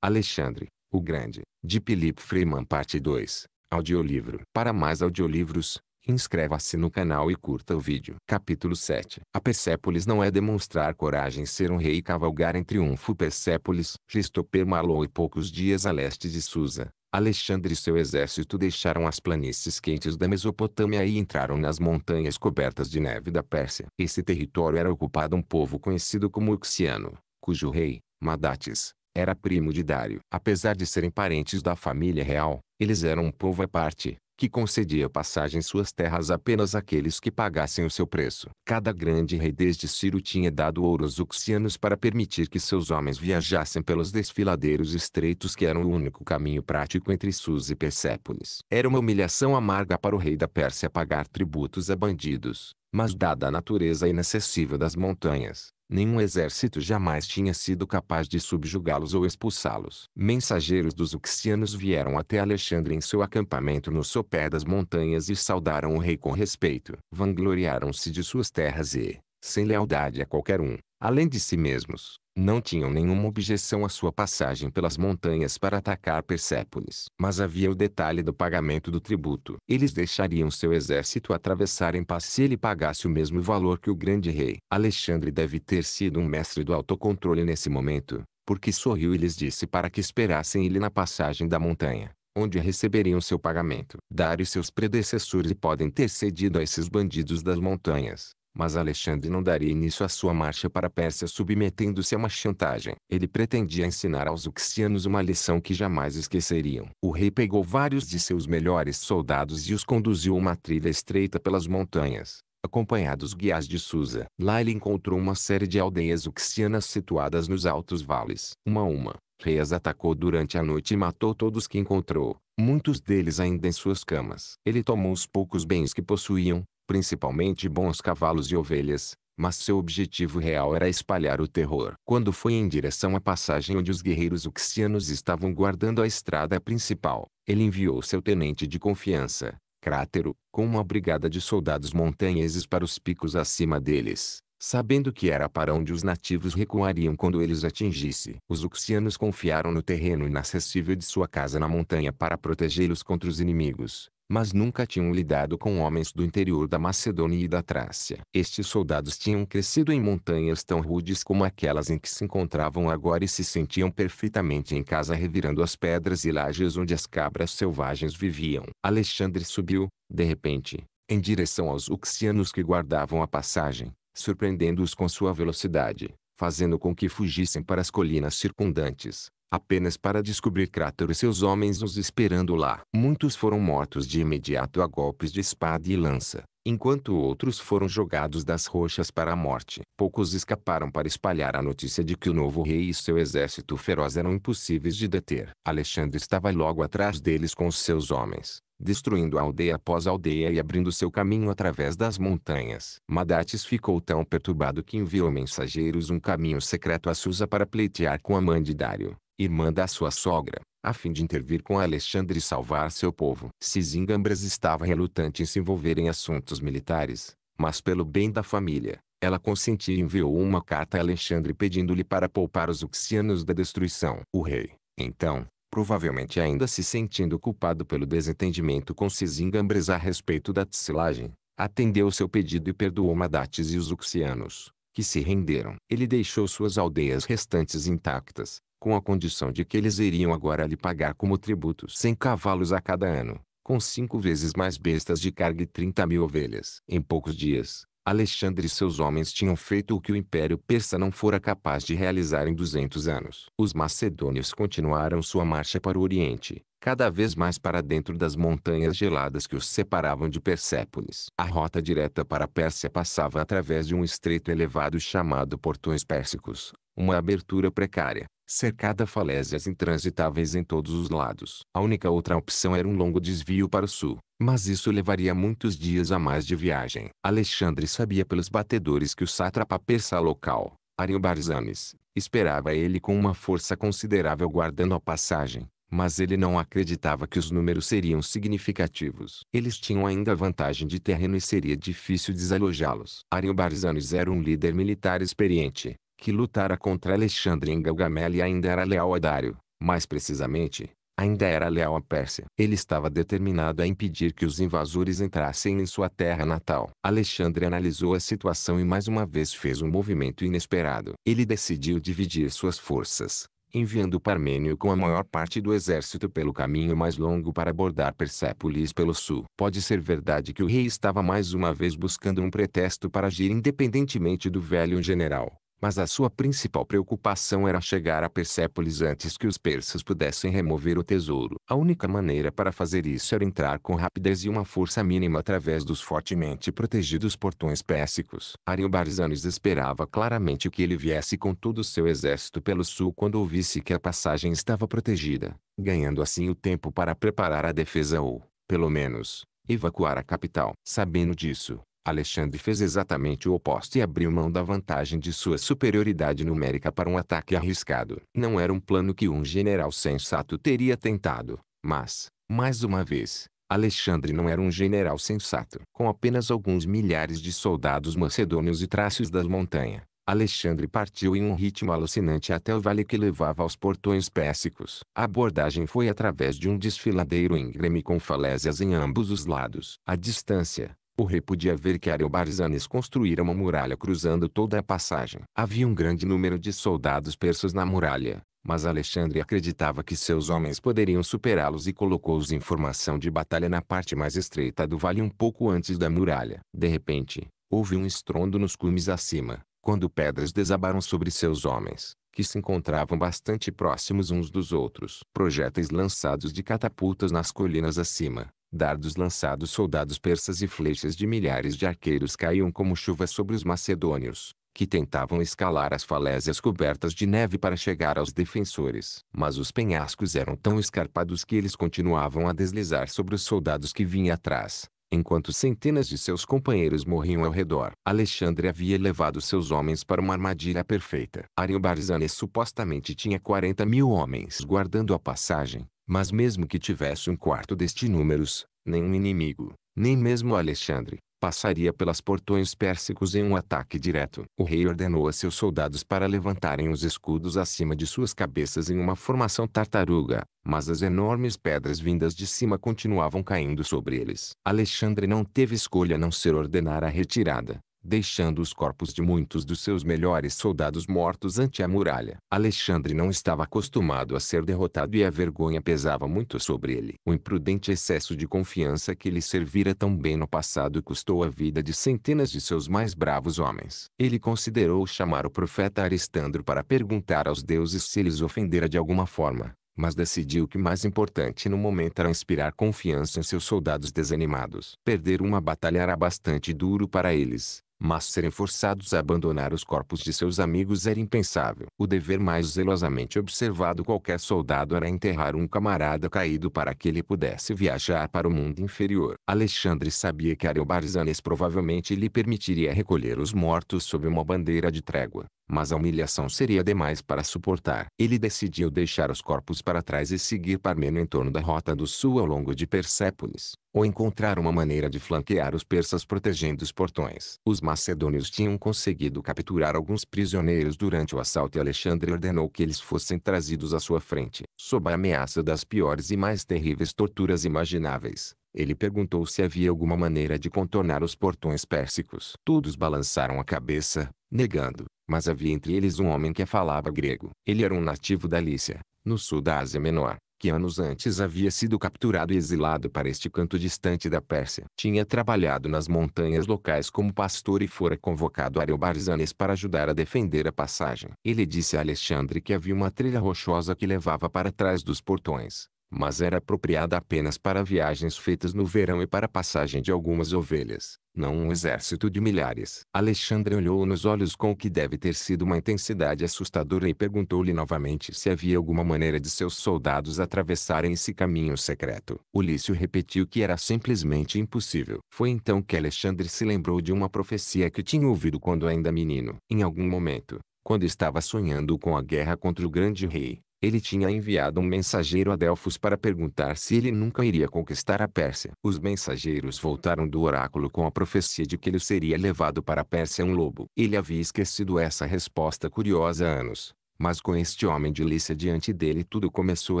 Alexandre, o Grande, de Philip Freeman Parte 2, audiolivro. Para mais audiolivros, inscreva-se no canal e curta o vídeo. Capítulo 7 A Persépolis não é demonstrar coragem ser um rei e cavalgar em triunfo Persépolis, Gistopermalou e poucos dias a leste de Susa. Alexandre e seu exército deixaram as planícies quentes da Mesopotâmia e entraram nas montanhas cobertas de neve da Pérsia. Esse território era ocupado um povo conhecido como Uxiano, cujo rei, Madates, era primo de Dário. Apesar de serem parentes da família real, eles eram um povo à parte, que concedia passagem em suas terras apenas àqueles que pagassem o seu preço. Cada grande rei desde Ciro tinha dado ouros uxianos para permitir que seus homens viajassem pelos desfiladeiros estreitos que eram o único caminho prático entre Sus e Persépolis. Era uma humilhação amarga para o rei da Pérsia pagar tributos a bandidos, mas dada a natureza inacessível das montanhas, Nenhum exército jamais tinha sido capaz de subjugá-los ou expulsá-los. Mensageiros dos uxianos vieram até Alexandre em seu acampamento no sopé das montanhas e saudaram o rei com respeito. Vangloriaram-se de suas terras e, sem lealdade a qualquer um, além de si mesmos, não tinham nenhuma objeção à sua passagem pelas montanhas para atacar Persépolis. Mas havia o detalhe do pagamento do tributo. Eles deixariam seu exército atravessar em paz se ele pagasse o mesmo valor que o grande rei. Alexandre deve ter sido um mestre do autocontrole nesse momento, porque sorriu e lhes disse para que esperassem ele na passagem da montanha onde receberiam seu pagamento. Dário e seus predecessores podem ter cedido a esses bandidos das montanhas, mas Alexandre não daria início à sua marcha para a Pérsia submetendo-se a uma chantagem. Ele pretendia ensinar aos uxianos uma lição que jamais esqueceriam. O rei pegou vários de seus melhores soldados e os conduziu uma trilha estreita pelas montanhas acompanhados de guias de Susa. Lá ele encontrou uma série de aldeias uxianas situadas nos altos vales. Uma a uma, Reias atacou durante a noite e matou todos que encontrou, muitos deles ainda em suas camas. Ele tomou os poucos bens que possuíam, principalmente bons cavalos e ovelhas, mas seu objetivo real era espalhar o terror. Quando foi em direção à passagem onde os guerreiros uxianos estavam guardando a estrada principal, ele enviou seu tenente de confiança, Crátero, com uma brigada de soldados montanheses para os picos acima deles, sabendo que era para onde os nativos recuariam quando eles atingisse. Os uxianos confiaram no terreno inacessível de sua casa na montanha para protegê-los contra os inimigos, mas nunca tinham lidado com homens do interior da Macedônia e da Trácia. Estes soldados tinham crescido em montanhas tão rudes como aquelas em que se encontravam agora e se sentiam perfeitamente em casa revirando as pedras e lajes onde as cabras selvagens viviam. Alexandre subiu, de repente, em direção aos uxianos que guardavam a passagem, surpreendendo-os com sua velocidade, fazendo com que fugissem para as colinas circundantes apenas para descobrir Cráter e seus homens os esperando lá. Muitos foram mortos de imediato a golpes de espada e lança, enquanto outros foram jogados das rochas para a morte. Poucos escaparam para espalhar a notícia de que o novo rei e seu exército feroz eram impossíveis de deter. Alexandre estava logo atrás deles com os seus homens, destruindo aldeia após aldeia e abrindo seu caminho através das montanhas. Madates ficou tão perturbado que enviou mensageiros um caminho secreto a Susa para pleitear com a mãe de Dário irmã da sua sogra, a fim de intervir com Alexandre e salvar seu povo. Sisingambras estava relutante em se envolver em assuntos militares, mas pelo bem da família, ela consentiu e enviou uma carta a Alexandre pedindo-lhe para poupar os uxianos da destruição. O rei, então, provavelmente ainda se sentindo culpado pelo desentendimento com Sisingambres a respeito da tsilagem, atendeu seu pedido e perdoou Madates e os uxianos, que se renderam. Ele deixou suas aldeias restantes intactas, com a condição de que eles iriam agora lhe pagar como tributo 100 cavalos a cada ano, com cinco vezes mais bestas de carga e 30 mil ovelhas. Em poucos dias, Alexandre e seus homens tinham feito o que o Império Persa não fora capaz de realizar em 200 anos. Os macedônios continuaram sua marcha para o Oriente, cada vez mais para dentro das montanhas geladas que os separavam de Persépolis. A rota direta para a Pérsia passava através de um estreito elevado chamado Portões Pérsicos, uma abertura precária, cercada falésias intransitáveis em todos os lados. A única outra opção era um longo desvio para o sul, mas isso levaria muitos dias a mais de viagem. Alexandre sabia pelos batedores que o sátrapa persa local, Ariobarzanes, esperava ele com uma força considerável guardando a passagem, mas ele não acreditava que os números seriam significativos. Eles tinham ainda vantagem de terreno e seria difícil desalojá-los. Ariobarzanes era um líder militar experiente, que lutara contra Alexandre em Galgamel e ainda era leal a Dário, mais precisamente, ainda era leal à Pérsia. Ele estava determinado a impedir que os invasores entrassem em sua terra natal. Alexandre analisou a situação e mais uma vez fez um movimento inesperado. Ele decidiu dividir suas forças, enviando Parmênio com a maior parte do exército pelo caminho mais longo para abordar Persépolis pelo sul. Pode ser verdade que o rei estava mais uma vez buscando um pretexto para agir independentemente do velho general mas a sua principal preocupação era chegar a Persépolis antes que os persas pudessem remover o tesouro. A única maneira para fazer isso era entrar com rapidez e uma força mínima através dos fortemente protegidos portões pérsicos. Ariobarzanes esperava claramente que ele viesse com todo o seu exército pelo sul quando ouvisse que a passagem estava protegida, ganhando assim o tempo para preparar a defesa ou, pelo menos, evacuar a capital. Sabendo disso, Alexandre fez exatamente o oposto e abriu mão da vantagem de sua superioridade numérica para um ataque arriscado. Não era um plano que um general sensato teria tentado, mas, mais uma vez, Alexandre não era um general sensato. Com apenas alguns milhares de soldados macedônios e traços das montanhas, Alexandre partiu em um ritmo alucinante até o vale que levava aos portões pérsicos. A abordagem foi através de um desfiladeiro íngreme com falésias em ambos os lados. A distância, o rei podia ver que Ariobarzanes construíra uma muralha cruzando toda a passagem. Havia um grande número de soldados persas na muralha, mas Alexandre acreditava que seus homens poderiam superá-los e colocou-os em formação de batalha na parte mais estreita do vale um pouco antes da muralha. De repente, houve um estrondo nos cumes acima, quando pedras desabaram sobre seus homens, que se encontravam bastante próximos uns dos outros. Projéteis lançados de catapultas nas colinas acima, Dardos lançados soldados persas e flechas de milhares de arqueiros caíam como chuva sobre os macedônios, que tentavam escalar as falésias cobertas de neve para chegar aos defensores. Mas os penhascos eram tão escarpados que eles continuavam a deslizar sobre os soldados que vinham atrás, enquanto centenas de seus companheiros morriam ao redor. Alexandre havia levado seus homens para uma armadilha perfeita. Ariobarzane supostamente tinha 40 mil homens guardando a passagem, mas mesmo que tivesse um quarto destes números, nenhum inimigo, nem mesmo Alexandre, passaria pelas portões pérsicos em um ataque direto. O rei ordenou a seus soldados para levantarem os escudos acima de suas cabeças em uma formação tartaruga, mas as enormes pedras vindas de cima continuavam caindo sobre eles. Alexandre não teve escolha a não ser ordenar a retirada deixando os corpos de muitos dos seus melhores soldados mortos ante a muralha. Alexandre não estava acostumado a ser derrotado e a vergonha pesava muito sobre ele. O imprudente excesso de confiança que lhe servira tão bem no passado custou a vida de centenas de seus mais bravos homens. Ele considerou chamar o profeta Aristandro para perguntar aos deuses se eles ofendera de alguma forma mas decidiu que mais importante no momento era inspirar confiança em seus soldados desanimados. Perder uma batalha era bastante duro para eles, mas serem forçados a abandonar os corpos de seus amigos era impensável. O dever mais zelosamente observado qualquer soldado era enterrar um camarada caído para que ele pudesse viajar para o mundo inferior. Alexandre sabia que Ariobarzanes provavelmente lhe permitiria recolher os mortos sob uma bandeira de trégua mas a humilhação seria demais para suportar. Ele decidiu deixar os corpos para trás e seguir Parmeno em torno da rota do sul ao longo de Persépolis, ou encontrar uma maneira de flanquear os persas protegendo os portões. Os macedônios tinham conseguido capturar alguns prisioneiros durante o assalto e Alexandre ordenou que eles fossem trazidos à sua frente, sob a ameaça das piores e mais terríveis torturas imagináveis. Ele perguntou se havia alguma maneira de contornar os portões pérsicos. Todos balançaram a cabeça, negando mas havia entre eles um homem que falava grego. Ele era um nativo da Lícia, no sul da Ásia Menor, que anos antes havia sido capturado e exilado para este canto distante da Pérsia. Tinha trabalhado nas montanhas locais como pastor e fora convocado a Areobarzanes para ajudar a defender a passagem. Ele disse a Alexandre que havia uma trilha rochosa que levava para trás dos portões mas era apropriada apenas para viagens feitas no verão e para a passagem de algumas ovelhas, não um exército de milhares. Alexandre olhou nos olhos com o que deve ter sido uma intensidade assustadora e perguntou-lhe novamente se havia alguma maneira de seus soldados atravessarem esse caminho secreto. Ulício repetiu que era simplesmente impossível. Foi então que Alexandre se lembrou de uma profecia que tinha ouvido quando ainda menino. Em algum momento, quando estava sonhando com a guerra contra o grande rei, ele tinha enviado um mensageiro a Delfos para perguntar se ele nunca iria conquistar a Pérsia. Os mensageiros voltaram do oráculo com a profecia de que ele seria levado para a Pérsia um lobo. Ele havia esquecido essa resposta curiosa há anos. Mas com este homem de Lícia diante dele tudo começou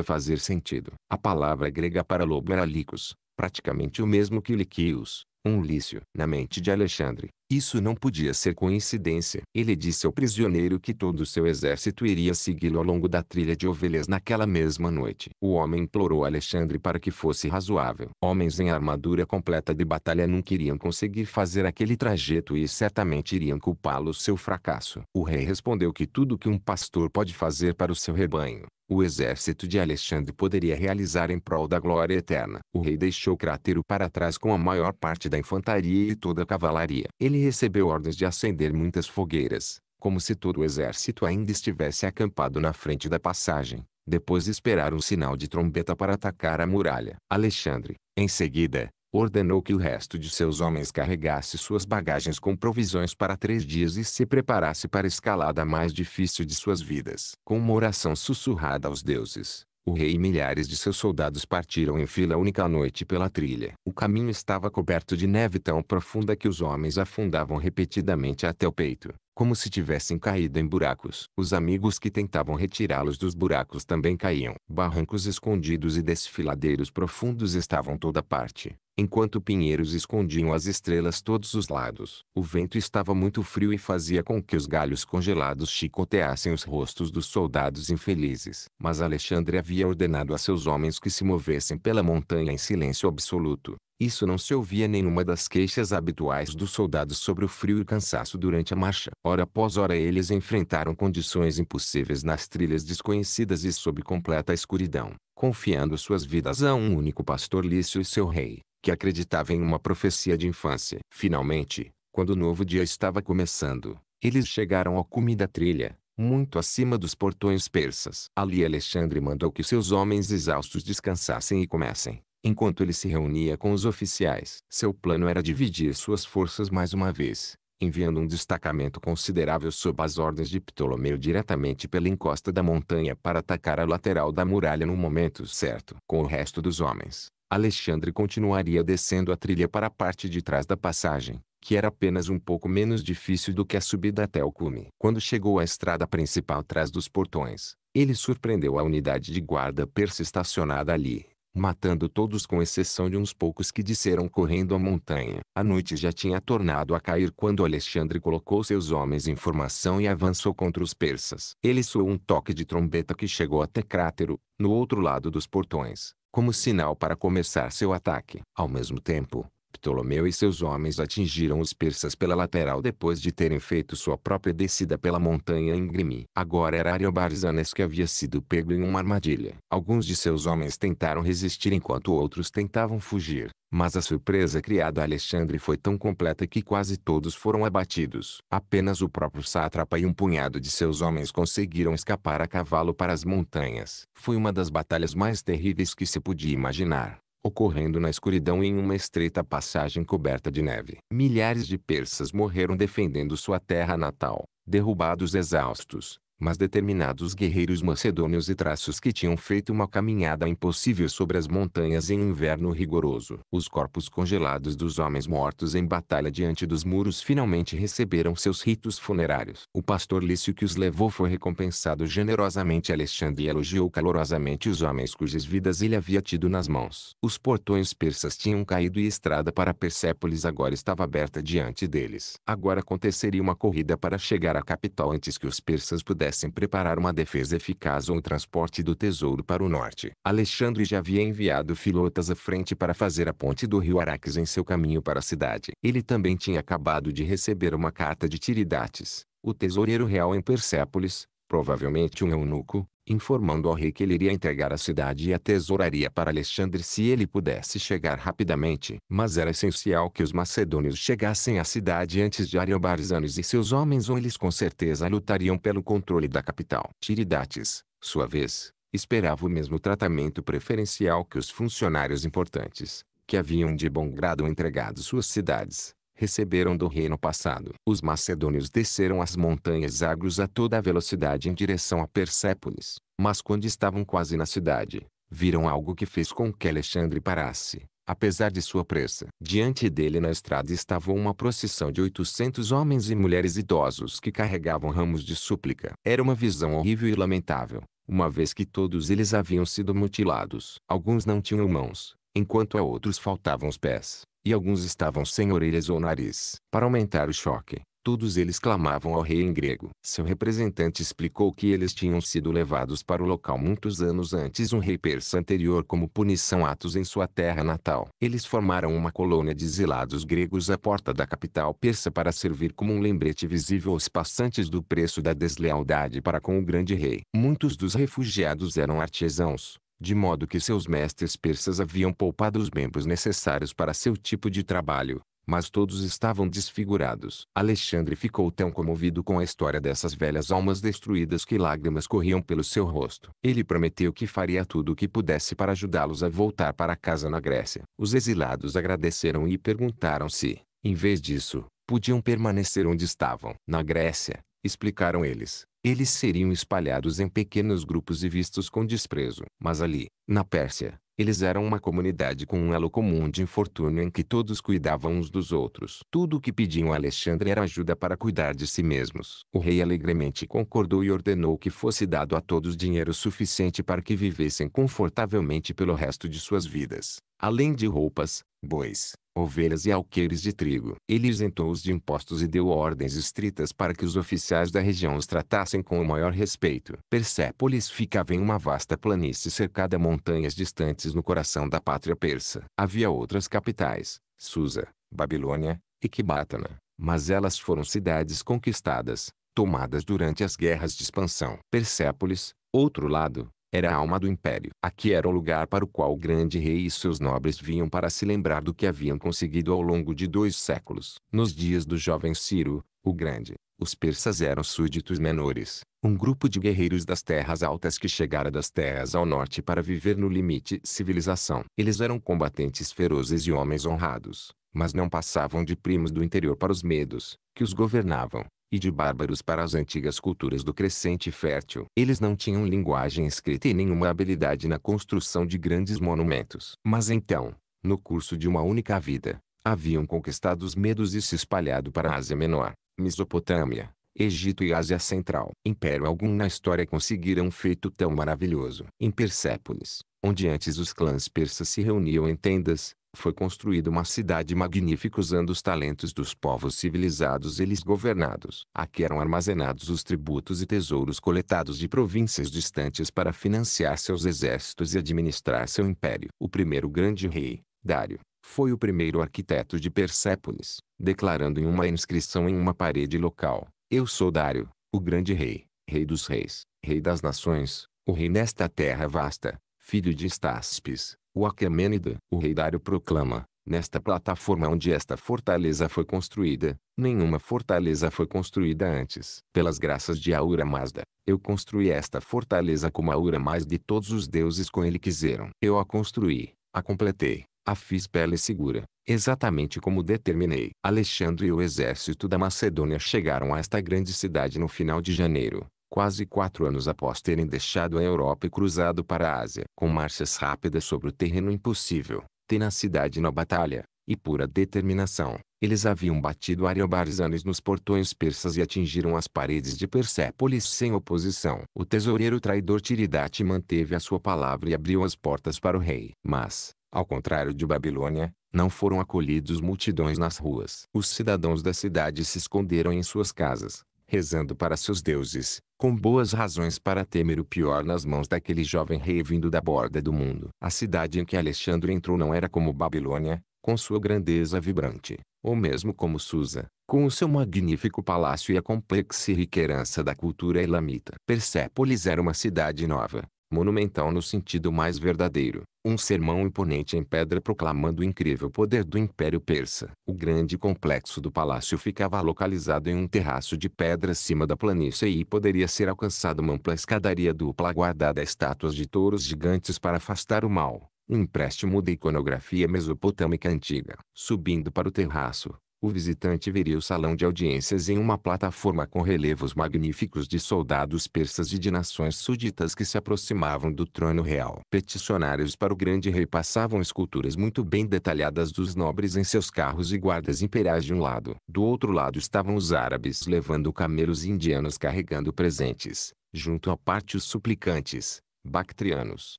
a fazer sentido. A palavra grega para lobo era lycos, praticamente o mesmo que liquios, um lício. Na mente de Alexandre, isso não podia ser coincidência. Ele disse ao prisioneiro que todo o seu exército iria segui-lo ao longo da trilha de ovelhas naquela mesma noite. O homem implorou Alexandre para que fosse razoável. Homens em armadura completa de batalha não queriam conseguir fazer aquele trajeto e certamente iriam culpá-lo seu fracasso. O rei respondeu que tudo que um pastor pode fazer para o seu rebanho, o exército de Alexandre poderia realizar em prol da glória eterna. O rei deixou Crátero para trás com a maior parte da infantaria e toda a cavalaria. Ele recebeu ordens de acender muitas fogueiras, como se todo o exército ainda estivesse acampado na frente da passagem. Depois esperar um sinal de trombeta para atacar a muralha. Alexandre, em seguida, ordenou que o resto de seus homens carregasse suas bagagens com provisões para três dias e se preparasse para a escalada mais difícil de suas vidas. Com uma oração sussurrada aos deuses, o rei e milhares de seus soldados partiram em fila única à noite pela trilha. O caminho estava coberto de neve tão profunda que os homens afundavam repetidamente até o peito como se tivessem caído em buracos. Os amigos que tentavam retirá-los dos buracos também caíam. Barrancos escondidos e desfiladeiros profundos estavam toda parte, enquanto pinheiros escondiam as estrelas todos os lados. O vento estava muito frio e fazia com que os galhos congelados chicoteassem os rostos dos soldados infelizes. Mas Alexandre havia ordenado a seus homens que se movessem pela montanha em silêncio absoluto. Isso não se ouvia nenhuma das queixas habituais dos soldados sobre o frio e cansaço durante a marcha. Hora após hora eles enfrentaram condições impossíveis nas trilhas desconhecidas e sob completa escuridão, confiando suas vidas a um único pastor Lício e seu rei, que acreditava em uma profecia de infância. Finalmente, quando o novo dia estava começando, eles chegaram ao cume da trilha, muito acima dos portões persas. Ali Alexandre mandou que seus homens exaustos descansassem e comessem. Enquanto ele se reunia com os oficiais, seu plano era dividir suas forças mais uma vez, enviando um destacamento considerável sob as ordens de Ptolomeu diretamente pela encosta da montanha para atacar a lateral da muralha no momento certo. Com o resto dos homens, Alexandre continuaria descendo a trilha para a parte de trás da passagem, que era apenas um pouco menos difícil do que a subida até o cume. Quando chegou à estrada principal atrás dos portões, ele surpreendeu a unidade de guarda persa estacionada ali, matando todos com exceção de uns poucos que disseram correndo à montanha. A noite já tinha tornado a cair quando Alexandre colocou seus homens em formação e avançou contra os persas. Ele soou um toque de trombeta que chegou até Crátero, no outro lado dos portões, como sinal para começar seu ataque. Ao mesmo tempo, Ptolomeu e seus homens atingiram os persas pela lateral depois de terem feito sua própria descida pela montanha íngreme. Agora era Ariobarzanes que havia sido pego em uma armadilha. Alguns de seus homens tentaram resistir enquanto outros tentavam fugir. Mas a surpresa criada a Alexandre foi tão completa que quase todos foram abatidos. Apenas o próprio sátrapa e um punhado de seus homens conseguiram escapar a cavalo para as montanhas. Foi uma das batalhas mais terríveis que se podia imaginar ocorrendo na escuridão em uma estreita passagem coberta de neve. Milhares de persas morreram defendendo sua terra natal, derrubados exaustos, mas determinados guerreiros macedônios e traços que tinham feito uma caminhada impossível sobre as montanhas em inverno rigoroso. Os corpos congelados dos homens mortos em batalha diante dos muros finalmente receberam seus ritos funerários. O pastor Lício que os levou foi recompensado generosamente Alexandre e elogiou calorosamente os homens cujas vidas ele havia tido nas mãos. Os portões persas tinham caído e estrada para Persépolis agora estava aberta diante deles. Agora aconteceria uma corrida para chegar à capital antes que os persas pudessem pudessem preparar uma defesa eficaz ou um transporte do tesouro para o norte. Alexandre já havia enviado filotas à frente para fazer a ponte do rio Araques em seu caminho para a cidade. Ele também tinha acabado de receber uma carta de Tiridates, o tesoureiro real em Persépolis, provavelmente um eunuco, informando ao rei que ele iria entregar a cidade e a tesouraria para Alexandre se ele pudesse chegar rapidamente. Mas era essencial que os macedônios chegassem à cidade antes de Ariobarzanes e seus homens ou eles com certeza lutariam pelo controle da capital. Tiridates, sua vez, esperava o mesmo tratamento preferencial que os funcionários importantes, que haviam de bom grado entregado suas cidades receberam do reino passado. Os macedônios desceram as montanhas agros a toda a velocidade em direção a Persépolis, mas quando estavam quase na cidade, viram algo que fez com que Alexandre parasse, apesar de sua pressa. Diante dele na estrada estava uma procissão de 800 homens e mulheres idosos que carregavam ramos de súplica. Era uma visão horrível e lamentável, uma vez que todos eles haviam sido mutilados. Alguns não tinham mãos, enquanto a outros faltavam os pés e alguns estavam sem orelhas ou nariz. Para aumentar o choque, todos eles clamavam ao rei em grego. Seu representante explicou que eles tinham sido levados para o local muitos anos antes um rei persa anterior como punição atos em sua terra natal. Eles formaram uma colônia de exilados gregos à porta da capital persa para servir como um lembrete visível aos passantes do preço da deslealdade para com o grande rei. Muitos dos refugiados eram artesãos, de modo que seus mestres persas haviam poupado os membros necessários para seu tipo de trabalho, mas todos estavam desfigurados. Alexandre ficou tão comovido com a história dessas velhas almas destruídas que lágrimas corriam pelo seu rosto. Ele prometeu que faria tudo o que pudesse para ajudá-los a voltar para casa na Grécia. Os exilados agradeceram e perguntaram se, em vez disso, podiam permanecer onde estavam. Na Grécia, explicaram eles. Eles seriam espalhados em pequenos grupos e vistos com desprezo. Mas ali, na Pérsia, eles eram uma comunidade com um elo comum de infortúnio em que todos cuidavam uns dos outros. Tudo o que pediam a Alexandre era ajuda para cuidar de si mesmos. O rei alegremente concordou e ordenou que fosse dado a todos dinheiro suficiente para que vivessem confortavelmente pelo resto de suas vidas além de roupas, bois, ovelhas e alqueires de trigo. Ele isentou-os de impostos e deu ordens estritas para que os oficiais da região os tratassem com o maior respeito. Persépolis ficava em uma vasta planície cercada a montanhas distantes no coração da pátria persa. Havia outras capitais, Susa, Babilônia, Equibátana, mas elas foram cidades conquistadas, tomadas durante as guerras de expansão. Persépolis, outro lado, era a alma do império. Aqui era o lugar para o qual o grande rei e seus nobres vinham para se lembrar do que haviam conseguido ao longo de dois séculos. Nos dias do jovem Ciro, o Grande, os persas eram súditos menores, um grupo de guerreiros das terras altas que chegara das terras ao norte para viver no limite civilização. Eles eram combatentes ferozes e homens honrados, mas não passavam de primos do interior para os medos, que os governavam e de bárbaros para as antigas culturas do crescente fértil. Eles não tinham linguagem escrita e nenhuma habilidade na construção de grandes monumentos. Mas então, no curso de uma única vida, haviam conquistado os medos e se espalhado para a Ásia Menor, Mesopotâmia, Egito e Ásia Central. Império algum na história conseguiram um feito tão maravilhoso. Em Persépolis, onde antes os clãs persas se reuniam em tendas, foi construída uma cidade magnífica usando os talentos dos povos civilizados eles governados. Aqui eram armazenados os tributos e tesouros coletados de províncias distantes para financiar seus exércitos e administrar seu império. O primeiro grande rei, Dário, foi o primeiro arquiteto de Persépolis, declarando em uma inscrição em uma parede local: Eu sou Dário, o grande rei, rei dos reis, rei das nações, o rei nesta terra vasta, filho de Estaspes, o Aquemênida, o rei Dário proclama, nesta plataforma onde esta fortaleza foi construída, nenhuma fortaleza foi construída antes. Pelas graças de Aura Mazda, eu construí esta fortaleza como Aura mais de todos os deuses com ele quiseram. Eu a construí, a completei, a fiz pele segura, exatamente como determinei. Alexandre e o exército da Macedônia chegaram a esta grande cidade no final de janeiro, quase quatro anos após terem deixado a Europa e cruzado para a Ásia. Com marchas rápidas sobre o terreno impossível, tenacidade na batalha, e pura determinação, eles haviam batido Ariobarzanes nos portões persas e atingiram as paredes de Persépolis sem oposição. O tesoureiro traidor Tiridate manteve a sua palavra e abriu as portas para o rei. Mas, ao contrário de Babilônia, não foram acolhidos multidões nas ruas. Os cidadãos da cidade se esconderam em suas casas, rezando para seus deuses, com boas razões para temer o pior nas mãos daquele jovem rei vindo da borda do mundo. A cidade em que Alexandre entrou não era como Babilônia, com sua grandeza vibrante, ou mesmo como Susa, com o seu magnífico palácio e a complexa riquerança da cultura elamita. Persépolis era uma cidade nova, monumental no sentido mais verdadeiro, um sermão imponente em pedra proclamando o incrível poder do Império Persa. O grande complexo do palácio ficava localizado em um terraço de pedra acima da planície e poderia ser alcançado uma ampla escadaria dupla guardada a estátuas de touros gigantes para afastar o mal, um empréstimo da iconografia mesopotâmica antiga. Subindo para o terraço, o visitante veria o salão de audiências em uma plataforma com relevos magníficos de soldados persas e de nações súditas que se aproximavam do trono real. Peticionários para o grande rei passavam esculturas muito bem detalhadas dos nobres em seus carros e guardas imperiais de um lado. Do outro lado estavam os árabes levando camelos indianos carregando presentes. Junto à parte os suplicantes, bactrianos,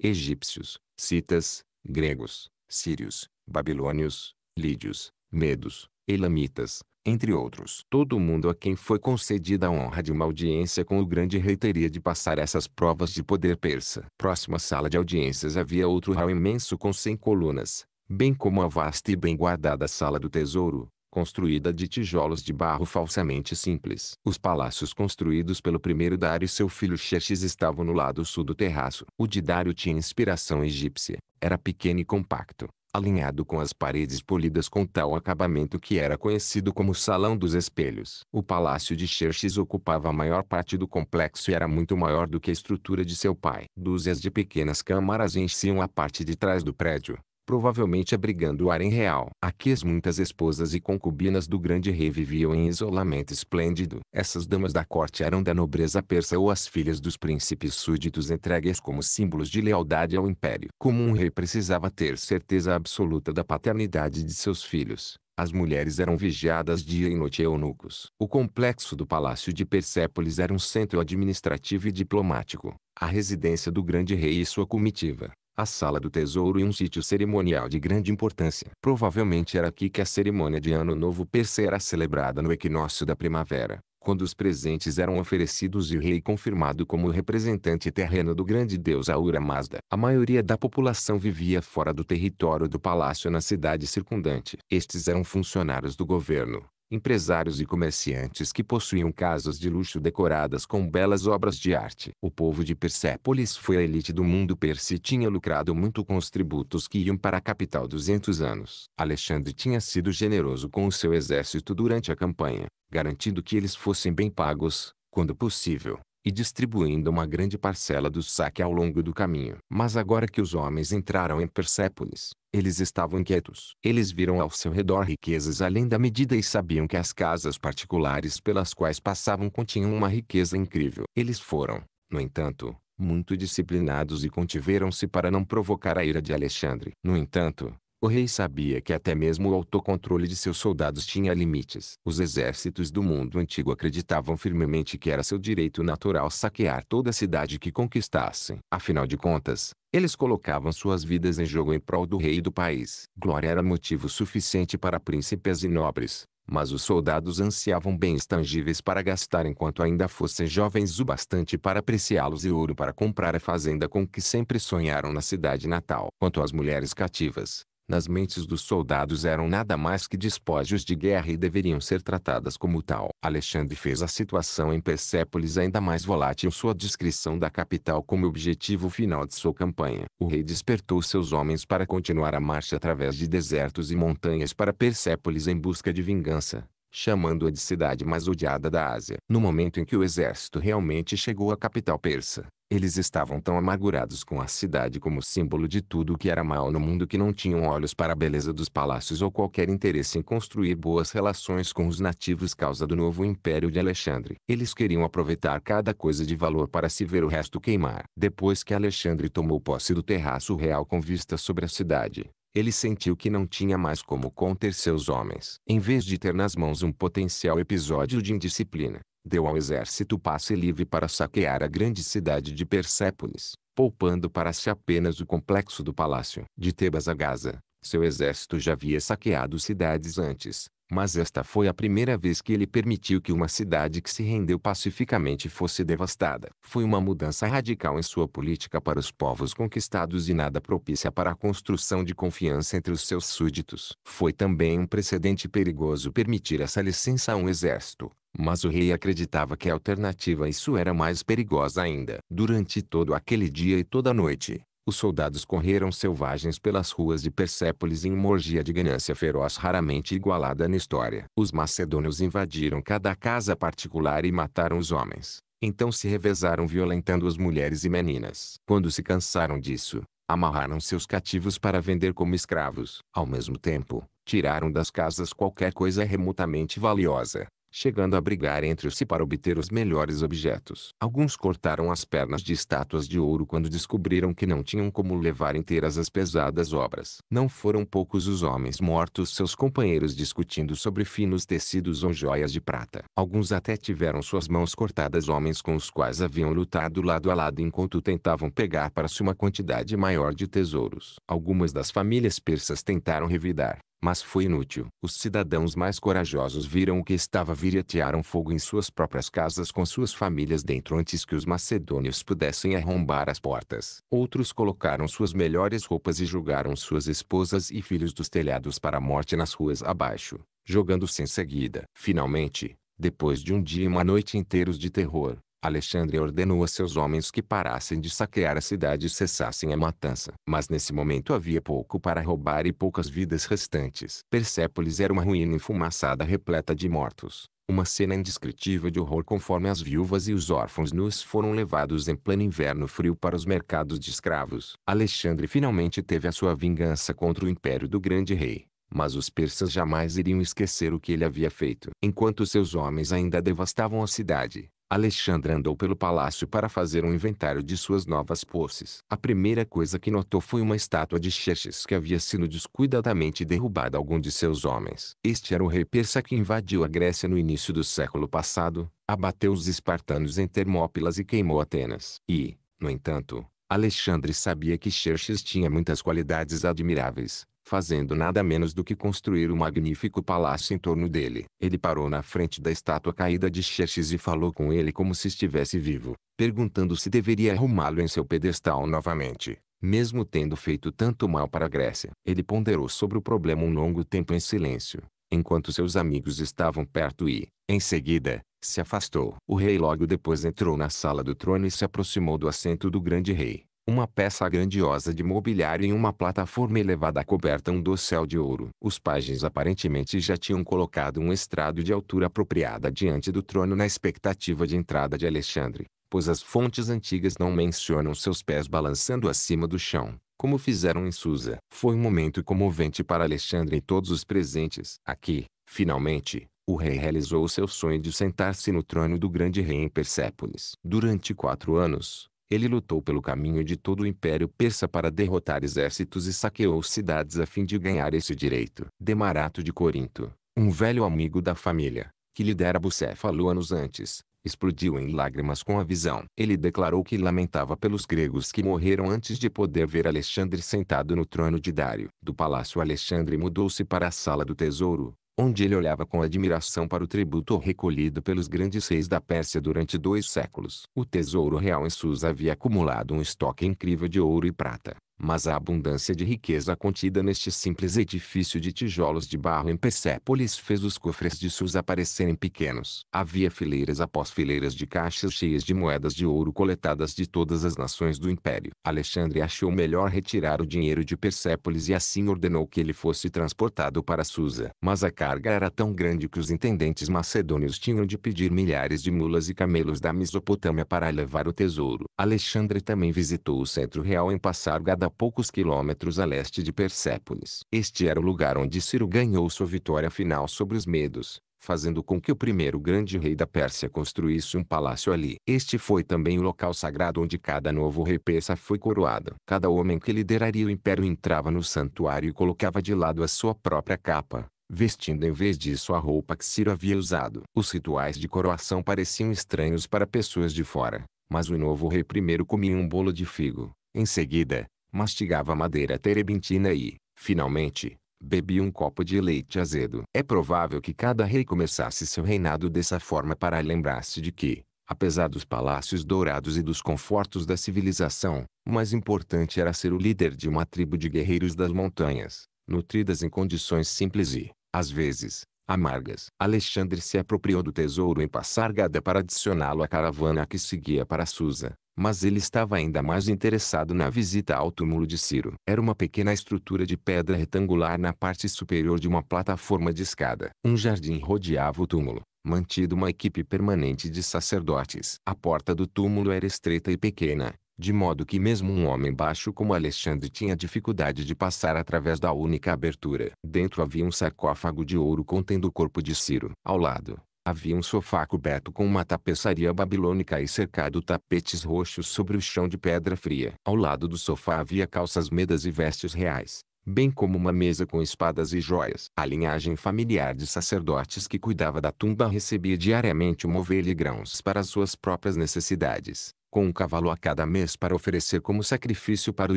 egípcios, citas, gregos, sírios, babilônios, lídios, medos, elamitas, entre outros. Todo mundo a quem foi concedida a honra de uma audiência com o grande rei teria de passar essas provas de poder persa. Próxima sala de audiências havia outro hall imenso com cem colunas, bem como a vasta e bem guardada sala do tesouro, construída de tijolos de barro falsamente simples. Os palácios construídos pelo primeiro Dário e seu filho Xerxes estavam no lado sul do terraço. O de Dário tinha inspiração egípcia. Era pequeno e compacto alinhado com as paredes polidas com tal acabamento que era conhecido como Salão dos Espelhos. O Palácio de Xerxes ocupava a maior parte do complexo e era muito maior do que a estrutura de seu pai. Dúzias de pequenas câmaras enchiam a parte de trás do prédio, provavelmente abrigando o harém real. Aqui as muitas esposas e concubinas do grande rei viviam em isolamento esplêndido. Essas damas da corte eram da nobreza persa ou as filhas dos príncipes súditos entregues como símbolos de lealdade ao império. Como um rei precisava ter certeza absoluta da paternidade de seus filhos, as mulheres eram vigiadas dia e noite eunucos. O complexo do Palácio de Persépolis era um centro administrativo e diplomático, a residência do grande rei e sua comitiva a sala do tesouro e um sítio cerimonial de grande importância. Provavelmente era aqui que a cerimônia de Ano Novo Perse era celebrada no equinócio da primavera, quando os presentes eram oferecidos e o rei confirmado como representante terreno do grande deus Aura Mazda. A maioria da população vivia fora do território do palácio na cidade circundante. Estes eram funcionários do governo, empresários e comerciantes que possuíam casas de luxo decoradas com belas obras de arte. O povo de Persépolis foi a elite do mundo persa e tinha lucrado muito com os tributos que iam para a capital 200 anos. Alexandre tinha sido generoso com o seu exército durante a campanha, garantindo que eles fossem bem pagos, quando possível e distribuindo uma grande parcela do saque ao longo do caminho. Mas agora que os homens entraram em Persépolis, eles estavam quietos. Eles viram ao seu redor riquezas além da medida e sabiam que as casas particulares pelas quais passavam continham uma riqueza incrível. Eles foram, no entanto, muito disciplinados e contiveram-se para não provocar a ira de Alexandre. No entanto, o rei sabia que até mesmo o autocontrole de seus soldados tinha limites. Os exércitos do mundo antigo acreditavam firmemente que era seu direito natural saquear toda a cidade que conquistassem. Afinal de contas, eles colocavam suas vidas em jogo em prol do rei e do país. Glória era motivo suficiente para príncipes e nobres, mas os soldados ansiavam bens tangíveis para gastar enquanto ainda fossem jovens o bastante para apreciá-los e ouro para comprar a fazenda com que sempre sonharam na cidade natal. Quanto às mulheres cativas, nas mentes dos soldados eram nada mais que despojos de guerra e deveriam ser tratadas como tal. Alexandre fez a situação em Persépolis ainda mais volátil sua descrição da capital como objetivo final de sua campanha. O rei despertou seus homens para continuar a marcha através de desertos e montanhas para Persépolis em busca de vingança chamando-a de cidade mais odiada da Ásia. No momento em que o exército realmente chegou à capital persa, eles estavam tão amargurados com a cidade como símbolo de tudo o que era mal no mundo que não tinham olhos para a beleza dos palácios ou qualquer interesse em construir boas relações com os nativos causa do novo império de Alexandre. Eles queriam aproveitar cada coisa de valor para se ver o resto queimar. Depois que Alexandre tomou posse do terraço real com vista sobre a cidade, ele sentiu que não tinha mais como conter seus homens. Em vez de ter nas mãos um potencial episódio de indisciplina, deu ao exército passe livre para saquear a grande cidade de Persépolis, poupando para si apenas o complexo do palácio de Tebas a Gaza. Seu exército já havia saqueado cidades antes, mas esta foi a primeira vez que ele permitiu que uma cidade que se rendeu pacificamente fosse devastada. Foi uma mudança radical em sua política para os povos conquistados e nada propícia para a construção de confiança entre os seus súditos. Foi também um precedente perigoso permitir essa licença a um exército, mas o rei acreditava que a alternativa a isso era mais perigosa ainda. Durante todo aquele dia e toda a noite, os soldados correram selvagens pelas ruas de Persépolis em uma orgia de ganância feroz raramente igualada na história. Os macedônios invadiram cada casa particular e mataram os homens. Então se revezaram violentando as mulheres e meninas. Quando se cansaram disso, amarraram seus cativos para vender como escravos. Ao mesmo tempo, tiraram das casas qualquer coisa remotamente valiosa, chegando a brigar entre si para obter os melhores objetos. Alguns cortaram as pernas de estátuas de ouro quando descobriram que não tinham como levar inteiras as pesadas obras. Não foram poucos os homens mortos seus companheiros discutindo sobre finos tecidos ou joias de prata. Alguns até tiveram suas mãos cortadas homens com os quais haviam lutado lado a lado enquanto tentavam pegar para si uma quantidade maior de tesouros. Algumas das famílias persas tentaram revidar, mas foi inútil. Os cidadãos mais corajosos viram o que estava a vir e atearam fogo em suas próprias casas com suas famílias dentro antes que os macedônios pudessem arrombar as portas. Outros colocaram suas melhores roupas e julgaram suas esposas e filhos dos telhados para a morte nas ruas abaixo, jogando-se em seguida. Finalmente, depois de um dia e uma noite inteiros de terror, Alexandre ordenou a seus homens que parassem de saquear a cidade e cessassem a matança. Mas nesse momento havia pouco para roubar e poucas vidas restantes. Persépolis era uma ruína enfumaçada repleta de mortos. Uma cena indescritível de horror conforme as viúvas e os órfãos nus foram levados em pleno inverno frio para os mercados de escravos. Alexandre finalmente teve a sua vingança contra o império do grande rei mas os persas jamais iriam esquecer o que ele havia feito. Enquanto seus homens ainda devastavam a cidade, Alexandre andou pelo palácio para fazer um inventário de suas novas posses. A primeira coisa que notou foi uma estátua de Xerxes que havia sido descuidadamente derrubada algum de seus homens. Este era o rei persa que invadiu a Grécia no início do século passado, abateu os espartanos em Termópilas e queimou Atenas. E, no entanto, Alexandre sabia que Xerxes tinha muitas qualidades admiráveis, fazendo nada menos do que construir um magnífico palácio em torno dele. Ele parou na frente da estátua caída de Xerxes e falou com ele como se estivesse vivo, perguntando se deveria arrumá-lo em seu pedestal novamente mesmo tendo feito tanto mal para a Grécia. Ele ponderou sobre o problema um longo tempo em silêncio, enquanto seus amigos estavam perto e, em seguida, se afastou. O rei logo depois entrou na sala do trono e se aproximou do assento do grande rei. Uma peça grandiosa de mobiliário em uma plataforma elevada coberta um dossel de ouro. Os pajens aparentemente já tinham colocado um estrado de altura apropriada diante do trono na expectativa de entrada de Alexandre, pois as fontes antigas não mencionam seus pés balançando acima do chão, como fizeram em Susa. Foi um momento comovente para Alexandre e todos os presentes. Aqui, finalmente, o rei realizou seu sonho de sentar-se no trono do grande rei em Persépolis. Durante quatro anos, ele lutou pelo caminho de todo o Império Persa para derrotar exércitos e saqueou cidades a fim de ganhar esse direito. Demarato de Corinto, um velho amigo da família, que lidera Bucéfalo anos antes, explodiu em lágrimas com a visão. Ele declarou que lamentava pelos gregos que morreram antes de poder ver Alexandre sentado no trono de Dário. Do palácio Alexandre mudou-se para a sala do tesouro, onde ele olhava com admiração para o tributo recolhido pelos grandes reis da Pérsia durante dois séculos. O tesouro real em Susa havia acumulado um estoque incrível de ouro e prata, mas a abundância de riqueza contida neste simples edifício de tijolos de barro em Persépolis fez os cofres de Susa parecerem pequenos. Havia fileiras após fileiras de caixas cheias de moedas de ouro coletadas de todas as nações do império. Alexandre achou melhor retirar o dinheiro de Persépolis e assim ordenou que ele fosse transportado para Susa. Mas a carga era tão grande que os intendentes macedônios tinham de pedir milhares de mulas e camelos da Mesopotâmia para levar o tesouro. Alexandre também visitou o centro real em Passargada a poucos quilômetros a leste de Persépolis. Este era o lugar onde Ciro ganhou sua vitória final sobre os medos, fazendo com que o primeiro grande rei da Pérsia construísse um palácio ali. Este foi também o local sagrado onde cada novo rei persa foi coroado. Cada homem que lideraria o império entrava no santuário e colocava de lado a sua própria capa, vestindo em vez disso a roupa que Ciro havia usado. Os rituais de coroação pareciam estranhos para pessoas de fora, mas o novo rei primeiro comia um bolo de figo. Em seguida, mastigava madeira terebintina e, finalmente, bebia um copo de leite azedo. É provável que cada rei começasse seu reinado dessa forma para lembrar-se de que, apesar dos palácios dourados e dos confortos da civilização, o mais importante era ser o líder de uma tribo de guerreiros das montanhas, nutridas em condições simples e, às vezes, amargas. Alexandre se apropriou do tesouro em passar gada para adicioná-lo à caravana que seguia para Susa, mas ele estava ainda mais interessado na visita ao túmulo de Ciro. Era uma pequena estrutura de pedra retangular na parte superior de uma plataforma de escada. Um jardim rodeava o túmulo, mantido uma equipe permanente de sacerdotes. A porta do túmulo era estreita e pequena, de modo que mesmo um homem baixo como Alexandre tinha dificuldade de passar através da única abertura. Dentro havia um sarcófago de ouro contendo o corpo de Ciro. Ao lado, Havia um sofá coberto com uma tapeçaria babilônica e cercado tapetes roxos sobre o chão de pedra fria. Ao lado do sofá havia calças medas e vestes reais, bem como uma mesa com espadas e joias. A linhagem familiar de sacerdotes que cuidava da tumba recebia diariamente uma ovelha e grãos para suas próprias necessidades com um cavalo a cada mês para oferecer como sacrifício para o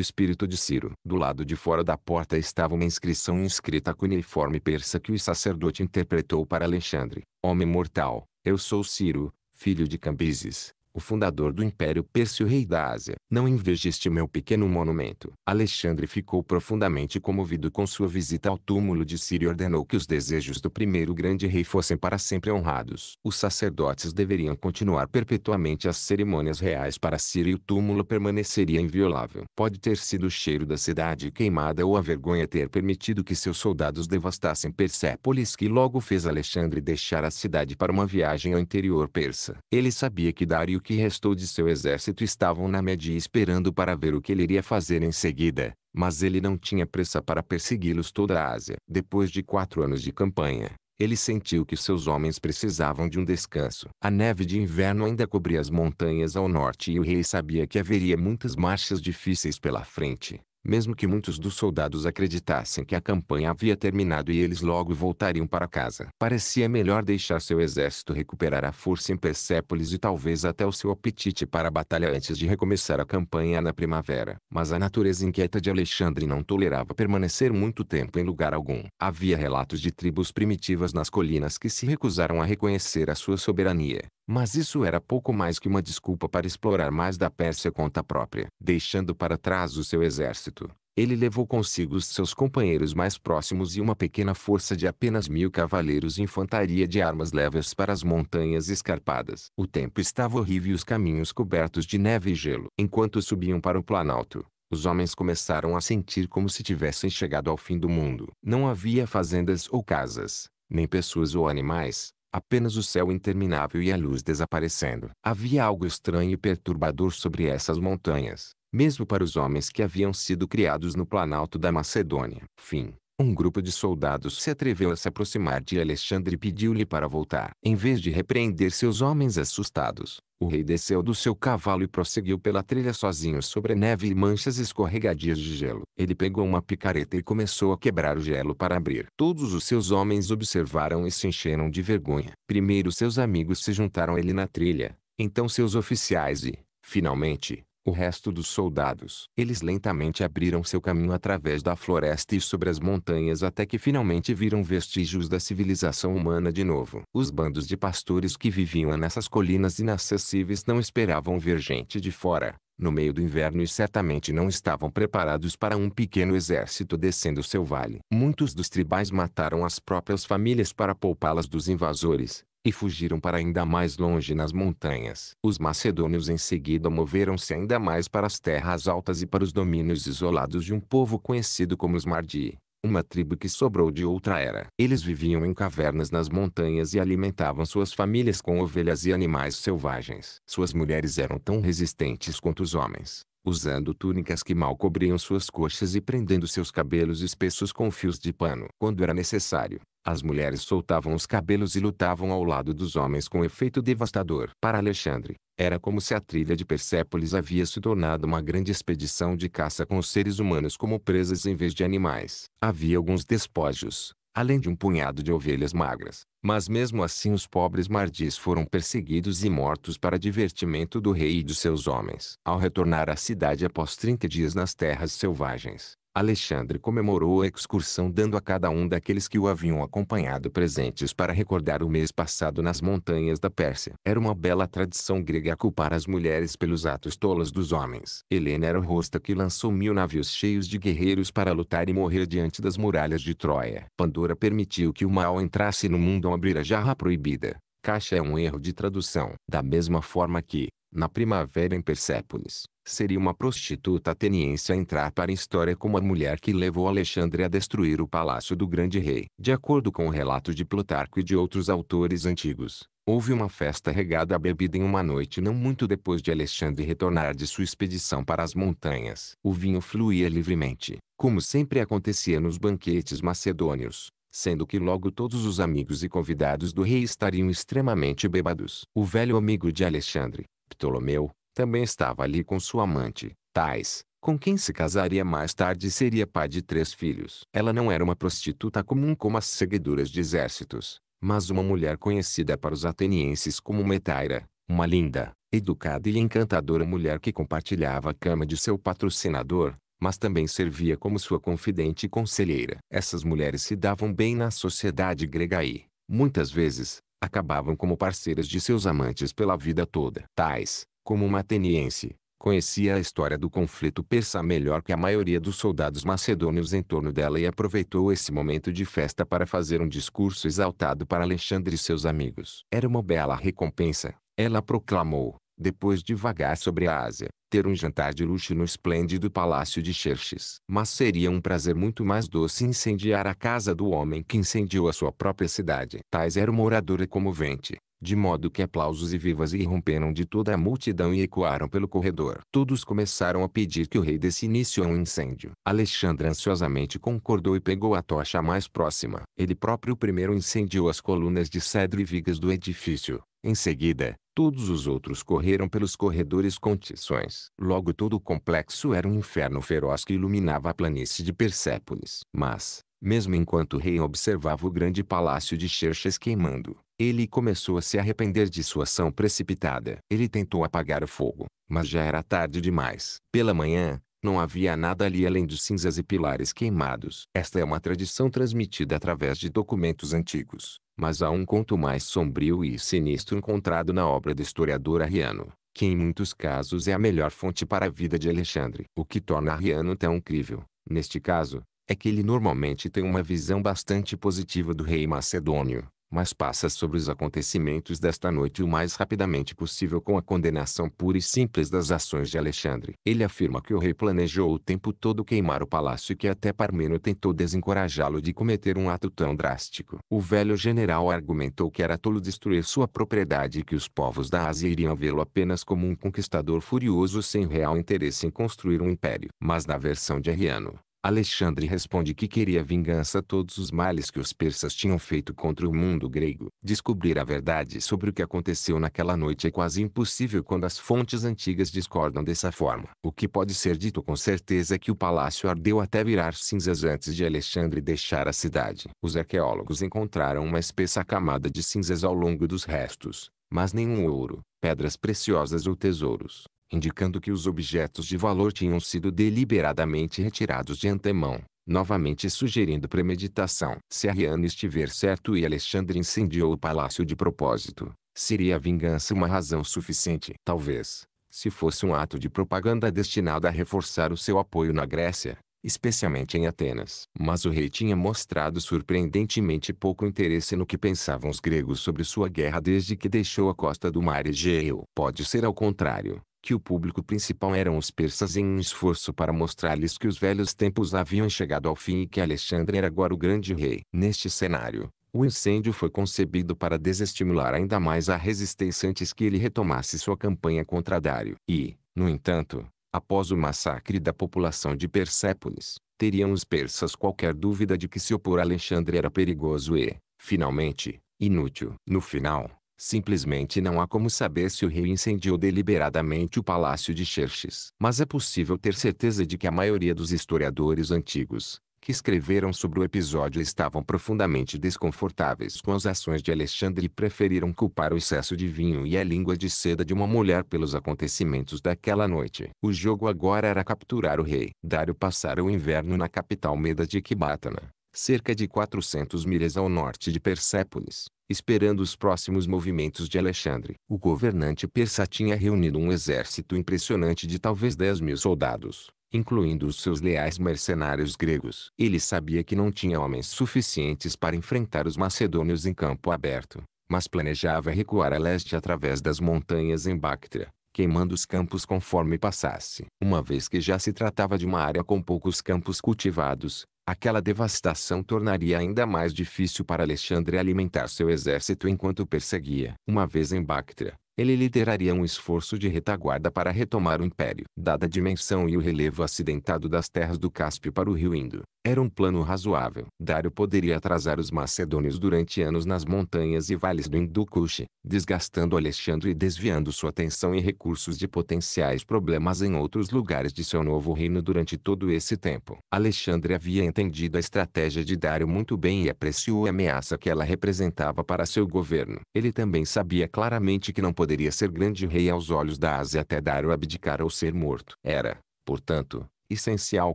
espírito de Ciro. Do lado de fora da porta estava uma inscrição inscrita com uniforme persa que o sacerdote interpretou para Alexandre. Homem mortal, eu sou Ciro, filho de Cambises, o fundador do Império Pêrsio rei da Ásia. Não inveja este meu pequeno monumento. Alexandre ficou profundamente comovido com sua visita ao túmulo de Ciro e ordenou que os desejos do primeiro grande rei fossem para sempre honrados. Os sacerdotes deveriam continuar perpetuamente as cerimônias reais para Ciro e o túmulo permaneceria inviolável. Pode ter sido o cheiro da cidade queimada ou a vergonha ter permitido que seus soldados devastassem Persépolis que logo fez Alexandre deixar a cidade para uma viagem ao interior persa. Ele sabia que Dário que restou de seu exército estavam na Media esperando para ver o que ele iria fazer em seguida, mas ele não tinha pressa para persegui-los toda a Ásia. Depois de quatro anos de campanha, ele sentiu que seus homens precisavam de um descanso. A neve de inverno ainda cobria as montanhas ao norte e o rei sabia que haveria muitas marchas difíceis pela frente mesmo que muitos dos soldados acreditassem que a campanha havia terminado e eles logo voltariam para casa. Parecia melhor deixar seu exército recuperar a força em Persépolis e talvez até o seu apetite para a batalha antes de recomeçar a campanha na primavera. Mas a natureza inquieta de Alexandre não tolerava permanecer muito tempo em lugar algum. Havia relatos de tribos primitivas nas colinas que se recusaram a reconhecer a sua soberania mas isso era pouco mais que uma desculpa para explorar mais da Pérsia conta própria. Deixando para trás o seu exército, ele levou consigo os seus companheiros mais próximos e uma pequena força de apenas mil cavaleiros e infantaria de armas leves para as montanhas escarpadas. O tempo estava horrível e os caminhos cobertos de neve e gelo. Enquanto subiam para o planalto, os homens começaram a sentir como se tivessem chegado ao fim do mundo. Não havia fazendas ou casas, nem pessoas ou animais, apenas o céu interminável e a luz desaparecendo. Havia algo estranho e perturbador sobre essas montanhas, mesmo para os homens que haviam sido criados no planalto da Macedônia. Fim. Um grupo de soldados se atreveu a se aproximar de Alexandre e pediu-lhe para voltar. Em vez de repreender seus homens assustados, o rei desceu do seu cavalo e prosseguiu pela trilha sozinho sobre neve e manchas escorregadias de gelo. Ele pegou uma picareta e começou a quebrar o gelo para abrir. Todos os seus homens observaram e se encheram de vergonha. Primeiro seus amigos se juntaram a ele na trilha, então seus oficiais e, finalmente, o resto dos soldados. Eles lentamente abriram seu caminho através da floresta e sobre as montanhas até que finalmente viram vestígios da civilização humana de novo. Os bandos de pastores que viviam nessas colinas inacessíveis não esperavam ver gente de fora, no meio do inverno e certamente não estavam preparados para um pequeno exército descendo seu vale. Muitos dos tribais mataram as próprias famílias para poupá-las dos invasores, e fugiram para ainda mais longe nas montanhas. Os macedônios em seguida moveram-se ainda mais para as terras altas e para os domínios isolados de um povo conhecido como os Mardi, uma tribo que sobrou de outra era. Eles viviam em cavernas nas montanhas e alimentavam suas famílias com ovelhas e animais selvagens. Suas mulheres eram tão resistentes quanto os homens, usando túnicas que mal cobriam suas coxas e prendendo seus cabelos espessos com fios de pano. Quando era necessário, as mulheres soltavam os cabelos e lutavam ao lado dos homens com efeito devastador. Para Alexandre, era como se a trilha de Persépolis havia se tornado uma grande expedição de caça com os seres humanos como presas em vez de animais. Havia alguns despojos, além de um punhado de ovelhas magras. Mas mesmo assim os pobres mardis foram perseguidos e mortos para divertimento do rei e de seus homens. Ao retornar à cidade após 30 dias nas terras selvagens, Alexandre comemorou a excursão dando a cada um daqueles que o haviam acompanhado presentes para recordar o mês passado nas montanhas da Pérsia. Era uma bela tradição grega culpar as mulheres pelos atos tolos dos homens. Helena era o rosto que lançou mil navios cheios de guerreiros para lutar e morrer diante das muralhas de Troia. Pandora permitiu que o mal entrasse no mundo ao abrir a jarra proibida. Caixa é um erro de tradução. Da mesma forma que, na primavera em Persépolis, seria uma prostituta ateniense a entrar para a história como a mulher que levou Alexandre a destruir o palácio do grande rei. De acordo com o relato de Plutarco e de outros autores antigos, houve uma festa regada à bebida em uma noite não muito depois de Alexandre retornar de sua expedição para as montanhas. O vinho fluía livremente, como sempre acontecia nos banquetes macedônios sendo que logo todos os amigos e convidados do rei estariam extremamente bêbados. O velho amigo de Alexandre, Ptolomeu, também estava ali com sua amante, Tais, com quem se casaria mais tarde e seria pai de três filhos. Ela não era uma prostituta comum como as seguidoras de exércitos, mas uma mulher conhecida para os atenienses como Metaira, uma linda, educada e encantadora mulher que compartilhava a cama de seu patrocinador, mas também servia como sua confidente e conselheira. Essas mulheres se davam bem na sociedade grega e, muitas vezes, acabavam como parceiras de seus amantes pela vida toda. Tais, como uma ateniense, conhecia a história do conflito persa melhor que a maioria dos soldados macedônios em torno dela e aproveitou esse momento de festa para fazer um discurso exaltado para Alexandre e seus amigos. Era uma bela recompensa, ela proclamou, depois de vagar sobre a Ásia, ter um jantar de luxo no esplêndido palácio de Xerxes. Mas seria um prazer muito mais doce incendiar a casa do homem que incendiou a sua própria cidade. Tais era uma oradora comovente, de modo que aplausos e vivas irromperam de toda a multidão e ecoaram pelo corredor. Todos começaram a pedir que o rei desse início a um incêndio. Alexandre ansiosamente concordou e pegou a tocha mais próxima. Ele próprio primeiro incendiou as colunas de cedro e vigas do edifício, em seguida, todos os outros correram pelos corredores com tições. Logo todo o complexo era um inferno feroz que iluminava a planície de Persépolis. Mas, mesmo enquanto o rei observava o grande palácio de Xerxes queimando, ele começou a se arrepender de sua ação precipitada. Ele tentou apagar o fogo, mas já era tarde demais. Pela manhã, não havia nada ali além de cinzas e pilares queimados. Esta é uma tradição transmitida através de documentos antigos. Mas há um conto mais sombrio e sinistro encontrado na obra do historiador Arriano, que em muitos casos é a melhor fonte para a vida de Alexandre. O que torna Arriano tão incrível, neste caso, é que ele normalmente tem uma visão bastante positiva do rei macedônio, mas passa sobre os acontecimentos desta noite o mais rapidamente possível com a condenação pura e simples das ações de Alexandre. Ele afirma que o rei planejou o tempo todo queimar o palácio e que até Parmeno tentou desencorajá-lo de cometer um ato tão drástico. O velho general argumentou que era tolo destruir sua propriedade e que os povos da Ásia iriam vê-lo apenas como um conquistador furioso sem real interesse em construir um império. Mas na versão de Arriano, Alexandre responde que queria vingança a todos os males que os persas tinham feito contra o mundo grego. Descobrir a verdade sobre o que aconteceu naquela noite é quase impossível quando as fontes antigas discordam dessa forma. O que pode ser dito com certeza é que o palácio ardeu até virar cinzas antes de Alexandre deixar a cidade. Os arqueólogos encontraram uma espessa camada de cinzas ao longo dos restos, mas nenhum ouro, pedras preciosas ou tesouros indicando que os objetos de valor tinham sido deliberadamente retirados de antemão, novamente sugerindo premeditação. Se Ariano estiver certo e Alexandre incendiou o palácio de propósito, seria a vingança uma razão suficiente. Talvez, se fosse um ato de propaganda destinado a reforçar o seu apoio na Grécia, especialmente em Atenas. Mas o rei tinha mostrado surpreendentemente pouco interesse no que pensavam os gregos sobre sua guerra desde que deixou a costa do mar Egeu. Pode ser ao contrário que o público principal eram os persas em um esforço para mostrar-lhes que os velhos tempos haviam chegado ao fim e que Alexandre era agora o grande rei. Neste cenário, o incêndio foi concebido para desestimular ainda mais a resistência antes que ele retomasse sua campanha contra Dário. E, no entanto, após o massacre da população de Persépolis, teriam os persas qualquer dúvida de que se opor a Alexandre era perigoso e, finalmente, inútil. No final, Simplesmente não há como saber se o rei incendiou deliberadamente o palácio de Xerxes. Mas é possível ter certeza de que a maioria dos historiadores antigos, que escreveram sobre o episódio estavam profundamente desconfortáveis com as ações de Alexandre e preferiram culpar o excesso de vinho e a língua de seda de uma mulher pelos acontecimentos daquela noite. O jogo agora era capturar o rei. Dário passara o inverno na capital Meda de Equibatana, cerca de 400 milhas ao norte de Persépolis, esperando os próximos movimentos de Alexandre. O governante persa tinha reunido um exército impressionante de talvez 10 mil soldados, incluindo os seus leais mercenários gregos. Ele sabia que não tinha homens suficientes para enfrentar os macedônios em campo aberto, mas planejava recuar a leste através das montanhas em Bactria, queimando os campos conforme passasse. Uma vez que já se tratava de uma área com poucos campos cultivados, aquela devastação tornaria ainda mais difícil para Alexandre alimentar seu exército enquanto perseguia. Uma vez em Bactria, ele lideraria um esforço de retaguarda para retomar o império. Dada a dimensão e o relevo acidentado das terras do Cáspio para o rio Indo, era um plano razoável. Dário poderia atrasar os macedônios durante anos nas montanhas e vales do Hindu Kush, desgastando Alexandre e desviando sua atenção e recursos de potenciais problemas em outros lugares de seu novo reino durante todo esse tempo. Alexandre havia entendido a estratégia de Dário muito bem e apreciou a ameaça que ela representava para seu governo. Ele também sabia claramente que não poderia poderia ser grande rei aos olhos da Ásia até Dário abdicar ou ser morto. Era, portanto, essencial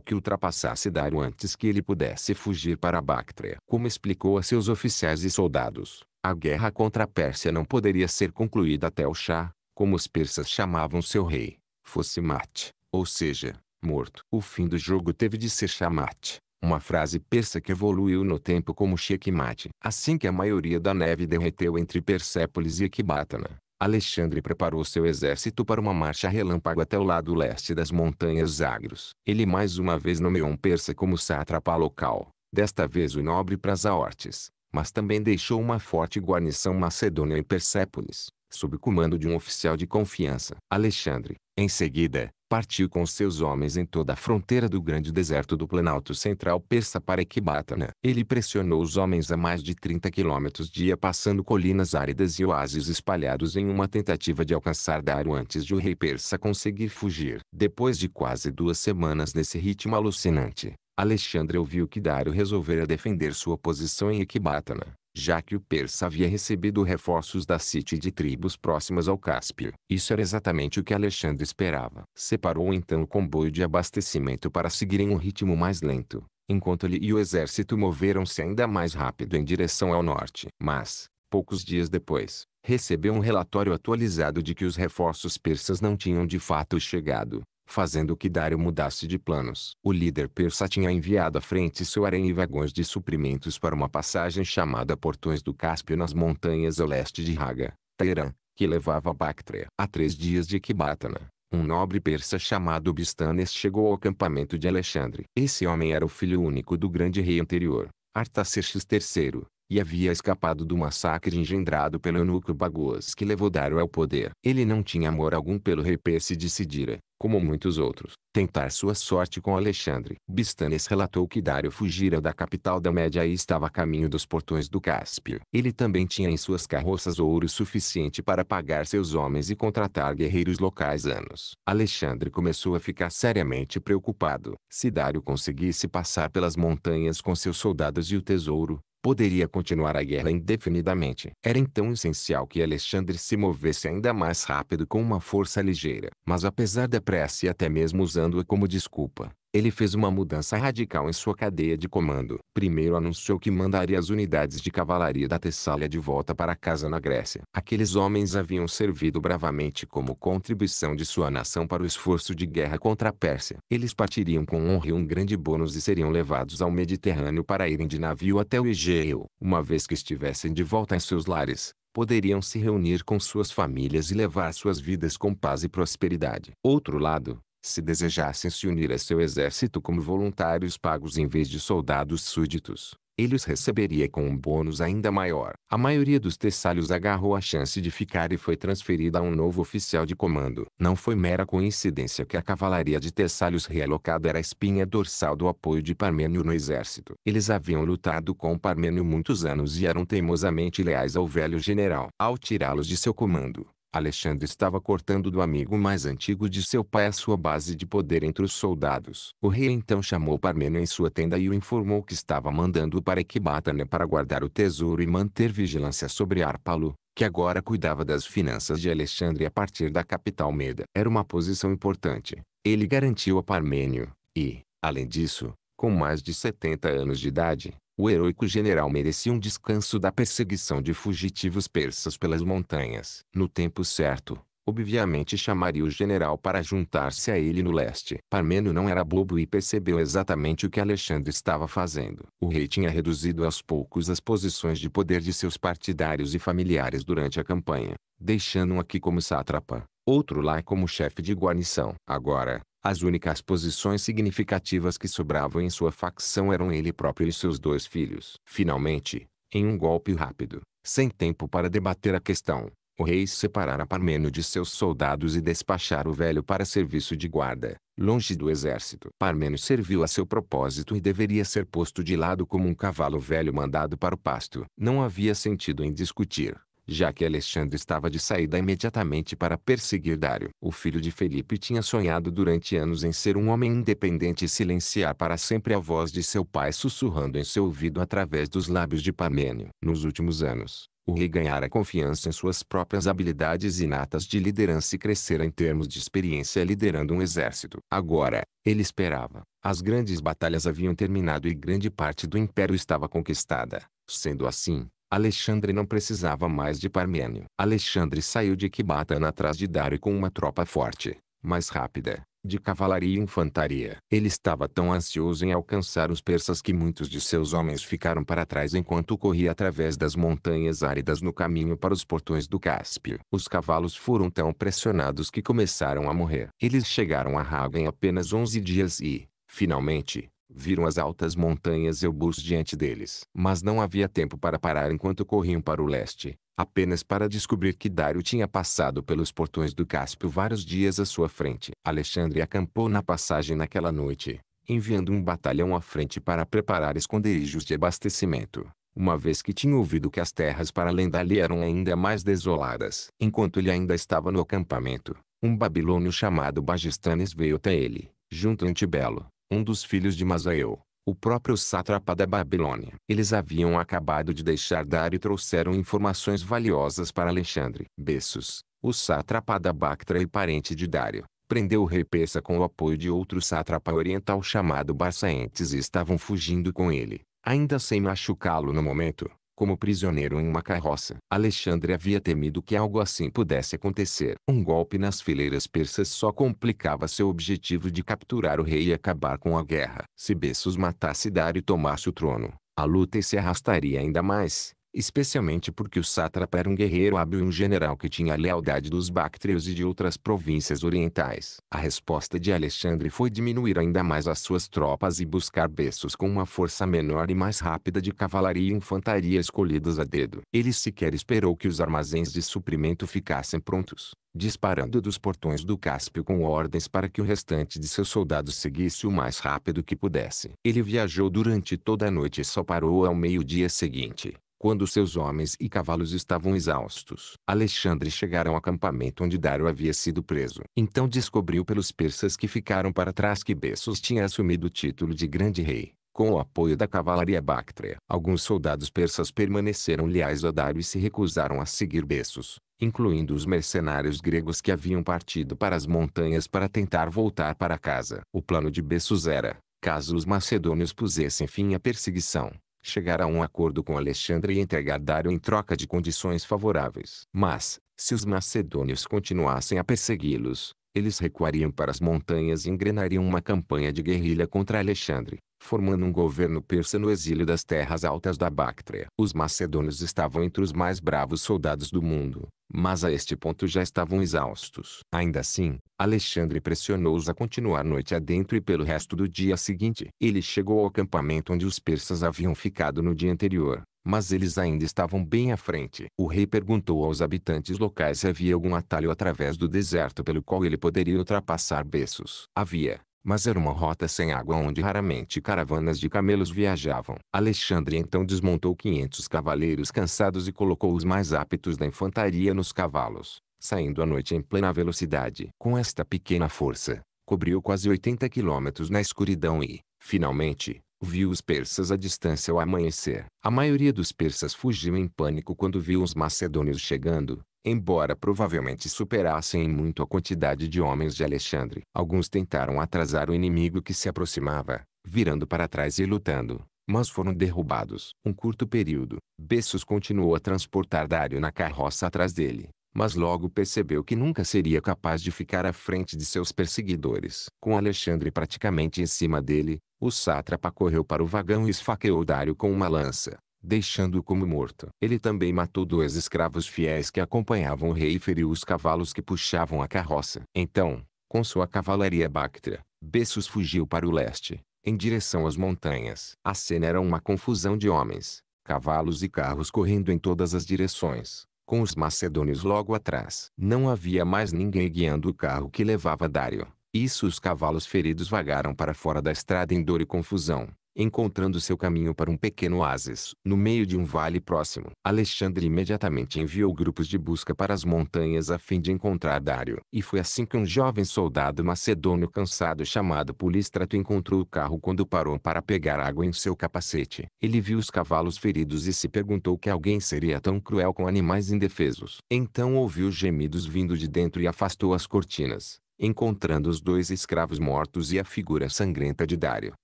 que ultrapassasse Dário antes que ele pudesse fugir para a Bactria. Como explicou a seus oficiais e soldados, a guerra contra a Pérsia não poderia ser concluída até o chá, como os persas chamavam seu rei, fosse mate, ou seja, morto. O fim do jogo teve de ser chamate, uma frase persa que evoluiu no tempo como mate. Assim que a maioria da neve derreteu entre Persépolis e Ecbatana, Alexandre preparou seu exército para uma marcha relâmpago até o lado leste das montanhas Zagros. Ele mais uma vez nomeou um persa como sátrapa local, desta vez o nobre Prasaortes, mas também deixou uma forte guarnição macedônia em Persépolis, sob comando de um oficial de confiança. Alexandre, em seguida, partiu com seus homens em toda a fronteira do grande deserto do Planalto Central Persa para Equibatana. Ele pressionou os homens a mais de 30 quilômetros dia passando colinas áridas e oásis espalhados em uma tentativa de alcançar Daro antes de o rei persa conseguir fugir. Depois de quase duas semanas nesse ritmo alucinante, Alexandre ouviu que Dário resolvera defender sua posição em Equibatana já que o persa havia recebido reforços da City de tribos próximas ao Cáspio. Isso era exatamente o que Alexandre esperava. Separou então o comboio de abastecimento para seguir em um ritmo mais lento, enquanto ele e o exército moveram-se ainda mais rápido em direção ao norte. Mas, poucos dias depois, recebeu um relatório atualizado de que os reforços persas não tinham de fato chegado, fazendo que Dário mudasse de planos. O líder persa tinha enviado à frente seu harém e vagões de suprimentos para uma passagem chamada Portões do Cáspio nas montanhas a leste de Raga, Teherã, que levava a Bactria. A três dias de Ecbatana, um nobre persa chamado Bistanes chegou ao acampamento de Alexandre. Esse homem era o filho único do grande rei anterior, Artaxerxes III, e havia escapado do massacre engendrado pelo eunuco Bagoas que levou Dario ao poder. Ele não tinha amor algum pelo rei Perse de Sidira, como muitos outros, tentar sua sorte com Alexandre. Bistanes relatou que Dário fugira da capital da Média e estava a caminho dos portões do Cáspio. Ele também tinha em suas carroças ouro suficiente para pagar seus homens e contratar guerreiros locais anos. Alexandre começou a ficar seriamente preocupado. Se Dário conseguisse passar pelas montanhas com seus soldados e o tesouro, poderia continuar a guerra indefinidamente. Era então essencial que Alexandre se movesse ainda mais rápido com uma força ligeira. Mas apesar da pressa e até mesmo usando-a como desculpa, ele fez uma mudança radical em sua cadeia de comando. Primeiro anunciou que mandaria as unidades de cavalaria da Tessália de volta para casa na Grécia. Aqueles homens haviam servido bravamente como contribuição de sua nação para o esforço de guerra contra a Pérsia. Eles partiriam com honra e um grande bônus e seriam levados ao Mediterrâneo para irem de navio até o Egeu. Uma vez que estivessem de volta em seus lares, poderiam se reunir com suas famílias e levar suas vidas com paz e prosperidade. Outro lado, se desejassem se unir a seu exército como voluntários pagos em vez de soldados súditos, ele os receberia com um bônus ainda maior. A maioria dos Tessalios agarrou a chance de ficar e foi transferida a um novo oficial de comando. Não foi mera coincidência que a cavalaria de Tessalios realocada era a espinha dorsal do apoio de Parmênio no exército. Eles haviam lutado com Parmênio muitos anos e eram teimosamente leais ao velho general. Ao tirá-los de seu comando, Alexandre estava cortando do amigo mais antigo de seu pai a sua base de poder entre os soldados. O rei então chamou Parmênio em sua tenda e o informou que estava mandando o para Ecbatana para guardar o tesouro e manter vigilância sobre Arpalo, que agora cuidava das finanças de Alexandre a partir da capital Meda. Era uma posição importante. Ele garantiu a Parmênio, e, além disso, com mais de 70 anos de idade, o heróico general merecia um descanso da perseguição de fugitivos persas pelas montanhas. No tempo certo, obviamente chamaria o general para juntar-se a ele no leste. Parmênio não era bobo e percebeu exatamente o que Alexandre estava fazendo. O rei tinha reduzido aos poucos as posições de poder de seus partidários e familiares durante a campanha, deixando um aqui como sátrapa, outro lá como chefe de guarnição. Agora, as únicas posições significativas que sobravam em sua facção eram ele próprio e seus dois filhos. Finalmente, em um golpe rápido, sem tempo para debater a questão, o rei separara Parmênio de seus soldados e despachara o velho para serviço de guarda, longe do exército. Parmênio serviu a seu propósito e deveria ser posto de lado como um cavalo velho mandado para o pasto. Não havia sentido em discutir já que Alexandre estava de saída imediatamente para perseguir Dário. O filho de Felipe tinha sonhado durante anos em ser um homem independente e silenciar para sempre a voz de seu pai sussurrando em seu ouvido através dos lábios de Parmênio. Nos últimos anos, o rei ganhara confiança em suas próprias habilidades inatas de liderança e crescera em termos de experiência liderando um exército. Agora, ele esperava. As grandes batalhas haviam terminado e grande parte do império estava conquistada. Sendo assim, Alexandre não precisava mais de Parmênio. Alexandre saiu de Equibatana atrás de Dário com uma tropa forte, mais rápida, de cavalaria e infantaria. Ele estava tão ansioso em alcançar os persas que muitos de seus homens ficaram para trás enquanto corria através das montanhas áridas no caminho para os portões do Cáspio. Os cavalos foram tão pressionados que começaram a morrer. Eles chegaram a Raga em apenas 11 dias e, finalmente, Viram as altas montanhas Eubus diante deles. Mas não havia tempo para parar enquanto corriam para o leste, apenas para descobrir que Dário tinha passado pelos portões do Cáspio vários dias à sua frente. Alexandre acampou na passagem naquela noite, enviando um batalhão à frente para preparar esconderijos de abastecimento uma vez que tinha ouvido que as terras para além dali eram ainda mais desoladas. Enquanto ele ainda estava no acampamento, um babilônio chamado Bagistanes veio até ele, junto a Antibelo, um dos filhos de Mazaeu, o próprio sátrapa da Babilônia. Eles haviam acabado de deixar Dar e trouxeram informações valiosas para Alexandre. Bessos, o sátrapa da Bactra e parente de Dário, prendeu o rei Persa com o apoio de outro sátrapa oriental chamado Barsaentes e estavam fugindo com ele, ainda sem machucá-lo no momento como prisioneiro em uma carroça. Alexandre havia temido que algo assim pudesse acontecer. Um golpe nas fileiras persas só complicava seu objetivo de capturar o rei e acabar com a guerra. Se Bessus matasse Dário e tomasse o trono, a luta se arrastaria ainda mais especialmente porque o sátrapa era um guerreiro hábil e um general que tinha a lealdade dos bactrios e de outras províncias orientais. A resposta de Alexandre foi diminuir ainda mais as suas tropas e buscar Bessos com uma força menor e mais rápida de cavalaria e infantaria escolhidas a dedo. Ele sequer esperou que os armazéns de suprimento ficassem prontos, disparando dos portões do Cáspio com ordens para que o restante de seus soldados seguisse o mais rápido que pudesse. Ele viajou durante toda a noite e só parou ao meio-dia seguinte quando seus homens e cavalos estavam exaustos. Alexandre chegaram ao acampamento onde Dário havia sido preso. Então descobriu pelos persas que ficaram para trás que Bessos tinha assumido o título de grande rei, com o apoio da cavalaria báctrea. Alguns soldados persas permaneceram leais a Dário e se recusaram a seguir Bessos, incluindo os mercenários gregos que haviam partido para as montanhas para tentar voltar para casa. O plano de Bessos era, caso os macedônios pusessem fim à perseguição, chegar a um acordo com Alexandre e entregar Dário em troca de condições favoráveis. Mas, se os macedônios continuassem a persegui-los, eles recuariam para as montanhas e engrenariam uma campanha de guerrilha contra Alexandre formando um governo persa no exílio das terras altas da Bactria, Os macedônios estavam entre os mais bravos soldados do mundo, mas a este ponto já estavam exaustos. Ainda assim, Alexandre pressionou-os a continuar noite adentro e pelo resto do dia seguinte. Ele chegou ao acampamento onde os persas haviam ficado no dia anterior, mas eles ainda estavam bem à frente. O rei perguntou aos habitantes locais se havia algum atalho através do deserto pelo qual ele poderia ultrapassar Bessos. Havia, mas era uma rota sem água onde raramente caravanas de camelos viajavam. Alexandre então desmontou 500 cavaleiros cansados e colocou os mais aptos da infantaria nos cavalos, saindo à noite em plena velocidade. Com esta pequena força, cobriu quase 80 quilômetros na escuridão e, finalmente, viu os persas à distância ao amanhecer. A maioria dos persas fugiu em pânico quando viu os macedônios chegando, embora provavelmente superassem em muito a quantidade de homens de Alexandre. Alguns tentaram atrasar o inimigo que se aproximava, virando para trás e lutando, mas foram derrubados. Um curto período, Bessus continuou a transportar Dário na carroça atrás dele, mas logo percebeu que nunca seria capaz de ficar à frente de seus perseguidores. Com Alexandre praticamente em cima dele, o sátrapa correu para o vagão e esfaqueou Dário com uma lança deixando-o como morto. Ele também matou dois escravos fiéis que acompanhavam o rei e feriu os cavalos que puxavam a carroça. Então, com sua cavalaria báctria, Bessus fugiu para o leste, em direção às montanhas. A cena era uma confusão de homens, cavalos e carros correndo em todas as direções, com os macedônios logo atrás. Não havia mais ninguém guiando o carro que levava Dário. Isso os cavalos feridos vagaram para fora da estrada em dor e confusão, encontrando seu caminho para um pequeno oásis, no meio de um vale próximo. Alexandre imediatamente enviou grupos de busca para as montanhas a fim de encontrar Dário. E foi assim que um jovem soldado macedônio cansado chamado Polístrato encontrou o carro quando parou para pegar água em seu capacete. Ele viu os cavalos feridos e se perguntou que alguém seria tão cruel com animais indefesos. Então ouviu gemidos vindo de dentro e afastou as cortinas encontrando os dois escravos mortos e a figura sangrenta de Dário,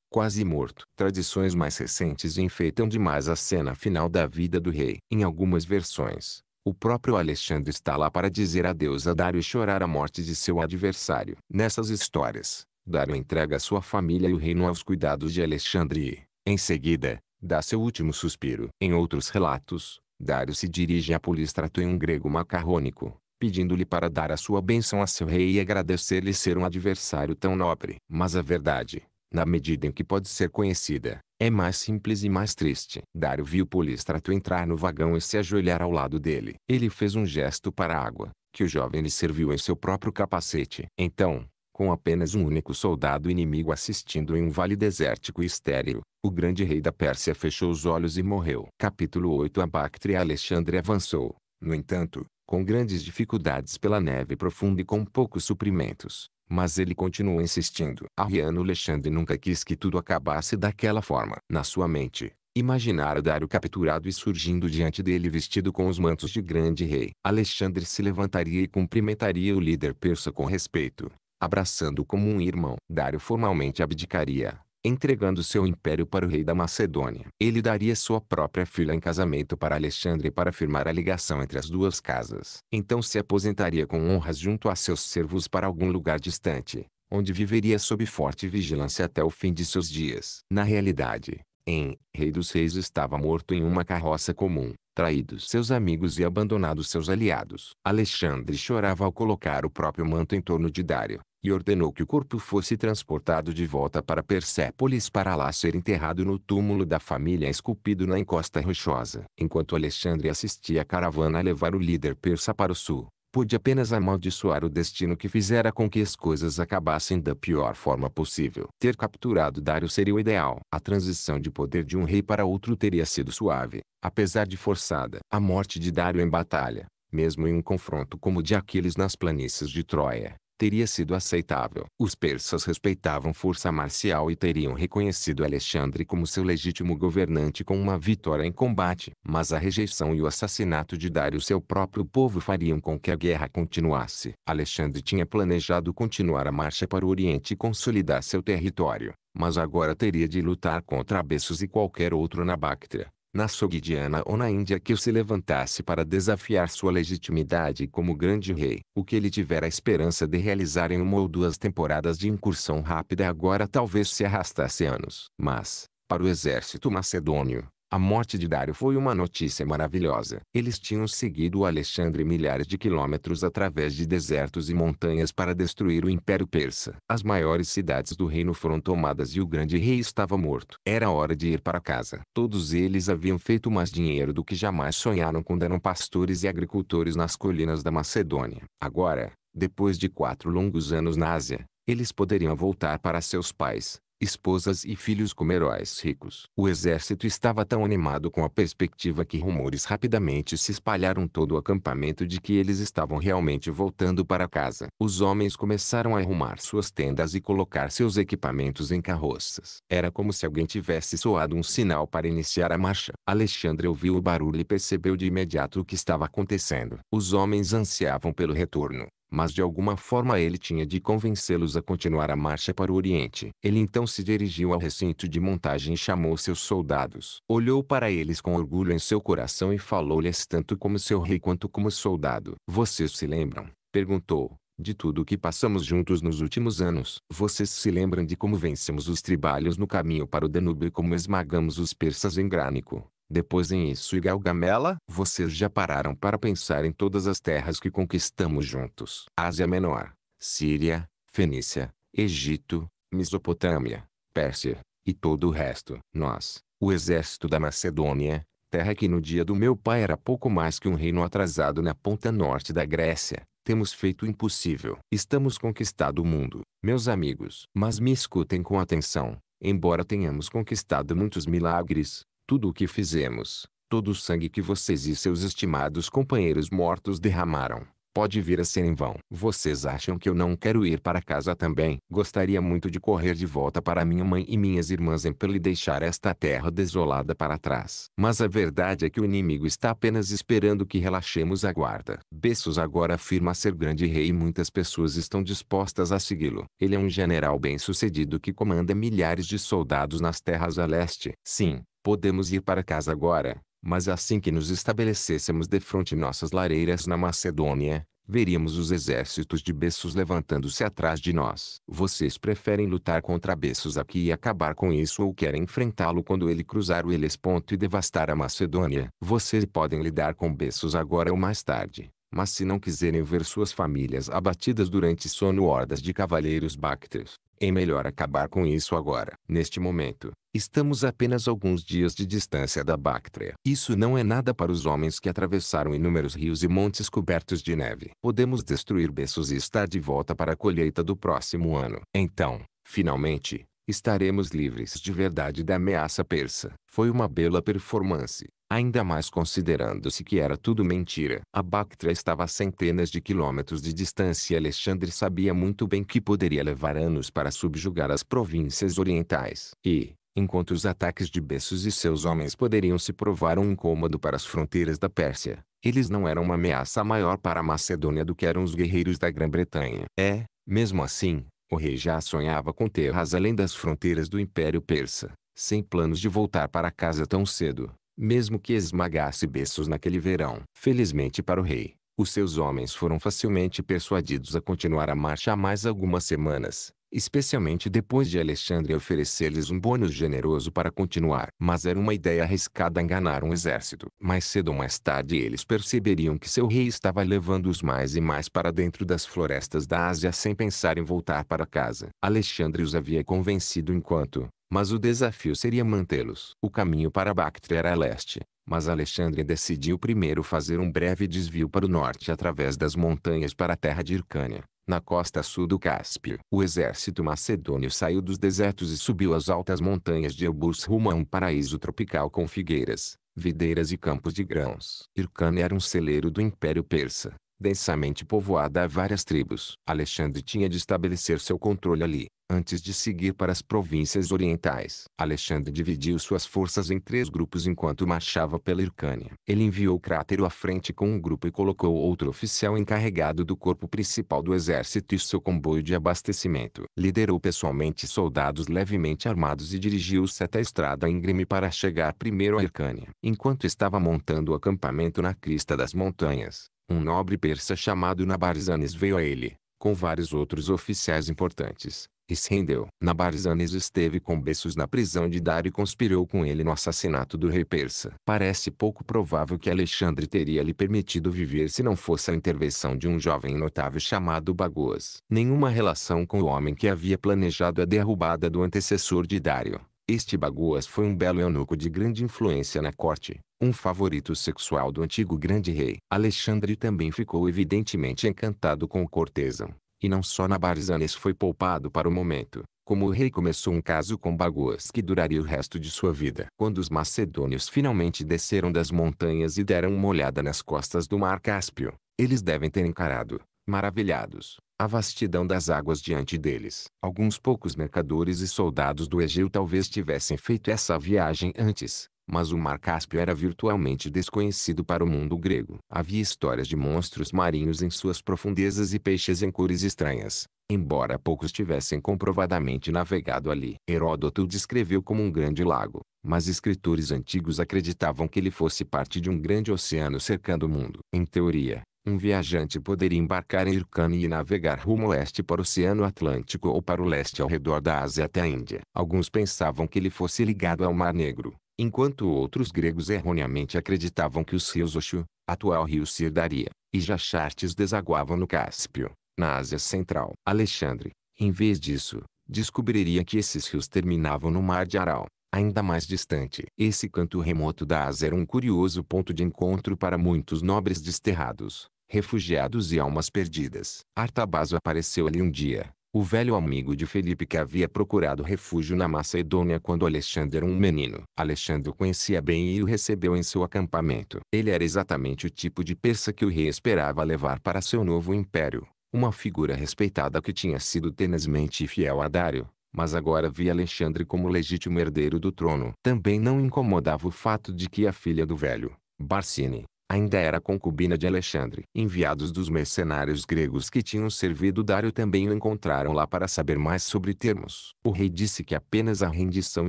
quase morto. Tradições mais recentes enfeitam demais a cena final da vida do rei. Em algumas versões, o próprio Alexandre está lá para dizer adeus a Dário e chorar a morte de seu adversário. Nessas histórias, Dário entrega sua família e o reino aos cuidados de Alexandre e, em seguida, dá seu último suspiro. Em outros relatos, Dário se dirige a Polistrato em um grego macarrônico, pedindo-lhe para dar a sua bênção a seu rei e agradecer-lhe ser um adversário tão nobre. Mas a verdade, na medida em que pode ser conhecida, é mais simples e mais triste. Dário viu Polistrato entrar no vagão e se ajoelhar ao lado dele. Ele fez um gesto para a água, que o jovem lhe serviu em seu próprio capacete. Então, com apenas um único soldado inimigo assistindo em um vale desértico e estéril, o grande rei da Pérsia fechou os olhos e morreu. Capítulo 8 A Bactria Alexandre avançou. No entanto, com grandes dificuldades pela neve profunda e com poucos suprimentos. Mas ele continuou insistindo. Ariano Alexandre nunca quis que tudo acabasse daquela forma. Na sua mente, imaginara Dário capturado e surgindo diante dele vestido com os mantos de grande rei. Alexandre se levantaria e cumprimentaria o líder persa com respeito, abraçando-o como um irmão. Dário formalmente abdicaria, entregando seu império para o rei da Macedônia. Ele daria sua própria filha em casamento para Alexandre para firmar a ligação entre as duas casas. Então se aposentaria com honras junto a seus servos para algum lugar distante, onde viveria sob forte vigilância até o fim de seus dias. Na realidade, em Rei dos Reis estava morto em uma carroça comum, traído seus amigos e abandonado seus aliados. Alexandre chorava ao colocar o próprio manto em torno de Dário e ordenou que o corpo fosse transportado de volta para Persépolis para lá ser enterrado no túmulo da família esculpido na encosta rochosa. Enquanto Alexandre assistia a caravana a levar o líder persa para o sul, pôde apenas amaldiçoar o destino que fizera com que as coisas acabassem da pior forma possível. Ter capturado Dário seria o ideal. A transição de poder de um rei para outro teria sido suave, apesar de forçada. A morte de Dário em batalha, mesmo em um confronto como o de Aquiles nas planícies de Troia, teria sido aceitável. Os persas respeitavam força marcial e teriam reconhecido Alexandre como seu legítimo governante com uma vitória em combate. Mas a rejeição e o assassinato de Dário seu próprio povo fariam com que a guerra continuasse. Alexandre tinha planejado continuar a marcha para o Oriente e consolidar seu território, mas agora teria de lutar contra Bessos e qualquer outro na Bactria na Sogdiana ou na Índia que o se levantasse para desafiar sua legitimidade como grande rei. O que ele tivera a esperança de realizar em uma ou duas temporadas de incursão rápida agora talvez se arrastasse anos. Mas, para o exército macedônio, a morte de Dário foi uma notícia maravilhosa. Eles tinham seguido Alexandre milhares de quilômetros através de desertos e montanhas para destruir o Império Persa. As maiores cidades do reino foram tomadas e o grande rei estava morto. Era hora de ir para casa. Todos eles haviam feito mais dinheiro do que jamais sonharam quando eram pastores e agricultores nas colinas da Macedônia. Agora, depois de quatro longos anos na Ásia, eles poderiam voltar para seus pais, esposas e filhos como heróis ricos. O exército estava tão animado com a perspectiva que rumores rapidamente se espalharam todo o acampamento de que eles estavam realmente voltando para casa. Os homens começaram a arrumar suas tendas e colocar seus equipamentos em carroças. Era como se alguém tivesse soado um sinal para iniciar a marcha. Alexandre ouviu o barulho e percebeu de imediato o que estava acontecendo. Os homens ansiavam pelo retorno mas de alguma forma ele tinha de convencê-los a continuar a marcha para o Oriente. Ele então se dirigiu ao recinto de montagem e chamou seus soldados. Olhou para eles com orgulho em seu coração e falou-lhes tanto como seu rei quanto como soldado. Vocês se lembram? Perguntou. De tudo o que passamos juntos nos últimos anos. Vocês se lembram de como vencemos os tribalhos no caminho para o Danúbio e como esmagamos os persas em Grânico. Depois em isso e Galgamela, vocês já pararam para pensar em todas as terras que conquistamos juntos. Ásia Menor, Síria, Fenícia, Egito, Mesopotâmia, Pérsia, e todo o resto. Nós, o exército da Macedônia, terra que no dia do meu pai era pouco mais que um reino atrasado na ponta norte da Grécia, temos feito o impossível. Estamos conquistado o mundo, meus amigos. Mas me escutem com atenção. Embora tenhamos conquistado muitos milagres, tudo o que fizemos, todo o sangue que vocês e seus estimados companheiros mortos derramaram, Pode vir a ser em vão. Vocês acham que eu não quero ir para casa também? Gostaria muito de correr de volta para minha mãe e minhas irmãs em pele deixar esta terra desolada para trás. Mas a verdade é que o inimigo está apenas esperando que relaxemos a guarda. Bessos agora afirma ser grande rei e muitas pessoas estão dispostas a segui-lo. Ele é um general bem-sucedido que comanda milhares de soldados nas terras a leste. Sim, podemos ir para casa agora. Mas assim que nos estabelecêssemos de defronte nossas lareiras na Macedônia, veríamos os exércitos de Bessos levantando-se atrás de nós. Vocês preferem lutar contra Bessos aqui e acabar com isso ou querem enfrentá-lo quando ele cruzar o Helesponto e devastar a Macedônia. Vocês podem lidar com Bessos agora ou mais tarde. Mas se não quiserem ver suas famílias abatidas durante sono hordas de cavaleiros bácteos, é melhor acabar com isso agora. Neste momento, Estamos apenas alguns dias de distância da Bactria. Isso não é nada para os homens que atravessaram inúmeros rios e montes cobertos de neve. Podemos destruir berços e estar de volta para a colheita do próximo ano. Então, finalmente, estaremos livres de verdade da ameaça persa. Foi uma bela performance, ainda mais considerando-se que era tudo mentira. A Bactria estava a centenas de quilômetros de distância e Alexandre sabia muito bem que poderia levar anos para subjugar as províncias orientais. E, enquanto os ataques de Bessos e seus homens poderiam se provar um incômodo para as fronteiras da Pérsia, eles não eram uma ameaça maior para a Macedônia do que eram os guerreiros da Grã-Bretanha. É, mesmo assim, o rei já sonhava com terras além das fronteiras do Império Persa, sem planos de voltar para casa tão cedo, mesmo que esmagasse Bessos naquele verão. Felizmente para o rei, os seus homens foram facilmente persuadidos a continuar a marcha há mais algumas semanas, especialmente depois de Alexandre oferecer-lhes um bônus generoso para continuar. Mas era uma ideia arriscada enganar um exército. Mais cedo ou mais tarde eles perceberiam que seu rei estava levando-os mais e mais para dentro das florestas da Ásia sem pensar em voltar para casa. Alexandre os havia convencido enquanto, mas o desafio seria mantê-los. O caminho para Bactria era a leste, mas Alexandre decidiu primeiro fazer um breve desvio para o norte através das montanhas para a terra de Hircânia. Na costa sul do Cáspio, o exército macedônio saiu dos desertos e subiu as altas montanhas de Elbus rumo a um paraíso tropical com figueiras, videiras e campos de grãos. Hircânia era um celeiro do Império Persa, densamente povoada a várias tribos. Alexandre tinha de estabelecer seu controle ali, antes de seguir para as províncias orientais. Alexandre dividiu suas forças em três grupos enquanto marchava pela Hircânia. Ele enviou Crátero à frente com um grupo e colocou outro oficial encarregado do corpo principal do exército e seu comboio de abastecimento. Liderou pessoalmente soldados levemente armados e dirigiu-se até a estrada íngreme para chegar primeiro à Hircânia. Enquanto estava montando o acampamento na crista das montanhas, um nobre persa chamado Nabarzanes veio a ele, com vários outros oficiais importantes e se rendeu. Nabarzanes esteve com Bessus na prisão de Dário e conspirou com ele no assassinato do rei persa. Parece pouco provável que Alexandre teria lhe permitido viver se não fosse a intervenção de um jovem notável chamado Bagoas. Nenhuma relação com o homem que havia planejado a derrubada do antecessor de Dário. Este Bagoas foi um belo eunuco de grande influência na corte, um favorito sexual do antigo grande rei. Alexandre também ficou evidentemente encantado com o cortesão. E não só Nabarzanes foi poupado para o momento, como o rei começou um caso com Bagoas que duraria o resto de sua vida. Quando os macedônios finalmente desceram das montanhas e deram uma olhada nas costas do mar Cáspio, eles devem ter encarado, maravilhados, a vastidão das águas diante deles. Alguns poucos mercadores e soldados do Egeu talvez tivessem feito essa viagem antes, mas o mar Cáspio era virtualmente desconhecido para o mundo grego. Havia histórias de monstros marinhos em suas profundezas e peixes em cores estranhas, embora poucos tivessem comprovadamente navegado ali. Heródoto o descreveu como um grande lago, mas escritores antigos acreditavam que ele fosse parte de um grande oceano cercando o mundo. Em teoria, um viajante poderia embarcar em Hircane e navegar rumo oeste para o Oceano Atlântico ou para o leste ao redor da Ásia até a Índia. Alguns pensavam que ele fosse ligado ao Mar Negro, enquanto outros gregos erroneamente acreditavam que os rios Oxo, atual rio Sirdaria, e Jaxartes desaguavam no Cáspio, na Ásia Central. Alexandre, em vez disso, descobriria que esses rios terminavam no Mar de Aral, ainda mais distante. Esse canto remoto da Ásia era um curioso ponto de encontro para muitos nobres desterrados, refugiados e almas perdidas. Artabazo apareceu ali um dia, o velho amigo de Felipe que havia procurado refúgio na Macedônia quando Alexandre era um menino. Alexandre o conhecia bem e o recebeu em seu acampamento. Ele era exatamente o tipo de persa que o rei esperava levar para seu novo império, uma figura respeitada que tinha sido tenazmente fiel a Dário mas agora via Alexandre como legítimo herdeiro do trono. Também não incomodava o fato de que a filha do velho, Barcine, ainda era concubina de Alexandre. Enviados dos mercenários gregos que tinham servido Dário também o encontraram lá para saber mais sobre termos. O rei disse que apenas a rendição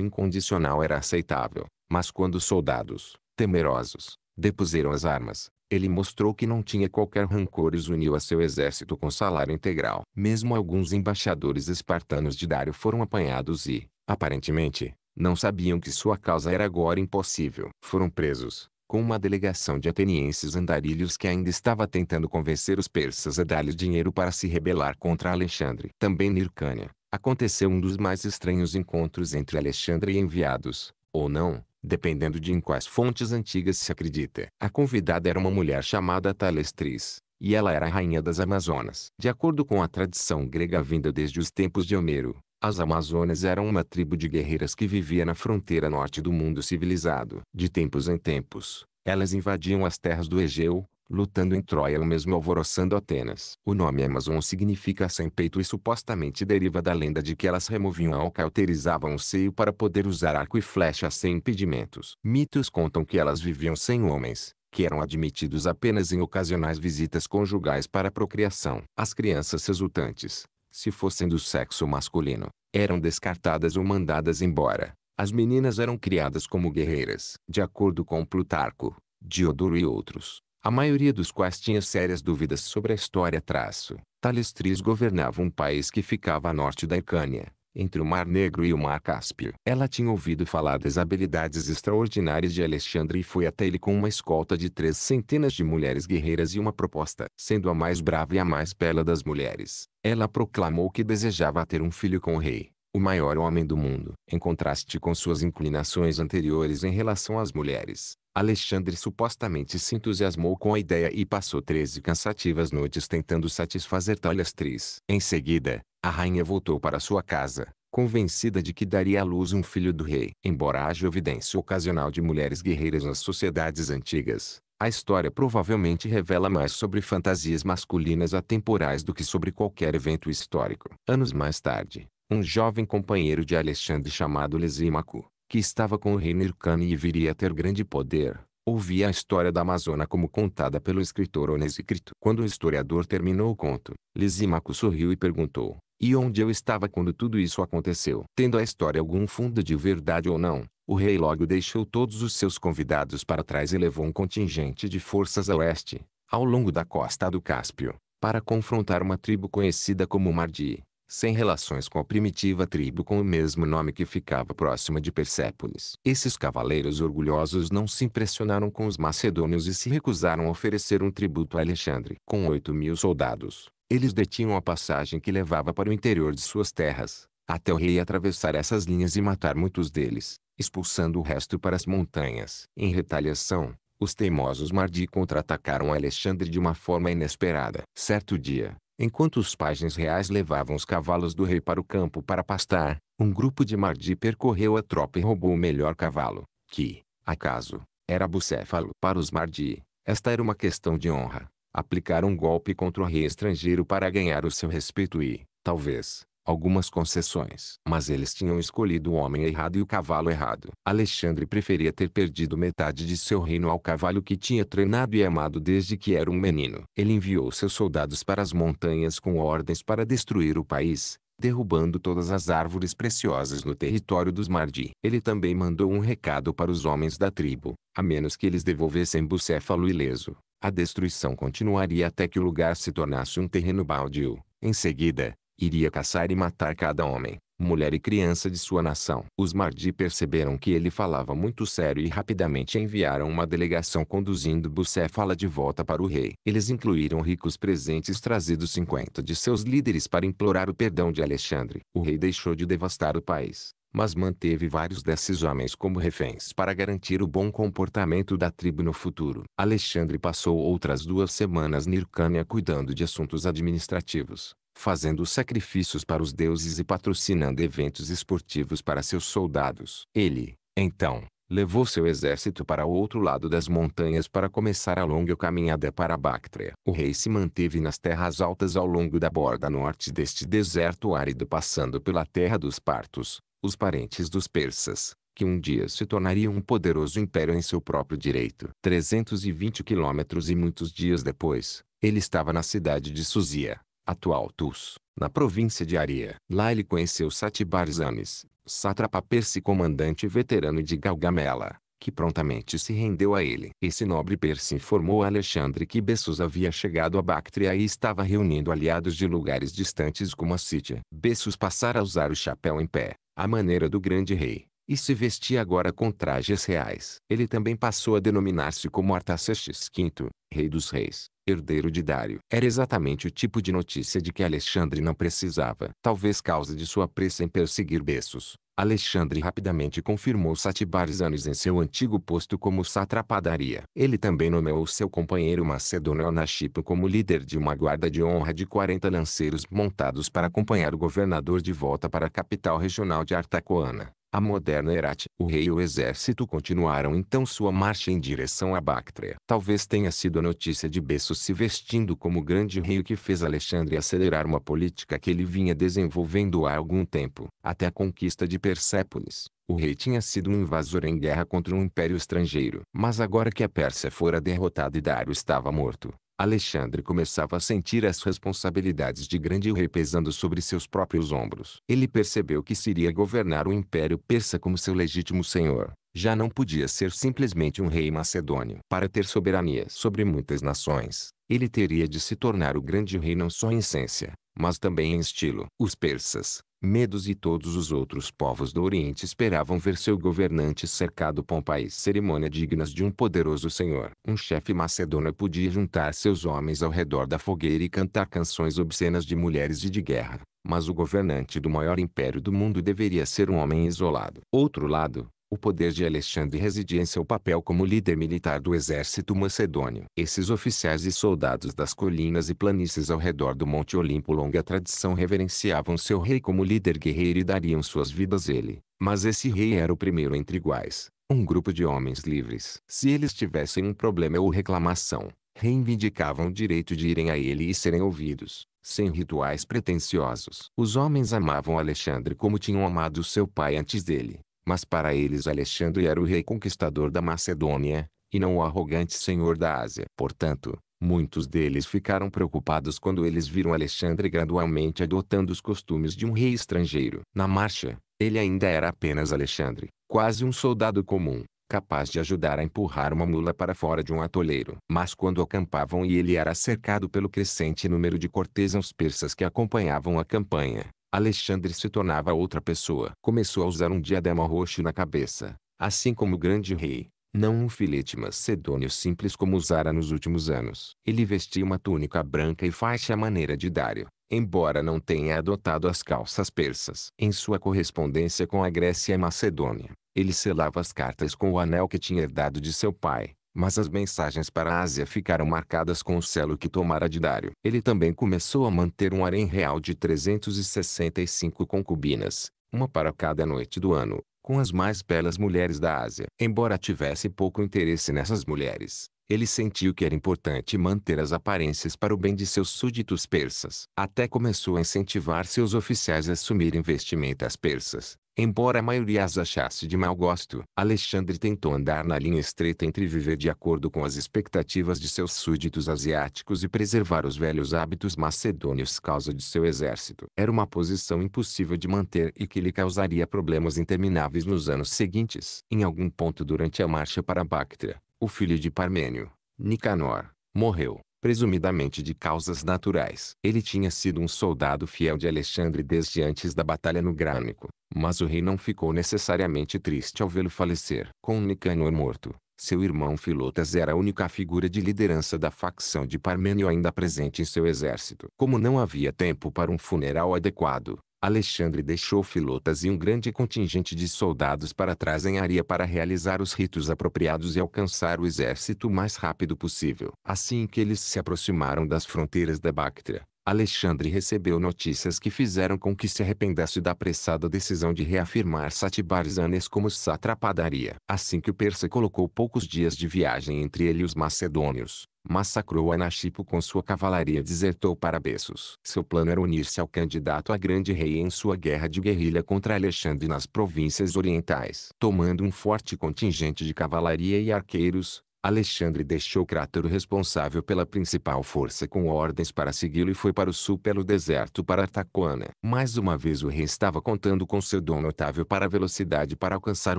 incondicional era aceitável, mas quando os soldados, temerosos, depuseram as armas, ele mostrou que não tinha qualquer rancor e os uniu a seu exército com salário integral. Mesmo alguns embaixadores espartanos de Dário foram apanhados e, aparentemente, não sabiam que sua causa era agora impossível. Foram presos, com uma delegação de atenienses andarilhos que ainda estava tentando convencer os persas a dar-lhe dinheiro para se rebelar contra Alexandre. Também em Hircânia, aconteceu um dos mais estranhos encontros entre Alexandre e enviados, ou não, dependendo de em quais fontes antigas se acredita. A convidada era uma mulher chamada Talestris, e ela era a rainha das Amazonas. De acordo com a tradição grega vinda desde os tempos de Homero, as Amazonas eram uma tribo de guerreiras que vivia na fronteira norte do mundo civilizado. De tempos em tempos, elas invadiam as terras do Egeu, lutando em Troia ou mesmo alvoroçando Atenas. O nome Amazon significa sem peito e supostamente deriva da lenda de que elas removiam a oca cauterizavam o seio para poder usar arco e flecha sem impedimentos. Mitos contam que elas viviam sem homens, que eram admitidos apenas em ocasionais visitas conjugais para a procriação. As crianças resultantes, se fossem do sexo masculino, eram descartadas ou mandadas embora. As meninas eram criadas como guerreiras, de acordo com Plutarco, Diodoro e outros, a maioria dos quais tinha sérias dúvidas sobre a história traço. Talestris governava um país que ficava a norte da Hircânia, entre o Mar Negro e o Mar Cáspio. Ela tinha ouvido falar das habilidades extraordinárias de Alexandre e foi até ele com uma escolta de três centenas de mulheres guerreiras e uma proposta. Sendo a mais brava e a mais bela das mulheres, ela proclamou que desejava ter um filho com o rei o maior homem do mundo. Em contraste com suas inclinações anteriores em relação às mulheres, Alexandre supostamente se entusiasmou com a ideia e passou 13 cansativas noites tentando satisfazer tal astriz. Em seguida, a rainha voltou para sua casa, convencida de que daria à luz um filho do rei. Embora haja evidência ocasional de mulheres guerreiras nas sociedades antigas, a história provavelmente revela mais sobre fantasias masculinas atemporais do que sobre qualquer evento histórico. Anos mais tarde, um jovem companheiro de Alexandre chamado Lisímaco, que estava com o rei Nircani e viria a ter grande poder, ouvia a história da Amazônia como contada pelo escritor Onesicrito. Quando o historiador terminou o conto, Lisímaco sorriu e perguntou, e onde eu estava quando tudo isso aconteceu? Tendo a história algum fundo de verdade ou não, o rei logo deixou todos os seus convidados para trás e levou um contingente de forças a oeste, ao longo da costa do Cáspio, para confrontar uma tribo conhecida como Mardi, sem relações com a primitiva tribo com o mesmo nome que ficava próxima de Persépolis. Esses cavaleiros orgulhosos não se impressionaram com os macedônios e se recusaram a oferecer um tributo a Alexandre. Com oito mil soldados, eles detinham a passagem que levava para o interior de suas terras, até o rei atravessar essas linhas e matar muitos deles, expulsando o resto para as montanhas. Em retaliação, os teimosos Mardi contra-atacaram Alexandre de uma forma inesperada. Certo dia, enquanto os pajens reais levavam os cavalos do rei para o campo para pastar, um grupo de Mardi percorreu a tropa e roubou o melhor cavalo, que, acaso, era bucéfalo. Para os Mardi, esta era uma questão de honra aplicar um golpe contra o rei estrangeiro para ganhar o seu respeito e, talvez, algumas concessões. Mas eles tinham escolhido o homem errado e o cavalo errado. Alexandre preferia ter perdido metade de seu reino ao cavalo que tinha treinado e amado desde que era um menino. Ele enviou seus soldados para as montanhas com ordens para destruir o país, derrubando todas as árvores preciosas no território dos Mardi. Ele também mandou um recado para os homens da tribo, a menos que eles devolvessem Bucéfalo ileso. A destruição continuaria até que o lugar se tornasse um terreno baldio. Em seguida, iria caçar e matar cada homem, mulher e criança de sua nação. Os Mardi perceberam que ele falava muito sério e rapidamente enviaram uma delegação conduzindo Bucéfala de volta para o rei. Eles incluíram ricos presentes trazidos 50 de seus líderes para implorar o perdão de Alexandre. O rei deixou de devastar o país mas manteve vários desses homens como reféns para garantir o bom comportamento da tribo no futuro. Alexandre passou outras duas semanas na Hircânia cuidando de assuntos administrativos, fazendo sacrifícios para os deuses e patrocinando eventos esportivos para seus soldados. Ele, então, levou seu exército para o outro lado das montanhas para começar a longa caminhada para a Bactria. O rei se manteve nas terras altas ao longo da borda norte deste deserto árido passando pela terra dos partos, os parentes dos persas, que um dia se tornariam um poderoso império em seu próprio direito. 320 quilômetros e muitos dias depois, ele estava na cidade de Suzia, atual Tus, na província de Aria. Lá ele conheceu Satybarzanes, sátrapa persa e comandante veterano de Galgamela, que prontamente se rendeu a ele. Esse nobre persa informou a Alexandre que Bessus havia chegado a Bactria e estava reunindo aliados de lugares distantes como a Sítia. Bessus passara a usar o chapéu em pé, à maneira do grande rei, e se vestia agora com trajes reais. Ele também passou a denominar-se como Artaxerxes V, rei dos reis, herdeiro de Dário. Era exatamente o tipo de notícia de que Alexandre não precisava, talvez causa de sua pressa em perseguir Bessos, Alexandre rapidamente confirmou Satibarzanes em seu antigo posto como satrapadaria. Ele também nomeou seu companheiro Macedônio Anaxipo como líder de uma guarda de honra de 40 lanceiros montados para acompanhar o governador de volta para a capital regional de Artacoana. A moderna Herat, o rei e o exército continuaram então sua marcha em direção à Bactria. Talvez tenha sido a notícia de Besso se vestindo como grande rei que fez Alexandre acelerar uma política que ele vinha desenvolvendo há algum tempo. Até a conquista de Persépolis, o rei tinha sido um invasor em guerra contra um império estrangeiro. Mas agora que a Pérsia fora derrotada e Dário estava morto, Alexandre começava a sentir as responsabilidades de grande rei pesando sobre seus próprios ombros. Ele percebeu que seria governar o Império Persa como seu legítimo senhor. Já não podia ser simplesmente um rei macedônio. Para ter soberania sobre muitas nações, ele teria de se tornar o grande rei não só em essência, mas também em estilo. Os persas, Medos e todos os outros povos do Oriente esperavam ver seu governante cercado com país cerimônia dignas de um poderoso senhor. Um chefe macedônio podia juntar seus homens ao redor da fogueira e cantar canções obscenas de mulheres e de guerra, mas o governante do maior império do mundo deveria ser um homem isolado. Outro lado, o poder de Alexandre residia em seu papel como líder militar do exército macedônio. Esses oficiais e soldados das colinas e planícies ao redor do Monte Olimpo longa tradição reverenciavam seu rei como líder guerreiro e dariam suas vidas ele. Mas esse rei era o primeiro entre iguais, um grupo de homens livres. Se eles tivessem um problema ou reclamação, reivindicavam o direito de irem a ele e serem ouvidos, sem rituais pretensiosos. Os homens amavam Alexandre como tinham amado seu pai antes dele. Mas para eles Alexandre era o rei conquistador da Macedônia, e não o arrogante senhor da Ásia. Portanto, muitos deles ficaram preocupados quando eles viram Alexandre gradualmente adotando os costumes de um rei estrangeiro. Na marcha, ele ainda era apenas Alexandre, quase um soldado comum, capaz de ajudar a empurrar uma mula para fora de um atoleiro. Mas quando acampavam e ele era cercado pelo crescente número de cortesãos persas que acompanhavam a campanha, Alexandre se tornava outra pessoa. Começou a usar um diadema roxo na cabeça, assim como o grande rei. Não um filete macedônio simples como usara nos últimos anos. Ele vestia uma túnica branca e faixa à maneira de Dário, embora não tenha adotado as calças persas. Em sua correspondência com a Grécia e Macedônia, ele selava as cartas com o anel que tinha herdado de seu pai mas as mensagens para a Ásia ficaram marcadas com o selo que tomara de Dário. Ele também começou a manter um harém real de 365 concubinas, uma para cada noite do ano, com as mais belas mulheres da Ásia. Embora tivesse pouco interesse nessas mulheres, ele sentiu que era importante manter as aparências para o bem de seus súditos persas. Até começou a incentivar seus oficiais a assumirem vestimentas persas, Embora a maioria as achasse de mau gosto, Alexandre tentou andar na linha estreita entre viver de acordo com as expectativas de seus súditos asiáticos e preservar os velhos hábitos macedônios causa de seu exército. Era uma posição impossível de manter e que lhe causaria problemas intermináveis nos anos seguintes. Em algum ponto durante a marcha para Bactria, o filho de Parmênio, Nicanor, morreu presumidamente de causas naturais. Ele tinha sido um soldado fiel de Alexandre desde antes da batalha no Grânico, mas o rei não ficou necessariamente triste ao vê-lo falecer. Com Nicanor morto, seu irmão Filotas era a única figura de liderança da facção de Parmênio ainda presente em seu exército. Como não havia tempo para um funeral adequado, Alexandre deixou filotas e um grande contingente de soldados para trás em Aria para realizar os ritos apropriados e alcançar o exército o mais rápido possível. Assim que eles se aproximaram das fronteiras da Bactria. Alexandre recebeu notícias que fizeram com que se arrependesse da apressada decisão de reafirmar Satibarzanes como satrapadaria. Assim que o persa colocou poucos dias de viagem entre ele e os macedônios, massacrou Anaxipo com sua cavalaria e desertou para Bessos. Seu plano era unir-se ao candidato a grande rei em sua guerra de guerrilha contra Alexandre nas províncias orientais. Tomando um forte contingente de cavalaria e arqueiros, Alexandre deixou Crátero responsável pela principal força com ordens para segui-lo e foi para o sul pelo deserto para Artaquana. Mais uma vez o rei estava contando com seu dom notável para a velocidade para alcançar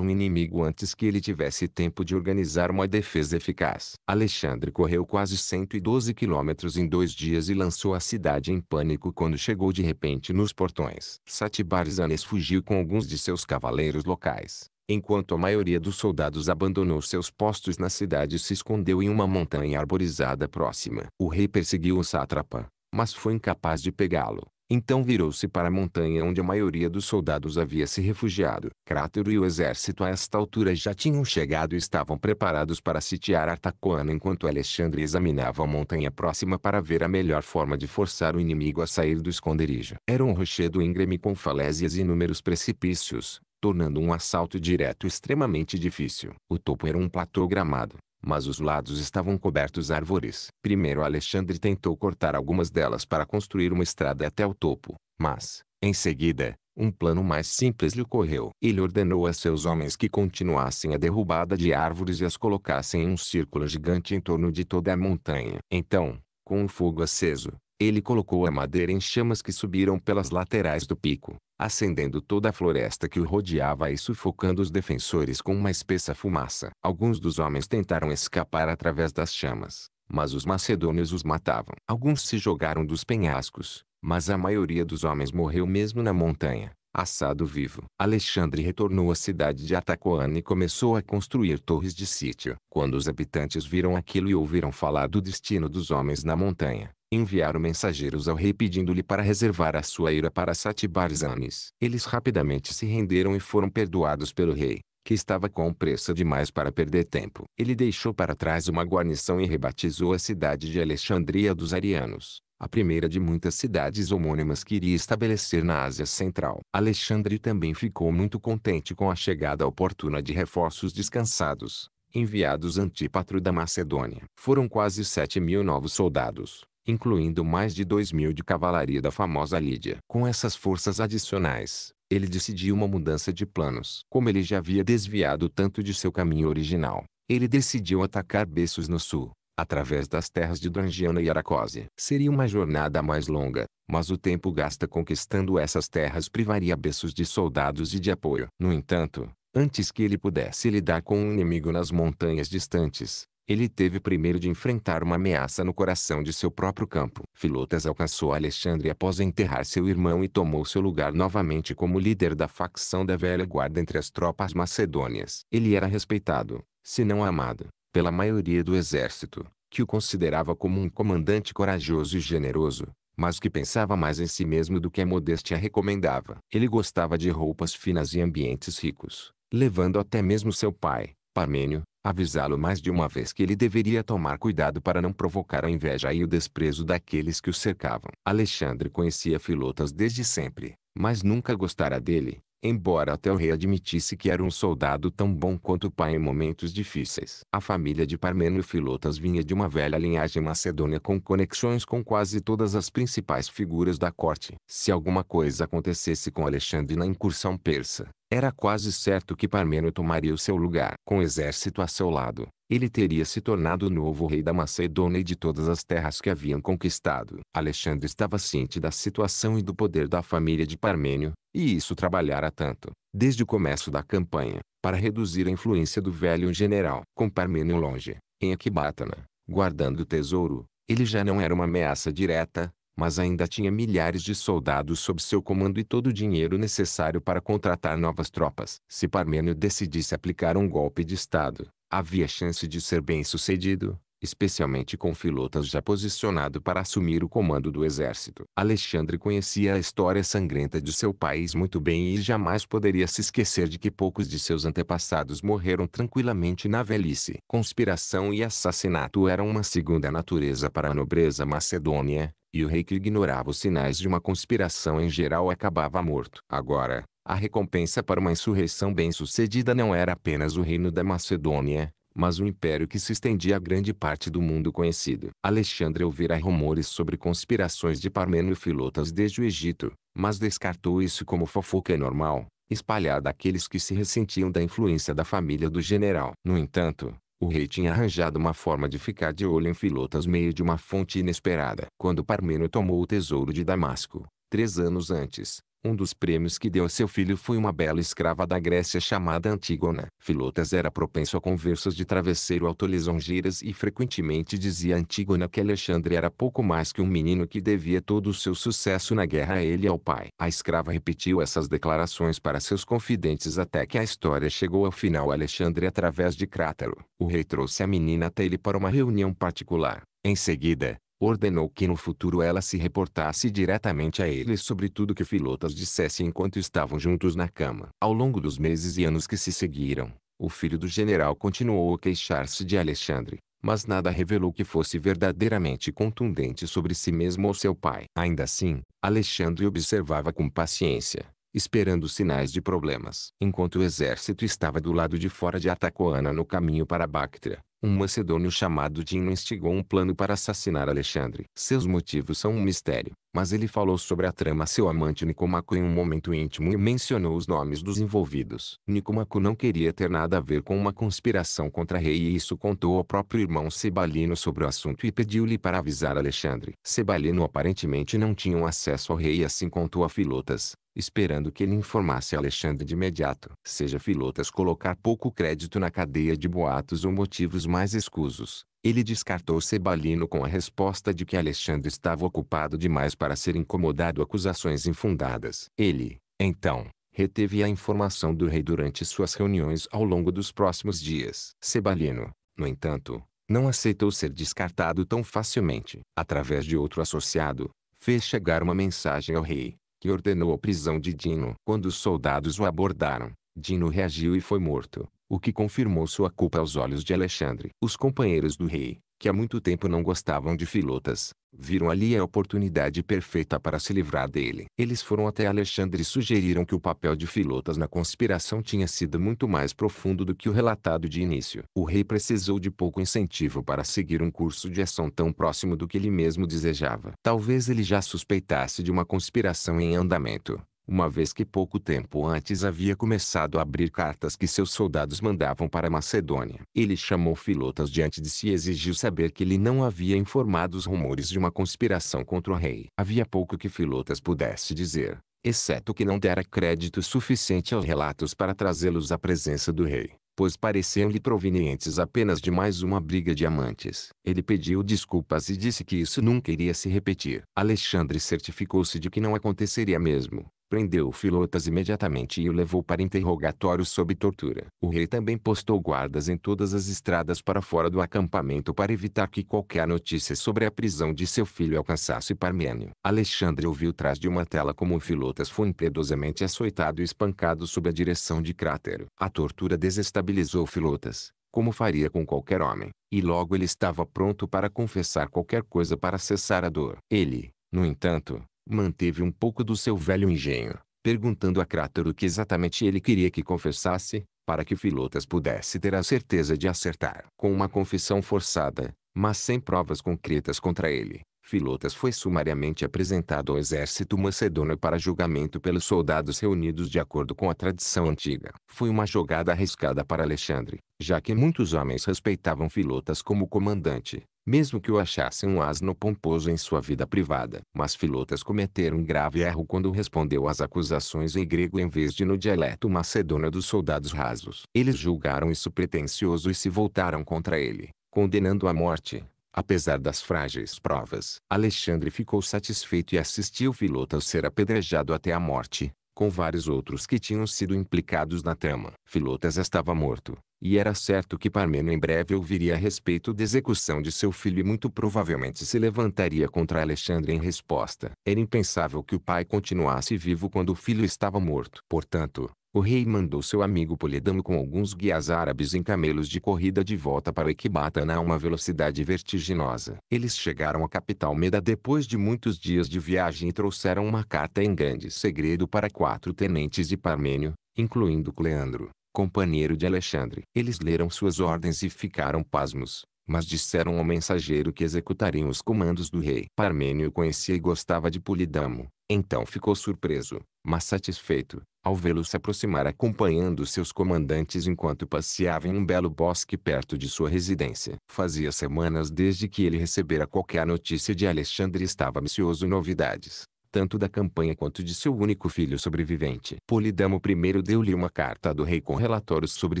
um inimigo antes que ele tivesse tempo de organizar uma defesa eficaz. Alexandre correu quase 112 quilômetros em dois dias e lançou a cidade em pânico quando chegou de repente nos portões. Satibarzanes fugiu com alguns de seus cavaleiros locais enquanto a maioria dos soldados abandonou seus postos na cidade e se escondeu em uma montanha arborizada próxima. O rei perseguiu o sátrapa, mas foi incapaz de pegá-lo. Então virou-se para a montanha onde a maioria dos soldados havia se refugiado. Crátero e o exército a esta altura já tinham chegado e estavam preparados para sitiar Artacoana enquanto Alexandre examinava a montanha próxima para ver a melhor forma de forçar o inimigo a sair do esconderijo. Era um rochedo íngreme com falésias e inúmeros precipícios, tornando um assalto direto extremamente difícil. O topo era um platô gramado, mas os lados estavam cobertos árvores. Primeiro Alexandre tentou cortar algumas delas para construir uma estrada até o topo, mas, em seguida, um plano mais simples lhe ocorreu. Ele ordenou a seus homens que continuassem a derrubada de árvores e as colocassem em um círculo gigante em torno de toda a montanha. Então, com o fogo aceso, ele colocou a madeira em chamas que subiram pelas laterais do pico, acendendo toda a floresta que o rodeava e sufocando os defensores com uma espessa fumaça. Alguns dos homens tentaram escapar através das chamas, mas os macedônios os matavam. Alguns se jogaram dos penhascos, mas a maioria dos homens morreu mesmo na montanha, assado vivo. Alexandre retornou à cidade de Atacoana e começou a construir torres de sítio. Quando os habitantes viram aquilo e ouviram falar do destino dos homens na montanha, enviaram mensageiros ao rei pedindo-lhe para reservar a sua ira para Satibarzanes. Eles rapidamente se renderam e foram perdoados pelo rei, que estava com pressa demais para perder tempo. Ele deixou para trás uma guarnição e rebatizou a cidade de Alexandria dos Arianos, a primeira de muitas cidades homônimas que iria estabelecer na Ásia Central. Alexandre também ficou muito contente com a chegada oportuna de reforços descansados, enviados Antípatro da Macedônia. Foram quase 7 mil novos soldados, incluindo mais de dois mil de cavalaria da famosa Lídia. Com essas forças adicionais, ele decidiu uma mudança de planos. Como ele já havia desviado tanto de seu caminho original, ele decidiu atacar Bessos no sul, através das terras de Drangiana e Aracose. Seria uma jornada mais longa, mas o tempo gasta conquistando essas terras privaria Bessos de soldados e de apoio. No entanto, antes que ele pudesse lidar com um inimigo nas montanhas distantes, ele teve primeiro de enfrentar uma ameaça no coração de seu próprio campo. Filotas alcançou Alexandre após enterrar seu irmão e tomou seu lugar novamente como líder da facção da velha guarda entre as tropas macedônias. Ele era respeitado, se não amado, pela maioria do exército, que o considerava como um comandante corajoso e generoso, mas que pensava mais em si mesmo do que a modéstia recomendava. Ele gostava de roupas finas e ambientes ricos, levando até mesmo seu pai, Parmênio, avisá-lo mais de uma vez que ele deveria tomar cuidado para não provocar a inveja e o desprezo daqueles que o cercavam. Alexandre conhecia Filotas desde sempre, mas nunca gostara dele, embora até o rei admitisse que era um soldado tão bom quanto o pai em momentos difíceis. A família de Parmênio Filotas vinha de uma velha linhagem macedônia com conexões com quase todas as principais figuras da corte. Se alguma coisa acontecesse com Alexandre na incursão persa, era quase certo que Parmênio tomaria o seu lugar. Com o exército a seu lado, ele teria se tornado o novo rei da Macedônia e de todas as terras que haviam conquistado. Alexandre estava ciente da situação e do poder da família de Parmênio, e isso trabalhara tanto, desde o começo da campanha, para reduzir a influência do velho general. Com Parmênio longe, em Ecbatana, guardando o tesouro, ele já não era uma ameaça direta, mas ainda tinha milhares de soldados sob seu comando e todo o dinheiro necessário para contratar novas tropas. Se Parmênio decidisse aplicar um golpe de Estado, havia chance de ser bem sucedido, especialmente com Filotas já posicionado para assumir o comando do exército. Alexandre conhecia a história sangrenta de seu país muito bem e jamais poderia se esquecer de que poucos de seus antepassados morreram tranquilamente na velhice. Conspiração e assassinato eram uma segunda natureza para a nobreza macedônia, e o rei que ignorava os sinais de uma conspiração em geral acabava morto. Agora, a recompensa para uma insurreição bem-sucedida não era apenas o reino da Macedônia, mas um império que se estendia a grande parte do mundo conhecido. Alexandre ouvira rumores sobre conspirações de Parmênio e Filotas desde o Egito, mas descartou isso como fofoca normal, espalhada àqueles que se ressentiam da influência da família do general. No entanto, o rei tinha arranjado uma forma de ficar de olho em Filotas meio de uma fonte inesperada. Quando Parmênio tomou o tesouro de Damasco, três anos antes, um dos prêmios que deu a seu filho foi uma bela escrava da Grécia chamada Antígona. Filotas era propenso a conversas de travesseiro autolisongeiras e frequentemente dizia Antígona que Alexandre era pouco mais que um menino que devia todo o seu sucesso na guerra a ele e ao pai. A escrava repetiu essas declarações para seus confidentes até que a história chegou ao final Alexandre através de Crátero. O rei trouxe a menina até ele para uma reunião particular. Em seguida, ordenou que no futuro ela se reportasse diretamente a ele sobre tudo que Filotas dissesse enquanto estavam juntos na cama. Ao longo dos meses e anos que se seguiram, o filho do general continuou a queixar-se de Alexandre, mas nada revelou que fosse verdadeiramente contundente sobre si mesmo ou seu pai. Ainda assim, Alexandre observava com paciência, esperando sinais de problemas. Enquanto o exército estava do lado de fora de Atacoana no caminho para Bactria, um macedônio chamado Dino instigou um plano para assassinar Alexandre. Seus motivos são um mistério mas ele falou sobre a trama a seu amante Nicomaco em um momento íntimo e mencionou os nomes dos envolvidos. Nicomaco não queria ter nada a ver com uma conspiração contra rei e isso contou ao próprio irmão Sebalino sobre o assunto e pediu-lhe para avisar Alexandre. Sebalino aparentemente não tinha acesso ao rei e assim contou a Filotas, esperando que ele informasse Alexandre de imediato. Seja Filotas colocar pouco crédito na cadeia de boatos ou motivos mais escusos, ele descartou Sebalino com a resposta de que Alexandre estava ocupado demais para ser incomodado acusações infundadas. Ele, então, reteve a informação do rei durante suas reuniões ao longo dos próximos dias. Sebalino, no entanto, não aceitou ser descartado tão facilmente. Através de outro associado, fez chegar uma mensagem ao rei, que ordenou a prisão de Dino. Quando os soldados o abordaram, Dino reagiu e foi morto o que confirmou sua culpa aos olhos de Alexandre. Os companheiros do rei, que há muito tempo não gostavam de Filotas, viram ali a oportunidade perfeita para se livrar dele. Eles foram até Alexandre e sugeriram que o papel de Filotas na conspiração tinha sido muito mais profundo do que o relatado de início. O rei precisou de pouco incentivo para seguir um curso de ação tão próximo do que ele mesmo desejava. Talvez ele já suspeitasse de uma conspiração em andamento uma vez que pouco tempo antes havia começado a abrir cartas que seus soldados mandavam para Macedônia. Ele chamou Filotas diante de si e exigiu saber que ele não havia informado os rumores de uma conspiração contra o rei. Havia pouco que Filotas pudesse dizer, exceto que não dera crédito suficiente aos relatos para trazê-los à presença do rei pois pareciam-lhe provenientes apenas de mais uma briga de amantes. Ele pediu desculpas e disse que isso nunca iria se repetir. Alexandre certificou-se de que não aconteceria mesmo prendeu Filotas imediatamente e o levou para interrogatório sob tortura. O rei também postou guardas em todas as estradas para fora do acampamento para evitar que qualquer notícia sobre a prisão de seu filho alcançasse Parmênio. Alexandre ouviu atrás de uma tela como Filotas foi impiedosamente açoitado e espancado sob a direção de Crátero. A tortura desestabilizou Filotas, como faria com qualquer homem, e logo ele estava pronto para confessar qualquer coisa para cessar a dor. Ele, no entanto, manteve um pouco do seu velho engenho, perguntando a Crátero o que exatamente ele queria que confessasse, para que Filotas pudesse ter a certeza de acertar. Com uma confissão forçada, mas sem provas concretas contra ele, Filotas foi sumariamente apresentado ao exército macedônio para julgamento pelos soldados reunidos de acordo com a tradição antiga. Foi uma jogada arriscada para Alexandre, já que muitos homens respeitavam Filotas como comandante, mesmo que o achasse um asno pomposo em sua vida privada. Mas Filotas cometeu um grave erro quando respondeu às acusações em grego em vez de no dialeto macedônio dos soldados rasos. Eles julgaram isso pretensioso e se voltaram contra ele, condenando à morte. Apesar das frágeis provas, Alexandre ficou satisfeito e assistiu Filotas ser apedrejado até a morte, com vários outros que tinham sido implicados na trama. Filotas estava morto, e era certo que Parmeno em breve ouviria a respeito da execução de seu filho e muito provavelmente se levantaria contra Alexandre em resposta. Era impensável que o pai continuasse vivo quando o filho estava morto. Portanto, o rei mandou seu amigo Polidamo com alguns guias árabes em camelos de corrida de volta para Equibatana a uma velocidade vertiginosa. Eles chegaram à capital Meda depois de muitos dias de viagem e trouxeram uma carta em grande segredo para quatro tenentes de Parmênio, incluindo Cleandro, companheiro de Alexandre. Eles leram suas ordens e ficaram pasmos mas disseram ao mensageiro que executariam os comandos do rei. Parmênio conhecia e gostava de Polidamo, então ficou surpreso, mas satisfeito, ao vê-lo se aproximar acompanhando seus comandantes enquanto passeava em um belo bosque perto de sua residência. Fazia semanas desde que ele recebera qualquer notícia de Alexandre e estava ansioso em novidades, tanto da campanha quanto de seu único filho sobrevivente. Polidamo I deu-lhe uma carta do rei com relatórios sobre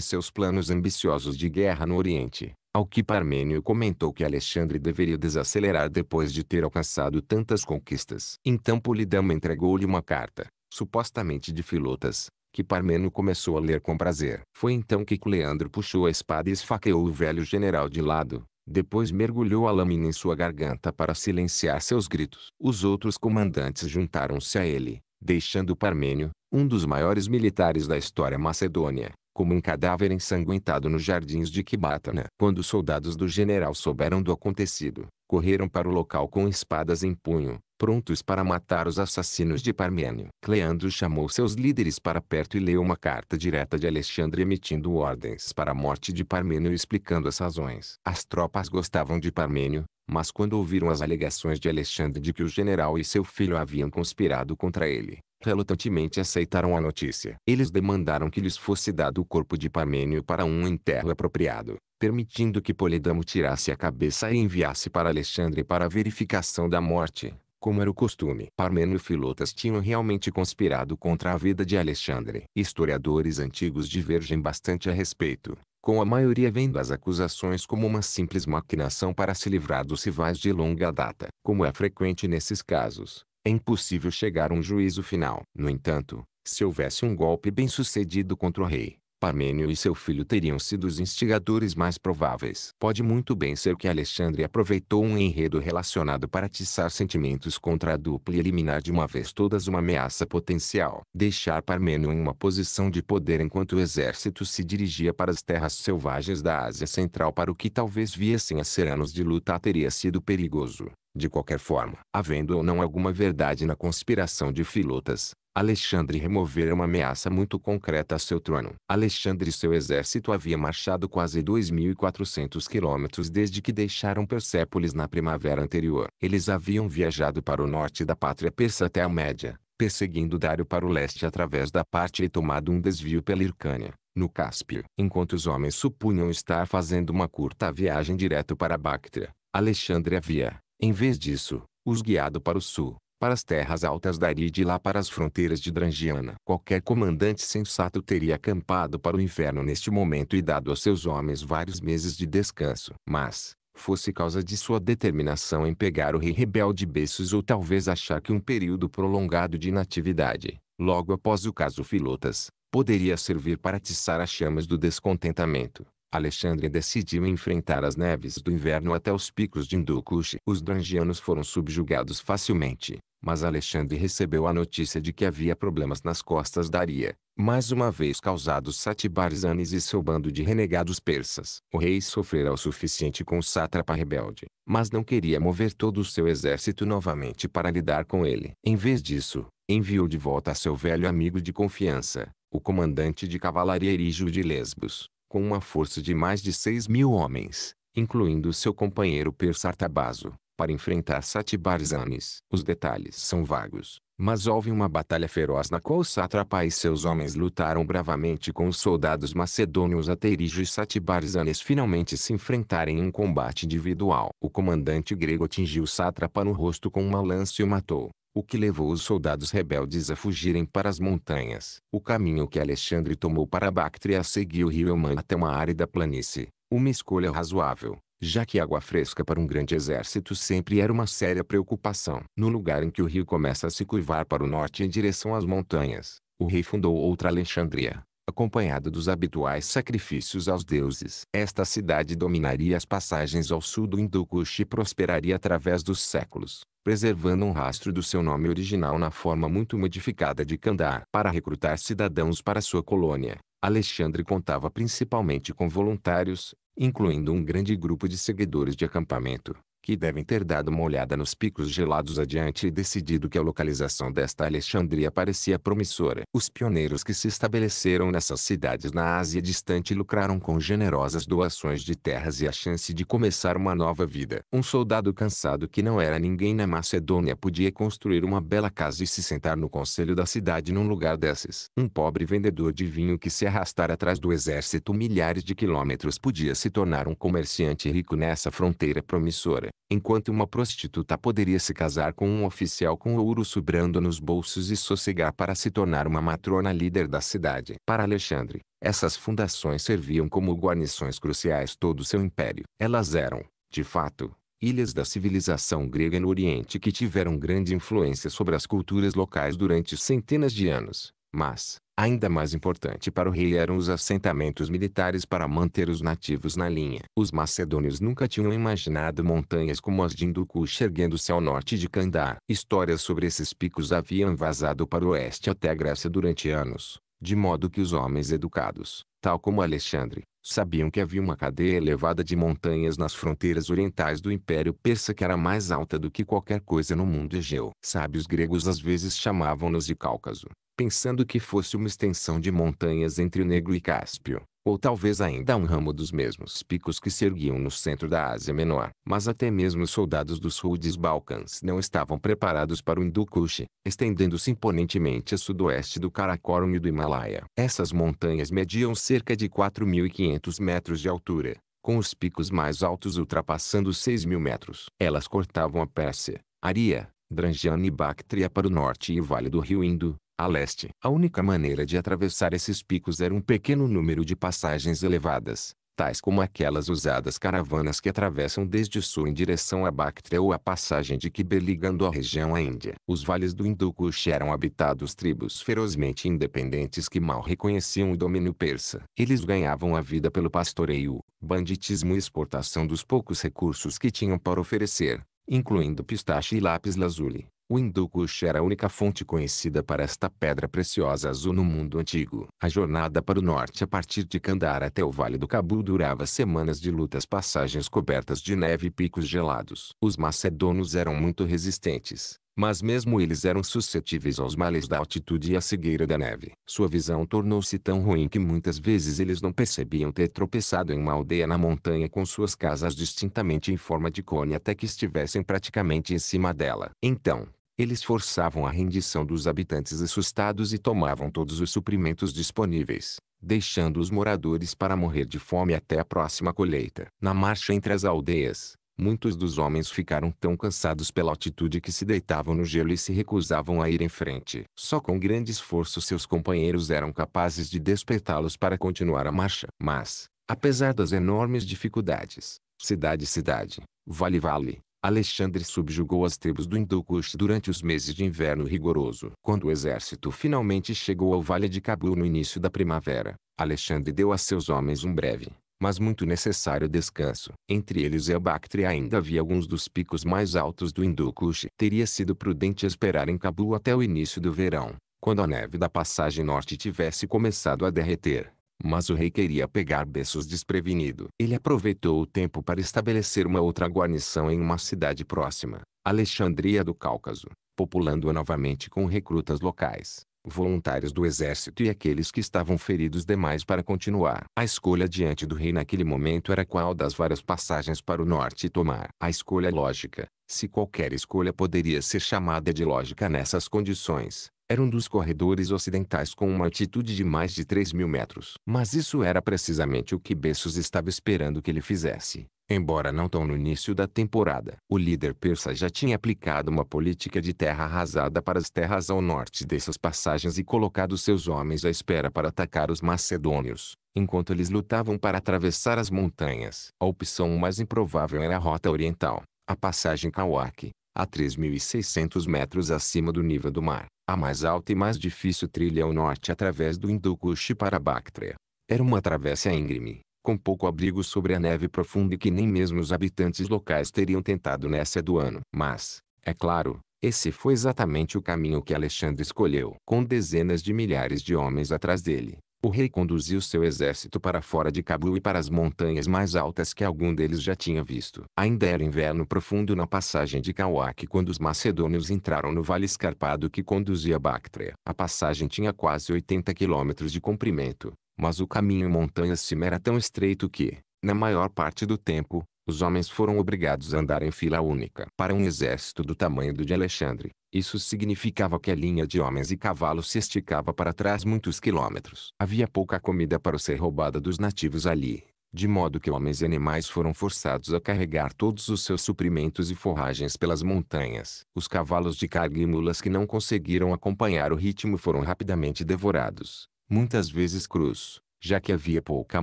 seus planos ambiciosos de guerra no Oriente. Ao que Parmênio comentou que Alexandre deveria desacelerar depois de ter alcançado tantas conquistas. Então Polidamo entregou-lhe uma carta, supostamente de Filotas, que Parmênio começou a ler com prazer. Foi então que Cleandro puxou a espada e esfaqueou o velho general de lado, depois mergulhou a lâmina em sua garganta para silenciar seus gritos. Os outros comandantes juntaram-se a ele, deixando Parmênio, um dos maiores militares da história macedônia, como um cadáver ensanguentado nos jardins de Quibatana. Quando os soldados do general souberam do acontecido, correram para o local com espadas em punho, prontos para matar os assassinos de Parmênio. Cleandro chamou seus líderes para perto e leu uma carta direta de Alexandre emitindo ordens para a morte de Parmênio e explicando as razões. As tropas gostavam de Parmênio, mas quando ouviram as alegações de Alexandre de que o general e seu filho haviam conspirado contra ele, relutantemente aceitaram a notícia. Eles demandaram que lhes fosse dado o corpo de Parmênio para um enterro apropriado permitindo que Polidamo tirasse a cabeça e enviasse para Alexandre para verificação da morte, como era o costume. Parmeno e Filotas tinham realmente conspirado contra a vida de Alexandre. Historiadores antigos divergem bastante a respeito, com a maioria vendo as acusações como uma simples maquinação para se livrar dos rivais de longa data. Como é frequente nesses casos, é impossível chegar a um juízo final. No entanto, se houvesse um golpe bem sucedido contra o rei, Parmênio e seu filho teriam sido os instigadores mais prováveis. Pode muito bem ser que Alexandre aproveitou um enredo relacionado para atiçar sentimentos contra a dupla e eliminar de uma vez todas uma ameaça potencial. Deixar Parmênio em uma posição de poder enquanto o exército se dirigia para as terras selvagens da Ásia Central para o que talvez viessem a ser anos de luta teria sido perigoso. De qualquer forma, havendo ou não alguma verdade na conspiração de Filotas, Alexandre removera uma ameaça muito concreta a seu trono. Alexandre e seu exército havia marchado quase 2.400 quilômetros desde que deixaram Persépolis na primavera anterior. Eles haviam viajado para o norte da pátria persa até a Média, perseguindo Dário para o leste através da parte e tomado um desvio pela Hircânia, no Cáspio. Enquanto os homens supunham estar fazendo uma curta viagem direto para a Báctria, Alexandre havia, em vez disso, os guiado para o sul, para as terras altas dali e lá para as fronteiras de Drangiana. Qualquer comandante sensato teria acampado para o inferno neste momento e dado a seus homens vários meses de descanso. Mas, fosse causa de sua determinação em pegar o rei rebelde Bessos ou talvez achar que um período prolongado de inatividade, logo após o caso Filotas, poderia servir para atiçar as chamas do descontentamento. Alexandre decidiu enfrentar as neves do inverno até os picos de Hindukush. Os drangianos foram subjugados facilmente, mas Alexandre recebeu a notícia de que havia problemas nas costas da Aria, mais uma vez causados satibarzanes e seu bando de renegados persas. O rei sofrera o suficiente com o sátrapa rebelde, mas não queria mover todo o seu exército novamente para lidar com ele. Em vez disso, enviou de volta a seu velho amigo de confiança, o comandante de cavalaria Erígio de Lesbos, com uma força de mais de 6 mil homens, incluindo seu companheiro persa Artabazo, para enfrentar Satibarzanes. Os detalhes são vagos, mas houve uma batalha feroz na qual Sátrapa e seus homens lutaram bravamente com os soldados macedônios até e Satibarzanes finalmente se enfrentarem em um combate individual. O comandante grego atingiu Sátrapa no rosto com uma lança e o matou, o que levou os soldados rebeldes a fugirem para as montanhas. O caminho que Alexandre tomou para a Bactria seguiu o rio Eumã até uma árida planície, uma escolha razoável já que água fresca para um grande exército sempre era uma séria preocupação. No lugar em que o rio começa a se curvar para o norte em direção às montanhas, o rei fundou outra Alexandria, acompanhado dos habituais sacrifícios aos deuses. Esta cidade dominaria as passagens ao sul do Hindukush e prosperaria através dos séculos, preservando um rastro do seu nome original na forma muito modificada de Kandahar. Para recrutar cidadãos para sua colônia, Alexandre contava principalmente com voluntários, incluindo um grande grupo de seguidores de acampamento que devem ter dado uma olhada nos picos gelados adiante e decidido que a localização desta Alexandria parecia promissora. Os pioneiros que se estabeleceram nessas cidades na Ásia distante lucraram com generosas doações de terras e a chance de começar uma nova vida. Um soldado cansado que não era ninguém na Macedônia podia construir uma bela casa e se sentar no conselho da cidade num lugar desses. Um pobre vendedor de vinho que se arrastara atrás do exército milhares de quilômetros podia se tornar um comerciante rico nessa fronteira promissora enquanto uma prostituta poderia se casar com um oficial com ouro sobrando nos bolsos e sossegar para se tornar uma matrona líder da cidade. Para Alexandre, essas fundações serviam como guarnições cruciais todo seu império. Elas eram, de fato, ilhas da civilização grega no Oriente que tiveram grande influência sobre as culturas locais durante centenas de anos. Mas, ainda mais importante para o rei eram os assentamentos militares para manter os nativos na linha. Os macedônios nunca tinham imaginado montanhas como as de Hindukush erguendo-se ao norte de Kandar. Histórias sobre esses picos haviam vazado para o oeste até a Grécia durante anos, de modo que os homens educados, tal como Alexandre, sabiam que havia uma cadeia elevada de montanhas nas fronteiras orientais do Império Persa que era mais alta do que qualquer coisa no mundo egeu. Sábios gregos às vezes chamavam-nos de Cáucaso, pensando que fosse uma extensão de montanhas entre o Negro e Cáspio, ou talvez ainda um ramo dos mesmos picos que se erguiam no centro da Ásia Menor. Mas até mesmo os soldados dos rudes Balcãs não estavam preparados para o Kush, estendendo-se imponentemente a sudoeste do Karakorum e do Himalaia. Essas montanhas mediam cerca de 4.500 metros de altura, com os picos mais altos ultrapassando 6.000 metros. Elas cortavam a Pérsia, Aria, Drangiana e Bactria para o norte e o Vale do Rio Indo, a leste. A única maneira de atravessar esses picos era um pequeno número de passagens elevadas, tais como aquelas usadas caravanas que atravessam desde o sul em direção a Bactria ou a passagem de Kiber ligando a região à Índia. Os vales do Hindukush eram habitados tribos ferozmente independentes que mal reconheciam o domínio persa. Eles ganhavam a vida pelo pastoreio, banditismo e exportação dos poucos recursos que tinham para oferecer, incluindo pistache e lápis lazuli. O Hindukush era a única fonte conhecida para esta pedra preciosa azul no mundo antigo. A jornada para o norte a partir de Kandara até o Vale do Cabu durava semanas de lutas passagens cobertas de neve e picos gelados. Os macedonos eram muito resistentes, mas mesmo eles eram suscetíveis aos males da altitude e à cegueira da neve. Sua visão tornou-se tão ruim que muitas vezes eles não percebiam ter tropeçado em uma aldeia na montanha com suas casas distintamente em forma de cone até que estivessem praticamente em cima dela. Então, eles forçavam a rendição dos habitantes assustados e tomavam todos os suprimentos disponíveis, deixando os moradores para morrer de fome até a próxima colheita. Na marcha entre as aldeias, muitos dos homens ficaram tão cansados pela altitude que se deitavam no gelo e se recusavam a ir em frente. Só com grande esforço seus companheiros eram capazes de despertá-los para continuar a marcha. Mas, apesar das enormes dificuldades, cidade cidade, vale vale, Alexandre subjugou as tribos do Hindukush durante os meses de inverno rigoroso. Quando o exército finalmente chegou ao Vale de Cabul no início da primavera, Alexandre deu a seus homens um breve, mas muito necessário descanso. Entre eles e a Bactria ainda havia alguns dos picos mais altos do Hindukush. Teria sido prudente esperar em Cabul até o início do verão, quando a neve da passagem norte tivesse começado a derreter. Mas o rei queria pegar Bessus desprevenido. Ele aproveitou o tempo para estabelecer uma outra guarnição em uma cidade próxima, Alexandria do Cáucaso, populando-a novamente com recrutas locais, voluntários do exército e aqueles que estavam feridos demais para continuar. A escolha diante do rei naquele momento era qual das várias passagens para o norte tomar. A escolha lógica, se qualquer escolha poderia ser chamada de lógica nessas condições, era um dos corredores ocidentais com uma altitude de mais de 3 mil metros. Mas isso era precisamente o que Bessos estava esperando que ele fizesse. Embora não tão no início da temporada, o líder persa já tinha aplicado uma política de terra arrasada para as terras ao norte dessas passagens e colocado seus homens à espera para atacar os macedônios, enquanto eles lutavam para atravessar as montanhas. A opção mais improvável era a rota oriental, a passagem Kawaki, a 3.600 metros acima do nível do mar. A mais alta e mais difícil trilha ao norte através do Kush para a Bactria, Era uma travessa íngreme, com pouco abrigo sobre a neve profunda e que nem mesmo os habitantes locais teriam tentado nessa do ano. Mas, é claro, esse foi exatamente o caminho que Alexandre escolheu, com dezenas de milhares de homens atrás dele. O rei conduziu seu exército para fora de Cabu e para as montanhas mais altas que algum deles já tinha visto. Ainda era inverno profundo na passagem de Kauak quando os macedônios entraram no vale escarpado que conduzia a Bactria. A passagem tinha quase 80 quilômetros de comprimento, mas o caminho em montanhas cima era tão estreito que, na maior parte do tempo, os homens foram obrigados a andar em fila única. Para um exército do tamanho do de Alexandre, isso significava que a linha de homens e cavalos se esticava para trás muitos quilômetros. Havia pouca comida para ser roubada dos nativos ali, de modo que homens e animais foram forçados a carregar todos os seus suprimentos e forragens pelas montanhas. Os cavalos de carga e mulas que não conseguiram acompanhar o ritmo foram rapidamente devorados, muitas vezes cruz, já que havia pouca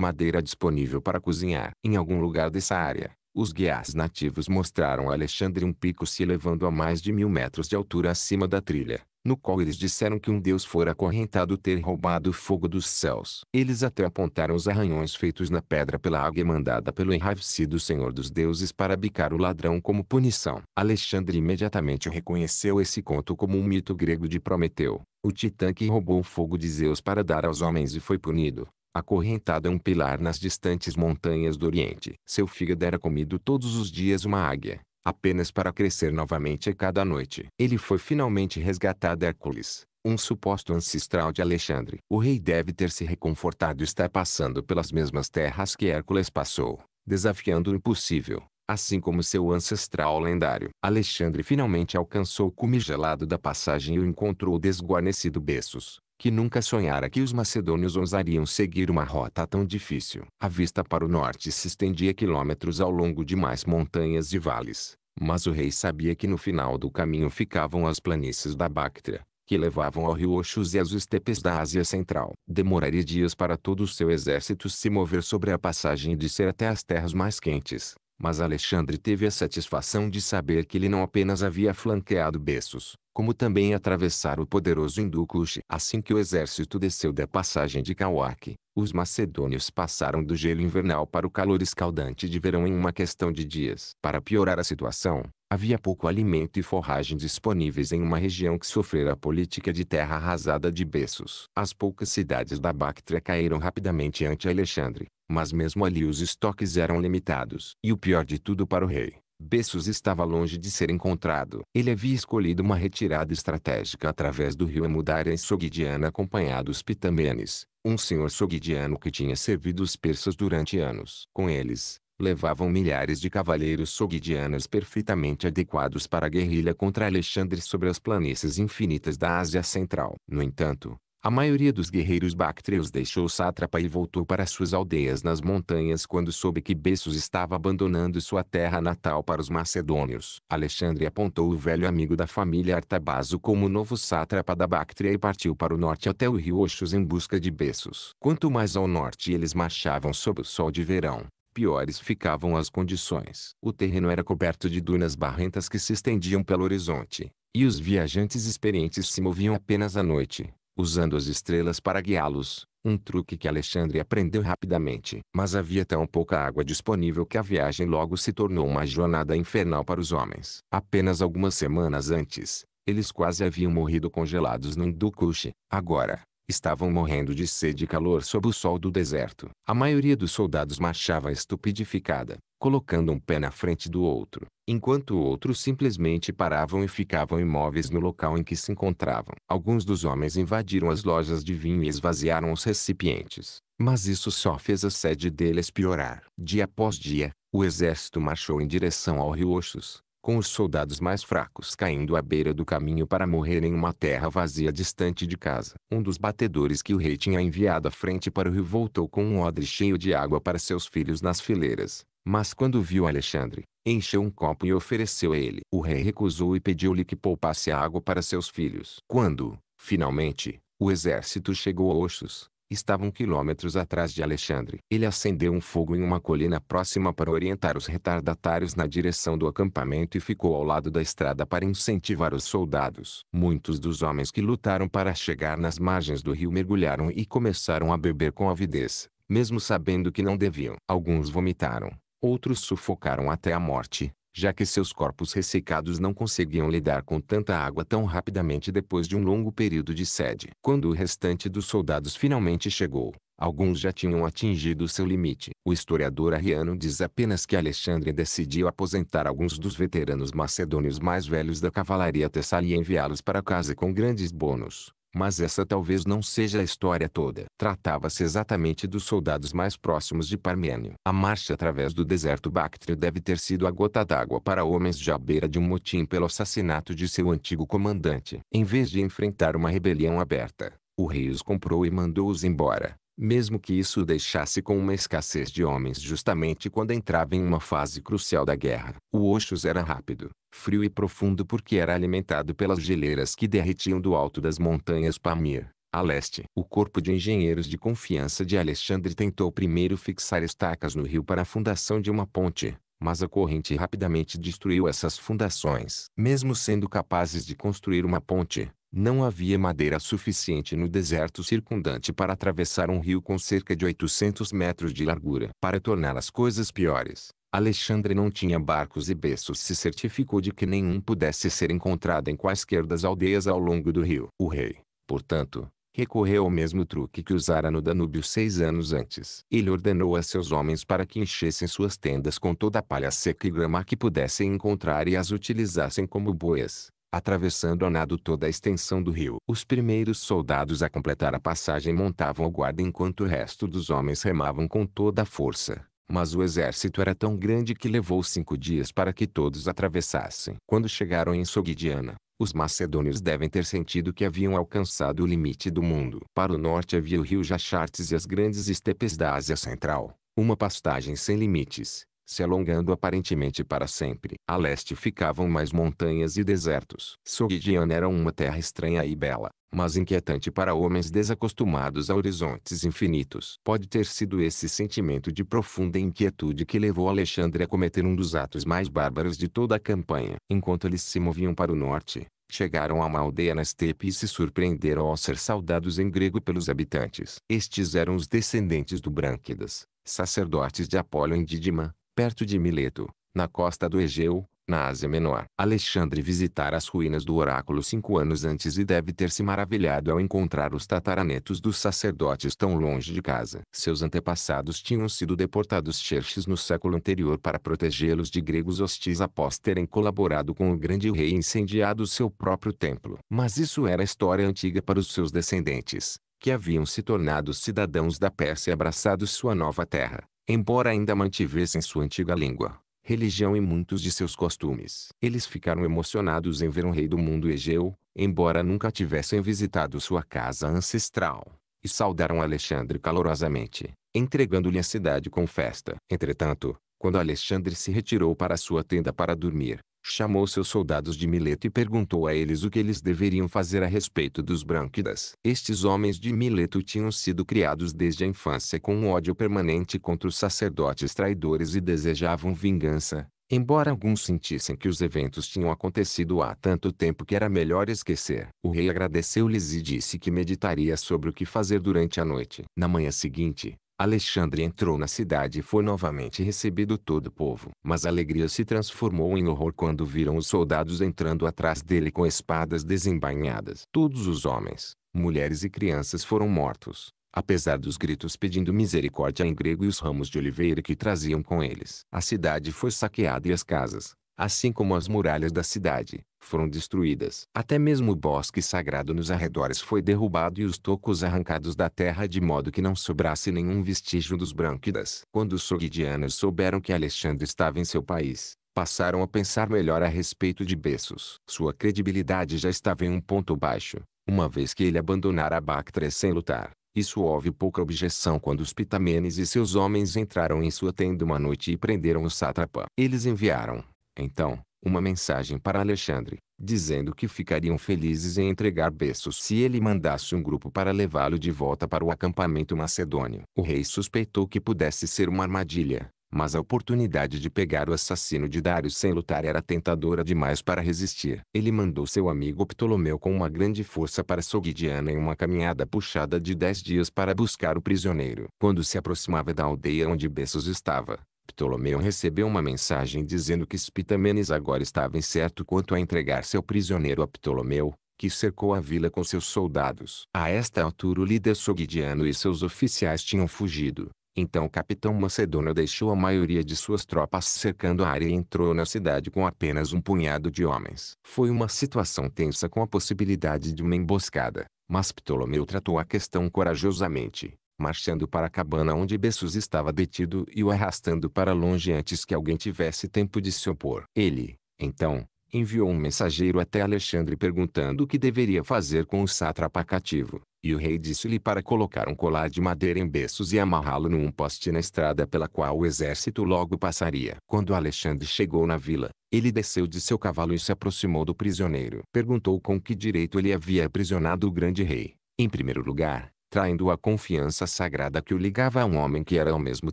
madeira disponível para cozinhar. Em algum lugar dessa área, os guias nativos mostraram a Alexandre um pico se elevando a mais de mil metros de altura acima da trilha, no qual eles disseram que um deus fora acorrentado ter roubado o fogo dos céus. Eles até apontaram os arranhões feitos na pedra pela águia mandada pelo enraivecido senhor dos deuses para bicar o ladrão como punição. Alexandre imediatamente reconheceu esse conto como um mito grego de Prometeu, o titã que roubou o fogo de Zeus para dar aos homens e foi punido acorrentado a é um pilar nas distantes montanhas do Oriente. Seu fígado era comido todos os dias uma águia, apenas para crescer novamente a cada noite. Ele foi finalmente resgatado Hércules, um suposto ancestral de Alexandre. O rei deve ter se reconfortado estar passando pelas mesmas terras que Hércules passou, desafiando o impossível. Assim como seu ancestral lendário, Alexandre finalmente alcançou o cume gelado da passagem e o encontrou desguarnecido berços que nunca sonhara que os macedônios ousariam seguir uma rota tão difícil. A vista para o norte se estendia quilômetros ao longo de mais montanhas e vales, mas o rei sabia que no final do caminho ficavam as planícies da Bactria, que levavam ao rio Oxus e às estepes da Ásia Central. Demoraria dias para todo o seu exército se mover sobre a passagem de ser até as terras mais quentes. Mas Alexandre teve a satisfação de saber que ele não apenas havia flanqueado Bessos, como também atravessar o poderoso Hindukush. Assim que o exército desceu da passagem de Kawak, os macedônios passaram do gelo invernal para o calor escaldante de verão em uma questão de dias. Para piorar a situação, havia pouco alimento e forragem disponíveis em uma região que sofrera a política de terra arrasada de Bessos. As poucas cidades da Bactria caíram rapidamente ante Alexandre, mas mesmo ali os estoques eram limitados. E o pior de tudo para o rei Bessus estava longe de ser encontrado. Ele havia escolhido uma retirada estratégica através do rio Amudária em Sogdiana acompanhado dos pitamenes, um senhor sogdiano que tinha servido os persas durante anos. Com eles, levavam milhares de cavaleiros sogdianos, perfeitamente adequados para a guerrilha contra Alexandre sobre as planícies infinitas da Ásia Central. No entanto, a maioria dos guerreiros bactrios deixou o sátrapa e voltou para suas aldeias nas montanhas quando soube que Bessos estava abandonando sua terra natal para os macedônios. Alexandre apontou o velho amigo da família Artabazo como o novo sátrapa da Bactria e partiu para o norte até o rio Oxus em busca de Bessos. Quanto mais ao norte eles marchavam sob o sol de verão, piores ficavam as condições. O terreno era coberto de dunas barrentas que se estendiam pelo horizonte, e os viajantes experientes se moviam apenas à noite usando as estrelas para guiá-los, um truque que Alexandre aprendeu rapidamente. Mas havia tão pouca água disponível que a viagem logo se tornou uma jornada infernal para os homens. Apenas algumas semanas antes, eles quase haviam morrido congelados no Hindukush. Agora, estavam morrendo de sede e calor sob o sol do deserto. A maioria dos soldados marchava estupidificada, colocando um pé na frente do outro, enquanto outros simplesmente paravam e ficavam imóveis no local em que se encontravam. Alguns dos homens invadiram as lojas de vinho e esvaziaram os recipientes, mas isso só fez a sede deles piorar. Dia após dia, o exército marchou em direção ao rio Oxos, com os soldados mais fracos caindo à beira do caminho para morrer em uma terra vazia distante de casa. Um dos batedores que o rei tinha enviado à frente para o rio voltou com um odre cheio de água para seus filhos nas fileiras, mas quando viu Alexandre, encheu um copo e ofereceu a ele. O rei recusou e pediu-lhe que poupasse a água para seus filhos. Quando, finalmente, o exército chegou a Oxos, estavam quilômetros atrás de Alexandre. Ele acendeu um fogo em uma colina próxima para orientar os retardatários na direção do acampamento e ficou ao lado da estrada para incentivar os soldados. Muitos dos homens que lutaram para chegar nas margens do rio mergulharam e começaram a beber com avidez, mesmo sabendo que não deviam. Alguns vomitaram, Outros sufocaram até a morte, já que seus corpos ressecados não conseguiam lidar com tanta água tão rapidamente depois de um longo período de sede. Quando o restante dos soldados finalmente chegou, alguns já tinham atingido seu limite. O historiador Arriano diz apenas que Alexandre decidiu aposentar alguns dos veteranos macedônios mais velhos da cavalaria tessália e enviá-los para casa com grandes bônus. Mas essa talvez não seja a história toda. Tratava-se exatamente dos soldados mais próximos de Parmênio. A marcha através do deserto Báctrio deve ter sido a gota d'água para homens já à beira de um motim pelo assassinato de seu antigo comandante. Em vez de enfrentar uma rebelião aberta, o rei os comprou e mandou-os embora mesmo que isso o deixasse com uma escassez de homens justamente quando entrava em uma fase crucial da guerra. O Oxus era rápido, frio e profundo porque era alimentado pelas geleiras que derretiam do alto das montanhas Pamir. A leste, o corpo de engenheiros de confiança de Alexandre tentou primeiro fixar estacas no rio para a fundação de uma ponte, mas a corrente rapidamente destruiu essas fundações. Mesmo sendo capazes de construir uma ponte, não havia madeira suficiente no deserto circundante para atravessar um rio com cerca de 800 metros de largura. Para tornar as coisas piores, Alexandre não tinha barcos e berços se certificou de que nenhum pudesse ser encontrado em quaisquer das aldeias ao longo do rio. O rei, portanto, recorreu ao mesmo truque que usara no Danúbio seis anos antes. Ele ordenou a seus homens para que enchessem suas tendas com toda a palha seca e grama que pudessem encontrar e as utilizassem como boias atravessando a nado toda a extensão do rio. Os primeiros soldados a completar a passagem montavam a guarda enquanto o resto dos homens remavam com toda a força. Mas o exército era tão grande que levou cinco dias para que todos atravessassem. Quando chegaram em Sogdiana, os macedônios devem ter sentido que haviam alcançado o limite do mundo. Para o norte havia o rio Jaxartes e as grandes estepes da Ásia Central, uma pastagem sem limites se alongando aparentemente para sempre. A leste ficavam mais montanhas e desertos. Sogdiana era uma terra estranha e bela, mas inquietante para homens desacostumados a horizontes infinitos. Pode ter sido esse sentimento de profunda inquietude que levou Alexandre a cometer um dos atos mais bárbaros de toda a campanha. Enquanto eles se moviam para o norte, Chegaram a uma aldeia na estepe e se surpreenderam ao ser saudados em grego pelos habitantes. Estes eram os descendentes do Brânquidas, sacerdotes de Apolo em Didima, perto de Mileto, na costa do Egeu, na Ásia Menor. Alexandre visitara as ruínas do oráculo cinco anos antes e deve ter se maravilhado ao encontrar os tataranetos dos sacerdotes tão longe de casa. Seus antepassados tinham sido deportados xerxes no século anterior para protegê-los de gregos hostis após terem colaborado com o grande rei e incendiado seu próprio templo. Mas isso era história antiga para os seus descendentes, que haviam se tornado cidadãos da Pérsia e abraçado sua nova terra embora ainda mantivessem sua antiga língua, religião e muitos de seus costumes. Eles ficaram emocionados em ver um rei do mundo Egeu, embora nunca tivessem visitado sua casa ancestral, e saudaram Alexandre calorosamente, entregando-lhe a cidade com festa. Entretanto, quando Alexandre se retirou para sua tenda para dormir, chamou seus soldados de Mileto e perguntou a eles o que eles deveriam fazer a respeito dos Brânquidas. Estes homens de Mileto tinham sido criados desde a infância com um ódio permanente contra os sacerdotes traidores e desejavam vingança. Embora alguns sentissem que os eventos tinham acontecido há tanto tempo que era melhor esquecer, o rei agradeceu-lhes e disse que meditaria sobre o que fazer durante a noite. Na manhã seguinte, Alexandre entrou na cidade e foi novamente recebido todo o povo. Mas a alegria se transformou em horror quando viram os soldados entrando atrás dele com espadas desembainhadas. Todos os homens, mulheres e crianças foram mortos, apesar dos gritos pedindo misericórdia em grego e os ramos de oliveira que traziam com eles. A cidade foi saqueada e as casas, assim como as muralhas da cidade, foram destruídas. Até mesmo o bosque sagrado nos arredores foi derrubado e os tocos arrancados da terra de modo que não sobrasse nenhum vestígio dos Brânquidas. Quando os sogdianos souberam que Alexandre estava em seu país, passaram a pensar melhor a respeito de Bessos. Sua credibilidade já estava em um ponto baixo, uma vez que ele abandonara a Bactria sem lutar. Isso houve pouca objeção quando os pitamenes e seus homens entraram em sua tenda uma noite e prenderam o sátrapa. Eles enviaram, então, uma mensagem para Alexandre, dizendo que ficariam felizes em entregar Bessos se ele mandasse um grupo para levá-lo de volta para o acampamento macedônio. O rei suspeitou que pudesse ser uma armadilha, mas a oportunidade de pegar o assassino de Dário sem lutar era tentadora demais para resistir. Ele mandou seu amigo Ptolomeu com uma grande força para Sogdiana em uma caminhada puxada de dez dias para buscar o prisioneiro. Quando se aproximava da aldeia onde Bessos estava, Ptolomeu recebeu uma mensagem dizendo que Spitamenes agora estava incerto quanto a entregar seu prisioneiro a Ptolomeu, que cercou a vila com seus soldados. A esta altura o líder sogdiano e seus oficiais tinham fugido. Então o capitão macedônio deixou a maioria de suas tropas cercando a área e entrou na cidade com apenas um punhado de homens. Foi uma situação tensa com a possibilidade de uma emboscada, mas Ptolomeu tratou a questão corajosamente marchando para a cabana onde Bessus estava detido e o arrastando para longe antes que alguém tivesse tempo de se opor. Ele, então, enviou um mensageiro até Alexandre perguntando o que deveria fazer com o sátrapa cativo, e o rei disse-lhe para colocar um colar de madeira em Bessus e amarrá-lo num poste na estrada pela qual o exército logo passaria. Quando Alexandre chegou na vila, ele desceu de seu cavalo e se aproximou do prisioneiro. Perguntou com que direito ele havia aprisionado o grande rei. Em primeiro lugar, traindo a confiança sagrada que o ligava a um homem que era ao mesmo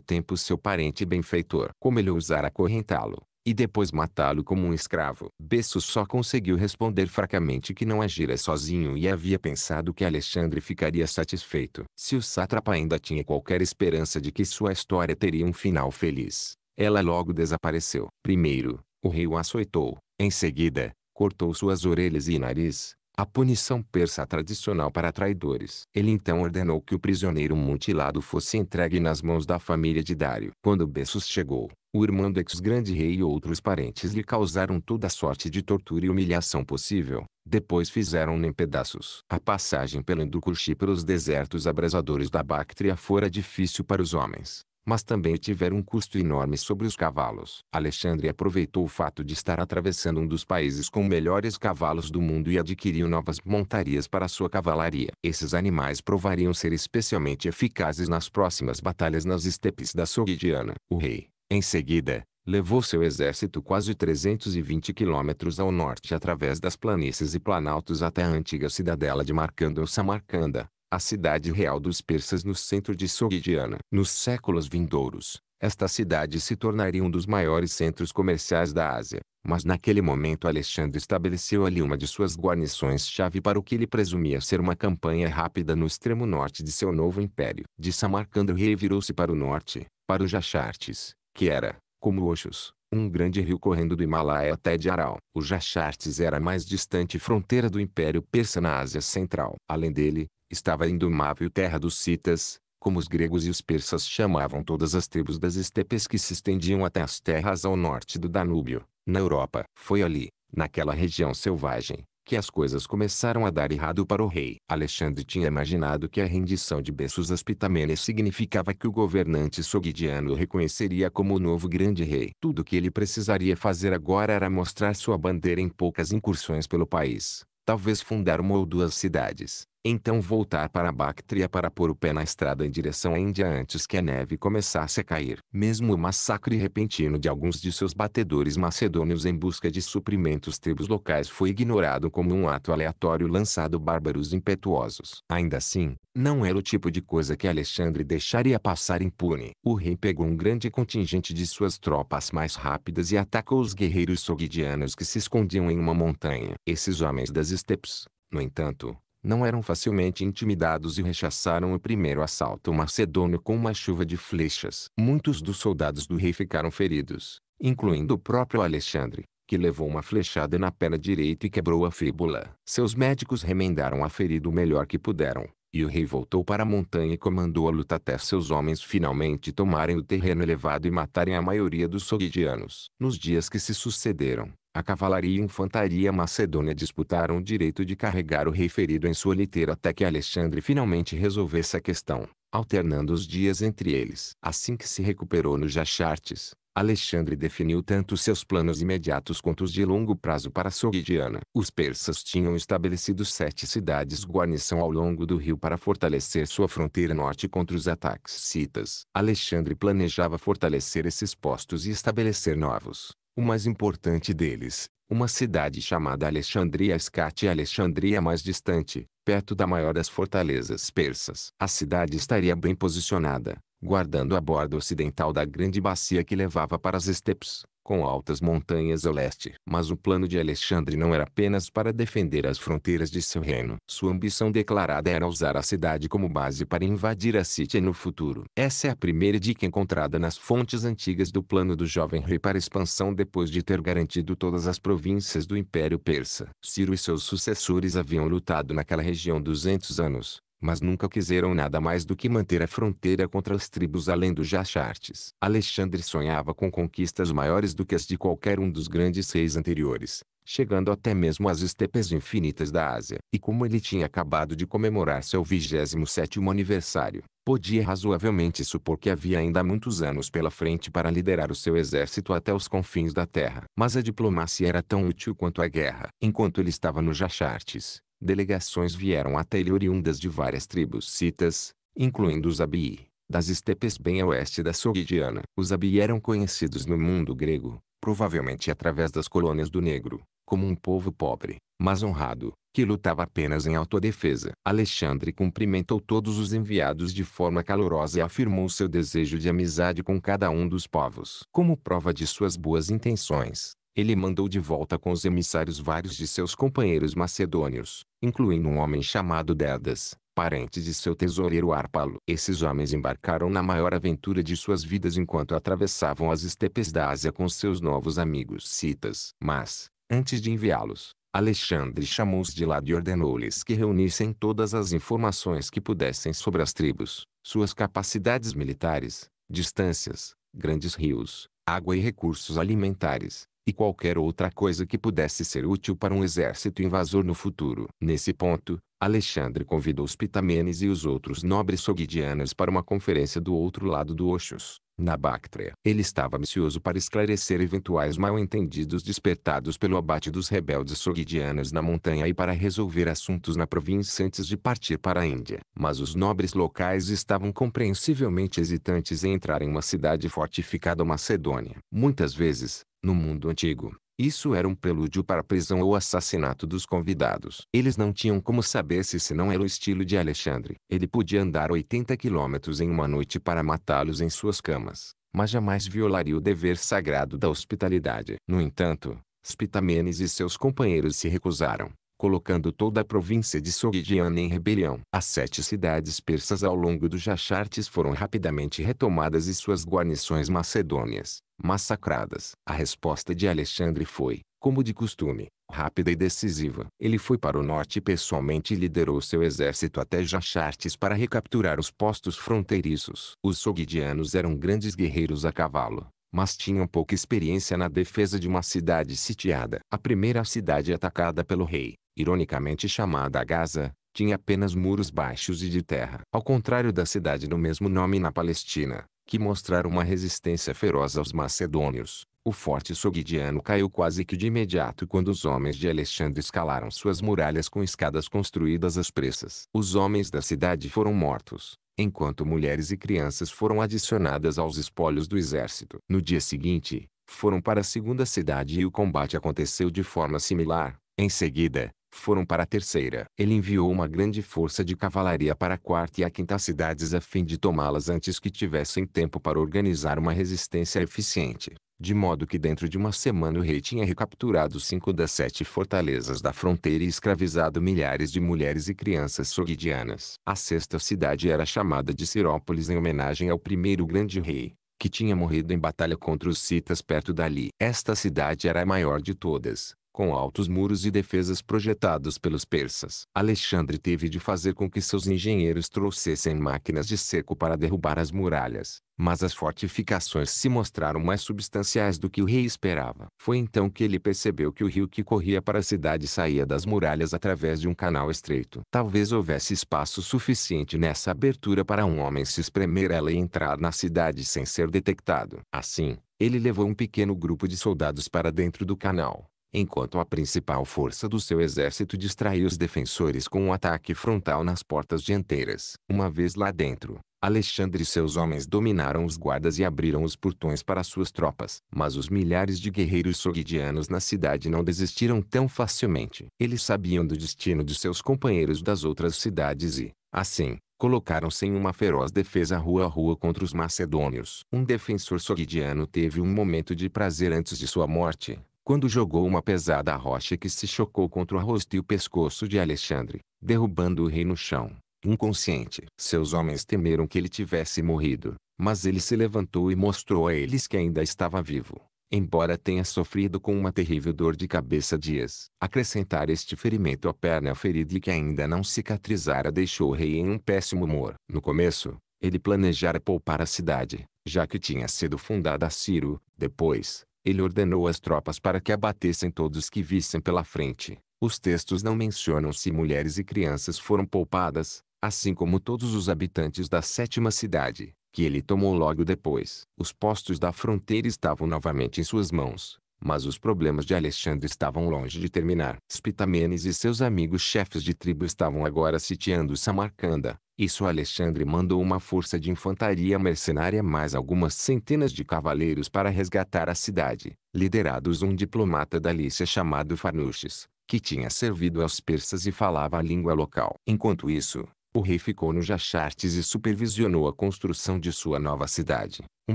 tempo seu parente e benfeitor. Como ele ousara acorrentá-lo, e depois matá-lo como um escravo? Besso só conseguiu responder fracamente que não agira sozinho e havia pensado que Alexandre ficaria satisfeito. Se o sátrapa ainda tinha qualquer esperança de que sua história teria um final feliz, ela logo desapareceu. Primeiro, o rei o açoitou. Em seguida, cortou suas orelhas e nariz, a punição persa tradicional para traidores. Ele então ordenou que o prisioneiro mutilado fosse entregue nas mãos da família de Dário. Quando Bessus chegou, o irmão do ex-grande rei e outros parentes lhe causaram toda sorte de tortura e humilhação possível. Depois fizeram-no em pedaços. A passagem pelo e pelos desertos abrasadores da Bactria fora difícil para os homens mas também tiveram um custo enorme sobre os cavalos. Alexandre aproveitou o fato de estar atravessando um dos países com melhores cavalos do mundo e adquiriu novas montarias para sua cavalaria. Esses animais provariam ser especialmente eficazes nas próximas batalhas nas estepes da Sogdiana. O rei, em seguida, levou seu exército quase 320 quilômetros ao norte através das planícies e planaltos até a antiga cidadela de Marcanda ou Samarcanda, a cidade real dos persas no centro de Sogdiana. Nos séculos vindouros, esta cidade se tornaria um dos maiores centros comerciais da Ásia, mas naquele momento Alexandre estabeleceu ali uma de suas guarnições-chave para o que ele presumia ser uma campanha rápida no extremo norte de seu novo império. De Samarcanda o rei virou-se para o norte, para o Jaxartes, que era, como Oxus, um grande rio correndo do Himalaia até de Aral. O Jaxartes era a mais distante fronteira do Império Persa na Ásia Central. Além dele, estava a indomável terra dos citas, como os gregos e os persas chamavam todas as tribos das estepes que se estendiam até as terras ao norte do Danúbio, na Europa. Foi ali, naquela região selvagem, que as coisas começaram a dar errado para o rei. Alexandre tinha imaginado que a rendição de Bessus Aspitamenes significava que o governante sogdiano o reconheceria como o novo grande rei. Tudo o que ele precisaria fazer agora era mostrar sua bandeira em poucas incursões pelo país, talvez fundar uma ou duas cidades, então voltar para a Bactria para pôr o pé na estrada em direção à Índia antes que a neve começasse a cair. Mesmo o massacre repentino de alguns de seus batedores macedônios em busca de suprimentos tribos locais foi ignorado como um ato aleatório lançado bárbaros impetuosos. Ainda assim, não era o tipo de coisa que Alexandre deixaria passar impune. O rei pegou um grande contingente de suas tropas mais rápidas e atacou os guerreiros sogdianos que se escondiam em uma montanha. Esses homens das estepes, no entanto, não eram facilmente intimidados e rechaçaram o primeiro assalto macedônio com uma chuva de flechas. Muitos dos soldados do rei ficaram feridos, incluindo o próprio Alexandre, que levou uma flechada na perna direita e quebrou a fíbula. Seus médicos remendaram a ferida o melhor que puderam, e o rei voltou para a montanha e comandou a luta até seus homens finalmente tomarem o terreno elevado e matarem a maioria dos sogdianos. Nos dias que se sucederam, a cavalaria e infantaria macedônia disputaram o direito de carregar o rei ferido em sua liteira até que Alexandre finalmente resolvesse a questão, alternando os dias entre eles. Assim que se recuperou no Jaxartes, Alexandre definiu tanto seus planos imediatos quanto os de longo prazo para Sogdiana. Os persas tinham estabelecido sete cidades guarnição ao longo do rio para fortalecer sua fronteira norte contra os ataques citas. Alexandre planejava fortalecer esses postos e estabelecer novos o mais importante deles, uma cidade chamada Alexandria Escate Alexandria mais distante, perto da maior das fortalezas persas. A cidade estaria bem posicionada, guardando a borda ocidental da grande bacia que levava para as estepes, com altas montanhas ao leste. Mas o plano de Alexandre não era apenas para defender as fronteiras de seu reino. Sua ambição declarada era usar a cidade como base para invadir a Síria no futuro. Essa é a primeira dica encontrada nas fontes antigas do plano do jovem rei para expansão depois de ter garantido todas as províncias do Império Persa. Ciro e seus sucessores haviam lutado naquela região 200 anos, mas nunca quiseram nada mais do que manter a fronteira contra as tribos além dos Jachartes. Alexandre sonhava com conquistas maiores do que as de qualquer um dos grandes reis anteriores, chegando até mesmo às estepes infinitas da Ásia. E como ele tinha acabado de comemorar seu 27º aniversário, podia razoavelmente supor que havia ainda muitos anos pela frente para liderar o seu exército até os confins da terra. Mas a diplomacia era tão útil quanto a guerra. Enquanto ele estava no Jachartes, delegações vieram até ele oriundas de várias tribos citas, incluindo os Abi, das estepes bem a oeste da Sogdiana. Os Abi eram conhecidos no mundo grego, provavelmente através das colônias do negro, como um povo pobre, mas honrado, que lutava apenas em autodefesa. Alexandre cumprimentou todos os enviados de forma calorosa e afirmou seu desejo de amizade com cada um dos povos. Como prova de suas boas intenções, ele mandou de volta com os emissários vários de seus companheiros macedônios, incluindo um homem chamado Dedas, parente de seu tesoureiro Árpalo. Esses homens embarcaram na maior aventura de suas vidas enquanto atravessavam as estepes da Ásia com seus novos amigos citas. Mas, antes de enviá-los, Alexandre chamou-os de lado e ordenou-lhes que reunissem todas as informações que pudessem sobre as tribos, suas capacidades militares, distâncias, grandes rios, água e recursos alimentares, e qualquer outra coisa que pudesse ser útil para um exército invasor no futuro. Nesse ponto, Alexandre convidou os pitamenes e os outros nobres Sogdianos para uma conferência do outro lado do Oxus, na Bactria. Ele estava ansioso para esclarecer eventuais mal-entendidos despertados pelo abate dos rebeldes Sogdianos na montanha e para resolver assuntos na província antes de partir para a Índia. Mas os nobres locais estavam compreensivelmente hesitantes em entrar em uma cidade fortificada macedônia. Muitas vezes, no mundo antigo, isso era um prelúdio para a prisão ou assassinato dos convidados. Eles não tinham como saber se se não era o estilo de Alexandre. Ele podia andar 80 quilômetros em uma noite para matá-los em suas camas, mas jamais violaria o dever sagrado da hospitalidade. No entanto, Spitamenes e seus companheiros se recusaram, colocando toda a província de Sogdiana em rebelião. As sete cidades persas ao longo do Jaxartes foram rapidamente retomadas e suas guarnições macedônias, massacradas. A resposta de Alexandre foi, como de costume, rápida e decisiva. Ele foi para o norte e pessoalmente liderou seu exército até Jaxartes para recapturar os postos fronteiriços. Os sogdianos eram grandes guerreiros a cavalo, mas tinham pouca experiência na defesa de uma cidade sitiada. A primeira cidade atacada pelo rei, ironicamente chamada Gaza, tinha apenas muros baixos e de terra. Ao contrário da cidade do mesmo nome na Palestina, que mostraram uma resistência feroz aos macedônios. O forte sogdiano caiu quase que de imediato quando os homens de Alexandre escalaram suas muralhas com escadas construídas às pressas. Os homens da cidade foram mortos, enquanto mulheres e crianças foram adicionadas aos espólios do exército. No dia seguinte, foram para a segunda cidade e o combate aconteceu de forma similar. Em seguida, foram para a terceira. Ele enviou uma grande força de cavalaria para a quarta e a quinta cidades a fim de tomá-las antes que tivessem tempo para organizar uma resistência eficiente. De modo que dentro de uma semana o rei tinha recapturado cinco das sete fortalezas da fronteira e escravizado milhares de mulheres e crianças sogdianas. A sexta cidade era chamada de Cirópolis em homenagem ao primeiro grande rei, que tinha morrido em batalha contra os citas perto dali. Esta cidade era a maior de todas, com altos muros e defesas projetados pelos persas. Alexandre teve de fazer com que seus engenheiros trouxessem máquinas de seco para derrubar as muralhas, mas as fortificações se mostraram mais substanciais do que o rei esperava. Foi então que ele percebeu que o rio que corria para a cidade saía das muralhas através de um canal estreito. Talvez houvesse espaço suficiente nessa abertura para um homem se espremer ela e entrar na cidade sem ser detectado. Assim, ele levou um pequeno grupo de soldados para dentro do canal enquanto a principal força do seu exército distraiu os defensores com um ataque frontal nas portas dianteiras. Uma vez lá dentro, Alexandre e seus homens dominaram os guardas e abriram os portões para suas tropas. Mas os milhares de guerreiros sogdianos na cidade não desistiram tão facilmente. Eles sabiam do destino de seus companheiros das outras cidades e, assim, colocaram-se em uma feroz defesa rua a rua contra os macedônios. Um defensor sogdiano teve um momento de prazer antes de sua morte, quando jogou uma pesada rocha que se chocou contra o rosto e o pescoço de Alexandre, derrubando o rei no chão, inconsciente. Seus homens temeram que ele tivesse morrido, mas ele se levantou e mostrou a eles que ainda estava vivo, embora tenha sofrido com uma terrível dor de cabeça dias. Acrescentar este ferimento à perna ferida e que ainda não cicatrizara deixou o rei em um péssimo humor. No começo, ele planejara poupar a cidade, já que tinha sido fundada a Ciro, depois, ele ordenou às tropas para que abatessem todos que vissem pela frente. Os textos não mencionam se mulheres e crianças foram poupadas, assim como todos os habitantes da sétima cidade, que ele tomou logo depois. Os postos da fronteira estavam novamente em suas mãos, mas os problemas de Alexandre estavam longe de terminar. Spitamenes e seus amigos chefes de tribo estavam agora sitiando Samarcanda, isso Alexandre mandou uma força de infantaria mercenária mais algumas centenas de cavaleiros para resgatar a cidade, liderados um diplomata da Lícia chamado Farnuches, que tinha servido aos persas e falava a língua local. Enquanto isso, o rei ficou no Jaxartes e supervisionou a construção de sua nova cidade, um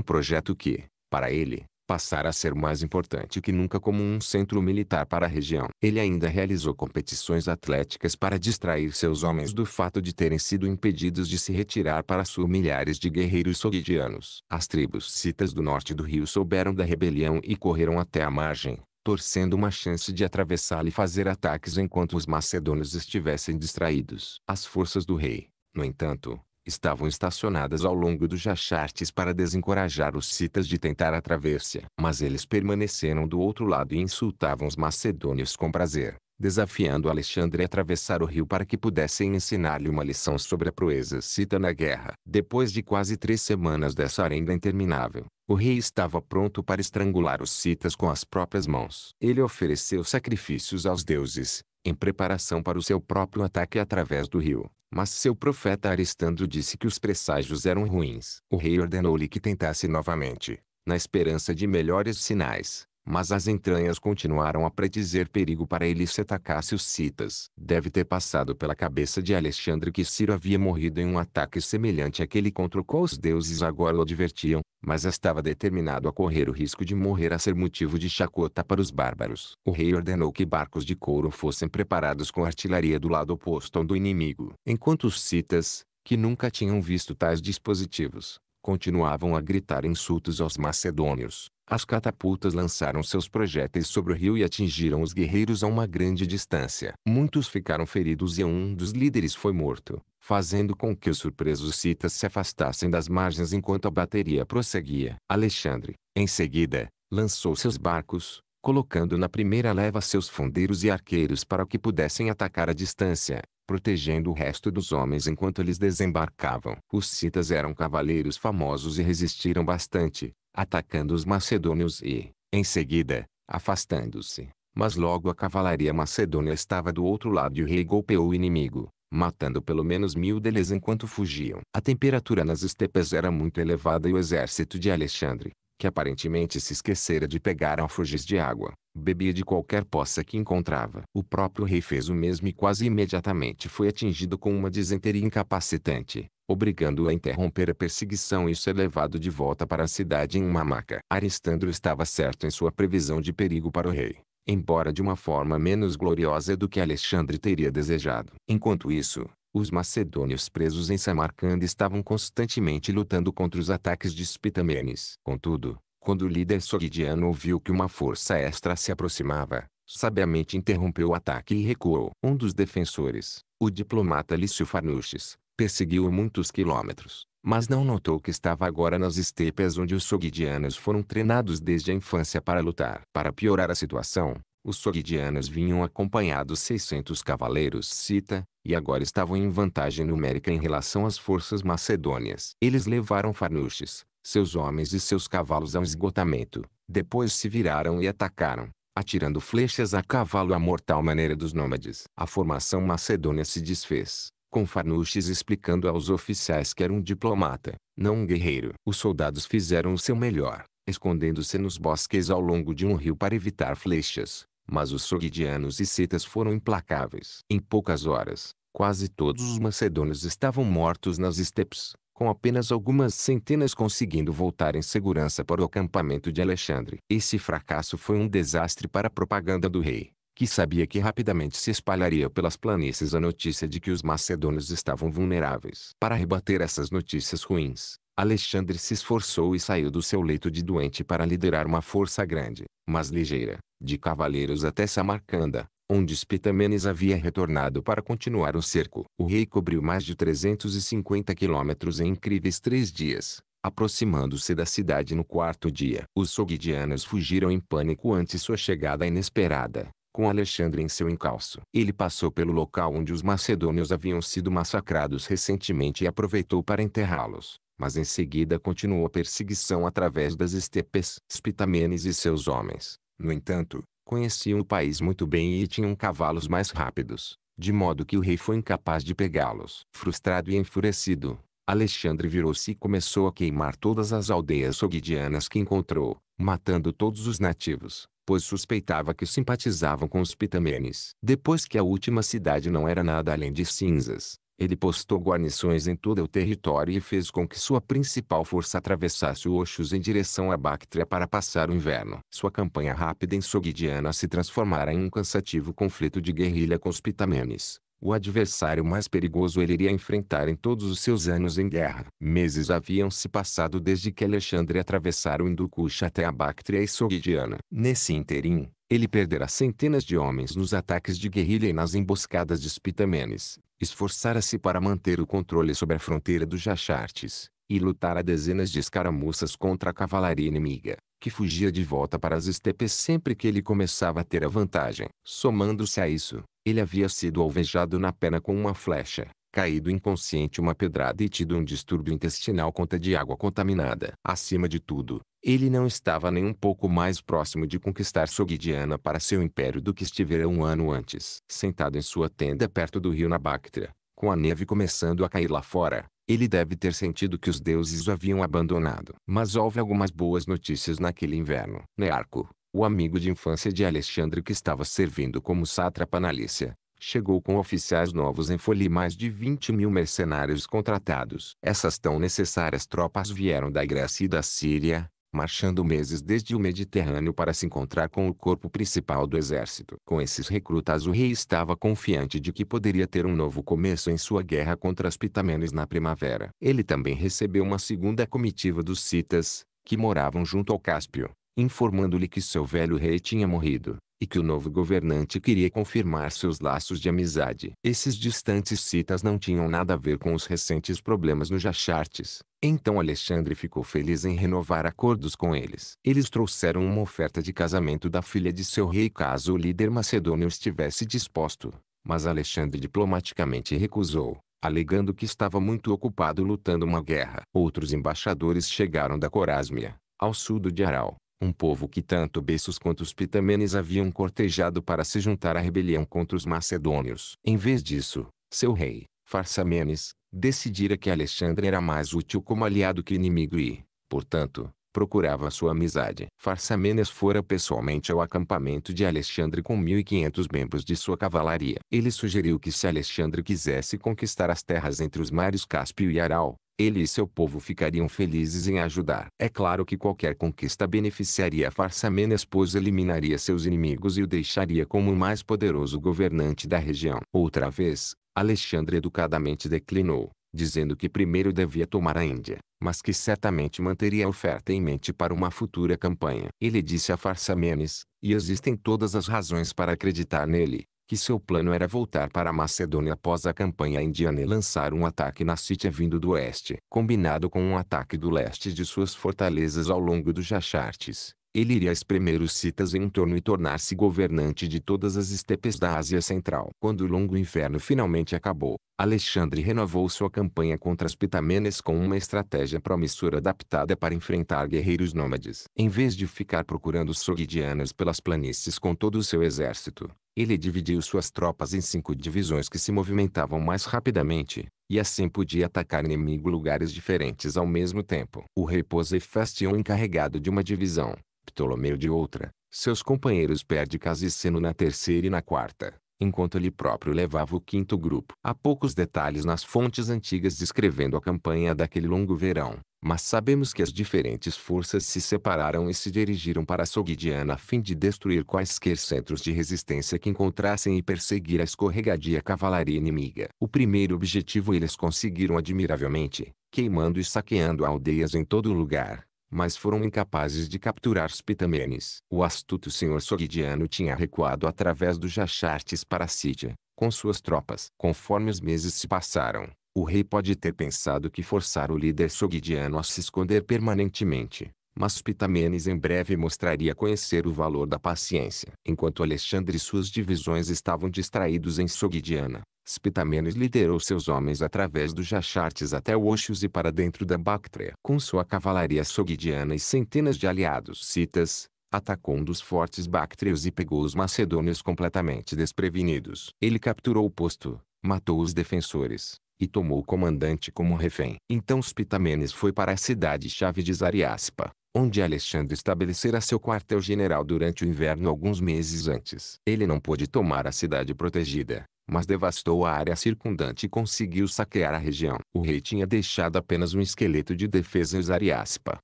projeto que, para ele, passara a ser mais importante que nunca como um centro militar para a região. Ele ainda realizou competições atléticas para distrair seus homens do fato de terem sido impedidos de se retirar para sul milhares de guerreiros sogdianos. As tribos citas do norte do rio souberam da rebelião e correram até a margem, torcendo uma chance de atravessá-la e fazer ataques enquanto os macedônios estivessem distraídos. As forças do rei, no entanto, estavam estacionadas ao longo dos jachartes para desencorajar os citas de tentar a travessia. Mas eles permaneceram do outro lado e insultavam os macedônios com prazer, desafiando Alexandre a atravessar o rio para que pudessem ensinar-lhe uma lição sobre a proeza cita na guerra. Depois de quase três semanas dessa arenda interminável, o rei estava pronto para estrangular os citas com as próprias mãos. Ele ofereceu sacrifícios aos deuses, em preparação para o seu próprio ataque através do rio. Mas seu profeta Aristandro disse que os presságios eram ruins. O rei ordenou-lhe que tentasse novamente, na esperança de melhores sinais. Mas as entranhas continuaram a predizer perigo para ele se atacasse os citas. Deve ter passado pela cabeça de Alexandre que Ciro havia morrido em um ataque semelhante àquele contra o qual os deuses agora o advertiam, mas estava determinado a correr o risco de morrer a ser motivo de chacota para os bárbaros. O rei ordenou que barcos de couro fossem preparados com artilharia do lado oposto ao do inimigo. Enquanto os citas, que nunca tinham visto tais dispositivos, continuavam a gritar insultos aos macedônios. As catapultas lançaram seus projéteis sobre o rio e atingiram os guerreiros a uma grande distância. Muitos ficaram feridos e um dos líderes foi morto fazendo com que os surpresos citas se afastassem das margens enquanto a bateria prosseguia. Alexandre, em seguida, lançou seus barcos, colocando na primeira leva seus fundeiros e arqueiros para que pudessem atacar a distância, protegendo o resto dos homens enquanto eles desembarcavam. Os citas eram cavaleiros famosos e resistiram bastante, atacando os macedônios e, em seguida, afastando-se. Mas logo a cavalaria macedônia estava do outro lado e o rei golpeou o inimigo, matando pelo menos mil deles enquanto fugiam. A temperatura nas estepes era muito elevada e o exército de Alexandre, que aparentemente se esquecera de pegar alforjes de água, bebia de qualquer poça que encontrava. O próprio rei fez o mesmo e quase imediatamente foi atingido com uma disenteria incapacitante, obrigando-o a interromper a perseguição e ser levado de volta para a cidade em uma maca. Aristandro estava certo em sua previsão de perigo para o rei embora de uma forma menos gloriosa do que Alexandre teria desejado. Enquanto isso, os macedônios presos em Samarcanda estavam constantemente lutando contra os ataques de Spitamenes. Contudo, quando o líder sogdiano ouviu que uma força extra se aproximava, sabiamente interrompeu o ataque e recuou. Um dos defensores, o diplomata Lício Farnuches, perseguiu o muitos quilômetros, mas não notou que estava agora nas estepes onde os sogdianos foram treinados desde a infância para lutar. Para piorar a situação, os sogdianos vinham acompanhados 600 cavaleiros Cita e agora estavam em vantagem numérica em relação às forças macedônias. Eles levaram Farnuches, seus homens e seus cavalos ao esgotamento. Depois se viraram e atacaram, atirando flechas a cavalo à mortal maneira dos nômades. A formação macedônia se desfez, com Farnoosh explicando aos oficiais que era um diplomata, não um guerreiro. Os soldados fizeram o seu melhor, escondendo-se nos bosques ao longo de um rio para evitar flechas, mas os sogdianos e setas foram implacáveis. Em poucas horas, quase todos os macedônios estavam mortos nas estepes, com apenas algumas centenas conseguindo voltar em segurança para o acampamento de Alexandre. Esse fracasso foi um desastre para a propaganda do rei, que sabia que rapidamente se espalharia pelas planícies a notícia de que os macedônios estavam vulneráveis. Para rebater essas notícias ruins, Alexandre se esforçou e saiu do seu leito de doente para liderar uma força grande, mas ligeira, de cavaleiros até Samarcanda, onde Spitamenes havia retornado para continuar o cerco. O rei cobriu mais de 350 quilômetros em incríveis três dias, aproximando-se da cidade no quarto dia. Os sogdianos fugiram em pânico ante sua chegada inesperada, com Alexandre em seu encalço. Ele passou pelo local onde os macedônios haviam sido massacrados recentemente e aproveitou para enterrá-los, mas em seguida continuou a perseguição através das estepes. Spitamenes e seus homens, no entanto, conheciam o país muito bem e tinham cavalos mais rápidos, de modo que o rei foi incapaz de pegá-los. Frustrado e enfurecido, Alexandre virou-se e começou a queimar todas as aldeias sogdianas que encontrou, matando todos os nativos pois suspeitava que simpatizavam com os pitamenes. Depois que a última cidade não era nada além de cinzas, ele postou guarnições em todo o território e fez com que sua principal força atravessasse o Oxus em direção à Bactria para passar o inverno. Sua campanha rápida em Sogdiana se transformara em um cansativo conflito de guerrilha com os pitamenes, o adversário mais perigoso ele iria enfrentar em todos os seus anos em guerra. Meses haviam se passado desde que Alexandre atravessara o Hindukush até a Bactria e Sogdiana. Nesse interim, ele perdera centenas de homens nos ataques de guerrilha e nas emboscadas de Spitamenes. Esforçara-se para manter o controle sobre a fronteira dos Jachartes, e lutara dezenas de escaramuças contra a cavalaria inimiga, que fugia de volta para as estepes sempre que ele começava a ter a vantagem. Somando-se a isso, ele havia sido alvejado na perna com uma flecha, caído inconsciente uma pedrada e tido um distúrbio intestinal conta de água contaminada. Acima de tudo, ele não estava nem um pouco mais próximo de conquistar Sogdiana para seu império do que estivera um ano antes. Sentado em sua tenda perto do rio Bactria, com a neve começando a cair lá fora, ele deve ter sentido que os deuses o haviam abandonado. Mas houve algumas boas notícias naquele inverno. Nearco, o amigo de infância de Alexandre que estava servindo como sátrapa na Lícia, chegou com oficiais novos em folha e mais de 20 mil mercenários contratados. Essas tão necessárias tropas vieram da Grécia e da Síria, marchando meses desde o Mediterrâneo para se encontrar com o corpo principal do exército. Com esses recrutas o rei estava confiante de que poderia ter um novo começo em sua guerra contra as Pitamenes na primavera. Ele também recebeu uma segunda comitiva dos citas, que moravam junto ao Cáspio informando-lhe que seu velho rei tinha morrido, e que o novo governante queria confirmar seus laços de amizade. Esses distantes citas não tinham nada a ver com os recentes problemas no Jachartes. Então Alexandre ficou feliz em renovar acordos com eles. Eles trouxeram uma oferta de casamento da filha de seu rei caso o líder macedônio estivesse disposto, mas Alexandre diplomaticamente recusou alegando que estava muito ocupado lutando uma guerra. Outros embaixadores chegaram da Corásmia, ao sul do Diaral, um povo que tanto Bessos quanto os pitamenes haviam cortejado para se juntar à rebelião contra os macedônios. Em vez disso, seu rei, Farsamenes, decidira que Alexandre era mais útil como aliado que inimigo e, portanto, procurava sua amizade. Farsamenes fora pessoalmente ao acampamento de Alexandre com 1.500 membros de sua cavalaria. Ele sugeriu que se Alexandre quisesse conquistar as terras entre os mares Cáspio e Aral, ele e seu povo ficariam felizes em ajudar. É claro que qualquer conquista beneficiaria Farsamenes pois eliminaria seus inimigos e o deixaria como o mais poderoso governante da região. Outra vez, Alexandre educadamente declinou, dizendo que primeiro devia tomar a Índia, mas que certamente manteria a oferta em mente para uma futura campanha. Ele disse a Farsamenes, e existem todas as razões para acreditar nele, que seu plano era voltar para a Macedônia após a campanha indiana e lançar um ataque na Cítia vindo do oeste, combinado com um ataque do leste de suas fortalezas ao longo dos Jachartes. Ele iria espremer os citas em um torno e tornar-se governante de todas as estepes da Ásia Central. Quando o longo inverno finalmente acabou, Alexandre renovou sua campanha contra as Pitamenes com uma estratégia promissora adaptada para enfrentar guerreiros nômades. Em vez de ficar procurando sogdianas pelas planícies com todo o seu exército, ele dividiu suas tropas em cinco divisões que se movimentavam mais rapidamente, e assim podia atacar inimigo lugares diferentes ao mesmo tempo. O rei Posefastion encarregado de uma divisão, Ptolomeu de outra, seus companheiros Pérdicas e Seno na terceira e na quarta, enquanto ele próprio levava o quinto grupo. Há poucos detalhes nas fontes antigas descrevendo a campanha daquele longo verão, mas sabemos que as diferentes forças se separaram e se dirigiram para Sogdiana a fim de destruir quaisquer centros de resistência que encontrassem e perseguir a escorregadia cavalaria inimiga. O primeiro objetivo eles conseguiram admiravelmente, queimando e saqueando aldeias em todo lugar, mas foram incapazes de capturar Spitamenes. O astuto senhor Sogdiano tinha recuado através do Jachartes para Sítia, com suas tropas. Conforme os meses se passaram, o rei pode ter pensado que forçar o líder sogdiano a se esconder permanentemente, mas Pitamenes em breve mostraria conhecer o valor da paciência. Enquanto Alexandre e suas divisões estavam distraídos em Sogdiana, Spitamenes liderou seus homens através dos Jachartes até Oxus e para dentro da Bactria. Com sua cavalaria sogdiana e centenas de aliados citas, atacou um dos fortes Bactrios e pegou os macedônios completamente desprevenidos. Ele capturou o posto, matou os defensores, e tomou o comandante como refém. Então Spitamenes foi para a cidade-chave de Zariaspa, onde Alexandre estabelecera seu quartel-general durante o inverno alguns meses antes. Ele não pôde tomar a cidade protegida, mas devastou a área circundante e conseguiu saquear a região. O rei tinha deixado apenas um esqueleto de defesa em Zariaspa,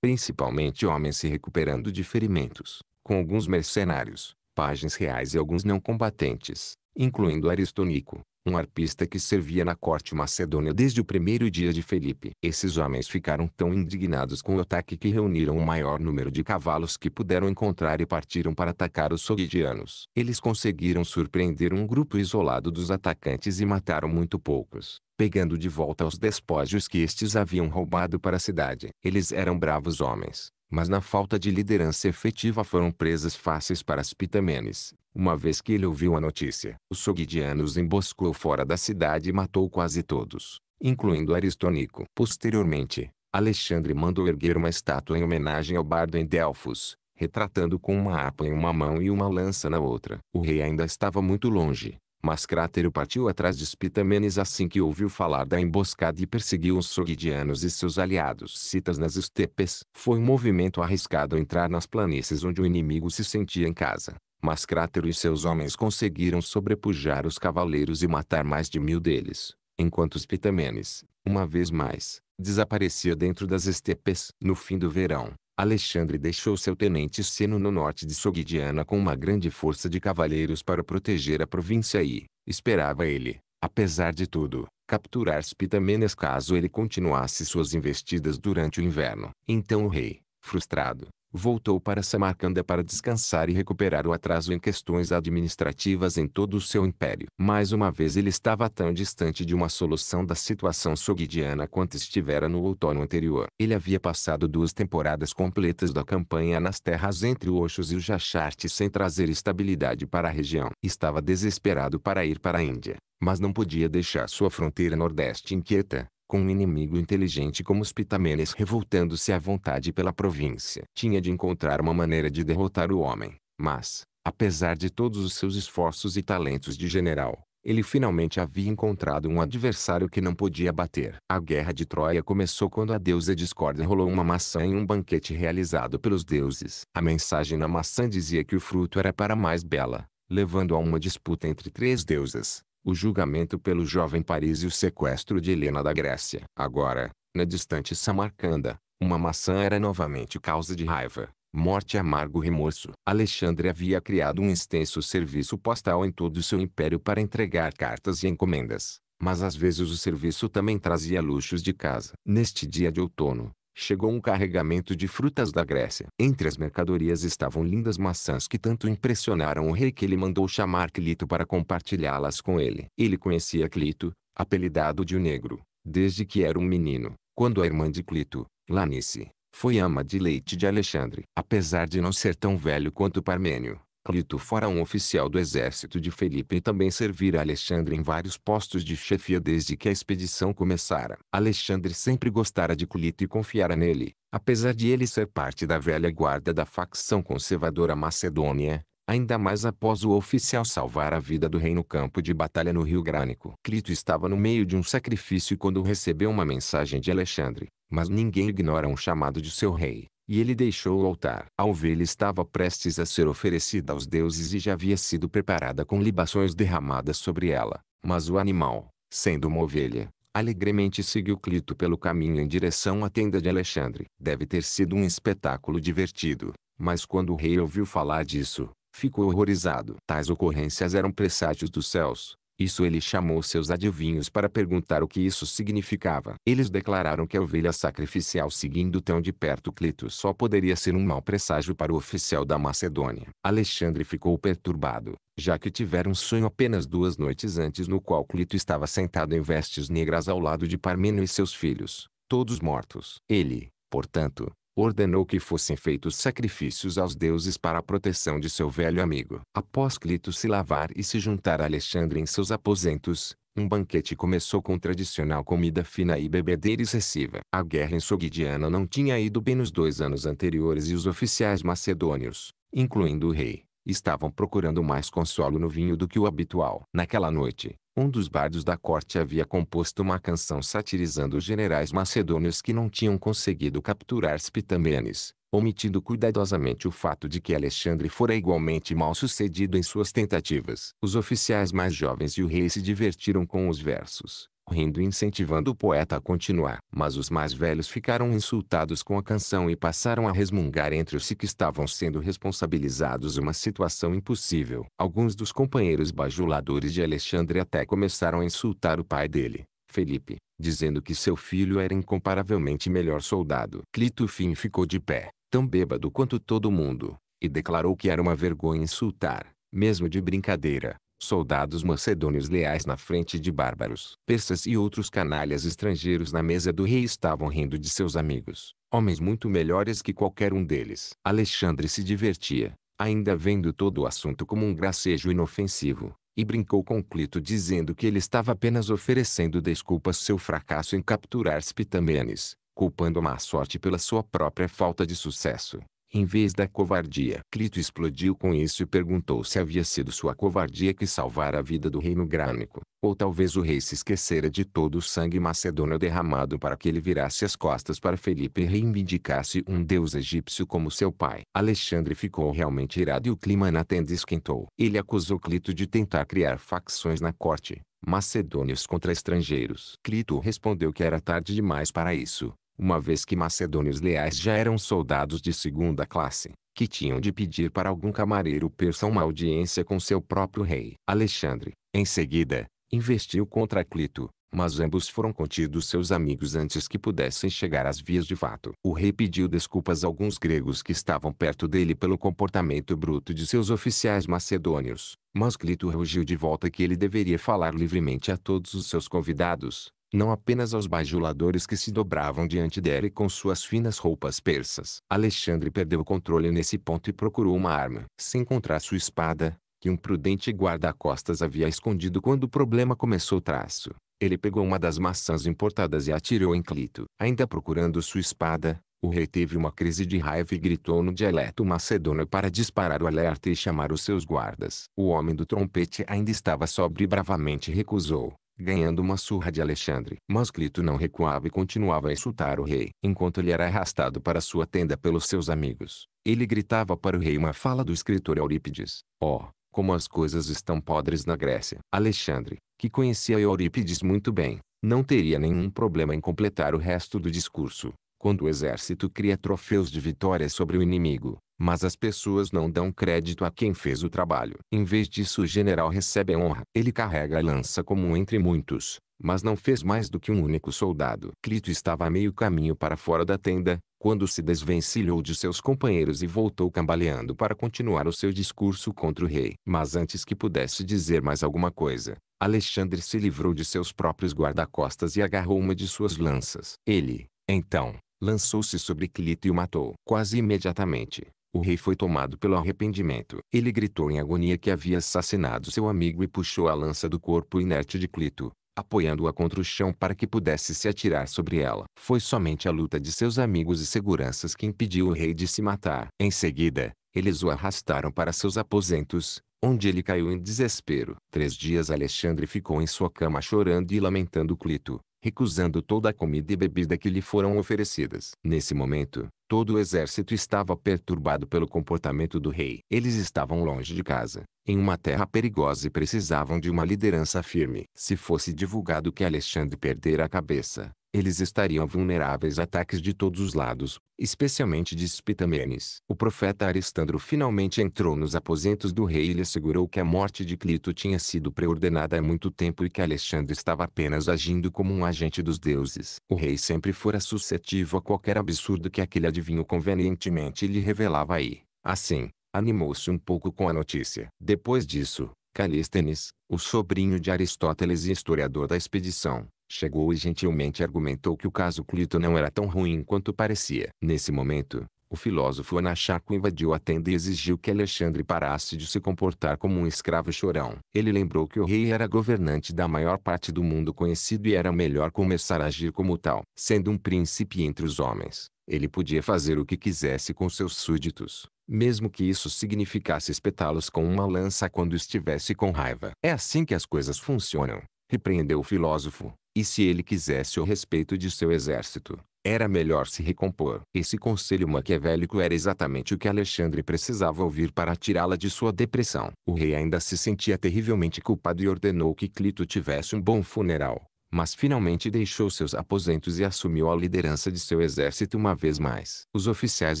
principalmente homens se recuperando de ferimentos, com alguns mercenários, pajens reais e alguns não combatentes, incluindo Aristonico, um arpista que servia na corte macedônia desde o primeiro dia de Felipe. Esses homens ficaram tão indignados com o ataque que reuniram o maior número de cavalos que puderam encontrar e partiram para atacar os sogdianos. Eles conseguiram surpreender um grupo isolado dos atacantes e mataram muito poucos pegando de volta os despojos que estes haviam roubado para a cidade. Eles eram bravos homens, mas na falta de liderança efetiva foram presas fáceis para as pitamenes. Uma vez que ele ouviu a notícia, os sogdianos emboscou fora da cidade e matou quase todos, incluindo Aristonico. Posteriormente, Alexandre mandou erguer uma estátua em homenagem ao bardo em Delfos, retratando com uma harpa em uma mão e uma lança na outra. O rei ainda estava muito longe, mas Crátero partiu atrás de Spitamenes assim que ouviu falar da emboscada e perseguiu os sogdianos e seus aliados citas nas estepes. Foi um movimento arriscado entrar nas planícies onde o inimigo se sentia em casa. Mas Crátero e seus homens conseguiram sobrepujar os cavaleiros e matar mais de mil deles, enquanto os pitamenes, uma vez mais, desaparecia dentro das estepes. No fim do verão, Alexandre deixou seu tenente Seno no norte de Sogdiana com uma grande força de cavaleiros para proteger a província e, esperava ele, apesar de tudo, capturar Spitamenes caso ele continuasse suas investidas durante o inverno. Então o rei, frustrado, voltou para Samarcanda para descansar e recuperar o atraso em questões administrativas em todo o seu império. Mais uma vez ele estava tão distante de uma solução da situação sogdiana quanto estivera no outono anterior. Ele havia passado duas temporadas completas da campanha nas terras entre o Oxus e o Jacharte sem trazer estabilidade para a região. Estava desesperado para ir para a Índia mas não podia deixar sua fronteira nordeste inquieta, com um inimigo inteligente como os pitamenes revoltando-se à vontade pela província. Tinha de encontrar uma maneira de derrotar o homem, mas, apesar de todos os seus esforços e talentos de general, ele finalmente havia encontrado um adversário que não podia bater. A guerra de Troia começou quando a deusa Discórdia rolou uma maçã em um banquete realizado pelos deuses. A mensagem na maçã dizia que o fruto era para mais bela, levando a uma disputa entre três deusas o julgamento pelo jovem Paris e o sequestro de Helena da Grécia. Agora, na distante Samarcanda, uma maçã era novamente causa de raiva, morte e amargo remorso. Alexandre havia criado um extenso serviço postal em todo o seu império para entregar cartas e encomendas, mas às vezes o serviço também trazia luxos de casa. Neste dia de outono, chegou um carregamento de frutas da Grécia. Entre as mercadorias estavam lindas maçãs que tanto impressionaram o rei que ele mandou chamar Clito para compartilhá-las com ele. Ele conhecia Clito, apelidado de O Negro, desde que era um menino, quando a irmã de Clito, Lanice, foi ama de leite de Alexandre. Apesar de não ser tão velho quanto Parmênio, Clito fora um oficial do exército de Felipe e também servira Alexandre em vários postos de chefia desde que a expedição começara. Alexandre sempre gostara de Clito e confiara nele, apesar de ele ser parte da velha guarda da facção conservadora macedônia, ainda mais após o oficial salvar a vida do rei no campo de batalha no Rio Grânico. Clito estava no meio de um sacrifício quando recebeu uma mensagem de Alexandre, mas ninguém ignora um chamado de seu rei. E ele deixou o altar. A ovelha estava prestes a ser oferecida aos deuses e já havia sido preparada com libações derramadas sobre ela. Mas o animal, sendo uma ovelha, alegremente seguiu Clito pelo caminho em direção à tenda de Alexandre. Deve ter sido um espetáculo divertido, mas quando o rei ouviu falar disso, ficou horrorizado. Tais ocorrências eram presságios dos céus, isso ele chamou seus adivinhos para perguntar o que isso significava. Eles declararam que a ovelha sacrificial seguindo tão de perto Clito só poderia ser um mau presságio para o oficial da Macedônia. Alexandre ficou perturbado, já que tivera um sonho apenas duas noites antes no qual Clito estava sentado em vestes negras ao lado de Parmeno e seus filhos, todos mortos. Ele, portanto, ordenou que fossem feitos sacrifícios aos deuses para a proteção de seu velho amigo. Após Clito se lavar e se juntar a Alexandre em seus aposentos, um banquete começou com tradicional comida fina e bebedeira excessiva. A guerra em Sogdiana não tinha ido bem nos dois anos anteriores e os oficiais macedônios, incluindo o rei, estavam procurando mais consolo no vinho do que o habitual. Naquela noite, um dos bardos da corte havia composto uma canção satirizando os generais macedônios que não tinham conseguido capturar Spitamenes, omitindo cuidadosamente o fato de que Alexandre fora igualmente mal sucedido em suas tentativas. Os oficiais mais jovens e o rei se divertiram com os versos, rindo e incentivando o poeta a continuar. Mas os mais velhos ficaram insultados com a canção e passaram a resmungar entre si que estavam sendo responsabilizados uma situação impossível. Alguns dos companheiros bajuladores de Alexandre até começaram a insultar o pai dele, Felipe, dizendo que seu filho era incomparavelmente melhor soldado. Clito Fim ficou de pé, tão bêbado quanto todo mundo, e declarou que era uma vergonha insultar, mesmo de brincadeira, soldados macedônios leais na frente de bárbaros. Persas e outros canalhas estrangeiros na mesa do rei estavam rindo de seus amigos, homens muito melhores que qualquer um deles. Alexandre se divertia, ainda vendo todo o assunto como um gracejo inofensivo, e brincou com Clito dizendo que ele estava apenas oferecendo desculpas seu fracasso em capturar Spitamenes, culpando a má sorte pela sua própria falta de sucesso em vez da covardia. Clito explodiu com isso e perguntou se havia sido sua covardia que salvara a vida do reino grânico, ou talvez o rei se esquecera de todo o sangue macedônio derramado para que ele virasse as costas para Felipe e reivindicasse um deus egípcio como seu pai. Alexandre ficou realmente irado e o clima na tenda esquentou. Ele acusou Clito de tentar criar facções na corte, macedônios contra estrangeiros. Clito respondeu que era tarde demais para isso, uma vez que macedônios leais já eram soldados de segunda classe, que tinham de pedir para algum camareiro persa uma audiência com seu próprio rei. Alexandre, em seguida, investiu contra Clito, mas ambos foram contidos seus amigos antes que pudessem chegar às vias de fato. O rei pediu desculpas a alguns gregos que estavam perto dele pelo comportamento bruto de seus oficiais macedônios, mas Clito rugiu de volta que ele deveria falar livremente a todos os seus convidados, não apenas aos bajuladores que se dobravam diante dele com suas finas roupas persas. Alexandre perdeu o controle nesse ponto e procurou uma arma. Sem encontrar sua espada, que um prudente guarda-costas havia escondido quando o problema começou traço. Ele pegou uma das maçãs importadas e atirou em Clito. Ainda procurando sua espada, o rei teve uma crise de raiva e gritou no dialeto macedônio para disparar o alerta e chamar os seus guardas. O homem do trompete ainda estava sóbrio e bravamente recusou ganhando uma surra de Alexandre. Mas Clito não recuava e continuava a insultar o rei, enquanto ele era arrastado para sua tenda pelos seus amigos. Ele gritava para o rei uma fala do escritor Eurípides. Oh, como as coisas estão podres na Grécia. Alexandre, que conhecia Eurípides muito bem, não teria nenhum problema em completar o resto do discurso. Quando o exército cria troféus de vitória sobre o inimigo, mas as pessoas não dão crédito a quem fez o trabalho. Em vez disso o general recebe a honra. Ele carrega a lança comum entre muitos, mas não fez mais do que um único soldado. Clito estava a meio caminho para fora da tenda, quando se desvencilhou de seus companheiros e voltou cambaleando para continuar o seu discurso contra o rei. Mas antes que pudesse dizer mais alguma coisa, Alexandre se livrou de seus próprios guarda-costas e agarrou uma de suas lanças. Ele, então, lançou-se sobre Clito e o matou. Quase imediatamente, o rei foi tomado pelo arrependimento. Ele gritou em agonia que havia assassinado seu amigo e puxou a lança do corpo inerte de Clito, apoiando-a contra o chão para que pudesse se atirar sobre ela. Foi somente a luta de seus amigos e seguranças que impediu o rei de se matar. Em seguida, eles o arrastaram para seus aposentos, onde ele caiu em desespero. Três dias Alexandre ficou em sua cama chorando e lamentando Clito, recusando toda a comida e bebida que lhe foram oferecidas. Nesse momento, todo o exército estava perturbado pelo comportamento do rei. Eles estavam longe de casa, em uma terra perigosa e precisavam de uma liderança firme. Se fosse divulgado que Alexandre perdera a cabeça, eles estariam vulneráveis a ataques de todos os lados, especialmente de Spitamenes. O profeta Aristandro finalmente entrou nos aposentos do rei e lhe assegurou que a morte de Clito tinha sido preordenada há muito tempo e que Alexandre estava apenas agindo como um agente dos deuses. O rei sempre fora suscetível a qualquer absurdo que aquele adivinho convenientemente lhe revelava aí. Assim, animou-se um pouco com a notícia. Depois disso, Calístenes, o sobrinho de Aristóteles e historiador da expedição, Chegou e gentilmente argumentou que o caso Clito não era tão ruim quanto parecia. Nesse momento, o filósofo Anacharco invadiu a tenda e exigiu que Alexandre parasse de se comportar como um escravo chorão. Ele lembrou que o rei era governante da maior parte do mundo conhecido e era melhor começar a agir como tal. Sendo um príncipe entre os homens, ele podia fazer o que quisesse com seus súditos, mesmo que isso significasse espetá-los com uma lança quando estivesse com raiva. É assim que as coisas funcionam, repreendeu o filósofo. E se ele quisesse o respeito de seu exército, era melhor se recompor. Esse conselho maquiavélico era exatamente o que Alexandre precisava ouvir para tirá-la de sua depressão. O rei ainda se sentia terrivelmente culpado e ordenou que Clito tivesse um bom funeral. Mas finalmente deixou seus aposentos e assumiu a liderança de seu exército uma vez mais. Os oficiais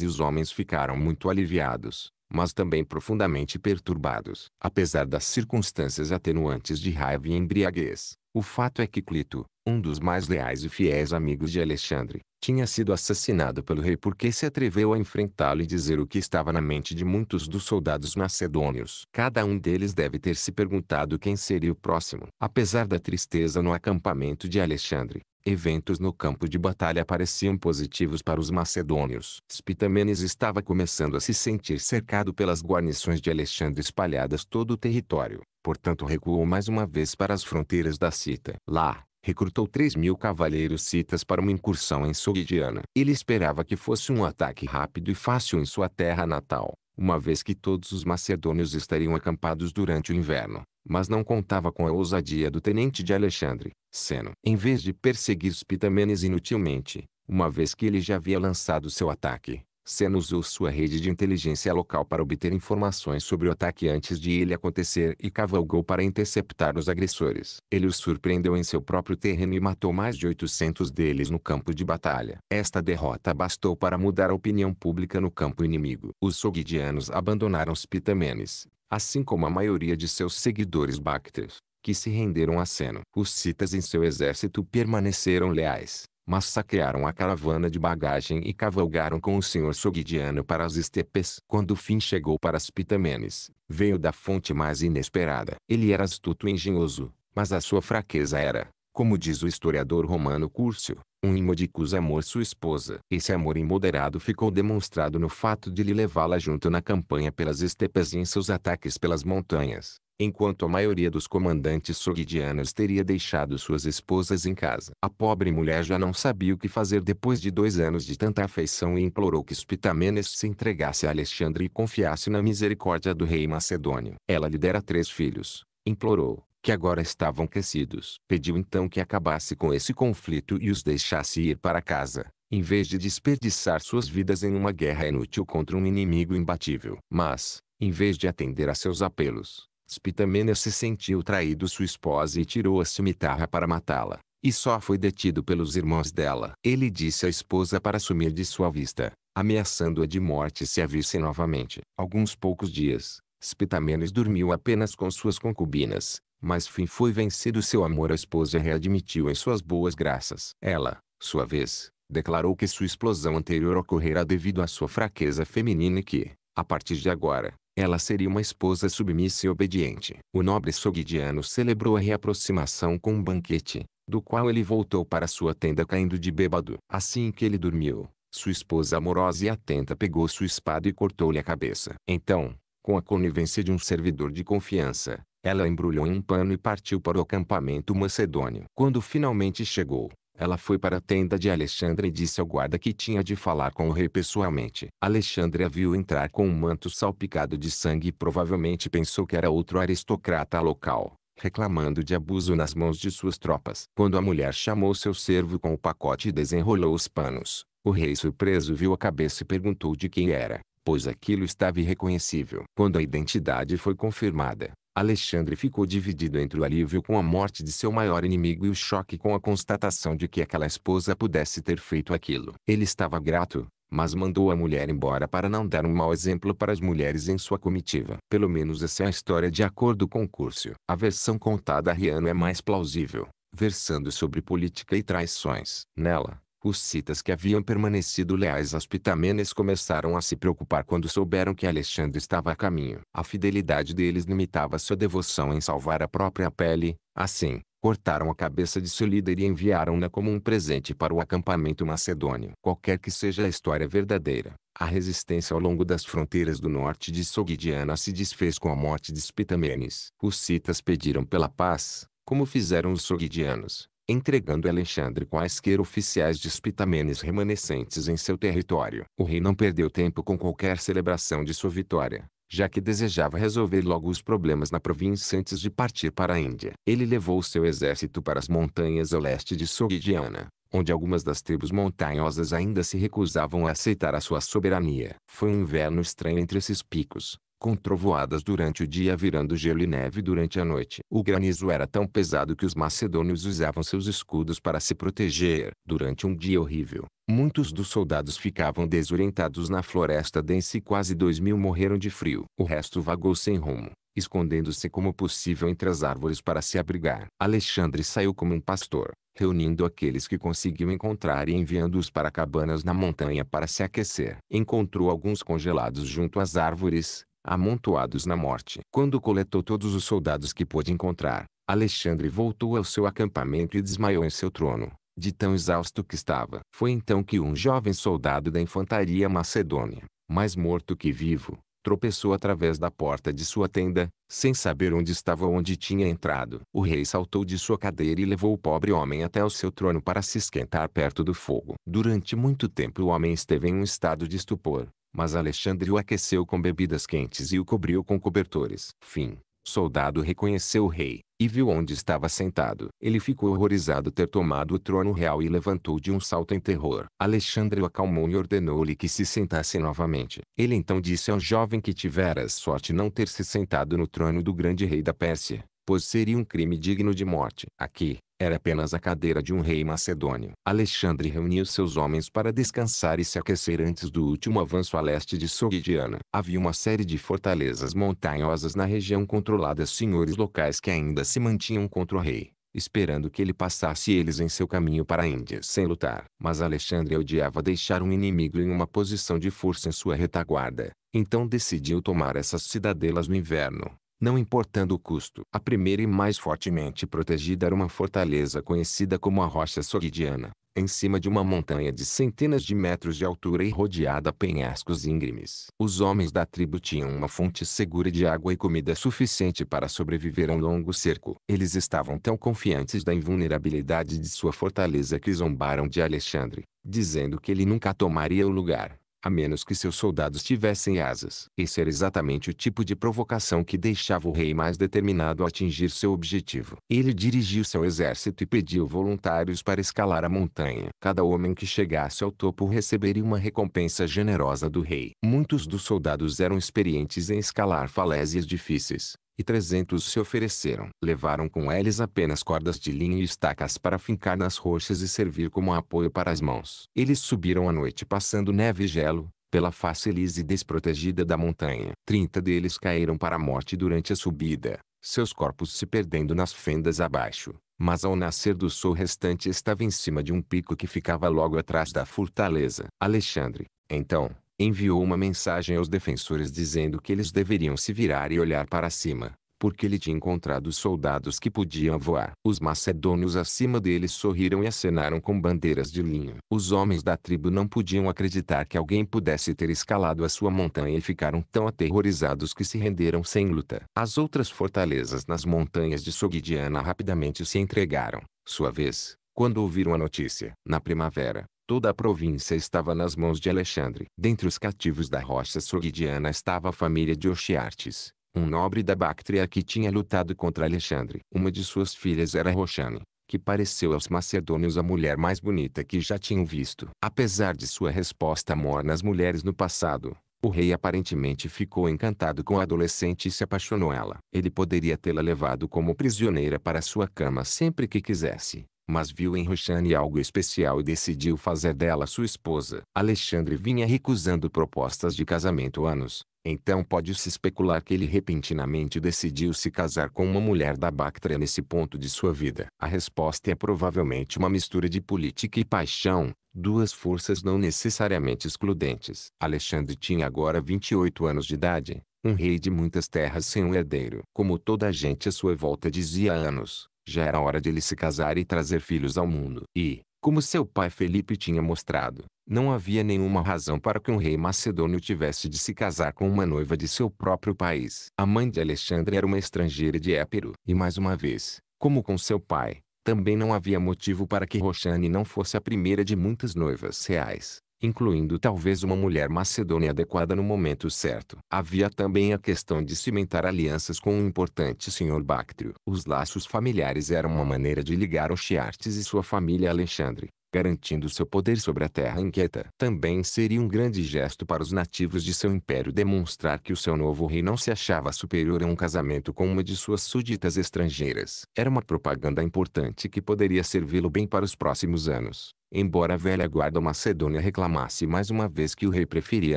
e os homens ficaram muito aliviados, mas também profundamente perturbados. Apesar das circunstâncias atenuantes de raiva e embriaguez, o fato é que Clito, um dos mais leais e fiéis amigos de Alexandre, tinha sido assassinado pelo rei porque se atreveu a enfrentá-lo e dizer o que estava na mente de muitos dos soldados macedônios. Cada um deles deve ter se perguntado quem seria o próximo. Apesar da tristeza no acampamento de Alexandre, eventos no campo de batalha pareciam positivos para os macedônios. Spitamenes estava começando a se sentir cercado pelas guarnições de Alexandre espalhadas todo o território, portanto recuou mais uma vez para as fronteiras da Cita. Lá, recrutou 3 mil cavaleiros citas para uma incursão em Sogdiana. Ele esperava que fosse um ataque rápido e fácil em sua terra natal, uma vez que todos os macedônios estariam acampados durante o inverno mas não contava com a ousadia do tenente de Alexandre, Seno. Em vez de perseguir pitamenes inutilmente, uma vez que ele já havia lançado seu ataque, Seno usou sua rede de inteligência local para obter informações sobre o ataque antes de ele acontecer e cavalgou para interceptar os agressores. Ele os surpreendeu em seu próprio terreno e matou mais de 800 deles no campo de batalha. Esta derrota bastou para mudar a opinião pública no campo inimigo. Os sogdianos abandonaram os pitamenes, assim como a maioria de seus seguidores bactérios que se renderam a Seno. Os citas em seu exército permaneceram leais, mas saquearam a caravana de bagagem e cavalgaram com o senhor Sogdiano para as estepes. Quando o fim chegou para as Pitamenes, veio da fonte mais inesperada. Ele era astuto e engenhoso, mas a sua fraqueza era, como diz o historiador romano Cúrcio, um imodicus amor sua esposa. Esse amor imoderado ficou demonstrado no fato de lhe levá-la junto na campanha pelas estepes e em seus ataques pelas montanhas, enquanto a maioria dos comandantes sogdianos teria deixado suas esposas em casa. A pobre mulher já não sabia o que fazer depois de dois anos de tanta afeição e implorou que Spitamenes se entregasse a Alexandre e confiasse na misericórdia do rei macedônio. Ela lhe dera três filhos, implorou, que agora estavam aquecidos. Pediu então que acabasse com esse conflito e os deixasse ir para casa, em vez de desperdiçar suas vidas em uma guerra inútil contra um inimigo imbatível. Mas, em vez de atender a seus apelos, Spitamena se sentiu traído sua esposa e tirou a cimitarra para matá-la. E só foi detido pelos irmãos dela. Ele disse à esposa para sumir de sua vista, ameaçando-a de morte se a vissem novamente. Alguns poucos dias, Spitamenes dormiu apenas com suas concubinas, mas Fim foi vencido seu amor à esposa e readmitiu em suas boas graças. Ela, sua vez, declarou que sua explosão anterior ocorrera devido à sua fraqueza feminina e que, a partir de agora, ela seria uma esposa submissa e obediente. O nobre sogdiano celebrou a reaproximação com um banquete, do qual ele voltou para sua tenda caindo de bêbado. Assim que ele dormiu, sua esposa amorosa e atenta pegou sua espada e cortou-lhe a cabeça. Então, com a conivência de um servidor de confiança, ela embrulhou em um pano e partiu para o acampamento macedônio. Quando finalmente chegou, ela foi para a tenda de Alexandre e disse ao guarda que tinha de falar com o rei pessoalmente. Alexandre a viu entrar com um manto salpicado de sangue e provavelmente pensou que era outro aristocrata local, reclamando de abuso nas mãos de suas tropas. Quando a mulher chamou seu servo com o pacote e desenrolou os panos, o rei surpreso viu a cabeça e perguntou de quem era, pois aquilo estava irreconhecível. Quando a identidade foi confirmada, Alexandre ficou dividido entre o alívio com a morte de seu maior inimigo e o choque com a constatação de que aquela esposa pudesse ter feito aquilo. Ele estava grato, mas mandou a mulher embora para não dar um mau exemplo para as mulheres em sua comitiva. Pelo menos essa é a história de acordo com o curso. A versão contada a Riano é mais plausível, versando sobre política e traições. Nela, os citas que haviam permanecido leais aos Pitamenes começaram a se preocupar quando souberam que Alexandre estava a caminho. A fidelidade deles limitava sua devoção em salvar a própria pele, assim, cortaram a cabeça de seu líder e enviaram-na como um presente para o acampamento macedônio. Qualquer que seja a história verdadeira, a resistência ao longo das fronteiras do norte de Sogdiana se desfez com a morte de Spitamenes. Os citas pediram pela paz, como fizeram os sogdianos, entregando a Alexandre quaisquer oficiais de Spitamenes remanescentes em seu território. O rei não perdeu tempo com qualquer celebração de sua vitória, já que desejava resolver logo os problemas na província antes de partir para a Índia. Ele levou seu exército para as montanhas ao leste de Sogdiana, onde algumas das tribos montanhosas ainda se recusavam a aceitar a sua soberania. Foi um inverno estranho entre esses picos, com trovoadas durante o dia virando gelo e neve durante a noite. O granizo era tão pesado que os macedônios usavam seus escudos para se proteger. Durante um dia horrível, muitos dos soldados ficavam desorientados na floresta densa e quase dois mil morreram de frio. O resto vagou sem rumo, escondendo-se como possível entre as árvores para se abrigar. Alexandre saiu como um pastor, reunindo aqueles que conseguiu encontrar e enviando-os para cabanas na montanha para se aquecer. Encontrou alguns congelados junto às árvores, amontoados na morte. Quando coletou todos os soldados que pôde encontrar, Alexandre voltou ao seu acampamento e desmaiou em seu trono, de tão exausto que estava. Foi então que um jovem soldado da infantaria macedônia, mais morto que vivo, tropeçou através da porta de sua tenda, sem saber onde estava ou onde tinha entrado. O rei saltou de sua cadeira e levou o pobre homem até o seu trono para se esquentar perto do fogo. Durante muito tempo o homem esteve em um estado de estupor, mas Alexandre o aqueceu com bebidas quentes e o cobriu com cobertores. Fim. Soldado reconheceu o rei, e viu onde estava sentado. Ele ficou horrorizado ter tomado o trono real e levantou de um salto em terror. Alexandre o acalmou e ordenou-lhe que se sentasse novamente. Ele então disse ao jovem que tivera sorte não ter se sentado no trono do grande rei da Pérsia, pois seria um crime digno de morte. Aqui, era apenas a cadeira de um rei macedônio. Alexandre reuniu seus homens para descansar e se aquecer antes do último avanço a leste de Sogdiana. Havia uma série de fortalezas montanhosas na região controladas senhores locais que ainda se mantinham contra o rei esperando que ele passasse eles em seu caminho para a Índia sem lutar. Mas Alexandre odiava deixar um inimigo em uma posição de força em sua retaguarda, então decidiu tomar essas cidadelas no inverno, não importando o custo. A primeira e mais fortemente protegida era uma fortaleza conhecida como a Rocha Sogdiana, em cima de uma montanha de centenas de metros de altura e rodeada a penhascos íngremes. Os homens da tribo tinham uma fonte segura de água e comida suficiente para sobreviver a um longo cerco. Eles estavam tão confiantes da invulnerabilidade de sua fortaleza que zombaram de Alexandre, dizendo que ele nunca tomaria o lugar a menos que seus soldados tivessem asas. Esse era exatamente o tipo de provocação que deixava o rei mais determinado a atingir seu objetivo. Ele dirigiu seu exército e pediu voluntários para escalar a montanha. Cada homem que chegasse ao topo receberia uma recompensa generosa do rei. Muitos dos soldados eram experientes em escalar falésias difíceis e trezentos se ofereceram. Levaram com eles apenas cordas de linho e estacas para fincar nas rochas e servir como apoio para as mãos. Eles subiram à noite passando neve e gelo, pela face lisa e desprotegida da montanha. Trinta deles caíram para a morte durante a subida, seus corpos se perdendo nas fendas abaixo. Mas ao nascer do sol restante estava em cima de um pico que ficava logo atrás da fortaleza. Alexandre, então, enviou uma mensagem aos defensores dizendo que eles deveriam se virar e olhar para cima, porque ele tinha encontrado soldados que podiam voar. Os macedônios acima deles sorriram e acenaram com bandeiras de linho. Os homens da tribo não podiam acreditar que alguém pudesse ter escalado a sua montanha e ficaram tão aterrorizados que se renderam sem luta. As outras fortalezas nas montanhas de Sogdiana rapidamente se entregaram. Sua vez, quando ouviram a notícia. Na primavera, Toda a província estava nas mãos de Alexandre. Dentre os cativos da rocha sorguidiana estava a família de Oxiartes, um nobre da Bactria que tinha lutado contra Alexandre. Uma de suas filhas era Roxane, que pareceu aos macedônios a mulher mais bonita que já tinham visto. Apesar de sua resposta morna às mulheres no passado, o rei aparentemente ficou encantado com a adolescente e se apaixonou ela. Ele poderia tê-la levado como prisioneira para sua cama sempre que quisesse, mas viu em Roxane algo especial e decidiu fazer dela sua esposa. Alexandre vinha recusando propostas de casamento anos, então pode-se especular que ele repentinamente decidiu se casar com uma mulher da Bactria nesse ponto de sua vida. A resposta é provavelmente uma mistura de política e paixão, duas forças não necessariamente excludentes. Alexandre tinha agora 28 anos de idade, um rei de muitas terras sem um herdeiro. Como toda a gente à sua volta dizia anos, já era hora de ele se casar e trazer filhos ao mundo. E, como seu pai Felipe tinha mostrado, não havia nenhuma razão para que um rei macedônio tivesse de se casar com uma noiva de seu próprio país. A mãe de Alexandre era uma estrangeira de Épiro. E mais uma vez, como com seu pai, também não havia motivo para que Roxane não fosse a primeira de muitas noivas reais incluindo talvez uma mulher macedônia adequada no momento certo. Havia também a questão de cimentar alianças com um importante senhor Bactrio. Os laços familiares eram uma maneira de ligar Oxiartes e sua família a Alexandre garantindo seu poder sobre a terra inquieta. Também seria um grande gesto para os nativos de seu império demonstrar que o seu novo rei não se achava superior a um casamento com uma de suas súditas estrangeiras. Era uma propaganda importante que poderia servi-lo bem para os próximos anos. Embora a velha guarda macedônia reclamasse mais uma vez que o rei preferia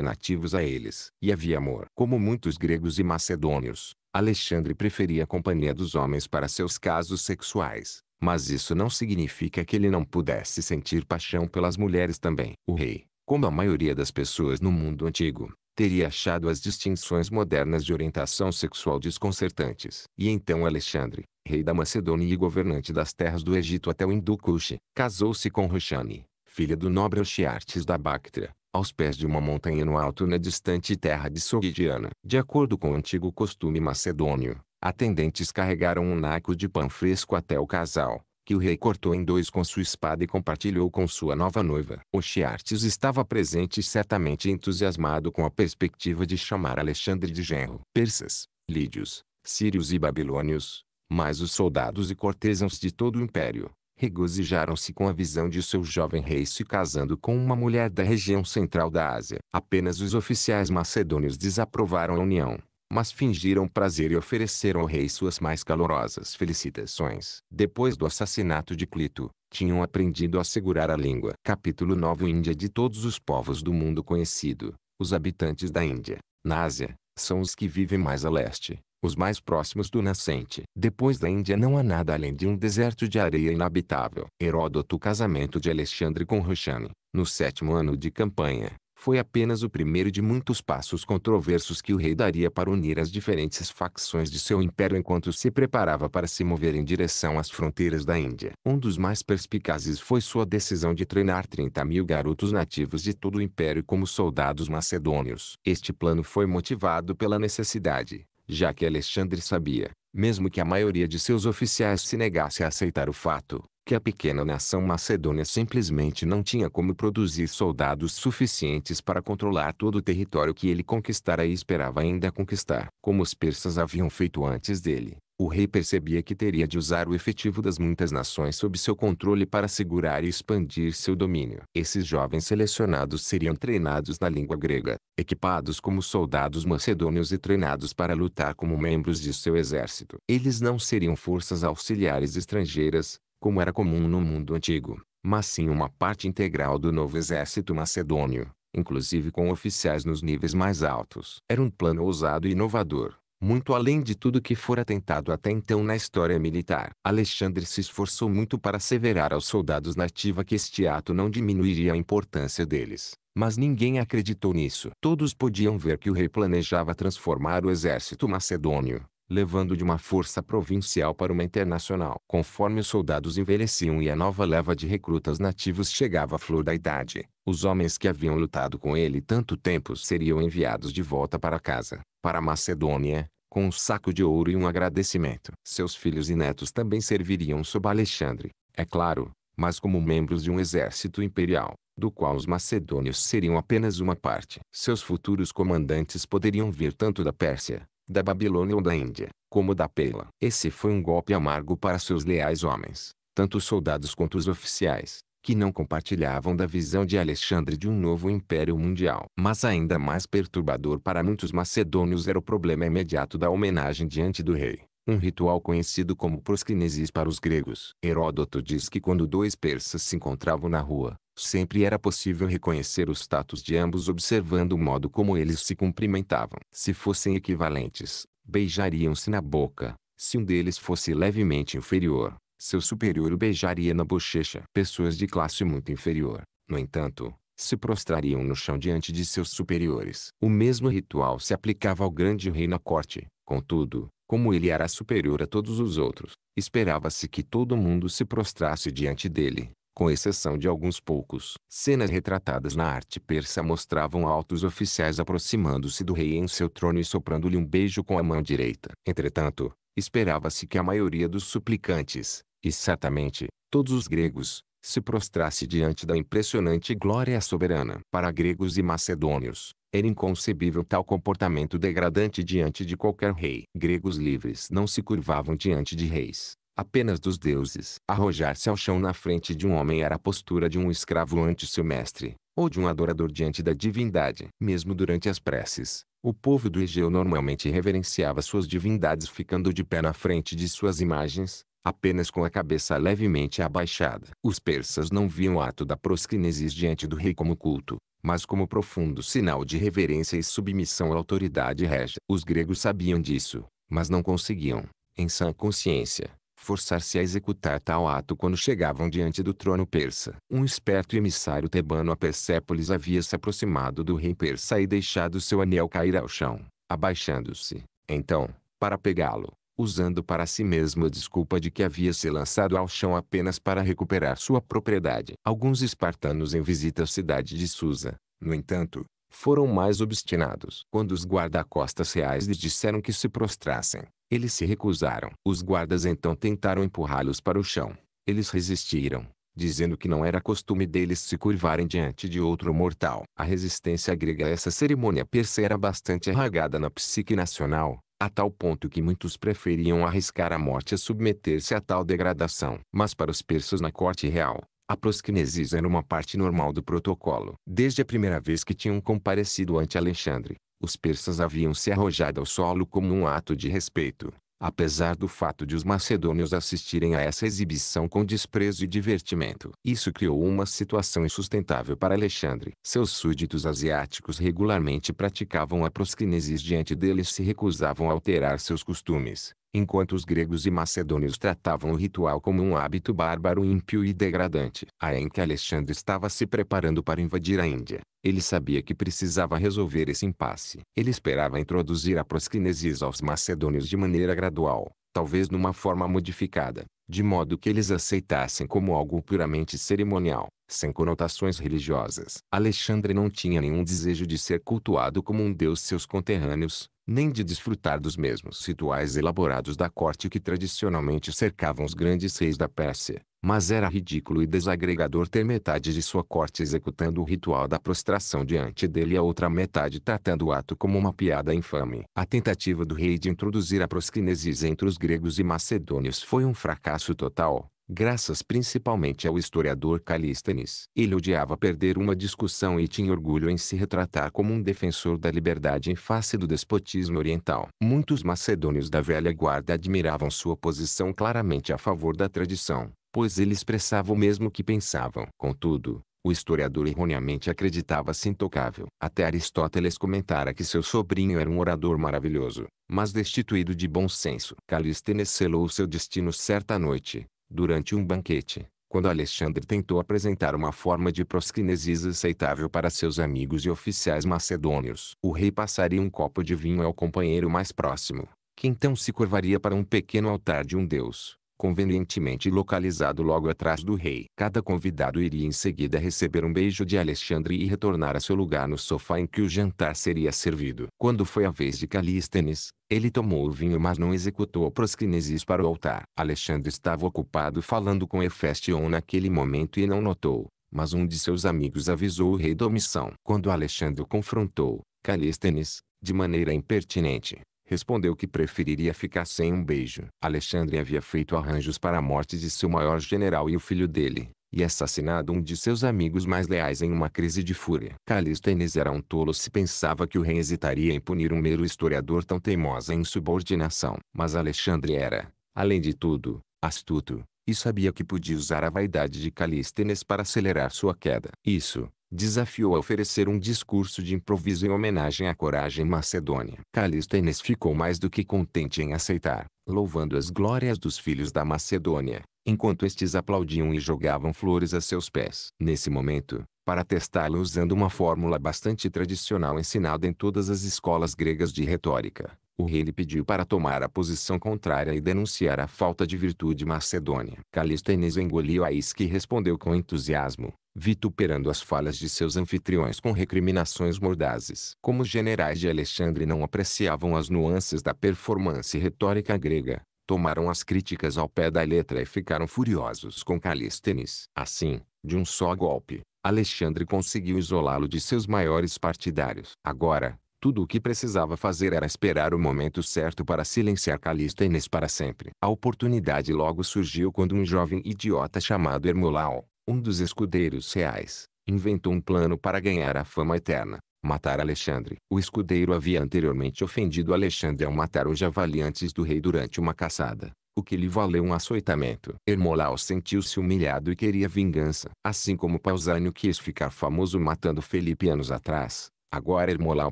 nativos a eles. E havia amor. Como muitos gregos e macedônios, Alexandre preferia a companhia dos homens para seus casos sexuais. Mas isso não significa que ele não pudesse sentir paixão pelas mulheres também. O rei, como a maioria das pessoas no mundo antigo, teria achado as distinções modernas de orientação sexual desconcertantes. E então Alexandre, rei da Macedônia e governante das terras do Egito até o Hindu Kush, casou-se com Roshani, filha do nobre Oxiartes da Bactria, aos pés de uma montanha no alto na distante terra de Sogidiana. De acordo com o antigo costume macedônio, Atendentes carregaram um naco de pão fresco até o casal, que o rei cortou em dois com sua espada e compartilhou com sua nova noiva. Oxiartes estava presente e certamente entusiasmado com a perspectiva de chamar Alexandre de genro. Persas, lídios, sírios e babilônios, mas os soldados e cortesãos de todo o império, regozijaram-se com a visão de seu jovem rei se casando com uma mulher da região central da Ásia. Apenas os oficiais macedônios desaprovaram a união, mas fingiram prazer e ofereceram ao rei suas mais calorosas felicitações. Depois do assassinato de Clito, tinham aprendido a segurar a língua. Capítulo 9 Índia De todos os povos do mundo conhecido, os habitantes da Índia, na Ásia, são os que vivem mais a leste, os mais próximos do nascente. Depois da Índia não há nada além de um deserto de areia inabitável. Heródoto Casamento de Alexandre com Roxane, no sétimo ano de campanha, foi apenas o primeiro de muitos passos controversos que o rei daria para unir as diferentes facções de seu império enquanto se preparava para se mover em direção às fronteiras da Índia. Um dos mais perspicazes foi sua decisão de treinar 30 mil garotos nativos de todo o império como soldados macedônios. Este plano foi motivado pela necessidade, já que Alexandre sabia, mesmo que a maioria de seus oficiais se negasse a aceitar o fato, que a pequena nação macedônia simplesmente não tinha como produzir soldados suficientes para controlar todo o território que ele conquistara e esperava ainda conquistar. Como os persas haviam feito antes dele, o rei percebia que teria de usar o efetivo das muitas nações sob seu controle para segurar e expandir seu domínio. Esses jovens selecionados seriam treinados na língua grega, equipados como soldados macedônios e treinados para lutar como membros de seu exército. Eles não seriam forças auxiliares estrangeiras, como era comum no mundo antigo, mas sim uma parte integral do novo exército macedônio, inclusive com oficiais nos níveis mais altos. Era um plano ousado e inovador, muito além de tudo que fora tentado até então na história militar. Alexandre se esforçou muito para asseverar aos soldados nativos que este ato não diminuiria a importância deles. Mas ninguém acreditou nisso. Todos podiam ver que o rei planejava transformar o exército macedônio, levando de uma força provincial para uma internacional. Conforme os soldados envelheciam e a nova leva de recrutas nativos chegava à flor da idade, os homens que haviam lutado com ele tanto tempo seriam enviados de volta para casa, para Macedônia, com um saco de ouro e um agradecimento. Seus filhos e netos também serviriam sob Alexandre, é claro, mas como membros de um exército imperial, do qual os macedônios seriam apenas uma parte. Seus futuros comandantes poderiam vir tanto da Pérsia, da Babilônia ou da Índia, como da Pela. Esse foi um golpe amargo para seus leais homens, tanto os soldados quanto os oficiais, que não compartilhavam da visão de Alexandre de um novo império mundial. Mas ainda mais perturbador para muitos macedônios era o problema imediato da homenagem diante do rei, um ritual conhecido como proscrinesis para os gregos. Heródoto diz que quando dois persas se encontravam na rua, Sempre era possível reconhecer os status de ambos observando o modo como eles se cumprimentavam. Se fossem equivalentes, beijariam-se na boca. Se um deles fosse levemente inferior, seu superior o beijaria na bochecha. Pessoas de classe muito inferior, no entanto, se prostrariam no chão diante de seus superiores. O mesmo ritual se aplicava ao grande rei na corte. Contudo, como ele era superior a todos os outros, esperava-se que todo mundo se prostrasse diante dele, com exceção de alguns poucos. Cenas retratadas na arte persa mostravam altos oficiais aproximando-se do rei em seu trono e soprando-lhe um beijo com a mão direita. Entretanto, esperava-se que a maioria dos suplicantes, e certamente, todos os gregos, se prostrasse diante da impressionante glória soberana. Para gregos e macedônios, era inconcebível tal comportamento degradante diante de qualquer rei. Gregos livres não se curvavam diante de reis apenas dos deuses. Arrojar-se ao chão na frente de um homem era a postura de um escravo ante seu mestre, ou de um adorador diante da divindade. Mesmo durante as preces, o povo do Egeu normalmente reverenciava suas divindades ficando de pé na frente de suas imagens, apenas com a cabeça levemente abaixada. Os persas não viam o ato da proscrinesis diante do rei como culto, mas como profundo sinal de reverência e submissão à autoridade régia. Os gregos sabiam disso, mas não conseguiam, em sã consciência, forçar-se a executar tal ato quando chegavam diante do trono persa. Um esperto emissário tebano a Persépolis havia se aproximado do rei persa e deixado seu anel cair ao chão, abaixando-se, então, para pegá-lo, usando para si mesmo a desculpa de que havia se lançado ao chão apenas para recuperar sua propriedade. Alguns espartanos em visita à cidade de Susa, no entanto, foram mais obstinados. Quando os guarda-costas reais lhes disseram que se prostrassem, eles se recusaram. Os guardas então tentaram empurrá-los para o chão. Eles resistiram, dizendo que não era costume deles se curvarem diante de outro mortal. A resistência grega a essa cerimônia persa era bastante arraigada na psique nacional, a tal ponto que muitos preferiam arriscar a morte a submeter-se a tal degradação. Mas para os persas na corte real, a prosquinesis era uma parte normal do protocolo. Desde a primeira vez que tinham comparecido ante Alexandre, os persas haviam se arrojado ao solo como um ato de respeito. Apesar do fato de os macedônios assistirem a essa exibição com desprezo e divertimento, isso criou uma situação insustentável para Alexandre. Seus súditos asiáticos regularmente praticavam a prosquinesis diante deles e se recusavam a alterar seus costumes, enquanto os gregos e macedônios tratavam o ritual como um hábito bárbaro ímpio e degradante. em que Alexandre estava se preparando para invadir a Índia, ele sabia que precisava resolver esse impasse. Ele esperava introduzir a prosquinesis aos macedônios de maneira gradual, talvez numa forma modificada, de modo que eles aceitassem como algo puramente cerimonial, sem conotações religiosas. Alexandre não tinha nenhum desejo de ser cultuado como um deus seus conterrâneos, nem de desfrutar dos mesmos rituais elaborados da corte que tradicionalmente cercavam os grandes reis da Pérsia, mas era ridículo e desagregador ter metade de sua corte executando o ritual da prostração diante dele e a outra metade tratando o ato como uma piada infame. A tentativa do rei de introduzir a prosquinesis entre os gregos e macedônios foi um fracasso total, graças principalmente ao historiador Calístenes. Ele odiava perder uma discussão e tinha orgulho em se retratar como um defensor da liberdade em face do despotismo oriental. Muitos macedônios da velha guarda admiravam sua posição claramente a favor da tradição, pois ele expressava o mesmo que pensavam. Contudo, o historiador erroneamente acreditava-se intocável. Até Aristóteles comentara que seu sobrinho era um orador maravilhoso, mas destituído de bom senso. Calístenes selou seu destino certa noite, Durante um banquete, quando Alexandre tentou apresentar uma forma de prosquinesis aceitável para seus amigos e oficiais macedônios, o rei passaria um copo de vinho ao companheiro mais próximo, que então se curvaria para um pequeno altar de um deus, convenientemente localizado logo atrás do rei. Cada convidado iria em seguida receber um beijo de Alexandre e retornar a seu lugar no sofá em que o jantar seria servido. Quando foi a vez de Calístenes, ele tomou o vinho mas não executou a proscrinesis para o altar. Alexandre estava ocupado falando com Hefestion naquele momento e não notou, mas um de seus amigos avisou o rei da omissão. Quando Alexandre confrontou, Calístenes, de maneira impertinente, respondeu que preferiria ficar sem um beijo. Alexandre havia feito arranjos para a morte de seu maior general e o filho dele, e assassinado um de seus amigos mais leais em uma crise de fúria. Calístenes era um tolo se pensava que o rei hesitaria em punir um mero historiador tão teimosa em subordinação. Mas Alexandre era, além de tudo, astuto, e sabia que podia usar a vaidade de Calístenes para acelerar sua queda. Isso, desafiou a oferecer um discurso de improviso em homenagem à coragem macedônia. Calistenes ficou mais do que contente em aceitar, louvando as glórias dos filhos da Macedônia, enquanto estes aplaudiam e jogavam flores a seus pés. Nesse momento, para testá-lo usando uma fórmula bastante tradicional ensinada em todas as escolas gregas de retórica, o rei lhe pediu para tomar a posição contrária e denunciar a falta de virtude macedônia. Calistenes engoliu a isca e respondeu com entusiasmo, vituperando as falhas de seus anfitriões com recriminações mordazes. Como os generais de Alexandre não apreciavam as nuances da performance retórica grega, tomaram as críticas ao pé da letra e ficaram furiosos com Calístenes. Assim, de um só golpe, Alexandre conseguiu isolá-lo de seus maiores partidários. Agora, tudo o que precisava fazer era esperar o momento certo para silenciar Calístenes para sempre. A oportunidade logo surgiu quando um jovem idiota chamado Hermulau, um dos escudeiros reais, inventou um plano para ganhar a fama eterna, matar Alexandre. O escudeiro havia anteriormente ofendido Alexandre ao matar o javali antes do rei durante uma caçada, o que lhe valeu um açoitamento. Hermolau sentiu-se humilhado e queria vingança. Assim como Pausânio quis ficar famoso matando Felipe anos atrás, Agora Hermolau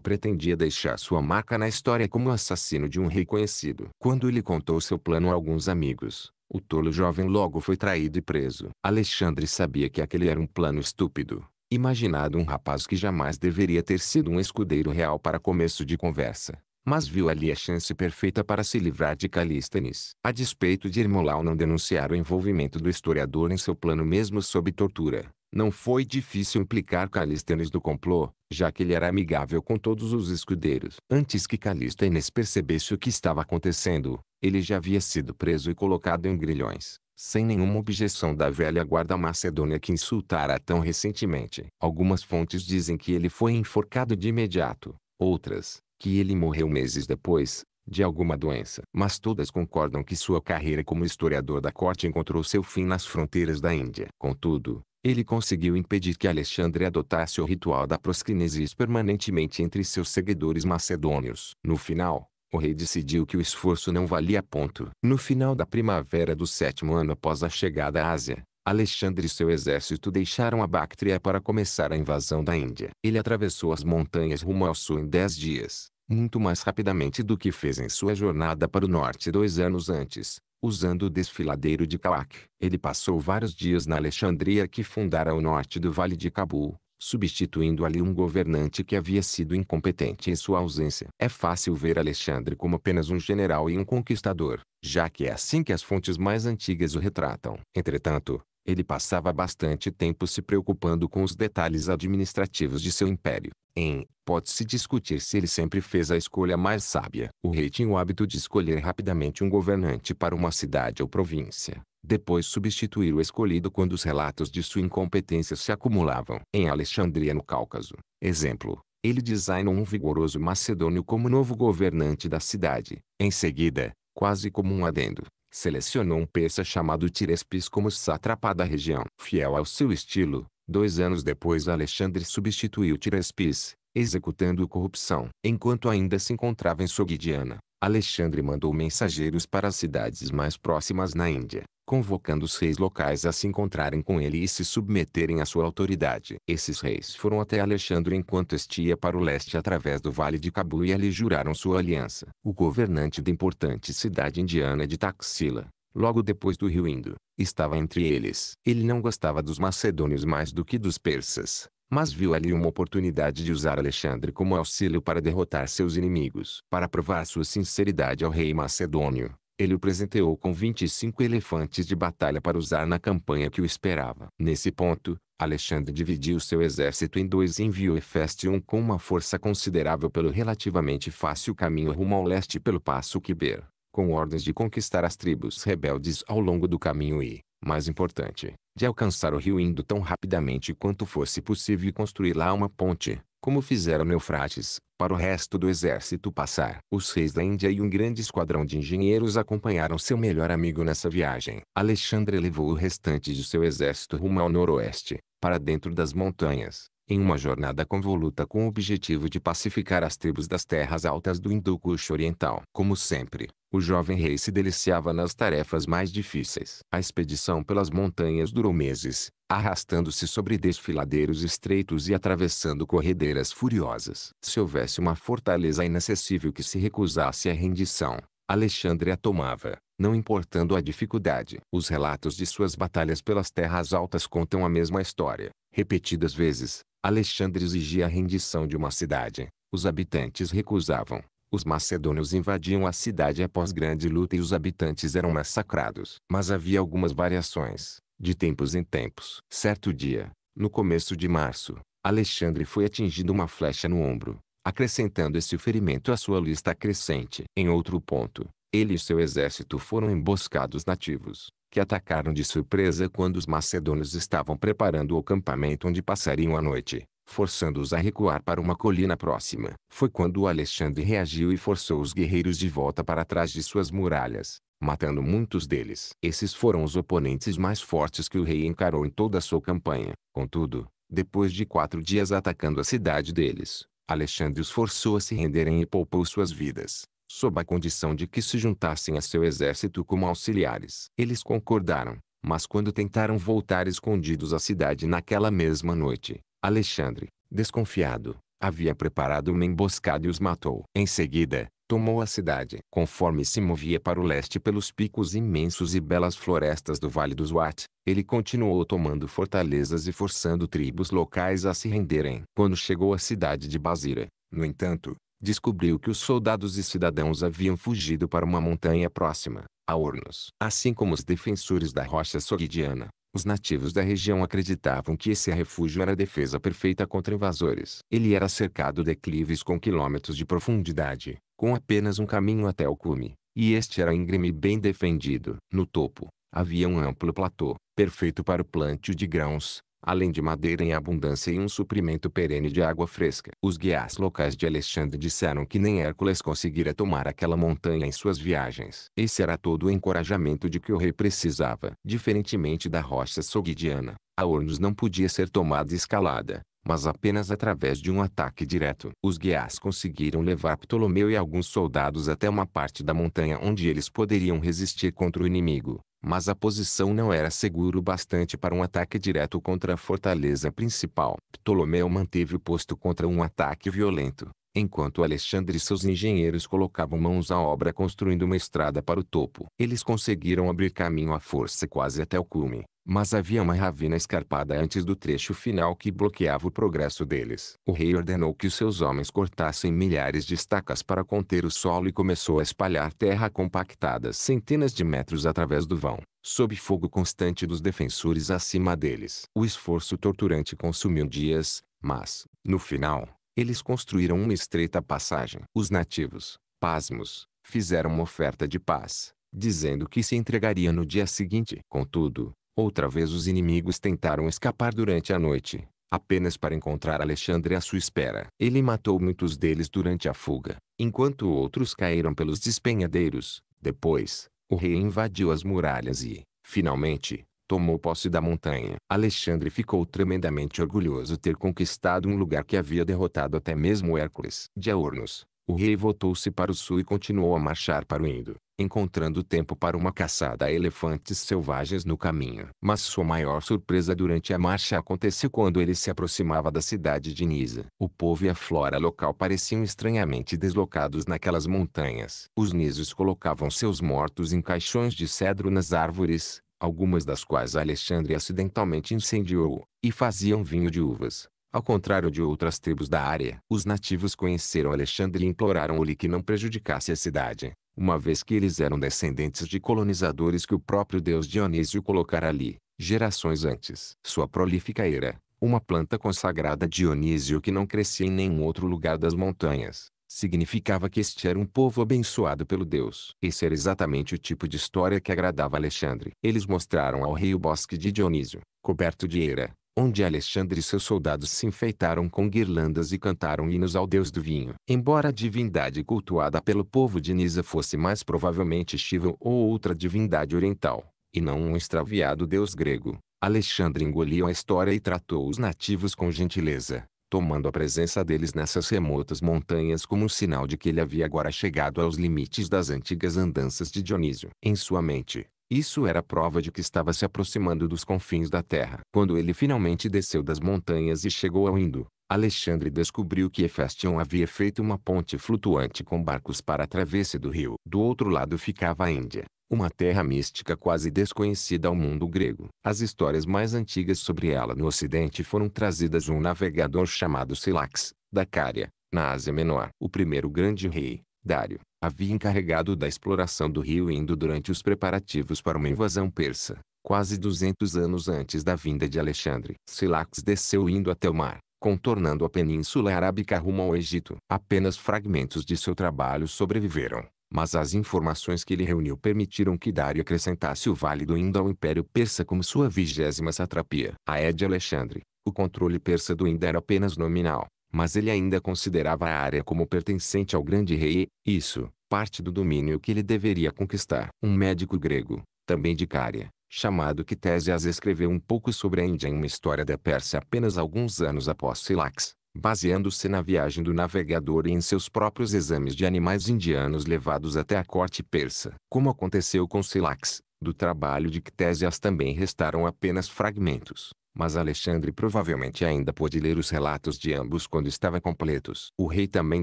pretendia deixar sua marca na história como assassino de um rei conhecido. Quando ele contou seu plano a alguns amigos, o tolo jovem logo foi traído e preso. Alexandre sabia que aquele era um plano estúpido, imaginado um rapaz que jamais deveria ter sido um escudeiro real para começo de conversa. Mas viu ali a chance perfeita para se livrar de Calístenes. A despeito de Hermolau não denunciar o envolvimento do historiador em seu plano mesmo sob tortura, não foi difícil implicar Calístenes do complô, já que ele era amigável com todos os escudeiros. Antes que Calístenes percebesse o que estava acontecendo, ele já havia sido preso e colocado em grilhões, sem nenhuma objeção da velha guarda macedônia que insultara tão recentemente. Algumas fontes dizem que ele foi enforcado de imediato, outras, que ele morreu meses depois, de alguma doença. Mas todas concordam que sua carreira como historiador da corte encontrou seu fim nas fronteiras da Índia. Contudo, ele conseguiu impedir que Alexandre adotasse o ritual da proscrinesis permanentemente entre seus seguidores macedônios. No final, o rei decidiu que o esforço não valia ponto. No final da primavera do sétimo ano após a chegada à Ásia, Alexandre e seu exército deixaram a Bactria para começar a invasão da Índia. Ele atravessou as montanhas rumo ao sul em dez dias, muito mais rapidamente do que fez em sua jornada para o norte dois anos antes, usando o desfiladeiro de Kawak. Ele passou vários dias na Alexandria que fundara ao norte do Vale de Cabul, substituindo ali um governante que havia sido incompetente em sua ausência. É fácil ver Alexandre como apenas um general e um conquistador, já que é assim que as fontes mais antigas o retratam. Entretanto, ele passava bastante tempo se preocupando com os detalhes administrativos de seu império. Em, pode-se discutir se ele sempre fez a escolha mais sábia. O rei tinha o hábito de escolher rapidamente um governante para uma cidade ou província, depois substituir o escolhido quando os relatos de sua incompetência se acumulavam. Em Alexandria no Cáucaso, exemplo, ele designou um vigoroso macedônio como novo governante da cidade. Em seguida, quase como um adendo, selecionou um persa chamado Tirespis como sátrapa da região. Fiel ao seu estilo, dois anos depois Alexandre substituiu Tirespis, executando corrupção. Enquanto ainda se encontrava em Sogdiana, Alexandre mandou mensageiros para as cidades mais próximas na Índia, convocando os reis locais a se encontrarem com ele e se submeterem à sua autoridade. Esses reis foram até Alexandre enquanto este ia para o leste através do vale de Cabu e ali juraram sua aliança. O governante da importante cidade indiana de Taxila, logo depois do rio Indo, estava entre eles. Ele não gostava dos macedônios mais do que dos persas, mas viu ali uma oportunidade de usar Alexandre como auxílio para derrotar seus inimigos. Para provar sua sinceridade ao rei macedônio, ele o presenteou com 25 elefantes de batalha para usar na campanha que o esperava. Nesse ponto, Alexandre dividiu seu exército em dois e enviou um com uma força considerável pelo relativamente fácil caminho rumo ao leste pelo Passo Quiber, com ordens de conquistar as tribos rebeldes ao longo do caminho e, mais importante, de alcançar o rio Indo tão rapidamente quanto fosse possível e construir lá uma ponte, como fizeram Neufrates para o resto do exército passar. Os reis da Índia e um grande esquadrão de engenheiros acompanharam seu melhor amigo nessa viagem. Alexandre levou o restante de seu exército rumo ao noroeste, para dentro das montanhas, em uma jornada convoluta com o objetivo de pacificar as tribos das terras altas do Hindu-Kush oriental. Como sempre, o jovem rei se deliciava nas tarefas mais difíceis. A expedição pelas montanhas durou meses, arrastando-se sobre desfiladeiros estreitos e atravessando corredeiras furiosas. Se houvesse uma fortaleza inacessível que se recusasse à rendição, Alexandre a tomava, não importando a dificuldade. Os relatos de suas batalhas pelas terras altas contam a mesma história, repetidas vezes, Alexandre exigia a rendição de uma cidade. Os habitantes recusavam. Os macedônios invadiam a cidade após grande luta e os habitantes eram massacrados. Mas havia algumas variações, de tempos em tempos. Certo dia, no começo de março, Alexandre foi atingido uma flecha no ombro, acrescentando esse ferimento à sua lista crescente. Em outro ponto, ele e seu exército foram emboscados nativos, que atacaram de surpresa quando os macedônios estavam preparando o acampamento onde passariam a noite, forçando-os a recuar para uma colina próxima. Foi quando Alexandre reagiu e forçou os guerreiros de volta para trás de suas muralhas, matando muitos deles. Esses foram os oponentes mais fortes que o rei encarou em toda a sua campanha. Contudo, depois de quatro dias atacando a cidade deles, Alexandre os forçou a se renderem e poupou suas vidas sob a condição de que se juntassem a seu exército como auxiliares. Eles concordaram, mas quando tentaram voltar escondidos à cidade naquela mesma noite, Alexandre, desconfiado, havia preparado uma emboscada e os matou. Em seguida, tomou a cidade. Conforme se movia para o leste pelos picos imensos e belas florestas do Vale do Zuat, ele continuou tomando fortalezas e forçando tribos locais a se renderem. Quando chegou à cidade de Basira, no entanto, descobriu que os soldados e cidadãos haviam fugido para uma montanha próxima, a Ornos. Assim como os defensores da rocha sogdiana, os nativos da região acreditavam que esse refúgio era defesa perfeita contra invasores. Ele era cercado de declives com quilômetros de profundidade, com apenas um caminho até o cume, e este era íngreme e bem defendido. No topo, havia um amplo platô, perfeito para o plantio de grãos, além de madeira em abundância e um suprimento perene de água fresca. Os guias locais de Alexandre disseram que nem Hércules conseguira tomar aquela montanha em suas viagens. Esse era todo o encorajamento de que o rei precisava. Diferentemente da rocha sogdiana, a Ornos não podia ser tomada e escalada, mas apenas através de um ataque direto. Os guias conseguiram levar Ptolomeu e alguns soldados até uma parte da montanha onde eles poderiam resistir contra o inimigo mas a posição não era seguro bastante para um ataque direto contra a fortaleza principal. Ptolomeu manteve o posto contra um ataque violento, enquanto Alexandre e seus engenheiros colocavam mãos à obra construindo uma estrada para o topo. Eles conseguiram abrir caminho à força quase até o cume, mas havia uma ravina escarpada antes do trecho final que bloqueava o progresso deles. O rei ordenou que os seus homens cortassem milhares de estacas para conter o solo e começou a espalhar terra compactada centenas de metros através do vão, sob fogo constante dos defensores acima deles. O esforço torturante consumiu dias, mas, no final, eles construíram uma estreita passagem. Os nativos, pasmos, fizeram uma oferta de paz, dizendo que se entregaria no dia seguinte. Contudo, Outra vez os inimigos tentaram escapar durante a noite, apenas para encontrar Alexandre à sua espera. Ele matou muitos deles durante a fuga, enquanto outros caíram pelos despenhadeiros. Depois, o rei invadiu as muralhas e, finalmente, tomou posse da montanha. Alexandre ficou tremendamente orgulhoso ter conquistado um lugar que havia derrotado até mesmo Hércules. De Aornos, o rei voltou-se para o sul e continuou a marchar para o Indo encontrando tempo para uma caçada a elefantes selvagens no caminho. Mas sua maior surpresa durante a marcha aconteceu quando ele se aproximava da cidade de Nisa. O povo e a flora local pareciam estranhamente deslocados naquelas montanhas. Os nisos colocavam seus mortos em caixões de cedro nas árvores, algumas das quais Alexandre acidentalmente incendiou, e faziam vinho de uvas. Ao contrário de outras tribos da área, os nativos conheceram Alexandre e imploraram-lhe que não prejudicasse a cidade uma vez que eles eram descendentes de colonizadores que o próprio deus Dionísio colocara ali, gerações antes. Sua prolífica era, uma planta consagrada a Dionísio que não crescia em nenhum outro lugar das montanhas, significava que este era um povo abençoado pelo Deus. Esse era exatamente o tipo de história que agradava Alexandre. Eles mostraram ao rei o bosque de Dionísio, coberto de eira, onde Alexandre e seus soldados se enfeitaram com guirlandas e cantaram hinos ao deus do vinho. Embora a divindade cultuada pelo povo de Nisa fosse mais provavelmente Shiva ou outra divindade oriental, e não um extraviado deus grego, Alexandre engoliu a história e tratou os nativos com gentileza, tomando a presença deles nessas remotas montanhas como um sinal de que ele havia agora chegado aos limites das antigas andanças de Dionísio. Em sua mente, isso era prova de que estava se aproximando dos confins da terra. Quando ele finalmente desceu das montanhas e chegou ao Indo, Alexandre descobriu que Hefestion havia feito uma ponte flutuante com barcos para a travessa do rio. Do outro lado ficava a Índia, uma terra mística quase desconhecida ao mundo grego. As histórias mais antigas sobre ela no ocidente foram trazidas um navegador chamado Silax, da Cária, na Ásia Menor. O primeiro grande rei, Dário, havia encarregado da exploração do rio Indo durante os preparativos para uma invasão persa, quase 200 anos antes da vinda de Alexandre. Silax desceu indo até o mar, contornando a Península Arábica rumo ao Egito. Apenas fragmentos de seu trabalho sobreviveram, mas as informações que ele reuniu permitiram que Dário acrescentasse o Vale do Indo ao Império Persa como sua vigésima satrapia. A de Alexandre, o controle persa do Indo era apenas nominal mas ele ainda considerava a área como pertencente ao grande rei e, isso, parte do domínio que ele deveria conquistar. Um médico grego, também de Cária, chamado Quitésias escreveu um pouco sobre a Índia em uma história da Pérsia apenas alguns anos após Silax, baseando-se na viagem do navegador e em seus próprios exames de animais indianos levados até a corte persa. Como aconteceu com Silax, do trabalho de Quitésias também restaram apenas fragmentos. Mas Alexandre provavelmente ainda pôde ler os relatos de ambos quando estavam completos. O rei também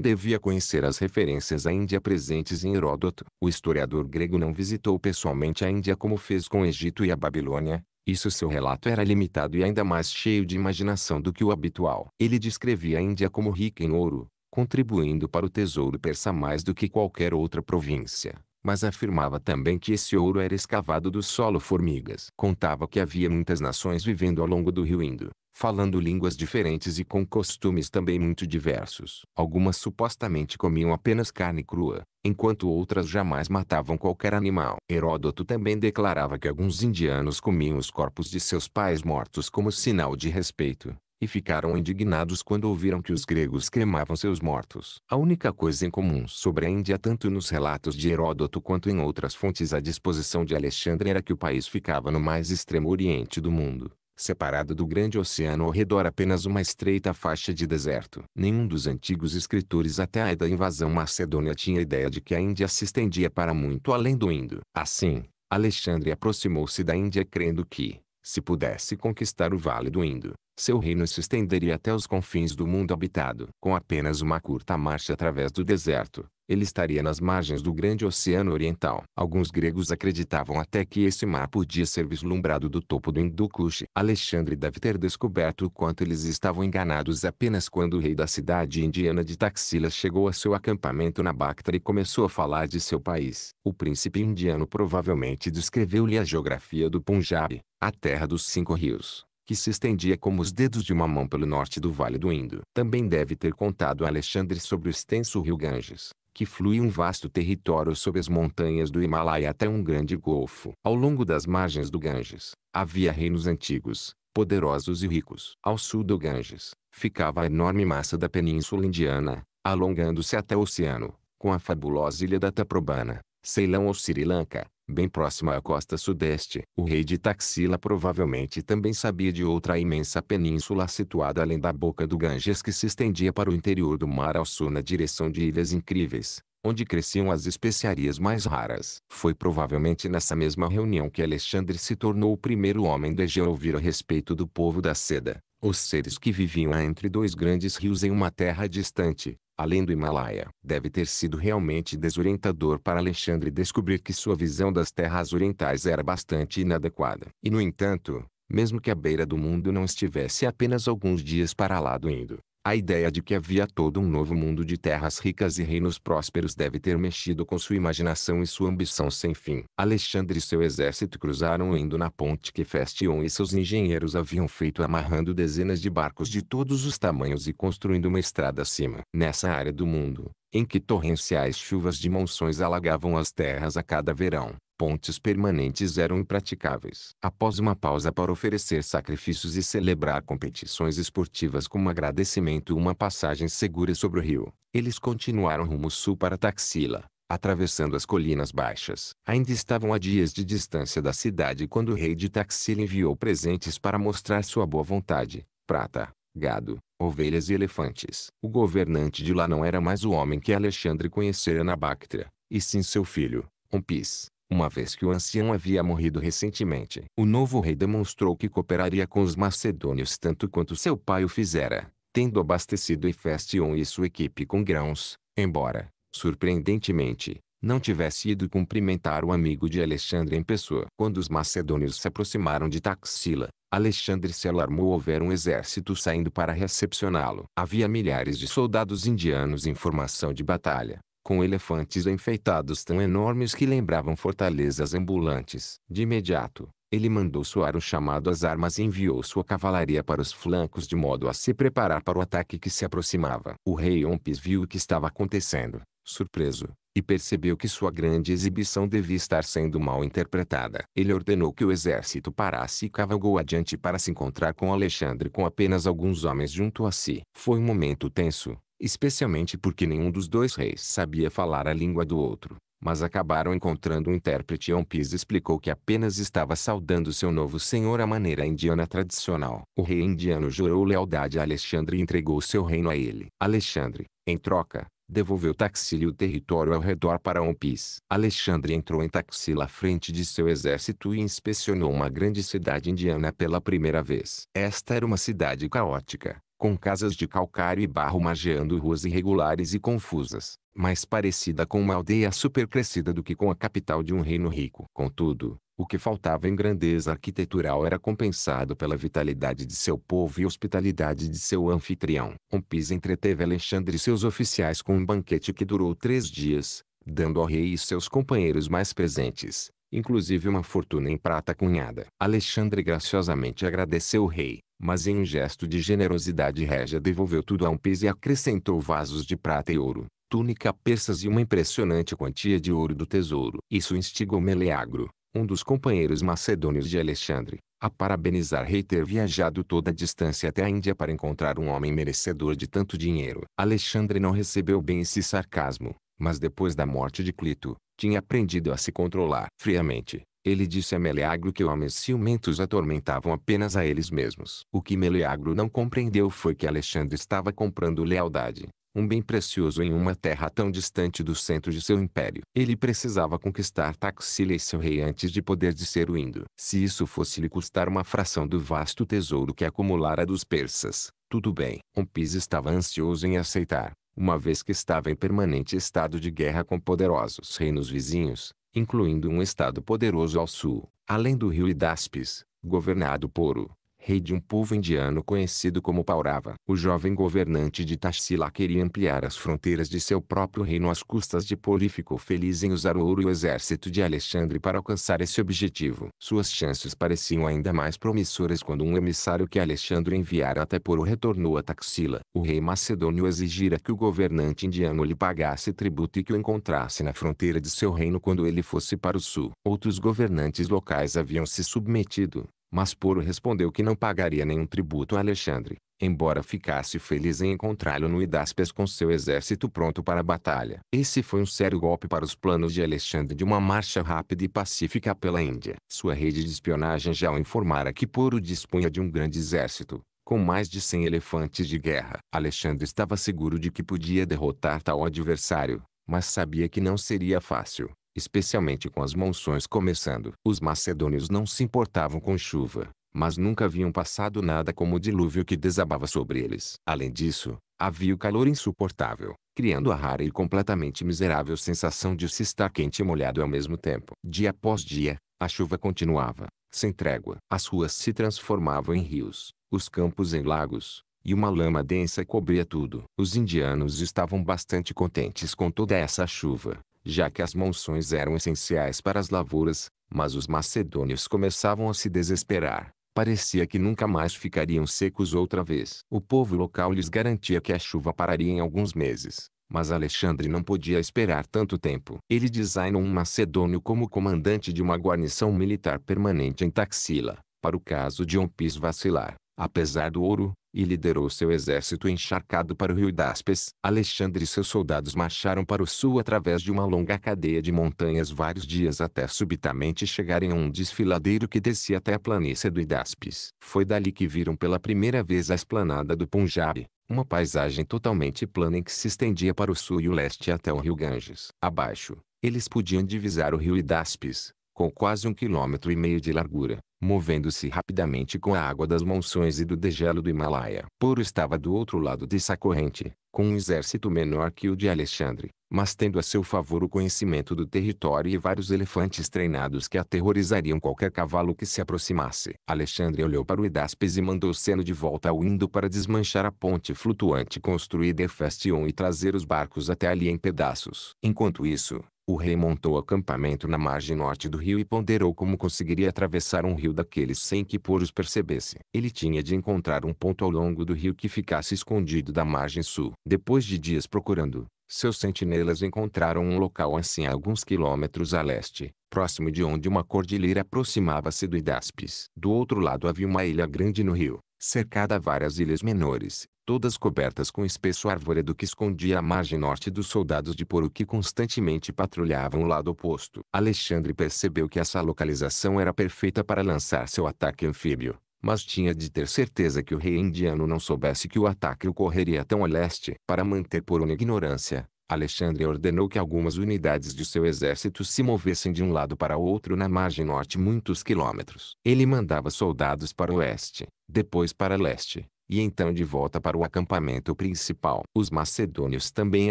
devia conhecer as referências à Índia presentes em Heródoto. O historiador grego não visitou pessoalmente a Índia como fez com o Egito e a Babilônia, isso seu relato era limitado e ainda mais cheio de imaginação do que o habitual. Ele descrevia a Índia como rica em ouro, contribuindo para o tesouro persa mais do que qualquer outra província mas afirmava também que esse ouro era escavado do solo formigas. Contava que havia muitas nações vivendo ao longo do rio Indo, falando línguas diferentes e com costumes também muito diversos. Algumas supostamente comiam apenas carne crua, enquanto outras jamais matavam qualquer animal. Heródoto também declarava que alguns indianos comiam os corpos de seus pais mortos como sinal de respeito e ficaram indignados quando ouviram que os gregos cremavam seus mortos. A única coisa em comum sobre a Índia tanto nos relatos de Heródoto quanto em outras fontes à disposição de Alexandre era que o país ficava no mais extremo oriente do mundo, separado do grande oceano ao redor apenas uma estreita faixa de deserto. Nenhum dos antigos escritores até a da invasão macedônia tinha ideia de que a Índia se estendia para muito além do Indo. Assim, Alexandre aproximou-se da Índia crendo que, se pudesse conquistar o Vale do Indo, seu reino se estenderia até os confins do mundo habitado. Com apenas uma curta marcha através do deserto, ele estaria nas margens do grande oceano oriental. Alguns gregos acreditavam até que esse mar podia ser vislumbrado do topo do Kush. Alexandre deve ter descoberto o quanto eles estavam enganados apenas quando o rei da cidade indiana de Taxila chegou a seu acampamento na Bactra e começou a falar de seu país. O príncipe indiano provavelmente descreveu-lhe a geografia do Punjab, a terra dos cinco rios que se estendia como os dedos de uma mão pelo norte do Vale do Indo. Também deve ter contado a Alexandre sobre o extenso rio Ganges, que flui um vasto território sob as montanhas do Himalaia até um grande golfo. Ao longo das margens do Ganges, havia reinos antigos, poderosos e ricos. Ao sul do Ganges, ficava a enorme massa da Península Indiana, alongando-se até o oceano, com a fabulosa ilha da Taprobana, Ceilão ou Sri Lanka, bem próxima à costa sudeste. O rei de Taxila provavelmente também sabia de outra imensa península situada além da boca do Ganges que se estendia para o interior do mar ao sul na direção de Ilhas Incríveis, onde cresciam as especiarias mais raras. Foi provavelmente nessa mesma reunião que Alexandre se tornou o primeiro homem do Egeu a ouvir a respeito do povo da seda, os seres que viviam entre dois grandes rios em uma terra distante, além do Himalaia. Deve ter sido realmente desorientador para Alexandre descobrir que sua visão das terras orientais era bastante inadequada. E no entanto, mesmo que a beira do mundo não estivesse apenas alguns dias para lá do Indo, a ideia de que havia todo um novo mundo de terras ricas e reinos prósperos deve ter mexido com sua imaginação e sua ambição sem fim. Alexandre e seu exército cruzaram indo na ponte que Festion e seus engenheiros haviam feito amarrando dezenas de barcos de todos os tamanhos e construindo uma estrada acima. Nessa área do mundo, em que torrenciais chuvas de monções alagavam as terras a cada verão, pontes permanentes eram impraticáveis. Após uma pausa para oferecer sacrifícios e celebrar competições esportivas como agradecimento e uma passagem segura sobre o rio, eles continuaram rumo sul para Taxila, atravessando as colinas baixas. Ainda estavam a dias de distância da cidade quando o rei de Taxila enviou presentes para mostrar sua boa vontade: prata, gado, ovelhas e elefantes. O governante de lá não era mais o homem que Alexandre conhecera na Bactria, e sim seu filho, Ompis, uma vez que o ancião havia morrido recentemente. O novo rei demonstrou que cooperaria com os macedônios tanto quanto seu pai o fizera, tendo abastecido Hefestion e sua equipe com grãos, embora, surpreendentemente, não tivesse ido cumprimentar o amigo de Alexandre em pessoa. Quando os macedônios se aproximaram de Taxila, Alexandre se alarmou ver um exército saindo para recepcioná-lo. Havia milhares de soldados indianos em formação de batalha, com elefantes enfeitados tão enormes que lembravam fortalezas ambulantes. De imediato, ele mandou soar o chamado às armas e enviou sua cavalaria para os flancos de modo a se preparar para o ataque que se aproximava. O rei Ompis viu o que estava acontecendo, surpreso, e percebeu que sua grande exibição devia estar sendo mal interpretada. Ele ordenou que o exército parasse e cavalgou adiante para se encontrar com Alexandre com apenas alguns homens junto a si. Foi um momento tenso, especialmente porque nenhum dos dois reis sabia falar a língua do outro, mas acabaram encontrando um intérprete e Ampis explicou que apenas estava saudando seu novo senhor à maneira indiana tradicional. O rei indiano jurou lealdade a Alexandre e entregou seu reino a ele. Alexandre, em troca, devolveu Taxila e o território ao redor para Ampis. Alexandre entrou em Taxila à frente de seu exército e inspecionou uma grande cidade indiana pela primeira vez. Esta era uma cidade caótica, com casas de calcário e barro margeando ruas irregulares e confusas, mais parecida com uma aldeia supercrescida do que com a capital de um reino rico. Contudo, o que faltava em grandeza arquitetural era compensado pela vitalidade de seu povo e hospitalidade de seu anfitrião. pis entreteve Alexandre e seus oficiais com um banquete que durou três dias, dando ao rei e seus companheiros mais presentes, inclusive uma fortuna em prata cunhada. Alexandre graciosamente agradeceu o rei, mas em um gesto de generosidade régia devolveu tudo a um pis e acrescentou vasos de prata e ouro, túnica persas e uma impressionante quantia de ouro do tesouro. Isso instigou Meleagro, um dos companheiros macedônios de Alexandre, a parabenizar rei ter viajado toda a distância até a Índia para encontrar um homem merecedor de tanto dinheiro. Alexandre não recebeu bem esse sarcasmo, mas depois da morte de Clito, tinha aprendido a se controlar. Friamente, ele disse a Meleagro que homens ciumentos atormentavam apenas a eles mesmos. O que Meleagro não compreendeu foi que Alexandre estava comprando lealdade, um bem precioso em uma terra tão distante do centro de seu império. Ele precisava conquistar Taxila e seu rei antes de poder descer o Indo. Se isso fosse lhe custar uma fração do vasto tesouro que acumulara dos persas, tudo bem. Ompis estava ansioso em aceitar uma vez que estava em permanente estado de guerra com poderosos reinos vizinhos, incluindo um estado poderoso ao sul, além do rio Idaspes, governado por o rei de um povo indiano conhecido como Paurava. O jovem governante de Taxila queria ampliar as fronteiras de seu próprio reino às custas de Poli e ficou feliz em usar o ouro e o exército de Alexandre para alcançar esse objetivo. Suas chances pareciam ainda mais promissoras quando um emissário que Alexandre enviara até Poro retornou a Taxila. O rei macedônio exigira que o governante indiano lhe pagasse tributo e que o encontrasse na fronteira de seu reino quando ele fosse para o sul. Outros governantes locais haviam se submetido, mas Poro respondeu que não pagaria nenhum tributo a Alexandre, embora ficasse feliz em encontrá-lo no Idaspes com seu exército pronto para a batalha. Esse foi um sério golpe para os planos de Alexandre de uma marcha rápida e pacífica pela Índia. Sua rede de espionagem já o informara que Poro dispunha de um grande exército, com mais de 100 elefantes de guerra. Alexandre estava seguro de que podia derrotar tal adversário, mas sabia que não seria fácil especialmente com as monções começando. Os macedônios não se importavam com chuva, mas nunca haviam passado nada como o dilúvio que desabava sobre eles. Além disso, havia o calor insuportável, criando a rara e completamente miserável sensação de se estar quente e molhado ao mesmo tempo. Dia após dia, a chuva continuava, sem trégua. As ruas se transformavam em rios, os campos em lagos, e uma lama densa cobria tudo. Os indianos estavam bastante contentes com toda essa chuva, já que as monções eram essenciais para as lavouras, mas os macedônios começavam a se desesperar. Parecia que nunca mais ficariam secos outra vez. O povo local lhes garantia que a chuva pararia em alguns meses, mas Alexandre não podia esperar tanto tempo. Ele designou um macedônio como comandante de uma guarnição militar permanente em Taxila, para o caso de um vacilar. Apesar do ouro, e liderou seu exército encharcado para o rio Dáspes. Alexandre e seus soldados marcharam para o sul através de uma longa cadeia de montanhas vários dias até subitamente chegarem a um desfiladeiro que descia até a planície do Idaspes. Foi dali que viram pela primeira vez a esplanada do Punjab, uma paisagem totalmente plana em que se estendia para o sul e o leste até o rio Ganges. Abaixo, eles podiam divisar o rio Idaspes, com quase um quilômetro e meio de largura movendo-se rapidamente com a água das monções e do degelo do Himalaia. Poro estava do outro lado dessa corrente, com um exército menor que o de Alexandre, mas tendo a seu favor o conhecimento do território e vários elefantes treinados que aterrorizariam qualquer cavalo que se aproximasse. Alexandre olhou para o Hidaspes e mandou Seno de volta ao Indo para desmanchar a ponte flutuante construída em Festion e trazer os barcos até ali em pedaços. Enquanto isso, o rei montou acampamento na margem norte do rio e ponderou como conseguiria atravessar um rio daqueles sem que Poros percebesse. Ele tinha de encontrar um ponto ao longo do rio que ficasse escondido da margem sul. Depois de dias procurando, seus sentinelas encontraram um local assim a alguns quilômetros a leste, próximo de onde uma cordilheira aproximava-se do Idaspes. Do outro lado havia uma ilha grande no rio, cercada a várias ilhas menores, todas cobertas com espesso árvore do que escondia a margem norte dos soldados de Poru que constantemente patrulhavam o lado oposto. Alexandre percebeu que essa localização era perfeita para lançar seu ataque anfíbio, mas tinha de ter certeza que o rei indiano não soubesse que o ataque ocorreria tão a leste. Para manter Poru na ignorância, Alexandre ordenou que algumas unidades de seu exército se movessem de um lado para outro na margem norte muitos quilômetros. Ele mandava soldados para o oeste, depois para leste, e então de volta para o acampamento principal. Os macedônios também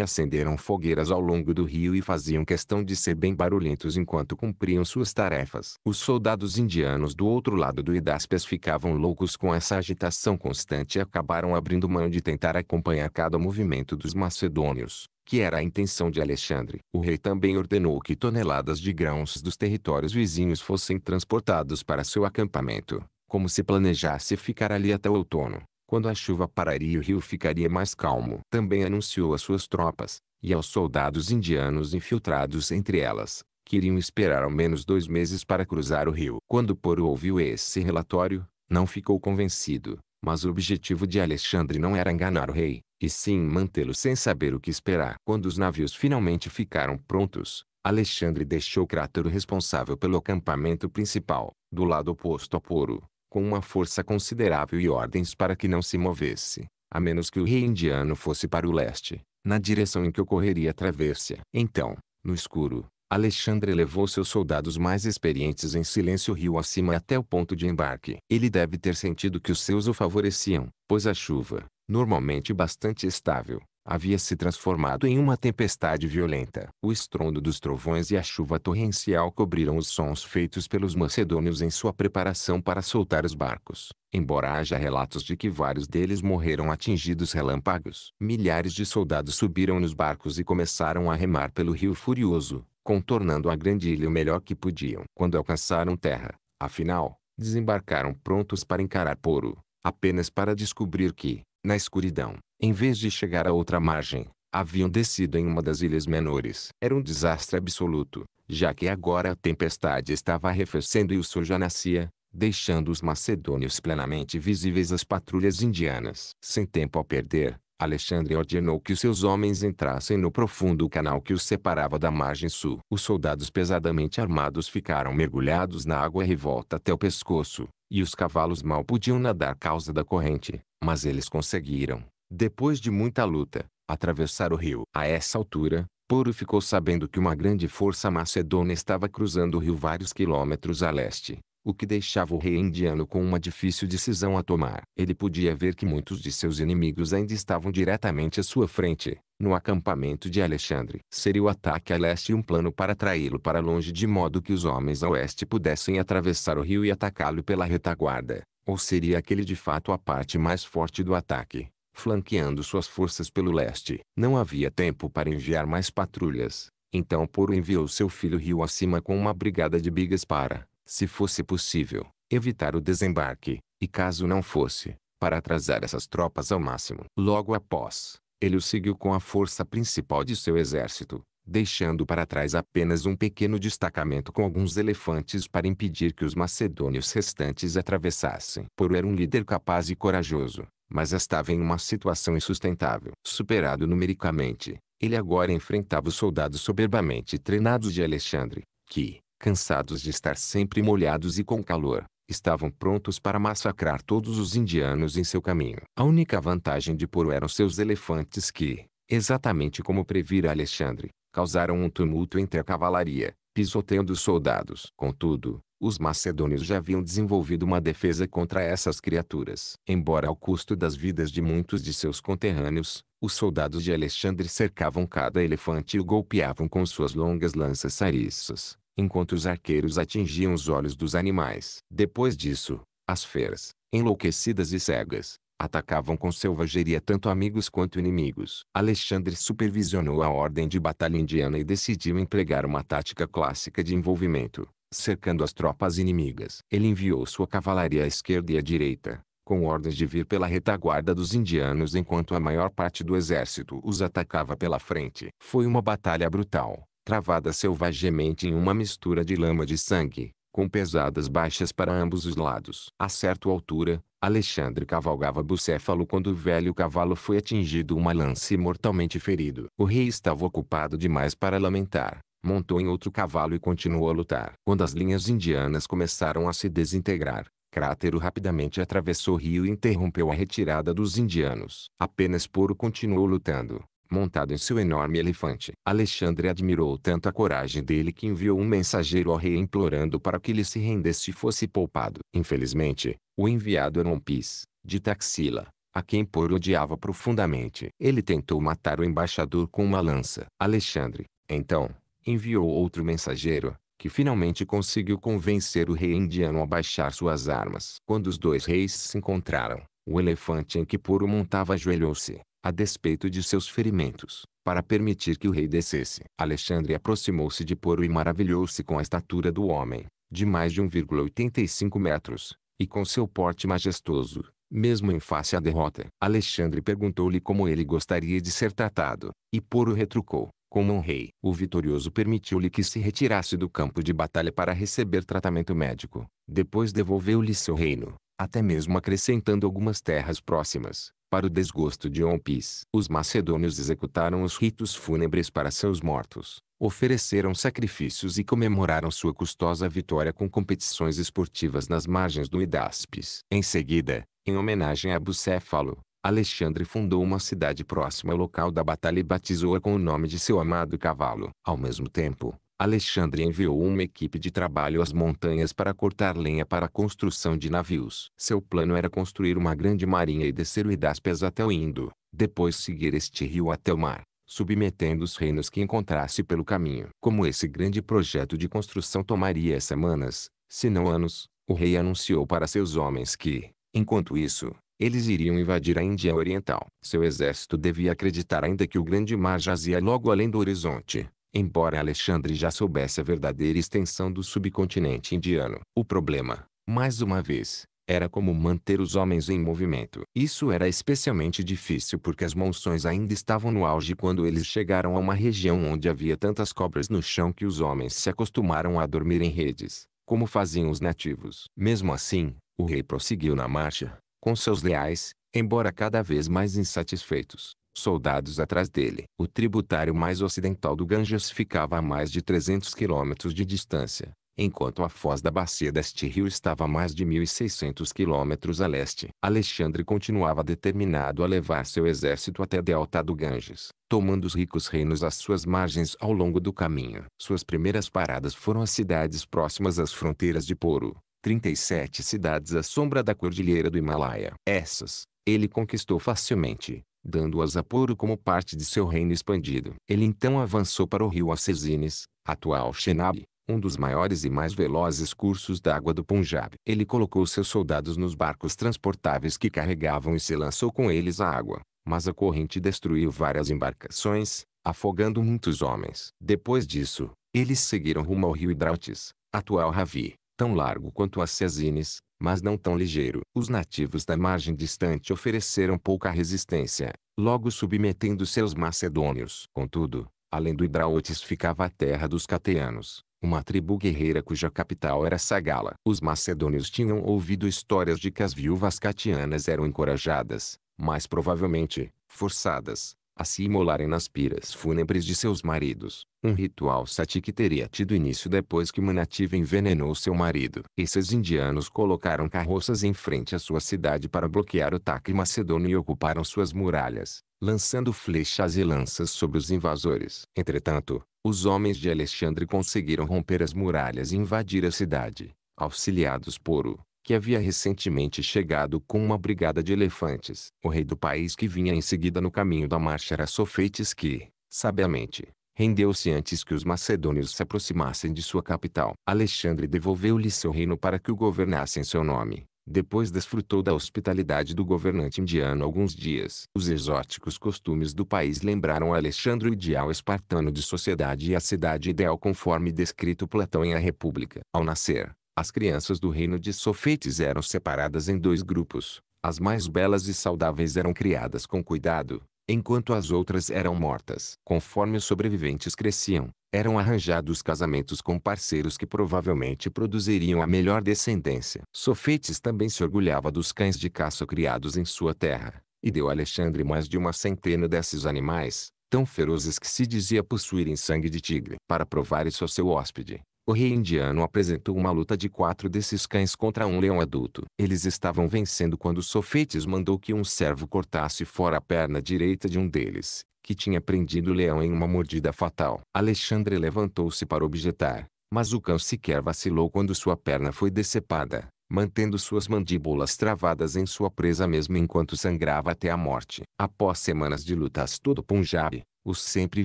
acenderam fogueiras ao longo do rio e faziam questão de ser bem barulhentos enquanto cumpriam suas tarefas. Os soldados indianos do outro lado do Idaspes ficavam loucos com essa agitação constante e acabaram abrindo mão de tentar acompanhar cada movimento dos macedônios que era a intenção de Alexandre. O rei também ordenou que toneladas de grãos dos territórios vizinhos fossem transportados para seu acampamento, como se planejasse ficar ali até o outono quando a chuva pararia o rio ficaria mais calmo. Também anunciou às suas tropas, e aos soldados indianos infiltrados entre elas, que iriam esperar ao menos dois meses para cruzar o rio. Quando Poro ouviu esse relatório, não ficou convencido, mas o objetivo de Alexandre não era enganar o rei, e sim mantê-lo sem saber o que esperar. Quando os navios finalmente ficaram prontos, Alexandre deixou Crátero responsável pelo acampamento principal, do lado oposto a Poro, com uma força considerável e ordens para que não se movesse, a menos que o rei indiano fosse para o leste, na direção em que ocorreria a travessia. Então, no escuro, Alexandre levou seus soldados mais experientes em silêncio rio acima até o ponto de embarque. Ele deve ter sentido que os seus o favoreciam, pois a chuva, normalmente bastante estável, havia se transformado em uma tempestade violenta. O estrondo dos trovões e a chuva torrencial cobriram os sons feitos pelos macedônios em sua preparação para soltar os barcos. Embora haja relatos de que vários deles morreram atingidos relâmpagos, milhares de soldados subiram nos barcos e começaram a remar pelo rio furioso, contornando a grande ilha o melhor que podiam. Quando alcançaram terra, afinal, desembarcaram prontos para encarar Poro, apenas para descobrir que, na escuridão, em vez de chegar à outra margem, haviam descido em uma das ilhas menores. Era um desastre absoluto, já que agora a tempestade estava arrefecendo e o sol já nascia, deixando os macedônios plenamente visíveis às patrulhas indianas. Sem tempo a perder, Alexandre ordenou que os seus homens entrassem no profundo canal que os separava da margem sul. Os soldados pesadamente armados ficaram mergulhados na água revolta até o pescoço, e os cavalos mal podiam nadar causa da corrente, mas eles conseguiram, depois de muita luta, atravessar o rio. A essa altura, Poro ficou sabendo que uma grande força macedônia estava cruzando o rio vários quilômetros a leste, o que deixava o rei indiano com uma difícil decisão a tomar. Ele podia ver que muitos de seus inimigos ainda estavam diretamente à sua frente, no acampamento de Alexandre. Seria o ataque a leste um plano para atraí-lo para longe de modo que os homens a oeste pudessem atravessar o rio e atacá-lo pela retaguarda, ou seria aquele de fato a parte mais forte do ataque? flanqueando suas forças pelo leste. Não havia tempo para enviar mais patrulhas, então Poro enviou seu filho rio acima com uma brigada de bigas para, se fosse possível, evitar o desembarque, e caso não fosse, para atrasar essas tropas ao máximo. Logo após, ele o seguiu com a força principal de seu exército, deixando para trás apenas um pequeno destacamento com alguns elefantes para impedir que os macedônios restantes atravessassem. Poro era um líder capaz e corajoso, mas estava em uma situação insustentável. Superado numericamente, ele agora enfrentava os soldados soberbamente treinados de Alexandre, que, cansados de estar sempre molhados e com calor, estavam prontos para massacrar todos os indianos em seu caminho. A única vantagem de Poro eram seus elefantes que, exatamente como previra Alexandre, causaram um tumulto entre a cavalaria, pisoteando os soldados. Contudo, os macedônios já haviam desenvolvido uma defesa contra essas criaturas. Embora ao custo das vidas de muitos de seus conterrâneos, os soldados de Alexandre cercavam cada elefante e o golpeavam com suas longas lanças sariças, enquanto os arqueiros atingiam os olhos dos animais. Depois disso, as feras, enlouquecidas e cegas, atacavam com selvageria tanto amigos quanto inimigos. Alexandre supervisionou a ordem de batalha indiana e decidiu empregar uma tática clássica de envolvimento cercando as tropas inimigas. Ele enviou sua cavalaria à esquerda e à direita, com ordens de vir pela retaguarda dos indianos enquanto a maior parte do exército os atacava pela frente. Foi uma batalha brutal, travada selvagemente em uma mistura de lama de sangue, com pesadas baixas para ambos os lados. A certa altura, Alexandre cavalgava bucéfalo quando o velho cavalo foi atingido uma lança e mortalmente ferido. O rei estava ocupado demais para lamentar montou em outro cavalo e continuou a lutar. Quando as linhas indianas começaram a se desintegrar, Crátero rapidamente atravessou o rio e interrompeu a retirada dos indianos. Apenas Poro continuou lutando, montado em seu enorme elefante. Alexandre admirou tanto a coragem dele que enviou um mensageiro ao rei implorando para que ele se rendesse e fosse poupado. Infelizmente, o enviado era um pis, de Taxila, a quem Poro odiava profundamente. Ele tentou matar o embaixador com uma lança. Alexandre, então, enviou outro mensageiro, que finalmente conseguiu convencer o rei indiano a baixar suas armas. Quando os dois reis se encontraram, o elefante em que Puro montava ajoelhou-se, a despeito de seus ferimentos, para permitir que o rei descesse. Alexandre aproximou-se de Puro e maravilhou-se com a estatura do homem, de mais de 1,85 metros, e com seu porte majestoso, mesmo em face à derrota. Alexandre perguntou-lhe como ele gostaria de ser tratado, e Poro retrucou. Como um rei, o vitorioso permitiu-lhe que se retirasse do campo de batalha para receber tratamento médico. Depois devolveu-lhe seu reino, até mesmo acrescentando algumas terras próximas. Para o desgosto de Ompis, os macedônios executaram os ritos fúnebres para seus mortos, ofereceram sacrifícios e comemoraram sua custosa vitória com competições esportivas nas margens do Idaspes. Em seguida, em homenagem a Bucéfalo, Alexandre fundou uma cidade próxima ao local da batalha e batizou-a com o nome de seu amado cavalo. Ao mesmo tempo, Alexandre enviou uma equipe de trabalho às montanhas para cortar lenha para a construção de navios. Seu plano era construir uma grande marinha e descer o Hidaspes até o Indo, depois seguir este rio até o mar, submetendo os reinos que encontrasse pelo caminho. Como esse grande projeto de construção tomaria semanas, se não anos, o rei anunciou para seus homens que, enquanto isso, eles iriam invadir a Índia Oriental. Seu exército devia acreditar ainda que o grande mar jazia logo além do horizonte. Embora Alexandre já soubesse a verdadeira extensão do subcontinente indiano, o problema, mais uma vez, era como manter os homens em movimento. Isso era especialmente difícil porque as monções ainda estavam no auge quando eles chegaram a uma região onde havia tantas cobras no chão que os homens se acostumaram a dormir em redes, como faziam os nativos. Mesmo assim, o rei prosseguiu na marcha, com seus leais, embora cada vez mais insatisfeitos, soldados atrás dele. O tributário mais ocidental do Ganges ficava a mais de 300 quilômetros de distância, enquanto a foz da bacia deste rio estava a mais de 1.600 quilômetros a leste. Alexandre continuava determinado a levar seu exército até a delta do Ganges, tomando os ricos reinos às suas margens ao longo do caminho. Suas primeiras paradas foram as cidades próximas às fronteiras de Poro, 37 cidades à sombra da cordilheira do Himalaia. Essas, ele conquistou facilmente, dando-as a Poro como parte de seu reino expandido. Ele então avançou para o rio Acesines, atual Chenab, um dos maiores e mais velozes cursos d'água do Punjab. Ele colocou seus soldados nos barcos transportáveis que carregavam e se lançou com eles à água, mas a corrente destruiu várias embarcações, afogando muitos homens. Depois disso, eles seguiram rumo ao rio Hidrautis, atual Ravi, tão largo quanto as cesines, mas não tão ligeiro. Os nativos da margem distante ofereceram pouca resistência, logo submetendo seus macedônios. Contudo, além do Hidraotis ficava a terra dos cateanos, uma tribo guerreira cuja capital era Sagala. Os macedônios tinham ouvido histórias de que as viúvas catianas eram encorajadas, mas provavelmente, forçadas, a se imolarem nas piras fúnebres de seus maridos. Um ritual sati que teria tido início depois que uma nativa envenenou seu marido. Esses indianos colocaram carroças em frente à sua cidade para bloquear o ataque macedônio e ocuparam suas muralhas, lançando flechas e lanças sobre os invasores. Entretanto, os homens de Alexandre conseguiram romper as muralhas e invadir a cidade, auxiliados por o que havia recentemente chegado com uma brigada de elefantes. O rei do país que vinha em seguida no caminho da marcha era Sofetes que, sabiamente, rendeu-se antes que os macedônios se aproximassem de sua capital. Alexandre devolveu-lhe seu reino para que o governasse em seu nome. Depois desfrutou da hospitalidade do governante indiano alguns dias. Os exóticos costumes do país lembraram Alexandre o ideal espartano de sociedade e a cidade ideal conforme descrito Platão em A República. Ao nascer, as crianças do reino de Sofetes eram separadas em dois grupos. As mais belas e saudáveis eram criadas com cuidado, enquanto as outras eram mortas. Conforme os sobreviventes cresciam, eram arranjados casamentos com parceiros que provavelmente produziriam a melhor descendência. Sofetes também se orgulhava dos cães de caça criados em sua terra, e deu a Alexandre mais de uma centena desses animais, tão ferozes que se dizia possuírem sangue de tigre, para provar isso a seu hóspede. O rei indiano apresentou uma luta de quatro desses cães contra um leão adulto. Eles estavam vencendo quando Sofetes mandou que um servo cortasse fora a perna direita de um deles, que tinha prendido o leão em uma mordida fatal. Alexandre levantou-se para objetar, mas o cão sequer vacilou quando sua perna foi decepada, mantendo suas mandíbulas travadas em sua presa mesmo enquanto sangrava até a morte. Após semanas de lutas todo Punjab, os sempre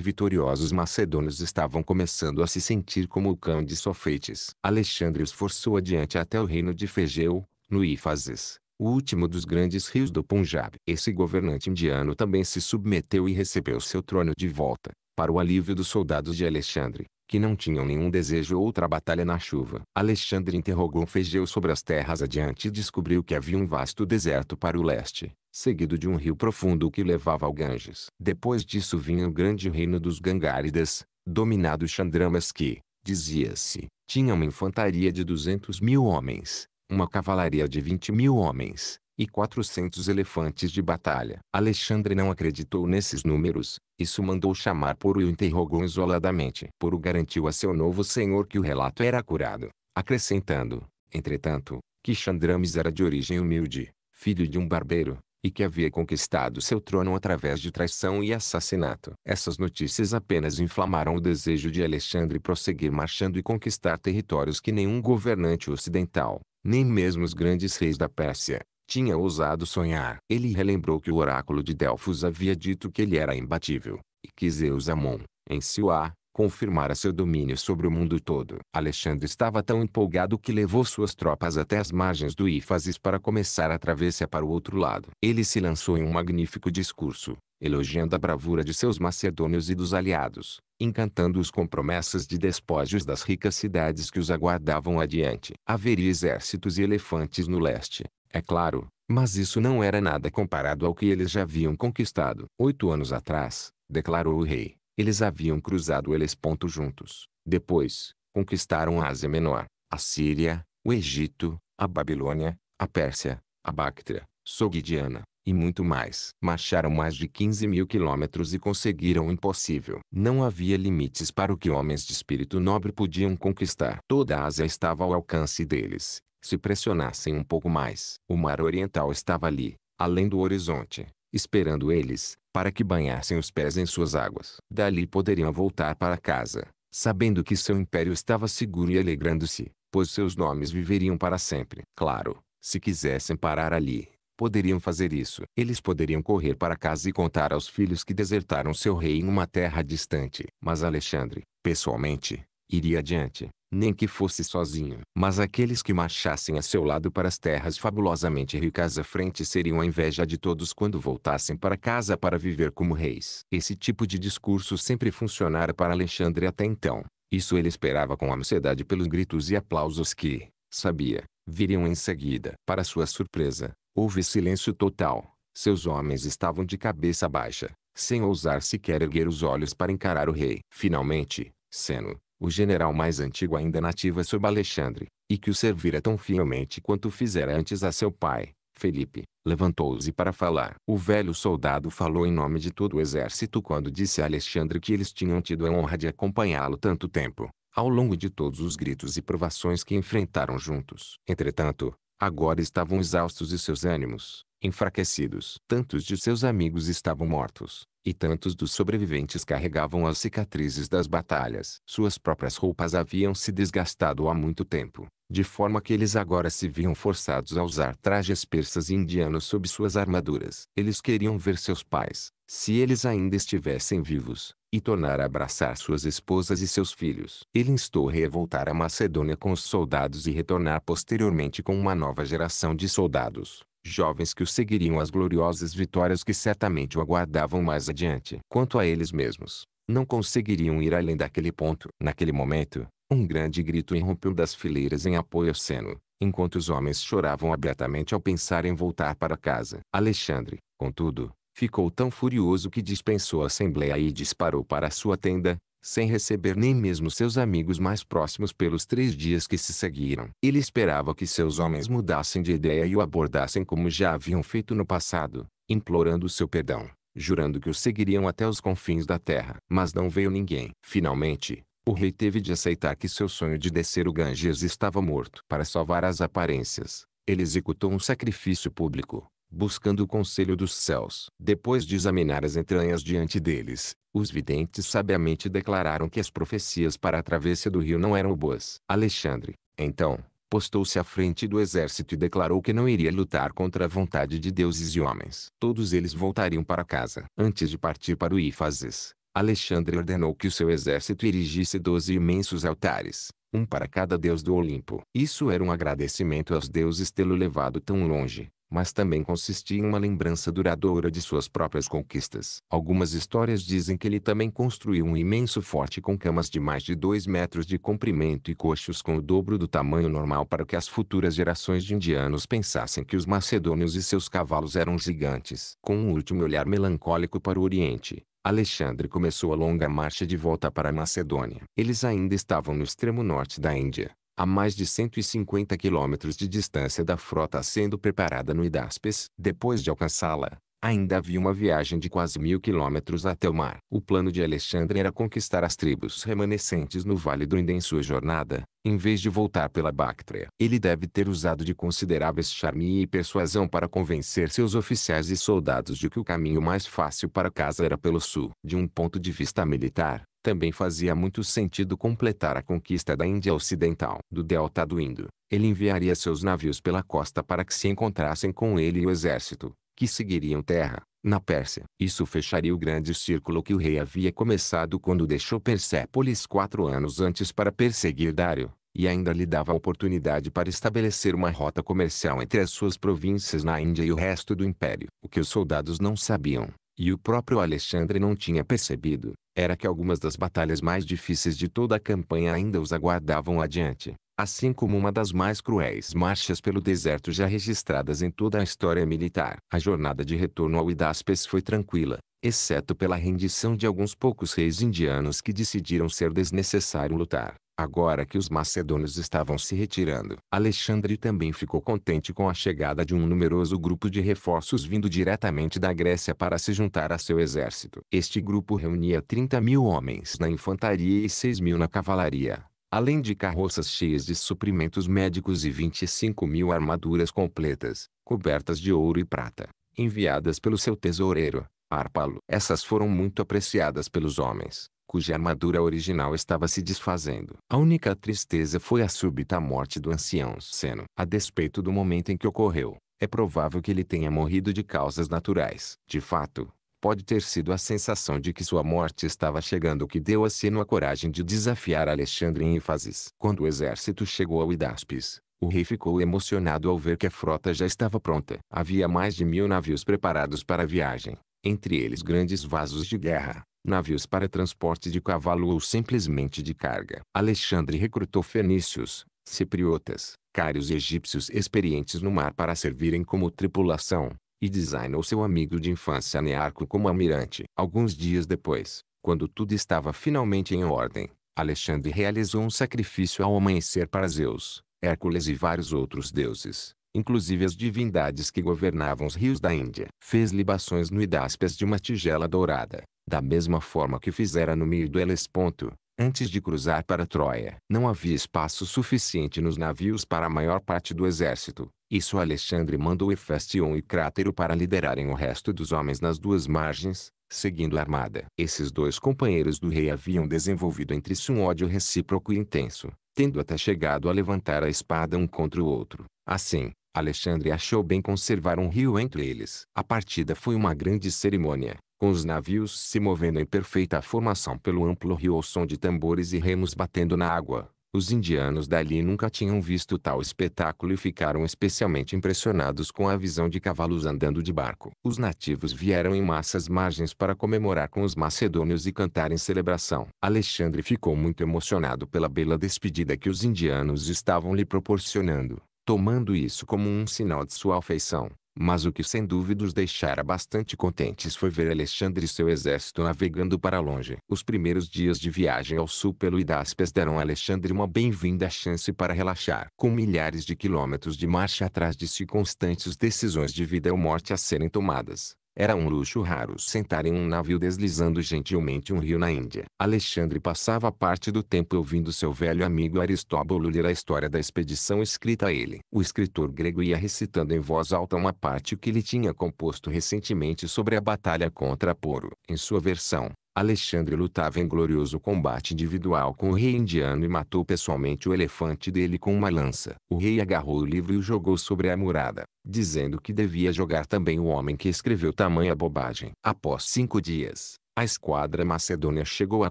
vitoriosos macedônios estavam começando a se sentir como o cão de Sofeites. Alexandre os forçou adiante até o reino de Fegeu, no Ífazes, o último dos grandes rios do Punjab. Esse governante indiano também se submeteu e recebeu seu trono de volta, para o alívio dos soldados de Alexandre, que não tinham nenhum desejo outra batalha na chuva. Alexandre interrogou Fegeu sobre as terras adiante e descobriu que havia um vasto deserto para o leste, seguido de um rio profundo que levava ao Ganges. Depois disso vinha o grande reino dos Gangáridas, dominado Chandramas que, dizia-se, tinha uma infantaria de 200 mil homens, uma cavalaria de 20 mil homens, e 400 elefantes de batalha. Alexandre não acreditou nesses números, isso mandou chamar Poro e o interrogou isoladamente. Poro garantiu a seu novo senhor que o relato era curado, acrescentando, entretanto, que Chandrames era de origem humilde, filho de um barbeiro, e que havia conquistado seu trono através de traição e assassinato. Essas notícias apenas inflamaram o desejo de Alexandre prosseguir marchando e conquistar territórios que nenhum governante ocidental, nem mesmo os grandes reis da Pérsia, tinha ousado sonhar. Ele relembrou que o oráculo de Delfos havia dito que ele era imbatível, e que Zeus Amon, em Siuá, confirmara seu domínio sobre o mundo todo. Alexandre estava tão empolgado que levou suas tropas até as margens do Ífasis para começar a travessia para o outro lado. Ele se lançou em um magnífico discurso, elogiando a bravura de seus macedônios e dos aliados, encantando-os com promessas de despojos das ricas cidades que os aguardavam adiante. Haveria exércitos e elefantes no leste, é claro, mas isso não era nada comparado ao que eles já haviam conquistado. Oito anos atrás, declarou o rei, eles haviam cruzado o Helesponto juntos. Depois, conquistaram a Ásia Menor, a Síria, o Egito, a Babilônia, a Pérsia, a Bactria, Sogdiana, e muito mais. Marcharam mais de 15 mil quilômetros e conseguiram o impossível. Não havia limites para o que homens de espírito nobre podiam conquistar. Toda a Ásia estava ao alcance deles, se pressionassem um pouco mais. O mar oriental estava ali, além do horizonte, esperando eles, para que banhassem os pés em suas águas. Dali poderiam voltar para casa, sabendo que seu império estava seguro e alegrando-se, pois seus nomes viveriam para sempre. Claro, se quisessem parar ali, poderiam fazer isso. Eles poderiam correr para casa e contar aos filhos que desertaram seu rei em uma terra distante. Mas Alexandre, pessoalmente, iria adiante, nem que fosse sozinho. Mas aqueles que marchassem a seu lado para as terras fabulosamente ricas à frente seriam a inveja de todos quando voltassem para casa para viver como reis. Esse tipo de discurso sempre funcionara para Alexandre até então. Isso ele esperava com ansiedade pelos gritos e aplausos que, sabia, viriam em seguida. Para sua surpresa, houve silêncio total. Seus homens estavam de cabeça baixa, sem ousar sequer erguer os olhos para encarar o rei. Finalmente, Seno, o general mais antigo ainda nativa é sob Alexandre, e que o servira tão fielmente quanto fizera antes a seu pai, Felipe, levantou-se para falar. O velho soldado falou em nome de todo o exército quando disse a Alexandre que eles tinham tido a honra de acompanhá-lo tanto tempo, ao longo de todos os gritos e provações que enfrentaram juntos. Entretanto, agora estavam exaustos e seus ânimos, enfraquecidos. Tantos de seus amigos estavam mortos, e tantos dos sobreviventes carregavam as cicatrizes das batalhas. Suas próprias roupas haviam se desgastado há muito tempo, de forma que eles agora se viam forçados a usar trajes persas e indianos sob suas armaduras. Eles queriam ver seus pais, se eles ainda estivessem vivos, e tornar a abraçar suas esposas e seus filhos. Ele instou a voltar à Macedônia com os soldados e retornar posteriormente com uma nova geração de soldados jovens que o seguiriam às gloriosas vitórias que certamente o aguardavam mais adiante. Quanto a eles mesmos, não conseguiriam ir além daquele ponto. Naquele momento, um grande grito irrompeu das fileiras em apoio ao seno, enquanto os homens choravam abertamente ao pensar em voltar para casa. Alexandre, contudo, ficou tão furioso que dispensou a assembleia e disparou para sua tenda, sem receber nem mesmo seus amigos mais próximos pelos três dias que se seguiram. Ele esperava que seus homens mudassem de ideia e o abordassem como já haviam feito no passado, implorando seu perdão, jurando que o seguiriam até os confins da terra. Mas não veio ninguém. Finalmente, o rei teve de aceitar que seu sonho de descer o Ganges estava morto. Para salvar as aparências, ele executou um sacrifício público, buscando o conselho dos céus. Depois de examinar as entranhas diante deles, os videntes sabiamente declararam que as profecias para a travessia do rio não eram boas. Alexandre, então, postou-se à frente do exército e declarou que não iria lutar contra a vontade de deuses e homens. Todos eles voltariam para casa. Antes de partir para o Ífazes, Alexandre ordenou que o seu exército erigisse doze imensos altares, um para cada deus do Olimpo. Isso era um agradecimento aos deuses tê-lo levado tão longe mas também consistia em uma lembrança duradoura de suas próprias conquistas. Algumas histórias dizem que ele também construiu um imenso forte com camas de mais de 2 metros de comprimento e coxos com o dobro do tamanho normal para que as futuras gerações de indianos pensassem que os macedônios e seus cavalos eram gigantes. Com um último olhar melancólico para o Oriente, Alexandre começou a longa marcha de volta para a Macedônia. Eles ainda estavam no extremo norte da Índia, a mais de 150 quilômetros de distância da frota sendo preparada no IDASPES, depois de alcançá-la, Ainda havia uma viagem de quase mil quilômetros até o mar. O plano de Alexandre era conquistar as tribos remanescentes no Vale do Indo em sua jornada, em vez de voltar pela Bactria. Ele deve ter usado de consideráveis charme e persuasão para convencer seus oficiais e soldados de que o caminho mais fácil para casa era pelo sul. De um ponto de vista militar, também fazia muito sentido completar a conquista da Índia Ocidental. Do delta do Indo, ele enviaria seus navios pela costa para que se encontrassem com ele e o exército que seguiriam terra, na Pérsia. Isso fecharia o grande círculo que o rei havia começado quando deixou Persépolis quatro anos antes para perseguir Dário, e ainda lhe dava a oportunidade para estabelecer uma rota comercial entre as suas províncias na Índia e o resto do império. O que os soldados não sabiam, e o próprio Alexandre não tinha percebido, era que algumas das batalhas mais difíceis de toda a campanha ainda os aguardavam adiante assim como uma das mais cruéis marchas pelo deserto já registradas em toda a história militar. A jornada de retorno ao Hidaspes foi tranquila, exceto pela rendição de alguns poucos reis indianos que decidiram ser desnecessário lutar. Agora que os macedônios estavam se retirando, Alexandre também ficou contente com a chegada de um numeroso grupo de reforços vindo diretamente da Grécia para se juntar a seu exército. Este grupo reunia 30 mil homens na infantaria e 6 mil na cavalaria, além de carroças cheias de suprimentos médicos e 25 mil armaduras completas, cobertas de ouro e prata, enviadas pelo seu tesoureiro, Arpalo. Essas foram muito apreciadas pelos homens, cuja armadura original estava se desfazendo. A única tristeza foi a súbita morte do ancião Seno. A despeito do momento em que ocorreu, é provável que ele tenha morrido de causas naturais. De fato, Pode ter sido a sensação de que sua morte estava chegando que deu a Seno a coragem de desafiar Alexandre em ênfases. Quando o exército chegou ao Idaspes, o rei ficou emocionado ao ver que a frota já estava pronta. Havia mais de mil navios preparados para a viagem, entre eles grandes vasos de guerra, navios para transporte de cavalo ou simplesmente de carga. Alexandre recrutou fenícios, cipriotas, cários e egípcios experientes no mar para servirem como tripulação e designou seu amigo de infância Nearco como almirante. Alguns dias depois, quando tudo estava finalmente em ordem, Alexandre realizou um sacrifício ao amanhecer para Zeus, Hércules e vários outros deuses, inclusive as divindades que governavam os rios da Índia. Fez libações no Idáspias de uma tigela dourada, da mesma forma que fizera no meio do Helesponto, Antes de cruzar para Troia, não havia espaço suficiente nos navios para a maior parte do exército, Isso Alexandre mandou Efestion e Crátero para liderarem o resto dos homens nas duas margens, seguindo a armada. Esses dois companheiros do rei haviam desenvolvido entre si um ódio recíproco e intenso, tendo até chegado a levantar a espada um contra o outro. Assim, Alexandre achou bem conservar um rio entre eles. A partida foi uma grande cerimônia, com os navios se movendo em perfeita formação pelo amplo rio ao som de tambores e remos batendo na água. Os indianos dali nunca tinham visto tal espetáculo e ficaram especialmente impressionados com a visão de cavalos andando de barco. Os nativos vieram em massas margens para comemorar com os macedônios e cantar em celebração. Alexandre ficou muito emocionado pela bela despedida que os indianos estavam lhe proporcionando, tomando isso como um sinal de sua afeição. Mas o que sem dúvida os deixara bastante contentes foi ver Alexandre e seu exército navegando para longe. Os primeiros dias de viagem ao sul pelo Idaspes deram a Alexandre uma bem-vinda chance para relaxar. Com milhares de quilômetros de marcha atrás de si constantes decisões de vida ou morte a serem tomadas, era um luxo raro sentar em um navio deslizando gentilmente um rio na Índia. Alexandre passava parte do tempo ouvindo seu velho amigo Aristóbulo ler a história da expedição escrita a ele. O escritor grego ia recitando em voz alta uma parte que ele tinha composto recentemente sobre a batalha contra Poro. Em sua versão, Alexandre lutava em glorioso combate individual com o rei indiano e matou pessoalmente o elefante dele com uma lança. O rei agarrou o livro e o jogou sobre a murada, dizendo que devia jogar também o homem que escreveu tamanha bobagem. Após cinco dias, a esquadra macedônia chegou à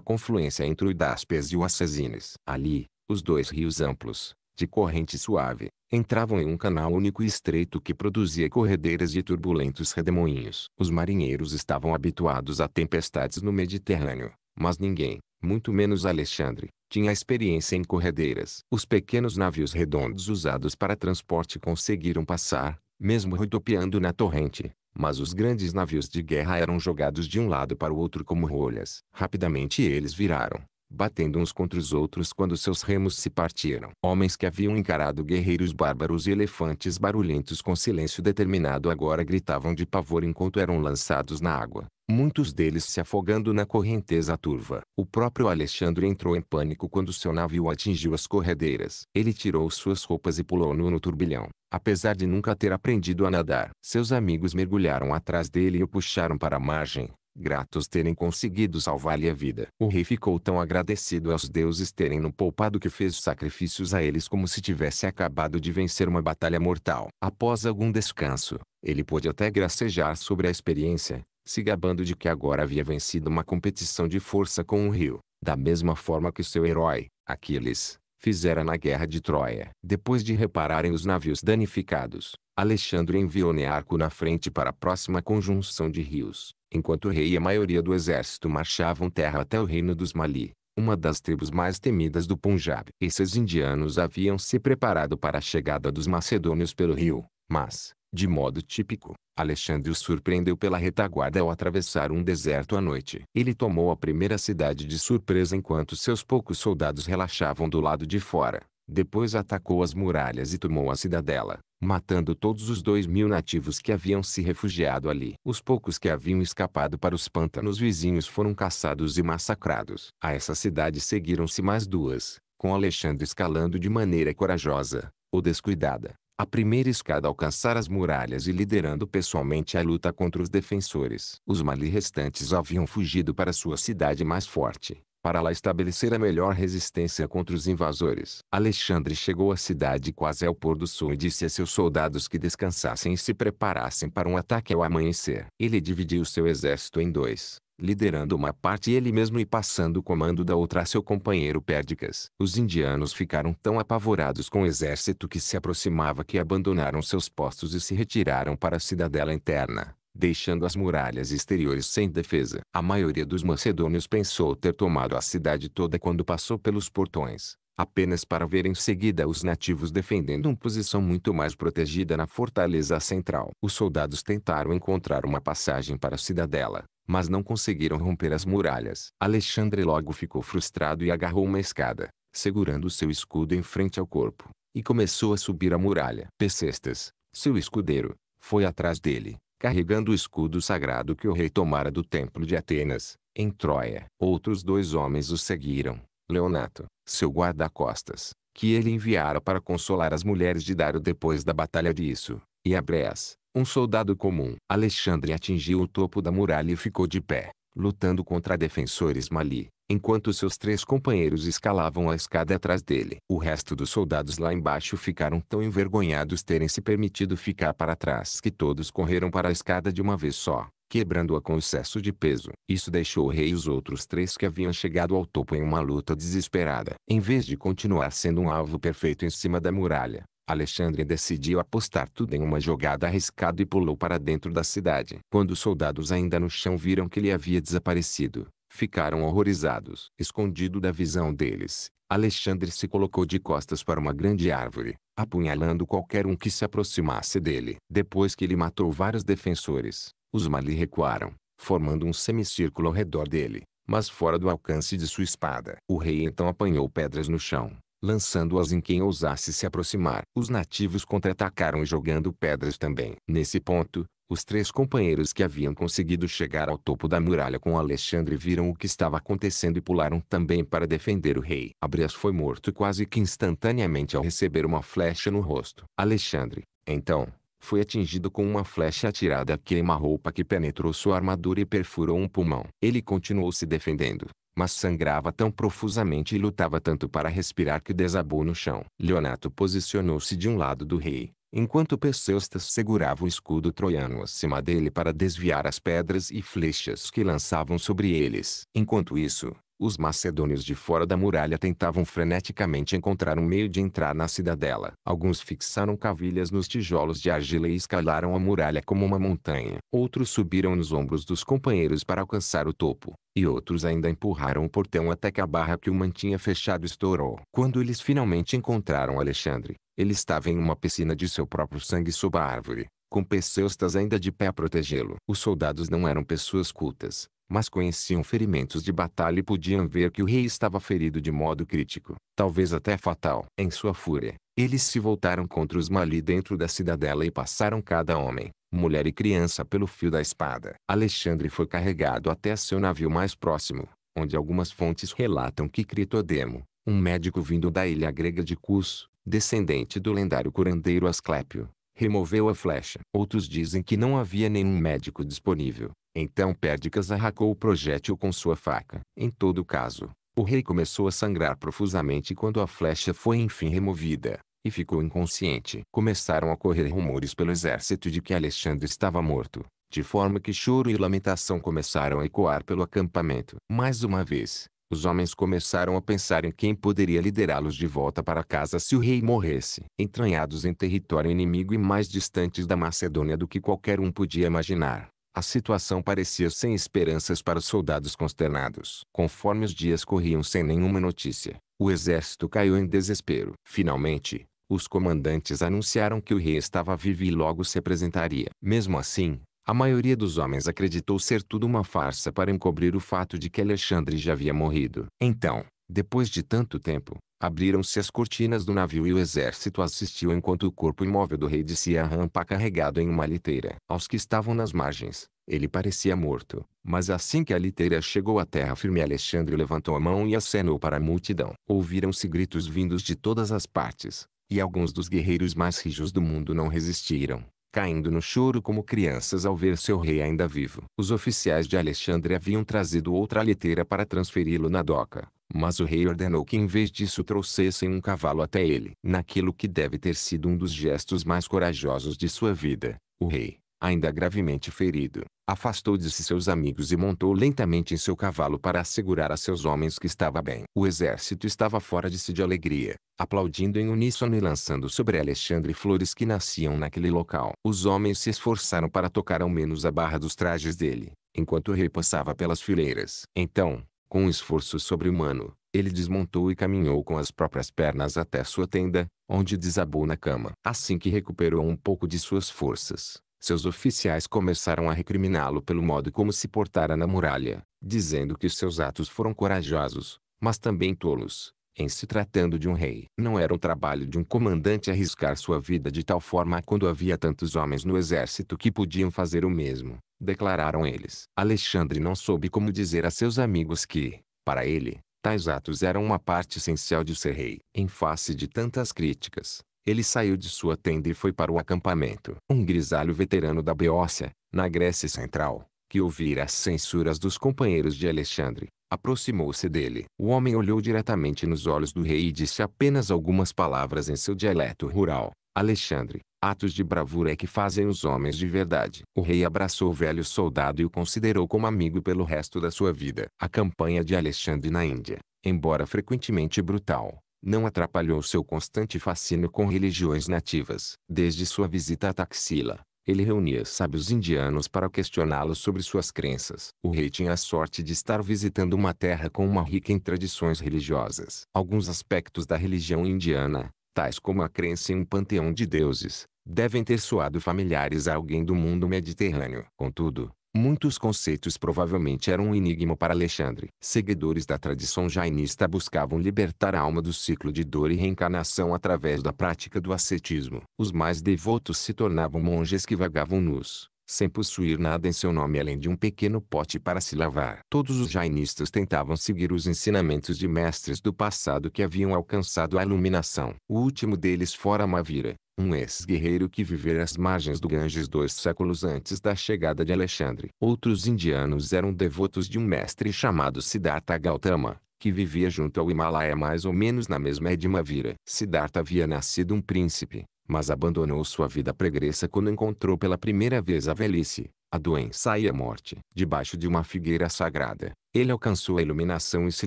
confluência entre o Idaspes e o Assesines. Ali, os dois rios amplos, de corrente suave, entravam em um canal único e estreito que produzia corredeiras e turbulentos redemoinhos. Os marinheiros estavam habituados a tempestades no Mediterrâneo, mas ninguém, muito menos Alexandre, tinha experiência em corredeiras. Os pequenos navios redondos usados para transporte conseguiram passar, mesmo rodopiando na torrente, mas os grandes navios de guerra eram jogados de um lado para o outro como rolhas. Rapidamente eles viraram, batendo uns contra os outros quando seus remos se partiram. Homens que haviam encarado guerreiros bárbaros e elefantes barulhentos com silêncio determinado agora gritavam de pavor enquanto eram lançados na água, muitos deles se afogando na correnteza turva. O próprio Alexandre entrou em pânico quando seu navio atingiu as corredeiras. Ele tirou suas roupas e pulou nu no turbilhão, apesar de nunca ter aprendido a nadar. Seus amigos mergulharam atrás dele e o puxaram para a margem, gratos terem conseguido salvar-lhe a vida. O rei ficou tão agradecido aos deuses terem no poupado que fez sacrifícios a eles como se tivesse acabado de vencer uma batalha mortal. Após algum descanso, ele pôde até gracejar sobre a experiência, se gabando de que agora havia vencido uma competição de força com um rio, da mesma forma que seu herói, Aquiles, fizera na guerra de Troia. Depois de repararem os navios danificados, Alexandre enviou Nearco na frente para a próxima conjunção de rios, enquanto o rei e a maioria do exército marchavam terra até o reino dos Mali, uma das tribos mais temidas do Punjab. Esses indianos haviam se preparado para a chegada dos macedônios pelo rio, mas, de modo típico, Alexandre os surpreendeu pela retaguarda ao atravessar um deserto à noite. Ele tomou a primeira cidade de surpresa enquanto seus poucos soldados relaxavam do lado de fora. Depois atacou as muralhas e tomou a cidadela matando todos os dois mil nativos que haviam se refugiado ali. Os poucos que haviam escapado para os pântanos vizinhos foram caçados e massacrados. A essa cidade seguiram-se mais duas, com Alexandre escalando de maneira corajosa, ou descuidada, a primeira escada alcançar as muralhas e liderando pessoalmente a luta contra os defensores. Os mali restantes haviam fugido para sua cidade mais forte, para lá estabelecer a melhor resistência contra os invasores. Alexandre chegou à cidade quase ao pôr do sol e disse a seus soldados que descansassem e se preparassem para um ataque ao amanhecer. Ele dividiu seu exército em dois, liderando uma parte ele mesmo e passando o comando da outra a seu companheiro Pérdicas. Os indianos ficaram tão apavorados com o exército que se aproximava que abandonaram seus postos e se retiraram para a cidadela interna deixando as muralhas exteriores sem defesa. A maioria dos macedônios pensou ter tomado a cidade toda quando passou pelos portões, apenas para ver em seguida os nativos defendendo uma posição muito mais protegida na fortaleza central. Os soldados tentaram encontrar uma passagem para a cidadela, mas não conseguiram romper as muralhas. Alexandre logo ficou frustrado e agarrou uma escada, segurando seu escudo em frente ao corpo, e começou a subir a muralha. Pecestas, seu escudeiro, foi atrás dele, carregando o escudo sagrado que o rei tomara do templo de Atenas, em Troia. Outros dois homens o seguiram, Leonato, seu guarda-costas, que ele enviara para consolar as mulheres de Dário depois da batalha de Isso, e Abreas, um soldado comum. Alexandre atingiu o topo da muralha e ficou de pé lutando contra defensores Mali, enquanto seus três companheiros escalavam a escada atrás dele. O resto dos soldados lá embaixo ficaram tão envergonhados terem se permitido ficar para trás que todos correram para a escada de uma vez só, quebrando-a com excesso de peso. Isso deixou o rei e os outros três que haviam chegado ao topo em uma luta desesperada. Em vez de continuar sendo um alvo perfeito em cima da muralha, Alexandre decidiu apostar tudo em uma jogada arriscada e pulou para dentro da cidade. Quando os soldados ainda no chão viram que ele havia desaparecido, ficaram horrorizados. Escondido da visão deles, Alexandre se colocou de costas para uma grande árvore, apunhalando qualquer um que se aproximasse dele. Depois que ele matou vários defensores, os mali recuaram, formando um semicírculo ao redor dele, mas fora do alcance de sua espada. O rei então apanhou pedras no chão, lançando-as em quem ousasse se aproximar. Os nativos contra-atacaram jogando pedras também. Nesse ponto, os três companheiros que haviam conseguido chegar ao topo da muralha com Alexandre viram o que estava acontecendo e pularam também para defender o rei. Abrias foi morto quase que instantaneamente ao receber uma flecha no rosto. Alexandre, então, foi atingido com uma flecha atirada queima-roupa que penetrou sua armadura e perfurou um pulmão. Ele continuou se defendendo, mas sangrava tão profusamente e lutava tanto para respirar que desabou no chão. Leonato posicionou-se de um lado do rei, enquanto Pseustas segurava o escudo troiano acima dele para desviar as pedras e flechas que lançavam sobre eles. Enquanto isso, os macedônios de fora da muralha tentavam freneticamente encontrar um meio de entrar na cidadela. Alguns fixaram cavilhas nos tijolos de argila e escalaram a muralha como uma montanha. Outros subiram nos ombros dos companheiros para alcançar o topo, e outros ainda empurraram o portão até que a barra que o mantinha fechado estourou. Quando eles finalmente encontraram Alexandre, ele estava em uma piscina de seu próprio sangue sob a árvore com Pseustas ainda de pé a protegê-lo. Os soldados não eram pessoas cultas, mas conheciam ferimentos de batalha e podiam ver que o rei estava ferido de modo crítico, talvez até fatal. Em sua fúria, eles se voltaram contra os Mali dentro da cidadela e passaram cada homem, mulher e criança pelo fio da espada. Alexandre foi carregado até seu navio mais próximo, onde algumas fontes relatam que Critodemo, um médico vindo da ilha grega de Cus, descendente do lendário curandeiro Asclépio, removeu a flecha. Outros dizem que não havia nenhum médico disponível, então Pérdicas arracou o projétil com sua faca. Em todo caso, o rei começou a sangrar profusamente quando a flecha foi enfim removida, e ficou inconsciente. Começaram a correr rumores pelo exército de que Alexandre estava morto, de forma que choro e lamentação começaram a ecoar pelo acampamento. Mais uma vez, os homens começaram a pensar em quem poderia liderá-los de volta para casa se o rei morresse. Entranhados em território inimigo e mais distantes da Macedônia do que qualquer um podia imaginar, a situação parecia sem esperanças para os soldados consternados. Conforme os dias corriam sem nenhuma notícia, o exército caiu em desespero. Finalmente, os comandantes anunciaram que o rei estava vivo e logo se apresentaria. Mesmo assim, a maioria dos homens acreditou ser tudo uma farsa para encobrir o fato de que Alexandre já havia morrido. Então, depois de tanto tempo, Abriram-se as cortinas do navio e o exército assistiu enquanto o corpo imóvel do rei descia a rampa carregado em uma liteira. Aos que estavam nas margens, ele parecia morto, mas assim que a liteira chegou à terra firme Alexandre levantou a mão e acenou para a multidão. Ouviram-se gritos vindos de todas as partes, e alguns dos guerreiros mais rijos do mundo não resistiram caindo no choro como crianças ao ver seu rei ainda vivo. Os oficiais de Alexandre haviam trazido outra liteira para transferi-lo na doca, mas o rei ordenou que em vez disso trouxessem um cavalo até ele. Naquilo que deve ter sido um dos gestos mais corajosos de sua vida, o rei, ainda gravemente ferido, afastou de si seus amigos e montou lentamente em seu cavalo para assegurar a seus homens que estava bem. O exército estava fora de si de alegria, aplaudindo em uníssono e lançando sobre Alexandre flores que nasciam naquele local. Os homens se esforçaram para tocar ao menos a barra dos trajes dele, enquanto o rei passava pelas fileiras. Então, com um esforço sobre-humano, ele desmontou e caminhou com as próprias pernas até sua tenda, onde desabou na cama. Assim que recuperou um pouco de suas forças, seus oficiais começaram a recriminá-lo pelo modo como se portara na muralha, dizendo que seus atos foram corajosos, mas também tolos. Em se tratando de um rei, não era o trabalho de um comandante arriscar sua vida de tal forma quando havia tantos homens no exército que podiam fazer o mesmo, declararam eles. Alexandre não soube como dizer a seus amigos que, para ele, tais atos eram uma parte essencial de ser rei. Em face de tantas críticas, ele saiu de sua tenda e foi para o acampamento. Um grisalho veterano da Beócia, na Grécia Central, que ouvira as censuras dos companheiros de Alexandre, Aproximou-se dele. O homem olhou diretamente nos olhos do rei e disse apenas algumas palavras em seu dialeto rural. Alexandre, atos de bravura é que fazem os homens de verdade. O rei abraçou o velho soldado e o considerou como amigo pelo resto da sua vida. A campanha de Alexandre na Índia, embora frequentemente brutal, não atrapalhou seu constante fascínio com religiões nativas. Desde sua visita a Taxila, ele reunia sábios indianos para questioná-los sobre suas crenças. O rei tinha a sorte de estar visitando uma terra com uma rica em tradições religiosas. Alguns aspectos da religião indiana, tais como a crença em um panteão de deuses, devem ter soado familiares a alguém do mundo mediterrâneo. Contudo, Muitos conceitos provavelmente eram um enigma para Alexandre. Seguidores da tradição jainista buscavam libertar a alma do ciclo de dor e reencarnação através da prática do ascetismo. Os mais devotos se tornavam monges que vagavam nus, sem possuir nada em seu nome além de um pequeno pote para se lavar. Todos os jainistas tentavam seguir os ensinamentos de mestres do passado que haviam alcançado a iluminação. O último deles fora Mavira, um ex-guerreiro que vivera às margens do Ganges dois séculos antes da chegada de Alexandre. Outros indianos eram devotos de um mestre chamado Siddhartha Gautama, que vivia junto ao Himalaia mais ou menos na mesma Edimavira. Siddhartha havia nascido um príncipe, mas abandonou sua vida pregressa quando encontrou pela primeira vez a velhice, a doença e a morte. Debaixo de uma figueira sagrada, ele alcançou a iluminação e se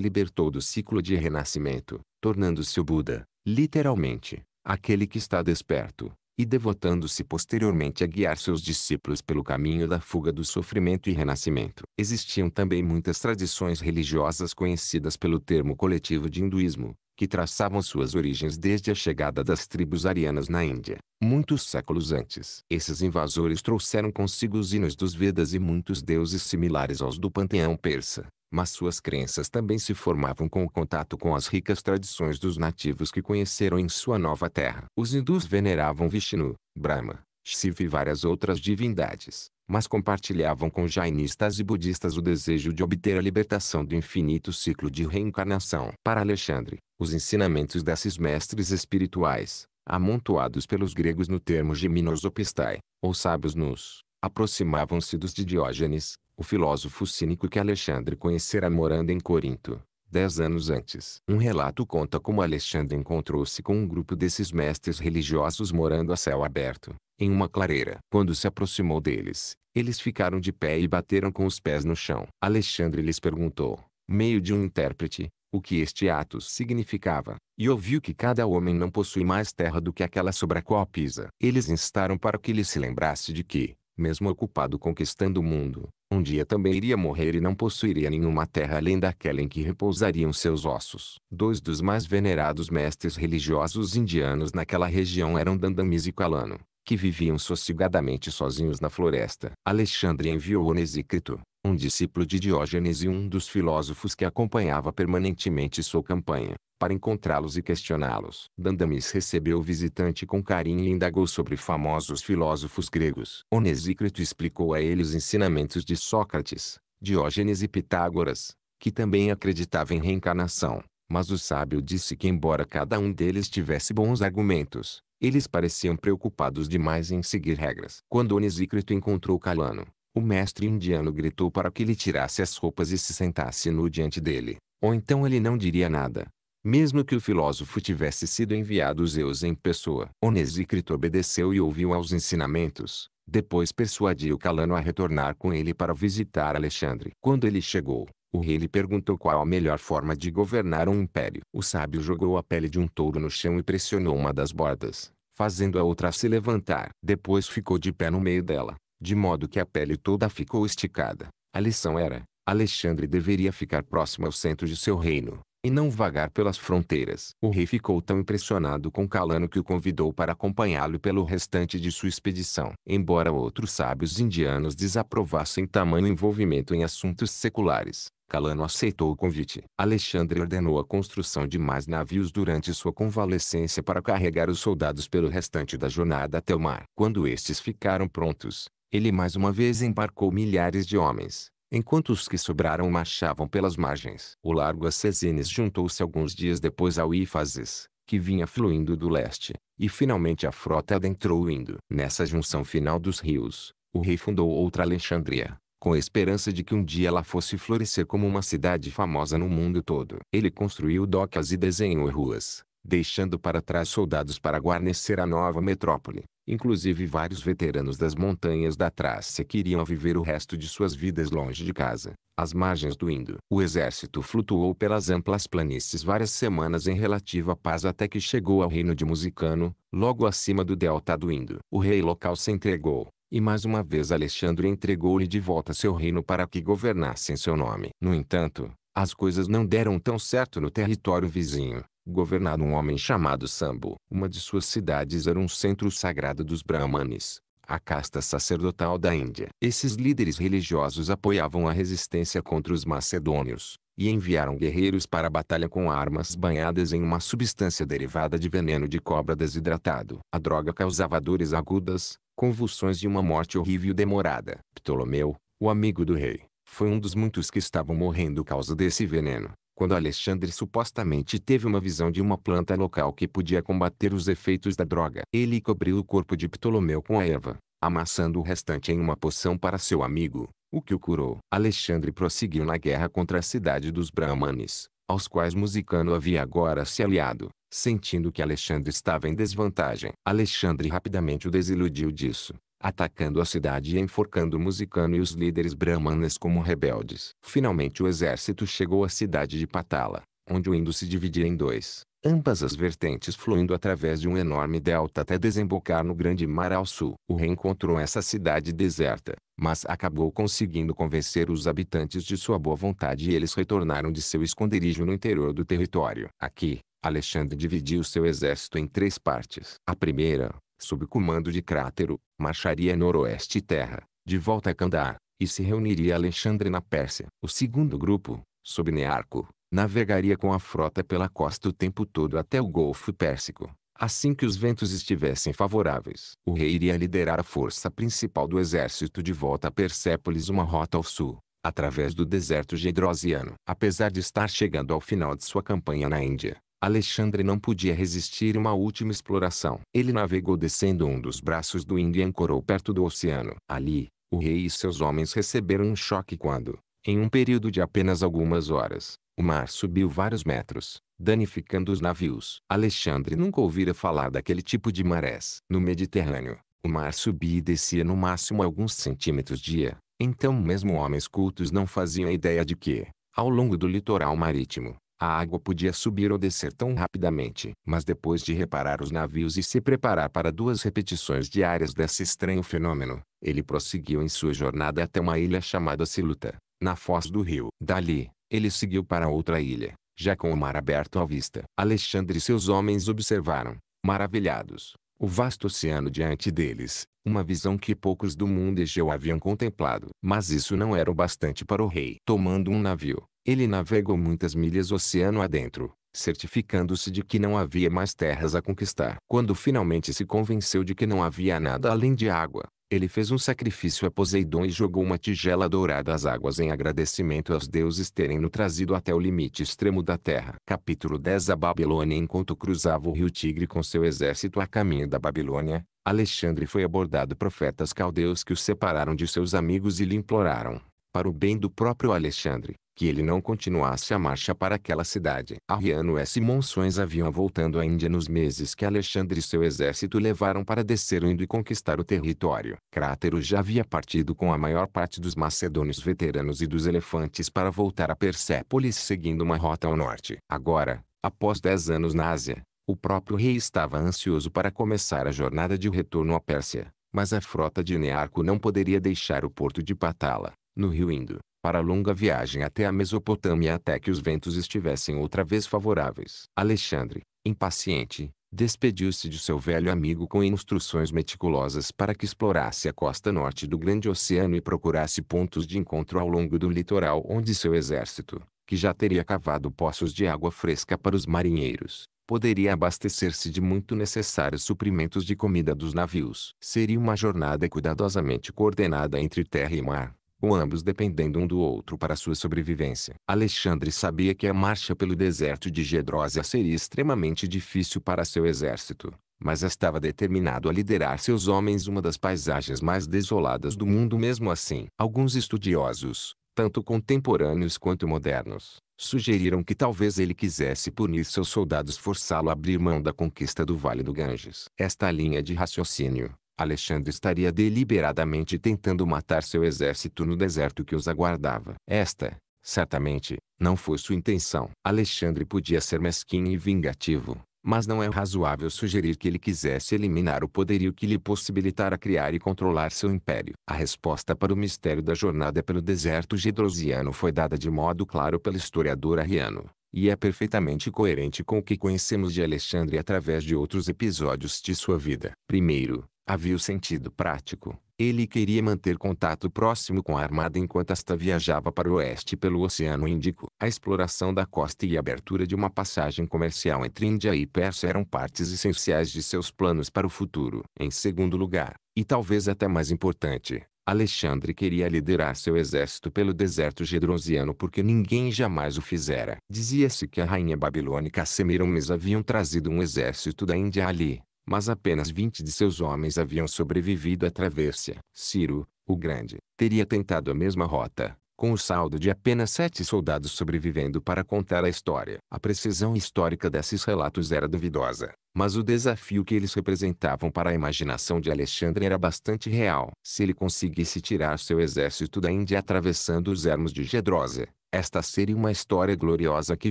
libertou do ciclo de renascimento, tornando-se o Buda, literalmente, aquele que está desperto, e devotando-se posteriormente a guiar seus discípulos pelo caminho da fuga do sofrimento e renascimento. Existiam também muitas tradições religiosas conhecidas pelo termo coletivo de hinduísmo, que traçavam suas origens desde a chegada das tribos arianas na Índia, muitos séculos antes. Esses invasores trouxeram consigo os hinos dos Vedas e muitos deuses similares aos do panteão persa, mas suas crenças também se formavam com o contato com as ricas tradições dos nativos que conheceram em sua nova terra. Os hindus veneravam Vishnu, Brahma, Shiva e várias outras divindades, mas compartilhavam com jainistas e budistas o desejo de obter a libertação do infinito ciclo de reencarnação. Para Alexandre, os ensinamentos desses mestres espirituais, amontoados pelos gregos no termo gimnosopistai, ou sábios nus, aproximavam-se dos de Diógenes, o filósofo cínico que Alexandre conhecera morando em Corinto, dez anos antes. Um relato conta como Alexandre encontrou-se com um grupo desses mestres religiosos morando a céu aberto, em uma clareira. Quando se aproximou deles, eles ficaram de pé e bateram com os pés no chão. Alexandre lhes perguntou, meio de um intérprete, o que este ato significava, e ouviu que cada homem não possui mais terra do que aquela sobre a qual pisa. Eles instaram para que ele se lembrasse de que, mesmo ocupado conquistando o mundo, um dia também iria morrer e não possuiria nenhuma terra além daquela em que repousariam seus ossos. Dois dos mais venerados mestres religiosos indianos naquela região eram Dandamis e Kalano, que viviam sossegadamente sozinhos na floresta. Alexandre enviou Onesícrito, um discípulo de Diógenes e um dos filósofos que acompanhava permanentemente sua campanha, para encontrá-los e questioná-los. Dandamis recebeu o visitante com carinho e indagou sobre famosos filósofos gregos. Onesícrito explicou a ele os ensinamentos de Sócrates, Diógenes e Pitágoras, que também acreditava em reencarnação. Mas o sábio disse que embora cada um deles tivesse bons argumentos, eles pareciam preocupados demais em seguir regras. Quando Onesícrito encontrou Calano, o mestre indiano gritou para que ele tirasse as roupas e se sentasse nu diante dele, ou então ele não diria nada. Mesmo que o filósofo tivesse sido enviado Zeus em pessoa, Onesícrito obedeceu e ouviu aos ensinamentos. Depois persuadiu Calano a retornar com ele para visitar Alexandre. Quando ele chegou, o rei lhe perguntou qual a melhor forma de governar um império. O sábio jogou a pele de um touro no chão e pressionou uma das bordas, fazendo a outra se levantar. Depois ficou de pé no meio dela de modo que a pele toda ficou esticada. A lição era, Alexandre deveria ficar próximo ao centro de seu reino, e não vagar pelas fronteiras. O rei ficou tão impressionado com Calano que o convidou para acompanhá-lo pelo restante de sua expedição. Embora outros sábios indianos desaprovassem tamanho envolvimento em assuntos seculares, Calano aceitou o convite. Alexandre ordenou a construção de mais navios durante sua convalescência para carregar os soldados pelo restante da jornada até o mar. Quando estes ficaram prontos, ele mais uma vez embarcou milhares de homens, enquanto os que sobraram marchavam pelas margens. O largo Acesines juntou-se alguns dias depois ao Ífases, que vinha fluindo do leste, e finalmente a frota adentrou Indo. Nessa junção final dos rios, o rei fundou outra Alexandria, com a esperança de que um dia ela fosse florescer como uma cidade famosa no mundo todo. Ele construiu docas e desenhou ruas, deixando para trás soldados para guarnecer a nova metrópole. Inclusive vários veteranos das montanhas da Trácia queriam viver o resto de suas vidas longe de casa, às margens do Indo. O exército flutuou pelas amplas planícies várias semanas em relativa paz até que chegou ao reino de Musicano, logo acima do delta do Indo. O rei local se entregou, e mais uma vez Alexandre entregou-lhe de volta seu reino para que governasse em seu nome. No entanto, as coisas não deram tão certo no território vizinho governado um homem chamado Sambo. Uma de suas cidades era um centro sagrado dos Brahmanes, a casta sacerdotal da Índia. Esses líderes religiosos apoiavam a resistência contra os macedônios, e enviaram guerreiros para a batalha com armas banhadas em uma substância derivada de veneno de cobra desidratado. A droga causava dores agudas, convulsões e uma morte horrível e demorada. Ptolomeu, o amigo do rei, foi um dos muitos que estavam morrendo causa desse veneno quando Alexandre supostamente teve uma visão de uma planta local que podia combater os efeitos da droga. Ele cobriu o corpo de Ptolomeu com a erva, amassando o restante em uma poção para seu amigo, o que o curou. Alexandre prosseguiu na guerra contra a cidade dos Brahmanes, aos quais Musicano havia agora se aliado, sentindo que Alexandre estava em desvantagem. Alexandre rapidamente o desiludiu disso, atacando a cidade e enforcando o Musicano e os líderes brahmanas como rebeldes. Finalmente o exército chegou à cidade de Patala, onde o Indo se dividia em dois, ambas as vertentes fluindo através de um enorme delta até desembocar no Grande Mar ao sul. O rei encontrou essa cidade deserta, mas acabou conseguindo convencer os habitantes de sua boa vontade e eles retornaram de seu esconderijo no interior do território. Aqui, Alexandre dividiu seu exército em três partes. A primeira, sob comando de Crátero, marcharia noroeste terra, de volta a Candá, e se reuniria a Alexandre na Pérsia. O segundo grupo, sob Nearco, navegaria com a frota pela costa o tempo todo até o Golfo Pérsico, assim que os ventos estivessem favoráveis. O rei iria liderar a força principal do exército de volta a Persépolis uma rota ao sul, através do deserto gedrosiano. Apesar de estar chegando ao final de sua campanha na Índia, Alexandre não podia resistir uma última exploração. Ele navegou descendo um dos braços do Indo e ancorou perto do oceano. Ali, o rei e seus homens receberam um choque quando, em um período de apenas algumas horas, o mar subiu vários metros, danificando os navios. Alexandre nunca ouvira falar daquele tipo de marés. No Mediterrâneo, o mar subia e descia no máximo alguns centímetros dia. Então mesmo homens cultos não faziam ideia de que, ao longo do litoral marítimo, a água podia subir ou descer tão rapidamente, mas depois de reparar os navios e se preparar para duas repetições diárias desse estranho fenômeno, ele prosseguiu em sua jornada até uma ilha chamada Siluta, na foz do rio. Dali, ele seguiu para outra ilha, já com o mar aberto à vista. Alexandre e seus homens observaram, maravilhados, o vasto oceano diante deles, uma visão que poucos do mundo egeu haviam contemplado. Mas isso não era o bastante para o rei. Tomando um navio, ele navegou muitas milhas oceano adentro, certificando-se de que não havia mais terras a conquistar. Quando finalmente se convenceu de que não havia nada além de água, ele fez um sacrifício a Poseidon e jogou uma tigela dourada às águas em agradecimento aos deuses terem no trazido até o limite extremo da terra. Capítulo 10 A Babilônia Enquanto cruzava o rio Tigre com seu exército a caminho da Babilônia, Alexandre foi abordado profetas caldeus que o separaram de seus amigos e lhe imploraram para o bem do próprio Alexandre, que ele não continuasse a marcha para aquela cidade. Arriano S. Monções haviam voltando à Índia nos meses que Alexandre e seu exército levaram para descer o Indo e conquistar o território. Crátero já havia partido com a maior parte dos macedônios veteranos e dos elefantes para voltar a Persépolis seguindo uma rota ao norte. Agora, após dez anos na Ásia, o próprio rei estava ansioso para começar a jornada de retorno à Pérsia, mas a frota de Nearco não poderia deixar o porto de Patala no rio Indo, para longa viagem até a Mesopotâmia até que os ventos estivessem outra vez favoráveis. Alexandre, impaciente, despediu-se de seu velho amigo com instruções meticulosas para que explorasse a costa norte do grande oceano e procurasse pontos de encontro ao longo do litoral onde seu exército, que já teria cavado poços de água fresca para os marinheiros, poderia abastecer-se de muito necessários suprimentos de comida dos navios. Seria uma jornada cuidadosamente coordenada entre terra e mar, com ambos dependendo um do outro para sua sobrevivência. Alexandre sabia que a marcha pelo deserto de Gedrosia seria extremamente difícil para seu exército, mas estava determinado a liderar seus homens uma das paisagens mais desoladas do mundo mesmo assim. Alguns estudiosos, tanto contemporâneos quanto modernos, sugeriram que talvez ele quisesse punir seus soldados forçá-lo a abrir mão da conquista do Vale do Ganges. Esta linha de raciocínio, Alexandre estaria deliberadamente tentando matar seu exército no deserto que os aguardava. Esta, certamente, não foi sua intenção. Alexandre podia ser mesquinho e vingativo, mas não é razoável sugerir que ele quisesse eliminar o poderio que lhe possibilitara criar e controlar seu império. A resposta para o mistério da jornada pelo deserto gedrosiano foi dada de modo claro pelo historiador Ariano e é perfeitamente coerente com o que conhecemos de Alexandre através de outros episódios de sua vida. Primeiro, Havia o sentido prático. Ele queria manter contato próximo com a armada enquanto esta viajava para o oeste pelo Oceano Índico. A exploração da costa e a abertura de uma passagem comercial entre Índia e Pérsia eram partes essenciais de seus planos para o futuro. Em segundo lugar, e talvez até mais importante, Alexandre queria liderar seu exército pelo deserto gedronziano porque ninguém jamais o fizera. Dizia-se que a rainha babilônica Semiramis haviam trazido um exército da Índia ali, mas apenas 20 de seus homens haviam sobrevivido à travessia. Ciro, o Grande, teria tentado a mesma rota, com o saldo de apenas sete soldados sobrevivendo para contar a história. A precisão histórica desses relatos era duvidosa, mas o desafio que eles representavam para a imaginação de Alexandre era bastante real. Se ele conseguisse tirar seu exército da Índia atravessando os ermos de Gedrosa, esta seria uma história gloriosa que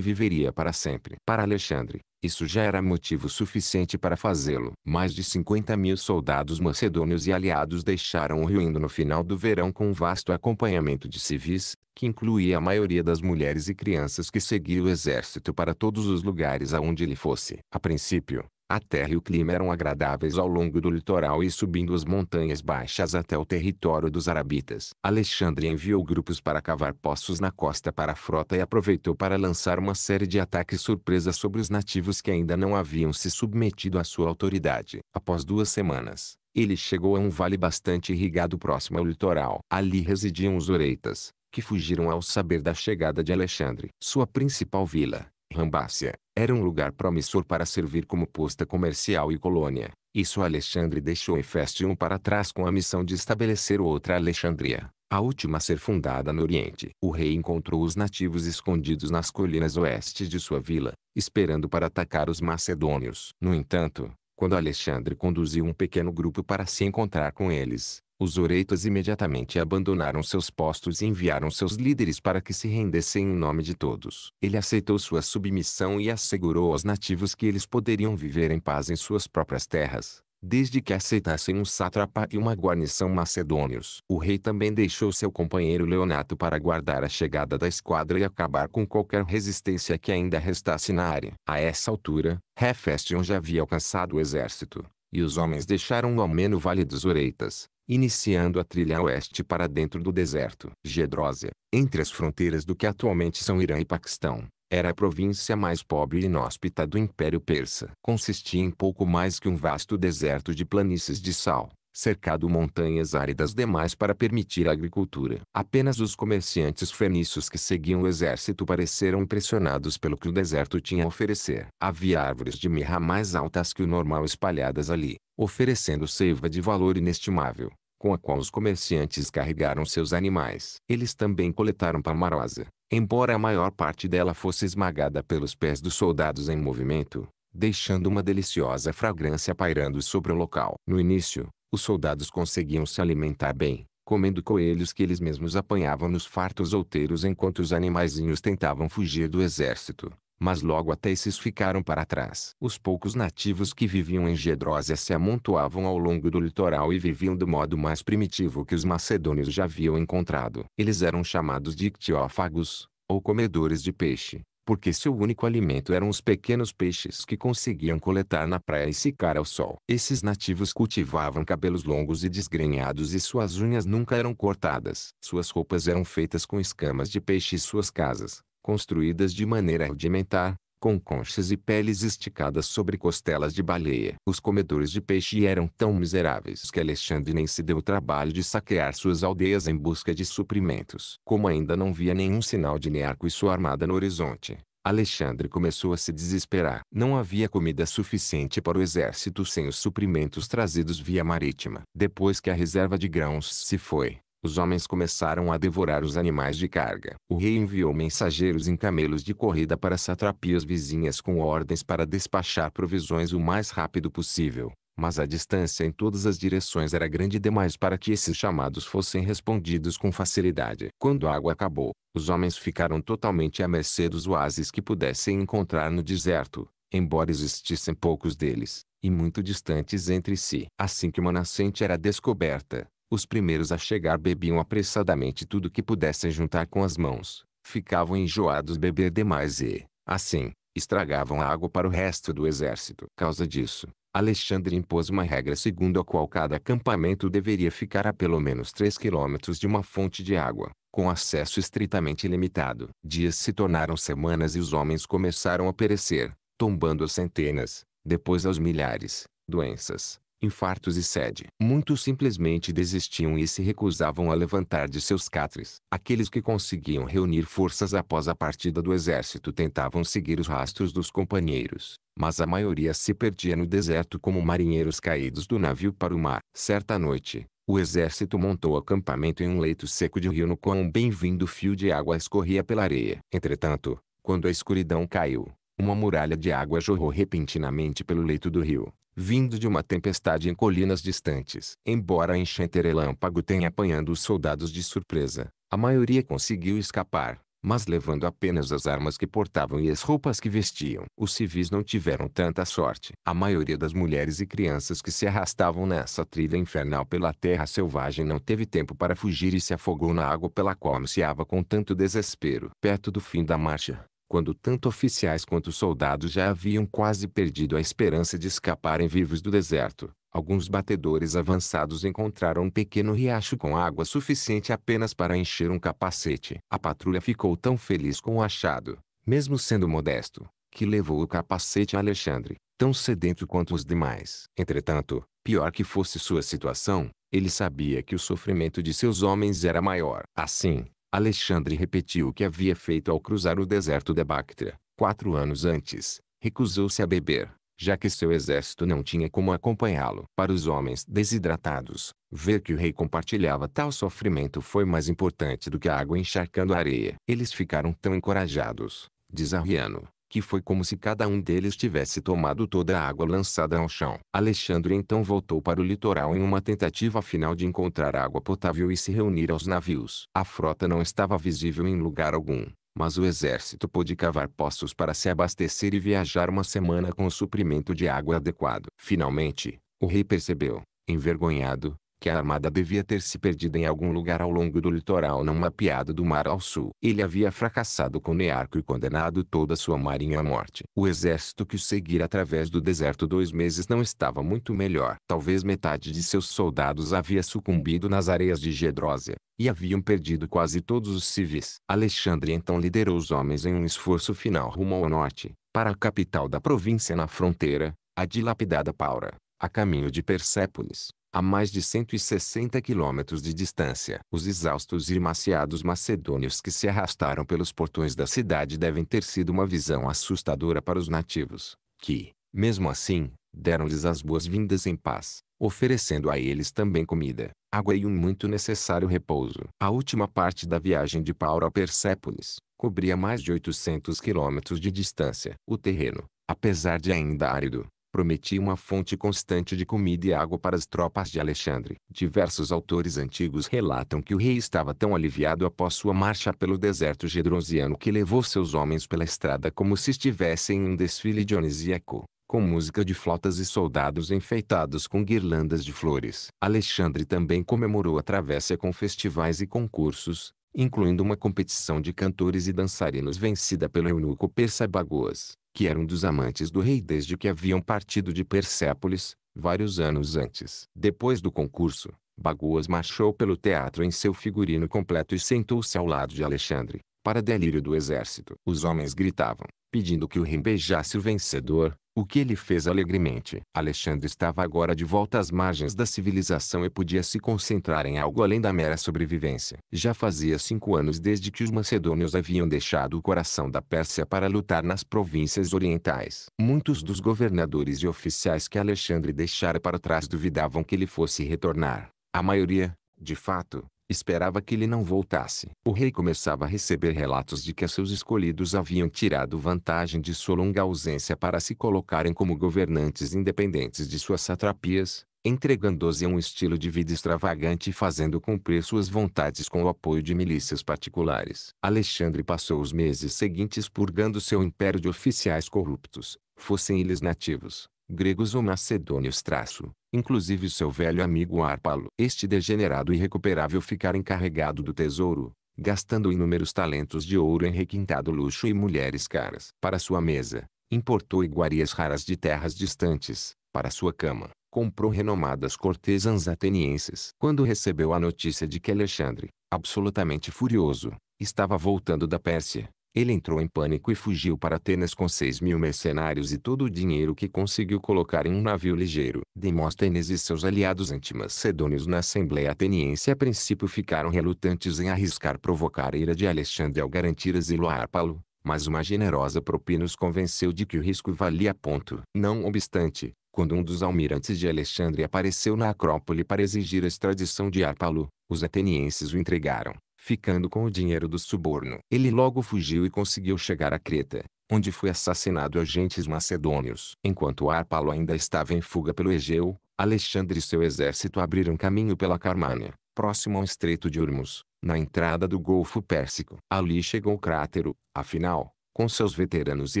viveria para sempre. Para Alexandre, isso já era motivo suficiente para fazê-lo. Mais de 50 mil soldados macedônios e aliados deixaram o Rio Indo no final do verão com um vasto acompanhamento de civis, que incluía a maioria das mulheres e crianças que seguiam o exército para todos os lugares aonde ele fosse. A princípio, a terra e o clima eram agradáveis ao longo do litoral e subindo as montanhas baixas até o território dos Arabitas. Alexandre enviou grupos para cavar poços na costa para a frota e aproveitou para lançar uma série de ataques surpresa sobre os nativos que ainda não haviam se submetido à sua autoridade. Após duas semanas, ele chegou a um vale bastante irrigado próximo ao litoral. Ali residiam os oreitas, que fugiram ao saber da chegada de Alexandre. Sua principal vila, Rambácia, era um lugar promissor para servir como posta comercial e colônia. Isso Alexandre deixou Hefestium para trás com a missão de estabelecer outra Alexandria, a última a ser fundada no Oriente. O rei encontrou os nativos escondidos nas colinas oeste de sua vila, esperando para atacar os macedônios. No entanto, quando Alexandre conduziu um pequeno grupo para se encontrar com eles, os oreitas imediatamente abandonaram seus postos e enviaram seus líderes para que se rendessem em nome de todos. Ele aceitou sua submissão e assegurou aos nativos que eles poderiam viver em paz em suas próprias terras, desde que aceitassem um sátrapa e uma guarnição macedônios. O rei também deixou seu companheiro Leonato para guardar a chegada da esquadra e acabar com qualquer resistência que ainda restasse na área. A essa altura, Hefestion já havia alcançado o exército, e os homens deixaram o ameno Vale dos Oreitas, iniciando a trilha oeste para dentro do deserto. Gedrosia, entre as fronteiras do que atualmente são Irã e Paquistão, era a província mais pobre e inóspita do Império Persa. Consistia em pouco mais que um vasto deserto de planícies de sal, cercado montanhas áridas demais para permitir a agricultura. Apenas os comerciantes fenícios que seguiam o exército pareceram impressionados pelo que o deserto tinha a oferecer. Havia árvores de mirra mais altas que o normal espalhadas ali, oferecendo seiva de valor inestimável com a qual os comerciantes carregaram seus animais. Eles também coletaram palmarosa, embora a maior parte dela fosse esmagada pelos pés dos soldados em movimento, deixando uma deliciosa fragrância pairando sobre o local. No início, os soldados conseguiam se alimentar bem, comendo coelhos que eles mesmos apanhavam nos fartos outeiros enquanto os animaizinhos tentavam fugir do exército. Mas logo até esses ficaram para trás. Os poucos nativos que viviam em Gedrosia se amontoavam ao longo do litoral e viviam do modo mais primitivo que os macedônios já haviam encontrado. Eles eram chamados de ictiófagos, ou comedores de peixe porque seu único alimento eram os pequenos peixes que conseguiam coletar na praia e secar ao sol. Esses nativos cultivavam cabelos longos e desgrenhados e suas unhas nunca eram cortadas. Suas roupas eram feitas com escamas de peixe e suas casas, construídas de maneira rudimentar, com conchas e peles esticadas sobre costelas de baleia. Os comedores de peixe eram tão miseráveis que Alexandre nem se deu o trabalho de saquear suas aldeias em busca de suprimentos. Como ainda não via nenhum sinal de Nearco e sua armada no horizonte, Alexandre começou a se desesperar. Não havia comida suficiente para o exército sem os suprimentos trazidos via marítima. Depois que a reserva de grãos se foi, os homens começaram a devorar os animais de carga. O rei enviou mensageiros em camelos de corrida para satrapias vizinhas com ordens para despachar provisões o mais rápido possível. Mas a distância em todas as direções era grande demais para que esses chamados fossem respondidos com facilidade. Quando a água acabou, os homens ficaram totalmente à mercê dos oásis que pudessem encontrar no deserto, embora existissem poucos deles, e muito distantes entre si. Assim que uma nascente era descoberta, os primeiros a chegar bebiam apressadamente tudo que pudessem juntar com as mãos, ficavam enjoados beber demais e, assim, estragavam a água para o resto do exército. causa disso, Alexandre impôs uma regra segundo a qual cada acampamento deveria ficar a pelo menos 3 quilômetros de uma fonte de água, com acesso estritamente limitado. Dias se tornaram semanas e os homens começaram a perecer, tombando às centenas, depois aos milhares. Doenças, infartos e sede. Muitos simplesmente desistiam e se recusavam a levantar de seus catres. Aqueles que conseguiam reunir forças após a partida do exército tentavam seguir os rastros dos companheiros, mas a maioria se perdia no deserto como marinheiros caídos do navio para o mar. Certa noite, o exército montou acampamento em um leito seco de rio no qual um bem-vindo fio de água escorria pela areia. Entretanto, quando a escuridão caiu, uma muralha de água jorrou repentinamente pelo leito do rio, vindo de uma tempestade em colinas distantes. Embora a enchente relâmpago tenha apanhado os soldados de surpresa, a maioria conseguiu escapar, mas levando apenas as armas que portavam e as roupas que vestiam. Os civis não tiveram tanta sorte. A maioria das mulheres e crianças que se arrastavam nessa trilha infernal pela terra selvagem não teve tempo para fugir e se afogou na água pela qual ansiava com tanto desespero. Perto do fim da marcha, quando tanto oficiais quanto soldados já haviam quase perdido a esperança de escaparem vivos do deserto, alguns batedores avançados encontraram um pequeno riacho com água suficiente apenas para encher um capacete. A patrulha ficou tão feliz com o achado, mesmo sendo modesto, que levou o capacete a Alexandre, tão sedento quanto os demais. Entretanto, pior que fosse sua situação, ele sabia que o sofrimento de seus homens era maior. Assim, Alexandre repetiu o que havia feito ao cruzar o deserto da Bactria quatro anos antes. Recusou-se a beber, já que seu exército não tinha como acompanhá-lo. Para os homens desidratados, ver que o rei compartilhava tal sofrimento foi mais importante do que a água encharcando a areia. Eles ficaram tão encorajados, diz Arriano, que foi como se cada um deles tivesse tomado toda a água lançada ao chão. Alexandre então voltou para o litoral em uma tentativa final de encontrar água potável e se reunir aos navios. A frota não estava visível em lugar algum, mas o exército pôde cavar poços para se abastecer e viajar uma semana com o suprimento de água adequado. Finalmente, o rei percebeu, envergonhado, que a armada devia ter se perdido em algum lugar ao longo do litoral não mapeado do mar ao sul. Ele havia fracassado com Nearco e condenado toda sua marinha à morte. O exército que o seguira através do deserto dois meses não estava muito melhor. Talvez metade de seus soldados havia sucumbido nas areias de Gedrósia, e haviam perdido quase todos os civis. Alexandre então liderou os homens em um esforço final rumo ao norte, para a capital da província na fronteira, a dilapidada Paura, a caminho de Persépolis a mais de 160 quilômetros de distância. Os exaustos e maciados macedônios que se arrastaram pelos portões da cidade devem ter sido uma visão assustadora para os nativos, que, mesmo assim, deram-lhes as boas-vindas em paz, oferecendo a eles também comida, água e um muito necessário repouso. A última parte da viagem de Paulo a Persépolis cobria mais de 800 quilômetros de distância. O terreno, apesar de ainda árido, prometia uma fonte constante de comida e água para as tropas de Alexandre. Diversos autores antigos relatam que o rei estava tão aliviado após sua marcha pelo deserto gedronziano que levou seus homens pela estrada como se estivessem em um desfile dionisíaco com música de flautas e soldados enfeitados com guirlandas de flores. Alexandre também comemorou a travessa com festivais e concursos, incluindo uma competição de cantores e dançarinos vencida pelo eunuco Persa Bagoas que eram dos amantes do rei desde que haviam partido de Persépolis, vários anos antes. Depois do concurso, Bagoas marchou pelo teatro em seu figurino completo e sentou-se ao lado de Alexandre, para delírio do exército. Os homens gritavam, pedindo que o rei beijasse o vencedor, o que ele fez alegremente. Alexandre estava agora de volta às margens da civilização e podia se concentrar em algo além da mera sobrevivência. Já fazia cinco anos desde que os macedônios haviam deixado o coração da Pérsia para lutar nas províncias orientais. Muitos dos governadores e oficiais que Alexandre deixara para trás duvidavam que ele fosse retornar. A maioria, de fato, Esperava que ele não voltasse. O rei começava a receber relatos de que seus escolhidos haviam tirado vantagem de sua longa ausência para se colocarem como governantes independentes de suas satrapias, entregando-se a um estilo de vida extravagante e fazendo cumprir suas vontades com o apoio de milícias particulares. Alexandre passou os meses seguintes purgando seu império de oficiais corruptos, fossem eles nativos, gregos ou macedônios. Traço inclusive seu velho amigo Arpalo. Este degenerado irrecuperável ficara encarregado do tesouro, gastando inúmeros talentos de ouro em requintado luxo e mulheres caras. Para sua mesa, importou iguarias raras de terras distantes, para sua cama, comprou renomadas cortesãs atenienses. Quando recebeu a notícia de que Alexandre, absolutamente furioso, estava voltando da Pérsia, ele entrou em pânico e fugiu para Atenas com seis mil mercenários e todo o dinheiro que conseguiu colocar em um navio ligeiro. Demóstenes e seus aliados antimacedônios na Assembleia Ateniense a princípio ficaram relutantes em arriscar provocar a ira de Alexandre ao garantir asilo a Árpalo, mas uma generosa propina os convenceu de que o risco valia ponto. Não obstante, quando um dos almirantes de Alexandre apareceu na Acrópole para exigir a extradição de Árpalo, os atenienses o entregaram ficando com o dinheiro do suborno. Ele logo fugiu e conseguiu chegar a Creta, onde foi assassinado agentes macedônios. Enquanto Arpalo ainda estava em fuga pelo Egeu, Alexandre e seu exército abriram caminho pela Carmânia, próximo ao Estreito de Urmus, na entrada do Golfo Pérsico. Ali chegou Crátero, afinal, com seus veteranos e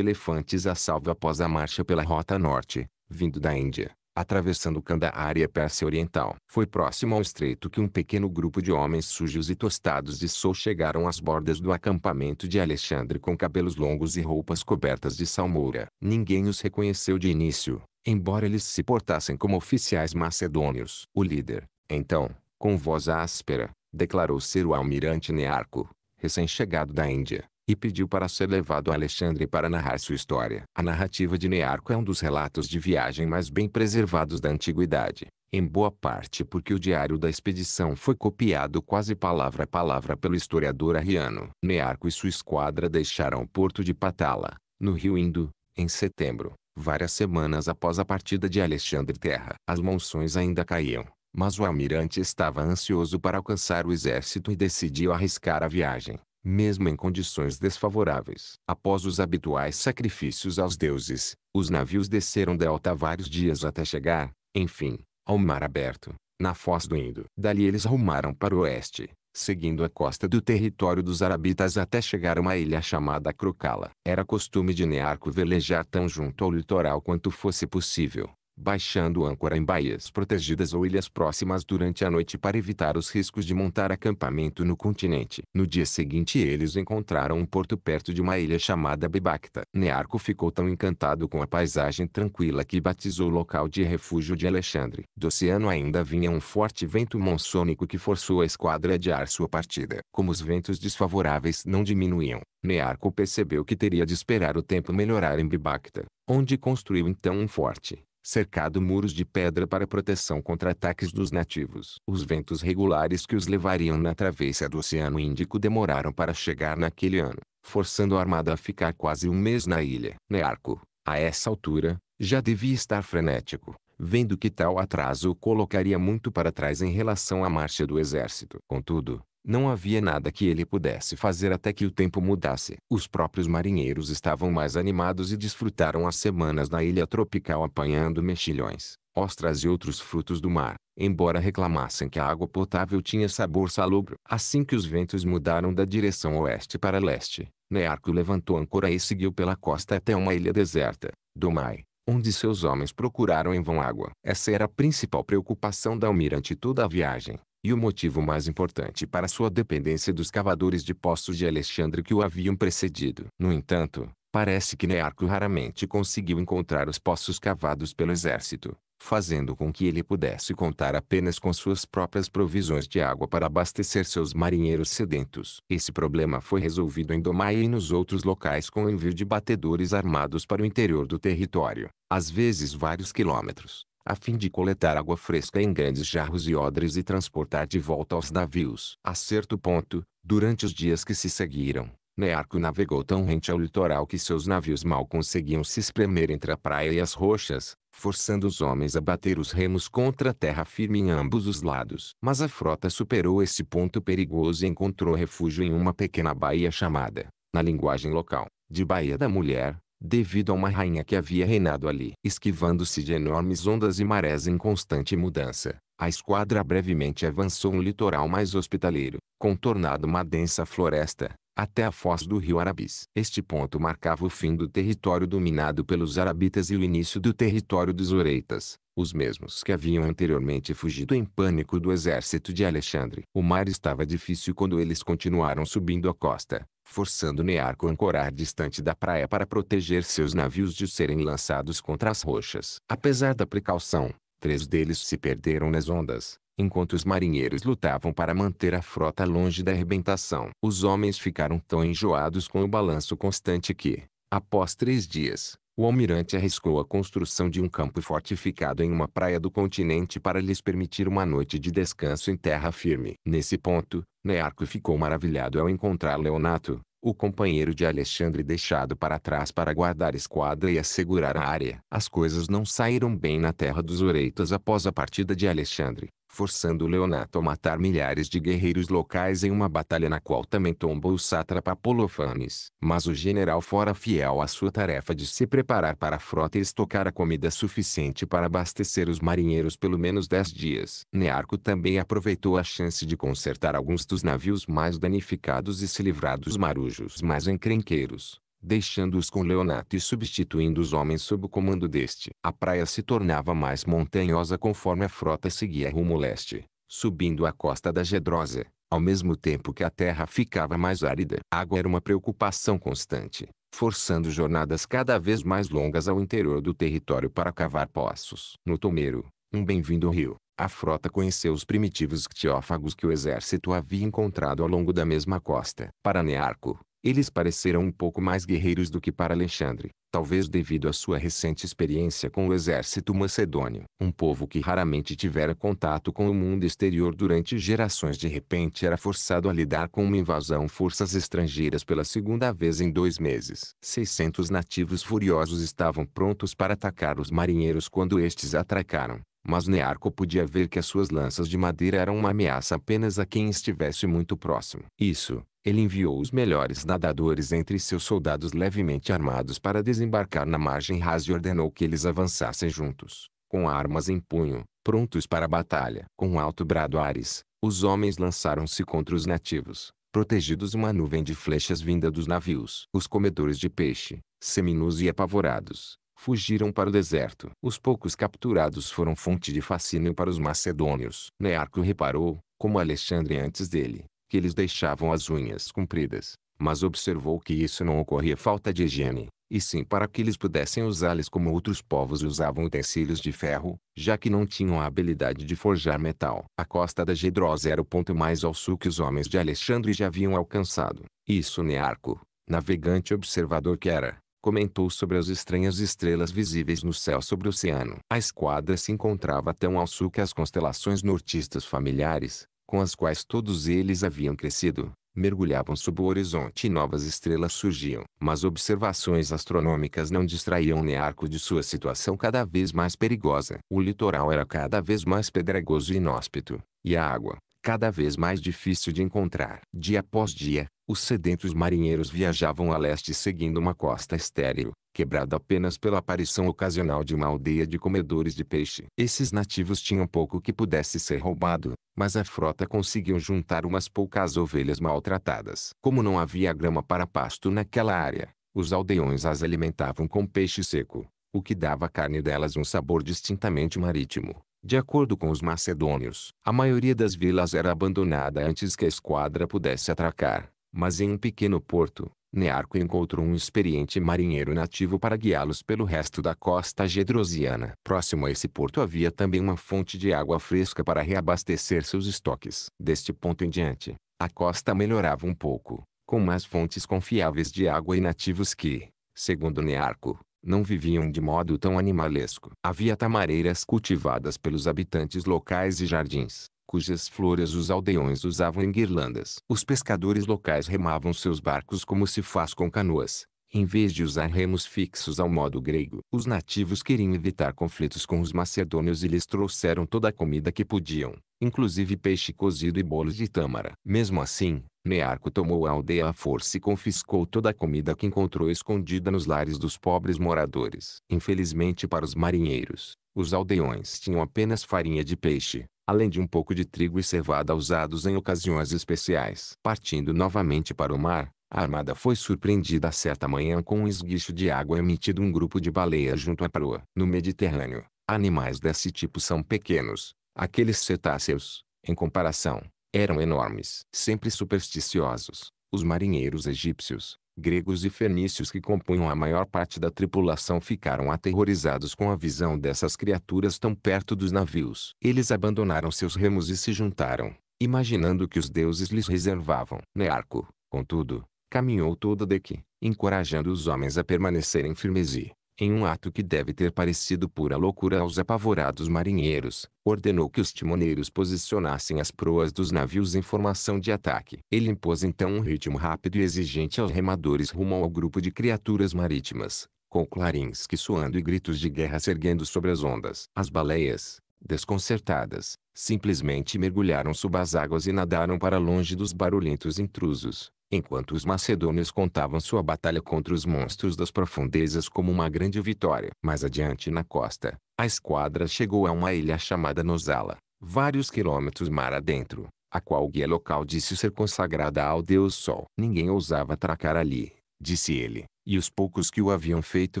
elefantes a salvo após a marcha pela Rota Norte, vindo da Índia atravessando Kandahar e a Pérsia Oriental. Foi próximo ao estreito que um pequeno grupo de homens sujos e tostados de sol chegaram às bordas do acampamento de Alexandre com cabelos longos e roupas cobertas de salmoura. Ninguém os reconheceu de início, embora eles se portassem como oficiais macedônios. O líder, então, com voz áspera, declarou ser o almirante Nearco, recém-chegado da Índia, e pediu para ser levado a Alexandre para narrar sua história. A narrativa de Nearco é um dos relatos de viagem mais bem preservados da antiguidade, em boa parte porque o diário da expedição foi copiado quase palavra a palavra pelo historiador arriano. Nearco e sua esquadra deixaram o porto de Patala, no rio Indo, em setembro, várias semanas após a partida de Alexandre Terra. As monções ainda caíam, mas o almirante estava ansioso para alcançar o exército e decidiu arriscar a viagem mesmo em condições desfavoráveis. Após os habituais sacrifícios aos deuses, os navios desceram delta vários dias até chegar, enfim, ao mar aberto, na foz do Indo. Dali eles rumaram para o oeste, seguindo a costa do território dos Arabitas até chegar a uma ilha chamada Crocala. Era costume de Nearco velejar tão junto ao litoral quanto fosse possível, baixando âncora em baías protegidas ou ilhas próximas durante a noite para evitar os riscos de montar acampamento no continente. No dia seguinte eles encontraram um porto perto de uma ilha chamada Bebacta. Nearco ficou tão encantado com a paisagem tranquila que batizou o local de refúgio de Alexandre. Do oceano ainda vinha um forte vento monsônico que forçou a esquadra a adiar sua partida. Como os ventos desfavoráveis não diminuíam, Nearco percebeu que teria de esperar o tempo melhorar em Bibacta, onde construiu então um forte cercado muros de pedra para proteção contra ataques dos nativos. Os ventos regulares que os levariam na travessa do Oceano Índico demoraram para chegar naquele ano, forçando a armada a ficar quase um mês na ilha. Nearco, a essa altura, já devia estar frenético, vendo que tal atraso o colocaria muito para trás em relação à marcha do exército. Contudo, não havia nada que ele pudesse fazer até que o tempo mudasse. Os próprios marinheiros estavam mais animados e desfrutaram as semanas na ilha tropical apanhando mexilhões, ostras e outros frutos do mar, embora reclamassem que a água potável tinha sabor salobro. Assim que os ventos mudaram da direção oeste para leste, Nearco levantou âncora e seguiu pela costa até uma ilha deserta, Domai, onde seus homens procuraram em vão água. Essa era a principal preocupação da almirante toda a viagem e o motivo mais importante para sua dependência dos cavadores de poços de Alexandre que o haviam precedido. No entanto, parece que Nearco raramente conseguiu encontrar os poços cavados pelo exército, fazendo com que ele pudesse contar apenas com suas próprias provisões de água para abastecer seus marinheiros sedentos. Esse problema foi resolvido em Domaia e nos outros locais com o envio de batedores armados para o interior do território, às vezes vários quilômetros a fim de coletar água fresca em grandes jarros e odres e transportar de volta aos navios. A certo ponto, durante os dias que se seguiram, Nearco navegou tão rente ao litoral que seus navios mal conseguiam se espremer entre a praia e as rochas, forçando os homens a bater os remos contra a terra firme em ambos os lados. Mas a frota superou esse ponto perigoso e encontrou refúgio em uma pequena baía chamada, na linguagem local, de Baía da Mulher, devido a uma rainha que havia reinado ali. Esquivando-se de enormes ondas e marés em constante mudança, a esquadra brevemente avançou um litoral mais hospitaleiro, contornado uma densa floresta, até a foz do rio Arabis. Este ponto marcava o fim do território dominado pelos arabitas e o início do território dos ureitas, os mesmos que haviam anteriormente fugido em pânico do exército de Alexandre. O mar estava difícil quando eles continuaram subindo a costa, forçando Nearco a ancorar distante da praia para proteger seus navios de serem lançados contra as rochas. Apesar da precaução, três deles se perderam nas ondas, enquanto os marinheiros lutavam para manter a frota longe da arrebentação. Os homens ficaram tão enjoados com o balanço constante que, após três dias, o almirante arriscou a construção de um campo fortificado em uma praia do continente para lhes permitir uma noite de descanso em terra firme. Nesse ponto, Nearco ficou maravilhado ao encontrar Leonato, o companheiro de Alexandre deixado para trás para guardar esquadra e assegurar a área. As coisas não saíram bem na terra dos Oreitas após a partida de Alexandre forçando Leonato a matar milhares de guerreiros locais em uma batalha na qual também tombou o sátrapa Apolofanes, Mas o general fora fiel à sua tarefa de se preparar para a frota e estocar a comida suficiente para abastecer os marinheiros pelo menos dez dias. Nearco também aproveitou a chance de consertar alguns dos navios mais danificados e se livrar dos marujos mais encrenqueiros deixando-os com Leonato e substituindo os homens sob o comando deste. A praia se tornava mais montanhosa conforme a frota seguia rumo leste, subindo a costa da Gedrosa, ao mesmo tempo que a terra ficava mais árida. A água era uma preocupação constante, forçando jornadas cada vez mais longas ao interior do território para cavar poços. No Tomeiro, um bem-vindo rio, a frota conheceu os primitivos ctiófagos que o exército havia encontrado ao longo da mesma costa. Paranearco, eles pareceram um pouco mais guerreiros do que para Alexandre, talvez devido à sua recente experiência com o exército macedônio. Um povo que raramente tivera contato com o mundo exterior durante gerações de repente era forçado a lidar com uma invasão forças estrangeiras pela segunda vez em dois meses. 600 nativos furiosos estavam prontos para atacar os marinheiros quando estes atracaram mas Nearco podia ver que as suas lanças de madeira eram uma ameaça apenas a quem estivesse muito próximo. Isso, ele enviou os melhores nadadores entre seus soldados levemente armados para desembarcar na margem rasa e ordenou que eles avançassem juntos, com armas em punho, prontos para a batalha. Com um alto brado Ares, os homens lançaram-se contra os nativos, protegidos uma nuvem de flechas vinda dos navios. Os comedores de peixe, seminus e apavorados, fugiram para o deserto. Os poucos capturados foram fonte de fascínio para os macedônios. Nearco reparou, como Alexandre antes dele, que eles deixavam as unhas compridas, mas observou que isso não ocorria falta de higiene, e sim para que eles pudessem usá-las como outros povos usavam utensílios de ferro, já que não tinham a habilidade de forjar metal. A costa da Gedrosa era o ponto mais ao sul que os homens de Alexandre já haviam alcançado. Isso Nearco, navegante observador que era, comentou sobre as estranhas estrelas visíveis no céu sobre o oceano. A esquadra se encontrava tão ao sul que as constelações nortistas familiares, com as quais todos eles haviam crescido, mergulhavam sob o horizonte e novas estrelas surgiam. Mas observações astronômicas não distraíam Nearco de sua situação cada vez mais perigosa. O litoral era cada vez mais pedregoso e inóspito, e a água, cada vez mais difícil de encontrar. Dia após dia, os sedentos marinheiros viajavam a leste seguindo uma costa estéril, quebrada apenas pela aparição ocasional de uma aldeia de comedores de peixe. Esses nativos tinham pouco que pudesse ser roubado, mas a frota conseguiu juntar umas poucas ovelhas maltratadas. Como não havia grama para pasto naquela área, os aldeões as alimentavam com peixe seco, o que dava à carne delas um sabor distintamente marítimo. De acordo com os macedônios, a maioria das vilas era abandonada antes que a esquadra pudesse atracar, mas em um pequeno porto, Nearco encontrou um experiente marinheiro nativo para guiá-los pelo resto da costa gedrosiana. Próximo a esse porto havia também uma fonte de água fresca para reabastecer seus estoques. Deste ponto em diante, a costa melhorava um pouco, com mais fontes confiáveis de água e nativos que, segundo Nearco, não viviam de modo tão animalesco. Havia tamareiras cultivadas pelos habitantes locais e jardins, cujas flores os aldeões usavam em guirlandas. Os pescadores locais remavam seus barcos como se faz com canoas, em vez de usar remos fixos ao modo grego, os nativos queriam evitar conflitos com os macedônios e lhes trouxeram toda a comida que podiam, inclusive peixe cozido e bolos de tâmara. Mesmo assim, Nearco tomou a aldeia à força e confiscou toda a comida que encontrou escondida nos lares dos pobres moradores. Infelizmente para os marinheiros, os aldeões tinham apenas farinha de peixe, além de um pouco de trigo e cevada usados em ocasiões especiais. Partindo novamente para o mar, a armada foi surpreendida certa manhã com um esguicho de água emitido um grupo de baleias junto à proa. No Mediterrâneo, animais desse tipo são pequenos. Aqueles cetáceos, em comparação, eram enormes. Sempre supersticiosos, os marinheiros egípcios, gregos e fenícios que compunham a maior parte da tripulação ficaram aterrorizados com a visão dessas criaturas tão perto dos navios. Eles abandonaram seus remos e se juntaram, imaginando que os deuses lhes reservavam. Nearco, contudo, caminhou toda daqui, encorajando os homens a permanecerem firmes e, em um ato que deve ter parecido pura loucura aos apavorados marinheiros, ordenou que os timoneiros posicionassem as proas dos navios em formação de ataque. Ele impôs então um ritmo rápido e exigente aos remadores rumo ao grupo de criaturas marítimas, com clarins que soando e gritos de guerra se erguendo sobre as ondas. As baleias, desconcertadas, simplesmente mergulharam sob as águas e nadaram para longe dos barulhentos intrusos, enquanto os macedônios contavam sua batalha contra os monstros das profundezas como uma grande vitória. Mais adiante na costa, a esquadra chegou a uma ilha chamada Nosala, vários quilômetros mar adentro, a qual o guia local disse ser consagrada ao deus Sol. Ninguém ousava atracar ali, disse ele, e os poucos que o haviam feito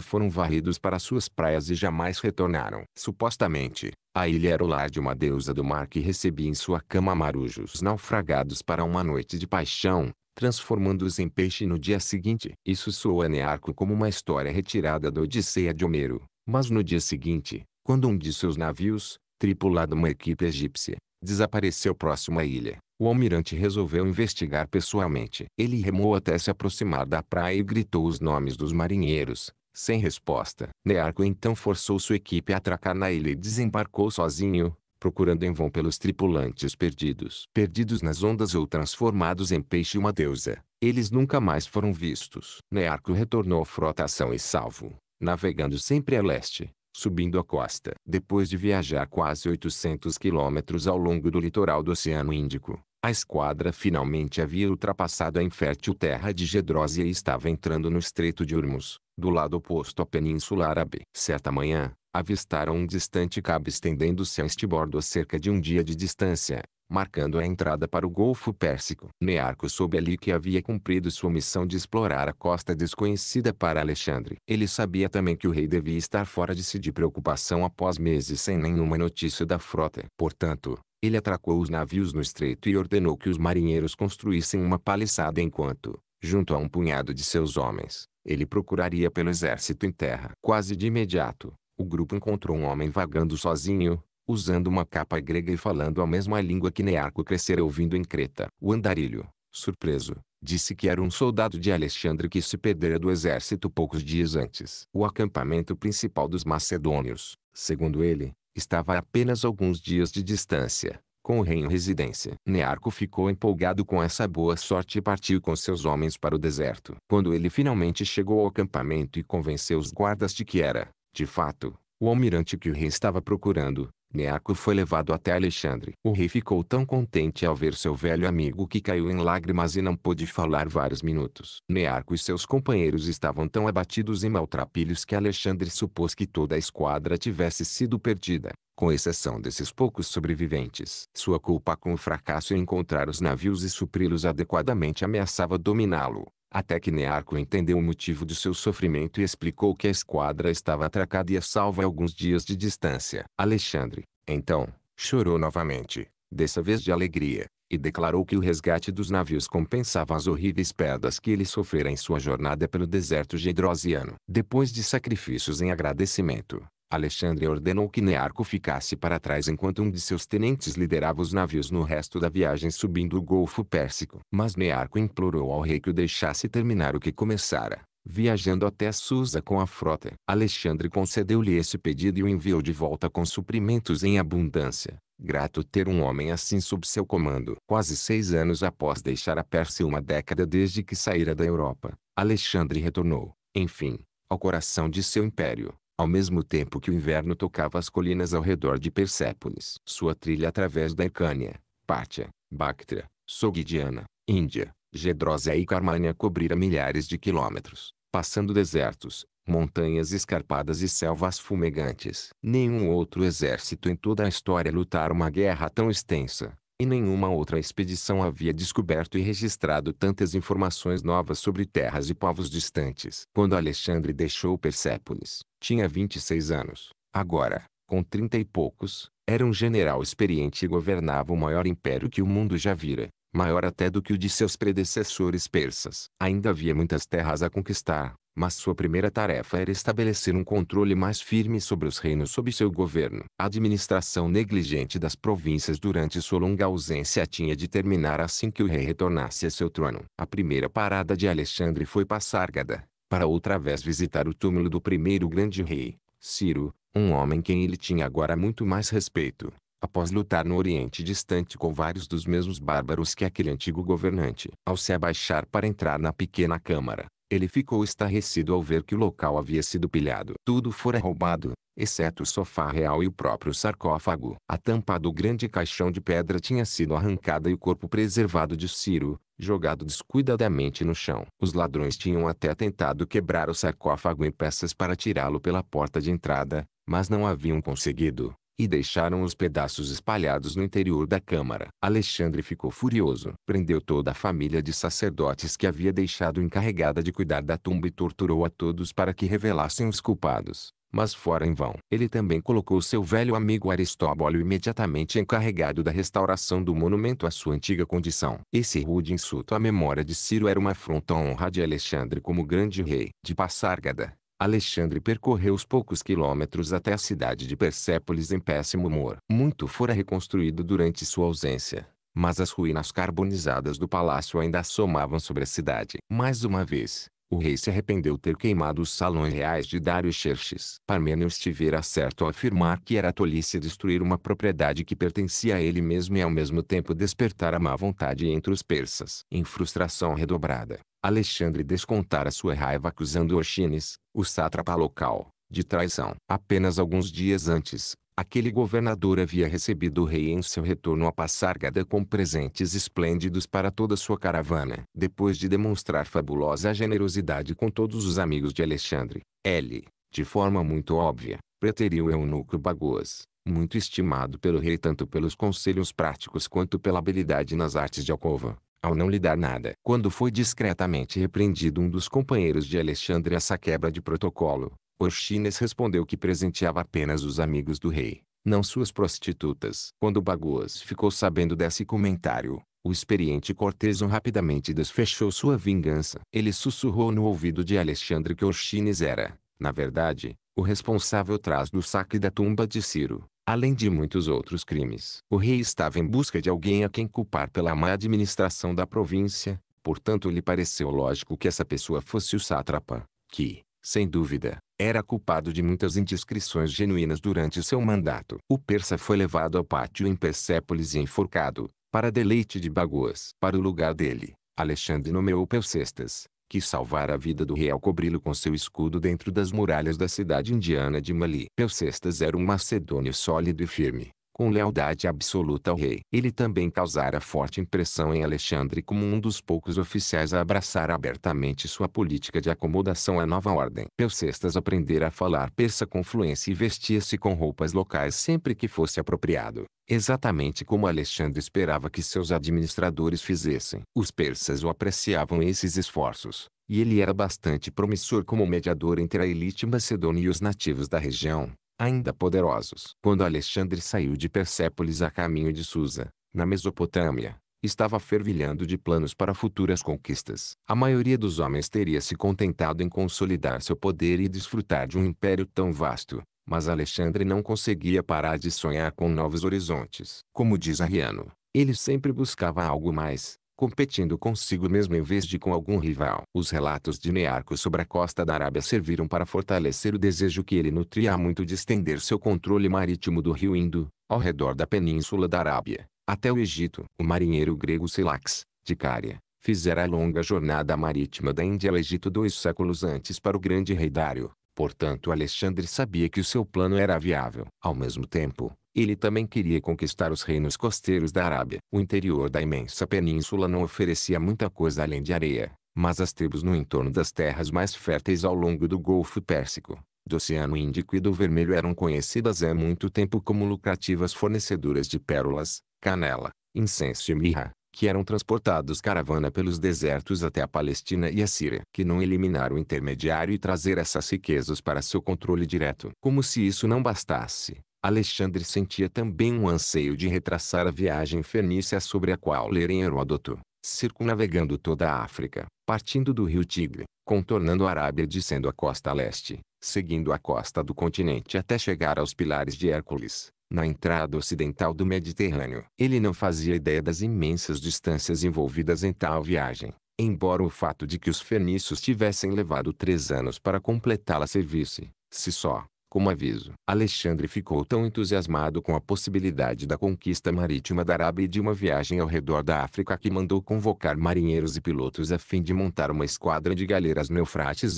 foram varridos para suas praias e jamais retornaram. Supostamente, a ilha era o lar de uma deusa do mar que recebia em sua cama marujos naufragados para uma noite de paixão, transformando-os em peixe no dia seguinte. Isso soa nearco como uma história retirada da Odisseia de Homero. Mas no dia seguinte, quando um de seus navios, tripulado uma equipe egípcia, desapareceu próximo à ilha, o almirante resolveu investigar pessoalmente. Ele remou até se aproximar da praia e gritou os nomes dos marinheiros. Sem resposta, Nearco então forçou sua equipe a atracar na ilha e desembarcou sozinho, procurando em vão pelos tripulantes perdidos. Perdidos nas ondas ou transformados em peixe uma deusa, eles nunca mais foram vistos. Nearco retornou à frota ação e salvo, navegando sempre a leste, subindo a costa. Depois de viajar quase 800 quilômetros ao longo do litoral do Oceano Índico, a esquadra finalmente havia ultrapassado a infértil terra de Gedrosia e estava entrando no Estreito de Hormuz, do lado oposto à Península Árabe. Certa manhã, avistaram um distante cabo estendendo-se a este bordo a cerca de um dia de distância, marcando a entrada para o Golfo Pérsico. Nearco soube ali que havia cumprido sua missão de explorar a costa desconhecida para Alexandre. Ele sabia também que o rei devia estar fora de si de preocupação após meses sem nenhuma notícia da frota. Portanto, ele atracou os navios no estreito e ordenou que os marinheiros construíssem uma paliçada enquanto, junto a um punhado de seus homens, ele procuraria pelo exército em terra. Quase de imediato, o grupo encontrou um homem vagando sozinho, usando uma capa grega e falando a mesma língua que Nearco crescera ouvindo em Creta. O andarilho, surpreso, disse que era um soldado de Alexandre que se perdera do exército poucos dias antes. O acampamento principal dos macedônios, segundo ele, estava a apenas alguns dias de distância, com o rei em residência. Nearco ficou empolgado com essa boa sorte e partiu com seus homens para o deserto. Quando ele finalmente chegou ao acampamento e convenceu os guardas de que era, de fato, o almirante que o rei estava procurando, Neaco foi levado até Alexandre. O rei ficou tão contente ao ver seu velho amigo que caiu em lágrimas e não pôde falar vários minutos. Nearco e seus companheiros estavam tão abatidos e maltrapilhos que Alexandre supôs que toda a esquadra tivesse sido perdida, com exceção desses poucos sobreviventes. Sua culpa com o fracasso em encontrar os navios e supri-los adequadamente ameaçava dominá-lo. Até que Nearco entendeu o motivo de seu sofrimento e explicou que a esquadra estava atracada e a salva a alguns dias de distância. Alexandre, então, chorou novamente, dessa vez de alegria, e declarou que o resgate dos navios compensava as horríveis perdas que ele sofrera em sua jornada pelo deserto gedrosiano. Depois de sacrifícios em agradecimento, Alexandre ordenou que Nearco ficasse para trás enquanto um de seus tenentes liderava os navios no resto da viagem subindo o Golfo Pérsico. Mas Nearco implorou ao rei que o deixasse terminar o que começara, viajando até Susa com a frota. Alexandre concedeu-lhe esse pedido e o enviou de volta com suprimentos em abundância, grato ter um homem assim sob seu comando. Quase seis anos após deixar a Pérsia uma década desde que saíra da Europa, Alexandre retornou, enfim, ao coração de seu império ao mesmo tempo que o inverno tocava as colinas ao redor de Persépolis. Sua trilha através da Hircânia, Pátia, Bactria, Sogdiana, Índia, Gedrosia e Carmânia cobrira milhares de quilômetros, passando desertos, montanhas escarpadas e selvas fumegantes. Nenhum outro exército em toda a história lutara uma guerra tão extensa, e nenhuma outra expedição havia descoberto e registrado tantas informações novas sobre terras e povos distantes. Quando Alexandre deixou Persépolis, tinha 26 anos. Agora, com 30 e poucos, era um general experiente e governava o maior império que o mundo já vira, maior até do que o de seus predecessores persas. Ainda havia muitas terras a conquistar, mas sua primeira tarefa era estabelecer um controle mais firme sobre os reinos sob seu governo. A administração negligente das províncias durante sua longa ausência tinha de terminar assim que o rei retornasse a seu trono. A primeira parada de Alexandre foi Passárgada, para outra vez visitar o túmulo do primeiro grande rei, Ciro, um homem quem ele tinha agora muito mais respeito. Após lutar no Oriente Distante com vários dos mesmos bárbaros que aquele antigo governante, ao se abaixar para entrar na pequena câmara, ele ficou estarrecido ao ver que o local havia sido pilhado. Tudo fora roubado, exceto o sofá real e o próprio sarcófago. A tampa do grande caixão de pedra tinha sido arrancada e o corpo preservado de Ciro, jogado descuidadamente no chão. Os ladrões tinham até tentado quebrar o sarcófago em peças para tirá-lo pela porta de entrada, mas não haviam conseguido e deixaram os pedaços espalhados no interior da câmara. Alexandre ficou furioso. Prendeu toda a família de sacerdotes que havia deixado encarregada de cuidar da tumba e torturou a todos para que revelassem os culpados mas fora em vão. Ele também colocou seu velho amigo Aristóbulo imediatamente encarregado da restauração do monumento à sua antiga condição. Esse rude insulto à memória de Ciro era uma afronta à honra de Alexandre como grande rei de Passárgada. Alexandre percorreu os poucos quilômetros até a cidade de Persépolis em péssimo humor. Muito fora reconstruído durante sua ausência, mas as ruínas carbonizadas do palácio ainda assomavam sobre a cidade. Mais uma vez, o rei se arrependeu ter queimado os salões reais de Dário Xerxes. Parmênio estivera certo ao afirmar que era tolice destruir uma propriedade que pertencia a ele mesmo e ao mesmo tempo despertar a má vontade entre os persas. Em frustração redobrada, Alexandre descontara sua raiva acusando Oxines, o sátrapa local, de traição. Apenas alguns dias antes, aquele governador havia recebido o rei em seu retorno a Passargada com presentes esplêndidos para toda sua caravana. Depois de demonstrar fabulosa generosidade com todos os amigos de Alexandre, ele, de forma muito óbvia, preteriu o eunuco Bagos, muito estimado pelo rei tanto pelos conselhos práticos quanto pela habilidade nas artes de alcova. Ao não lhe dar nada, quando foi discretamente repreendido um dos companheiros de Alexandre essa quebra de protocolo, Orchines respondeu que presenteava apenas os amigos do rei, não suas prostitutas. Quando Bagoas ficou sabendo desse comentário, o experiente cortesão rapidamente desfechou sua vingança. Ele sussurrou no ouvido de Alexandre que Orchines era, na verdade, o responsável atrás do saque da tumba de Ciro, além de muitos outros crimes. O rei estava em busca de alguém a quem culpar pela má administração da província, portanto lhe pareceu lógico que essa pessoa fosse o sátrapa, que, sem dúvida, era culpado de muitas indiscrições genuínas durante seu mandato. O persa foi levado ao pátio em Persépolis e enforcado, para deleite de Bagoas. Para o lugar dele, Alexandre nomeou Pelsestas, que salvar a vida do rei ao cobri-lo com seu escudo dentro das muralhas da cidade indiana de Mali. Pelsestas era um macedônio sólido e firme, com lealdade absoluta ao rei. Ele também causara forte impressão em Alexandre como um dos poucos oficiais a abraçar abertamente sua política de acomodação à nova ordem. Peucestas aprendera a falar persa com fluência e vestia-se com roupas locais sempre que fosse apropriado exatamente como Alexandre esperava que seus administradores fizessem. Os persas o apreciavam esses esforços, e ele era bastante promissor como mediador entre a elite macedônia e os nativos da região, ainda poderosos. Quando Alexandre saiu de Persépolis a caminho de Susa, na Mesopotâmia, estava fervilhando de planos para futuras conquistas. A maioria dos homens teria se contentado em consolidar seu poder e desfrutar de um império tão vasto, mas Alexandre não conseguia parar de sonhar com novos horizontes. Como diz Arriano, ele sempre buscava algo mais, competindo consigo mesmo em vez de com algum rival. Os relatos de Nearco sobre a costa da Arábia serviram para fortalecer o desejo que ele nutria há muito de estender seu controle marítimo do rio Indo, ao redor da península da Arábia, até o Egito. O marinheiro grego Silax, de Cária, fizera a longa jornada marítima da Índia ao Egito dois séculos antes para o grande rei Dário. Portanto Alexandre sabia que o seu plano era viável. Ao mesmo tempo, ele também queria conquistar os reinos costeiros da Arábia. O interior da imensa península não oferecia muita coisa além de areia, mas as tribos no entorno das terras mais férteis ao longo do Golfo Pérsico, do Oceano Índico e do Vermelho eram conhecidas há muito tempo como lucrativas fornecedoras de pérolas, canela, incenso e mirra, que eram transportados caravana pelos desertos até a Palestina e a Síria. Que não eliminaram o intermediário e trazer essas riquezas para seu controle direto. Como se isso não bastasse, Alexandre sentia também um anseio de retraçar a viagem fenícia sobre a qual ler em Heródoto, circunavegando toda a África, partindo do rio Tigre, contornando a Arábia e descendo a costa leste, seguindo a costa do continente até chegar aos Pilares de Hércules, na entrada ocidental do Mediterrâneo. Ele não fazia ideia das imensas distâncias envolvidas em tal viagem, embora o fato de que os fenícios tivessem levado três anos para completá-la servisse, se só, como aviso. Alexandre ficou tão entusiasmado com a possibilidade da conquista marítima da Arábia e de uma viagem ao redor da África que mandou convocar marinheiros e pilotos a fim de montar uma esquadra de galeras no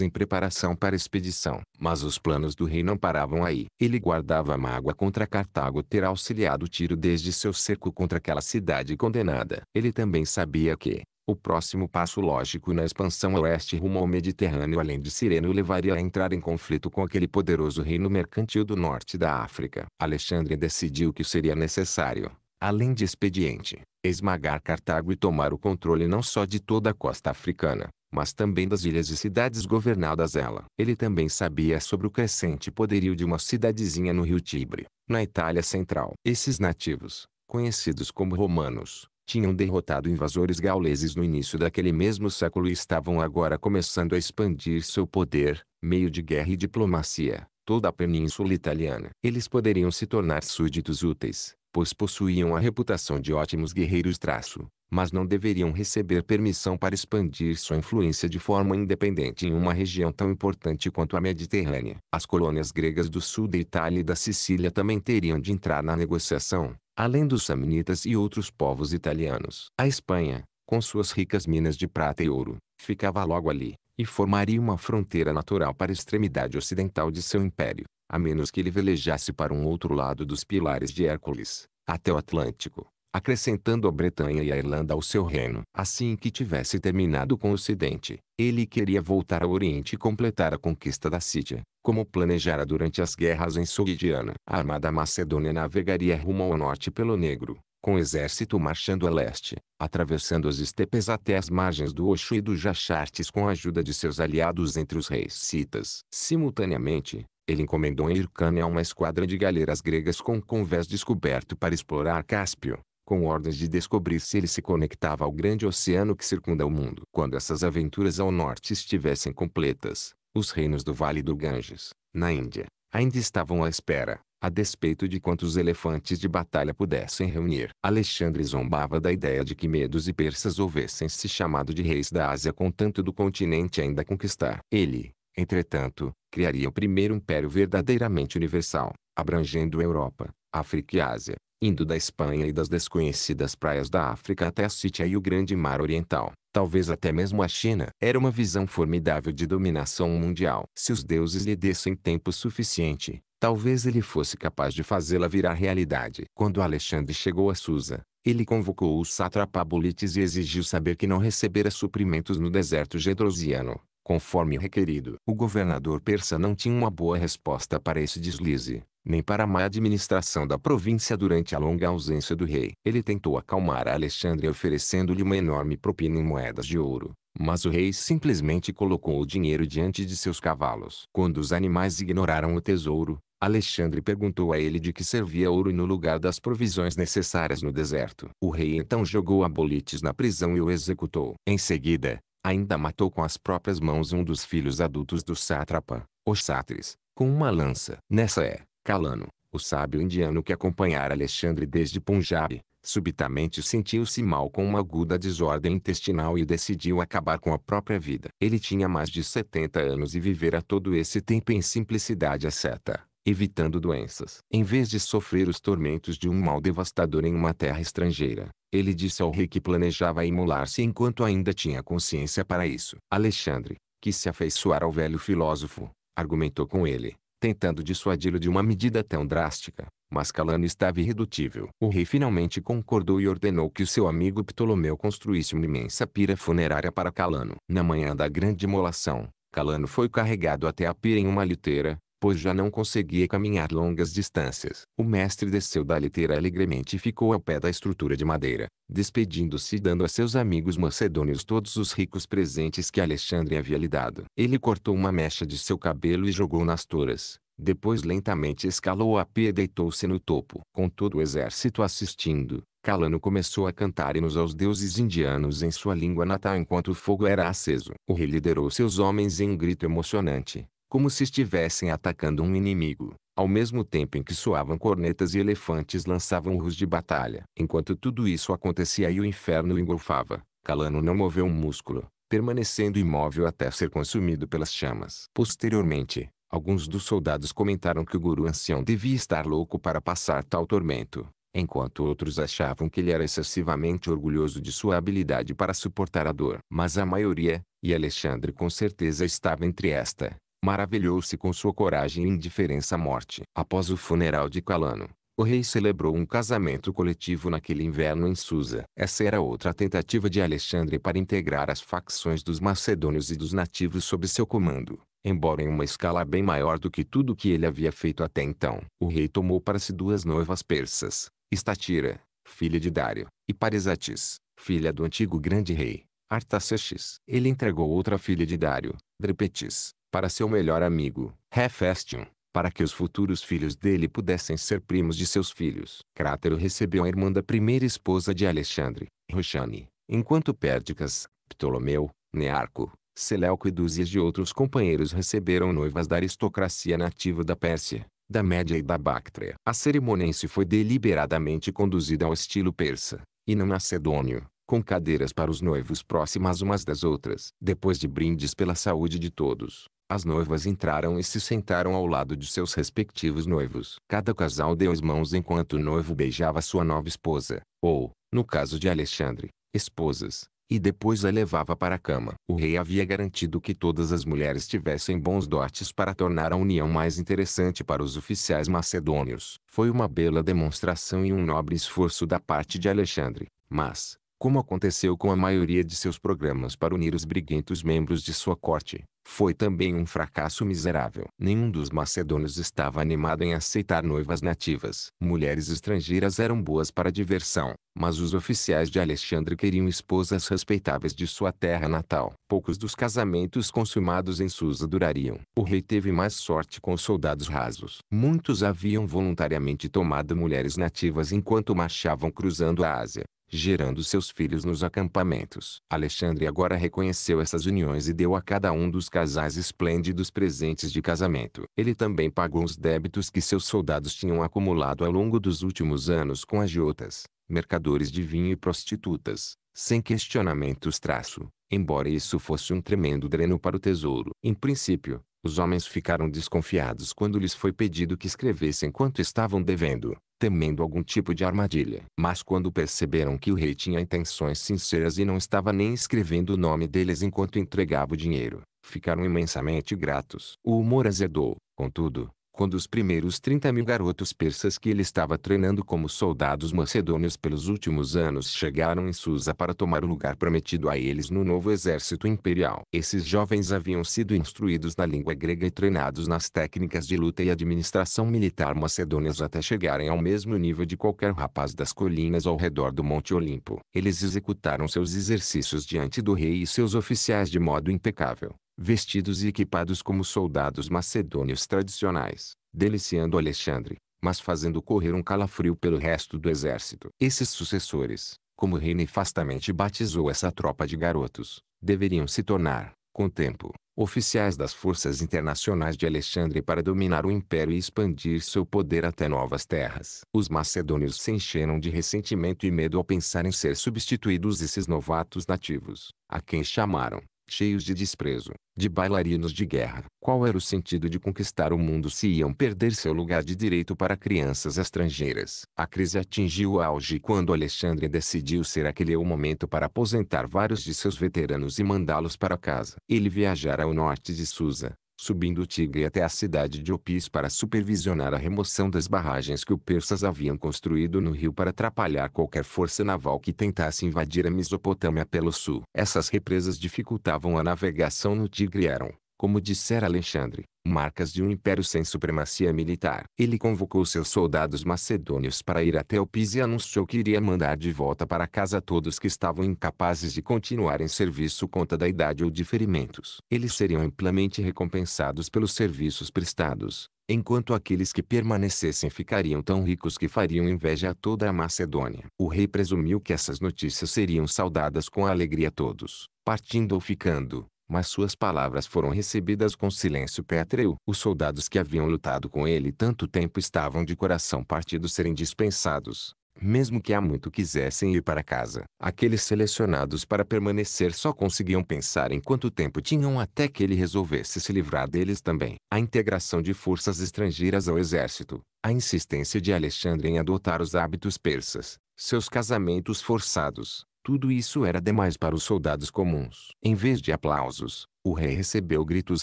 em preparação para a expedição. Mas os planos do rei não paravam aí. Ele guardava mágoa contra Cartago ter auxiliado o tiro desde seu cerco contra aquela cidade condenada. Ele também sabia que, o próximo passo lógico na expansão a é oeste rumo ao Mediterrâneo além de Sirênio, levaria a entrar em conflito com aquele poderoso reino mercantil do norte da África. Alexandre decidiu que seria necessário, além de expediente, esmagar Cartago e tomar o controle não só de toda a costa africana, mas também das ilhas e cidades governadas ela. Ele também sabia sobre o crescente poderio de uma cidadezinha no rio Tibre, na Itália Central. Esses nativos, conhecidos como romanos, tinham derrotado invasores gauleses no início daquele mesmo século e estavam agora começando a expandir seu poder, meio de guerra e diplomacia, toda a península italiana. Eles poderiam se tornar súditos úteis, pois possuíam a reputação de ótimos guerreiros traço, mas não deveriam receber permissão para expandir sua influência de forma independente em uma região tão importante quanto a Mediterrânea. As colônias gregas do sul da Itália e da Sicília também teriam de entrar na negociação, além dos samnitas e outros povos italianos. A Espanha, com suas ricas minas de prata e ouro, ficava logo ali, e formaria uma fronteira natural para a extremidade ocidental de seu império, a menos que ele velejasse para um outro lado dos pilares de Hércules, até o Atlântico acrescentando a Bretanha e a Irlanda ao seu reino. Assim que tivesse terminado com o Ocidente, ele queria voltar ao Oriente e completar a conquista da Síria, como planejara durante as guerras em Sogdiana. A armada macedônia navegaria rumo ao norte pelo Negro, com o exército marchando a leste, atravessando as estepes até as margens do Oxo e do Jaxartes com a ajuda de seus aliados entre os reis citas. Simultaneamente, ele encomendou em Hircânia uma esquadra de galeras gregas com convés descoberto para explorar Cáspio, com ordens de descobrir se ele se conectava ao grande oceano que circunda o mundo. Quando essas aventuras ao norte estivessem completas, os reinos do Vale do Ganges, na Índia, ainda estavam à espera, a despeito de quantos elefantes de batalha pudessem reunir. Alexandre zombava da ideia de que medos e persas houvessem se chamado de reis da Ásia com tanto do continente ainda a conquistar. Ele, entretanto, criaria o primeiro império verdadeiramente universal, abrangendo a Europa, África e Ásia, indo da Espanha e das desconhecidas praias da África até a Síria e o Grande Mar Oriental, talvez até mesmo a China. Era uma visão formidável de dominação mundial. Se os deuses lhe dessem tempo suficiente, talvez ele fosse capaz de fazê-la virar realidade. Quando Alexandre chegou a Susa, ele convocou o sátrapa satrapabolites e exigiu saber que não recebera suprimentos no deserto gedrosiano, conforme requerido. O governador persa não tinha uma boa resposta para esse deslize nem para a má administração da província durante a longa ausência do rei. Ele tentou acalmar Alexandre oferecendo-lhe uma enorme propina em moedas de ouro, mas o rei simplesmente colocou o dinheiro diante de seus cavalos. Quando os animais ignoraram o tesouro, Alexandre perguntou a ele de que servia ouro no lugar das provisões necessárias no deserto. O rei então jogou Abolites na prisão e o executou. Em seguida, ainda matou com as próprias mãos um dos filhos adultos do sátrapa, sátres, com uma lança. Nessa é Kalano, o sábio indiano que acompanhara Alexandre desde Punjab, subitamente sentiu-se mal com uma aguda desordem intestinal e decidiu acabar com a própria vida. Ele tinha mais de 70 anos e vivera todo esse tempo em simplicidade acerta, evitando doenças. Em vez de sofrer os tormentos de um mal devastador em uma terra estrangeira, ele disse ao rei que planejava imolar-se enquanto ainda tinha consciência para isso. Alexandre, que se afeiçoara ao velho filósofo, argumentou com ele tentando dissuadi-lo de uma medida tão drástica, mas Calano estava irredutível. O rei finalmente concordou e ordenou que o seu amigo Ptolomeu construísse uma imensa pira funerária para Calano. Na manhã da grande imolação, Calano foi carregado até a pira em uma liteira, pois já não conseguia caminhar longas distâncias. O mestre desceu da liteira alegremente e ficou ao pé da estrutura de madeira, despedindo-se e dando a seus amigos macedônios todos os ricos presentes que Alexandre havia lhe dado. Ele cortou uma mecha de seu cabelo e jogou nas touras. Depois lentamente escalou a pia e deitou-se no topo. Com todo o exército assistindo, Calano começou a cantar hinos aos deuses indianos em sua língua natal enquanto o fogo era aceso. O rei liderou seus homens em um grito emocionante, como se estivessem atacando um inimigo, ao mesmo tempo em que soavam cornetas e elefantes lançavam urros de batalha. Enquanto tudo isso acontecia e o inferno engolfava, Calano não moveu um músculo, permanecendo imóvel até ser consumido pelas chamas. Posteriormente, alguns dos soldados comentaram que o guru ancião devia estar louco para passar tal tormento, enquanto outros achavam que ele era excessivamente orgulhoso de sua habilidade para suportar a dor. Mas a maioria, e Alexandre com certeza estava entre esta Maravilhou-se com sua coragem e indiferença à morte. Após o funeral de Calano, o rei celebrou um casamento coletivo naquele inverno em Susa. Essa era outra tentativa de Alexandre para integrar as facções dos macedônios e dos nativos sob seu comando, embora em uma escala bem maior do que tudo que ele havia feito até então. O rei tomou para si duas noivas persas, Estatira, filha de Dário, e Parisatis, filha do antigo grande rei, Artaxerxes. Ele entregou outra filha de Dário, Drepetis, para seu melhor amigo, Hefestion, para que os futuros filhos dele pudessem ser primos de seus filhos. Crátero recebeu a irmã da primeira esposa de Alexandre, Roxane, enquanto Pérdicas, Ptolomeu, Nearco, Seleuco e dúzias de outros companheiros receberam noivas da aristocracia nativa da Pérsia, da Média e da Bactria, A cerimônia em si foi deliberadamente conduzida ao estilo persa, e não macedônio, com cadeiras para os noivos próximas umas das outras. Depois de brindes pela saúde de todos, as noivas entraram e se sentaram ao lado de seus respectivos noivos. Cada casal deu as mãos enquanto o noivo beijava sua nova esposa, ou, no caso de Alexandre, esposas, e depois a levava para a cama. O rei havia garantido que todas as mulheres tivessem bons dotes para tornar a união mais interessante para os oficiais macedônios. Foi uma bela demonstração e um nobre esforço da parte de Alexandre, mas, como aconteceu com a maioria de seus programas para unir os briguentos membros de sua corte, foi também um fracasso miserável. Nenhum dos macedônios estava animado em aceitar noivas nativas. Mulheres estrangeiras eram boas para diversão, mas os oficiais de Alexandre queriam esposas respeitáveis de sua terra natal. Poucos dos casamentos consumados em Susa durariam. O rei teve mais sorte com soldados rasos. Muitos haviam voluntariamente tomado mulheres nativas enquanto marchavam cruzando a Ásia gerando seus filhos nos acampamentos. Alexandre agora reconheceu essas uniões e deu a cada um dos casais esplêndidos presentes de casamento. Ele também pagou os débitos que seus soldados tinham acumulado ao longo dos últimos anos com agiotas, mercadores de vinho e prostitutas, sem questionamentos traço, embora isso fosse um tremendo dreno para o tesouro. Em princípio, os homens ficaram desconfiados quando lhes foi pedido que escrevessem quanto estavam devendo temendo algum tipo de armadilha. Mas quando perceberam que o rei tinha intenções sinceras e não estava nem escrevendo o nome deles enquanto entregava o dinheiro, ficaram imensamente gratos. O humor azedou, contudo, quando os primeiros 30 mil garotos persas que ele estava treinando como soldados macedônios pelos últimos anos chegaram em Susa para tomar o lugar prometido a eles no novo exército imperial. Esses jovens haviam sido instruídos na língua grega e treinados nas técnicas de luta e administração militar macedônias até chegarem ao mesmo nível de qualquer rapaz das colinas ao redor do Monte Olimpo. Eles executaram seus exercícios diante do rei e seus oficiais de modo impecável vestidos e equipados como soldados macedônios tradicionais, deliciando Alexandre, mas fazendo correr um calafrio pelo resto do exército. Esses sucessores, como rei nefastamente batizou essa tropa de garotos, deveriam se tornar, com o tempo, oficiais das forças internacionais de Alexandre para dominar o império e expandir seu poder até novas terras. Os macedônios se encheram de ressentimento e medo ao pensar em ser substituídos esses novatos nativos, a quem chamaram, cheios de desprezo, de bailarinos de guerra. Qual era o sentido de conquistar o mundo se iam perder seu lugar de direito para crianças estrangeiras? A crise atingiu o auge quando Alexandre decidiu ser aquele o momento para aposentar vários de seus veteranos e mandá-los para casa. Ele viajara ao norte de Susa, subindo o Tigre até a cidade de Opis para supervisionar a remoção das barragens que os persas haviam construído no rio para atrapalhar qualquer força naval que tentasse invadir a Mesopotâmia pelo sul. Essas represas dificultavam a navegação no Tigre e eram, como dissera Alexandre, marcas de um império sem supremacia militar. Ele convocou seus soldados macedônios para ir até o Pis e anunciou que iria mandar de volta para casa todos que estavam incapazes de continuar em serviço conta da idade ou de ferimentos. Eles seriam amplamente recompensados pelos serviços prestados, enquanto aqueles que permanecessem ficariam tão ricos que fariam inveja a toda a Macedônia. O rei presumiu que essas notícias seriam saudadas com alegria a todos, partindo ou ficando mas suas palavras foram recebidas com silêncio pétreo. Os soldados que haviam lutado com ele tanto tempo estavam de coração partido serem dispensados, mesmo que há muito quisessem ir para casa. Aqueles selecionados para permanecer só conseguiam pensar em quanto tempo tinham até que ele resolvesse se livrar deles também. A integração de forças estrangeiras ao exército, a insistência de Alexandre em adotar os hábitos persas, seus casamentos forçados, tudo isso era demais para os soldados comuns. Em vez de aplausos, o rei recebeu gritos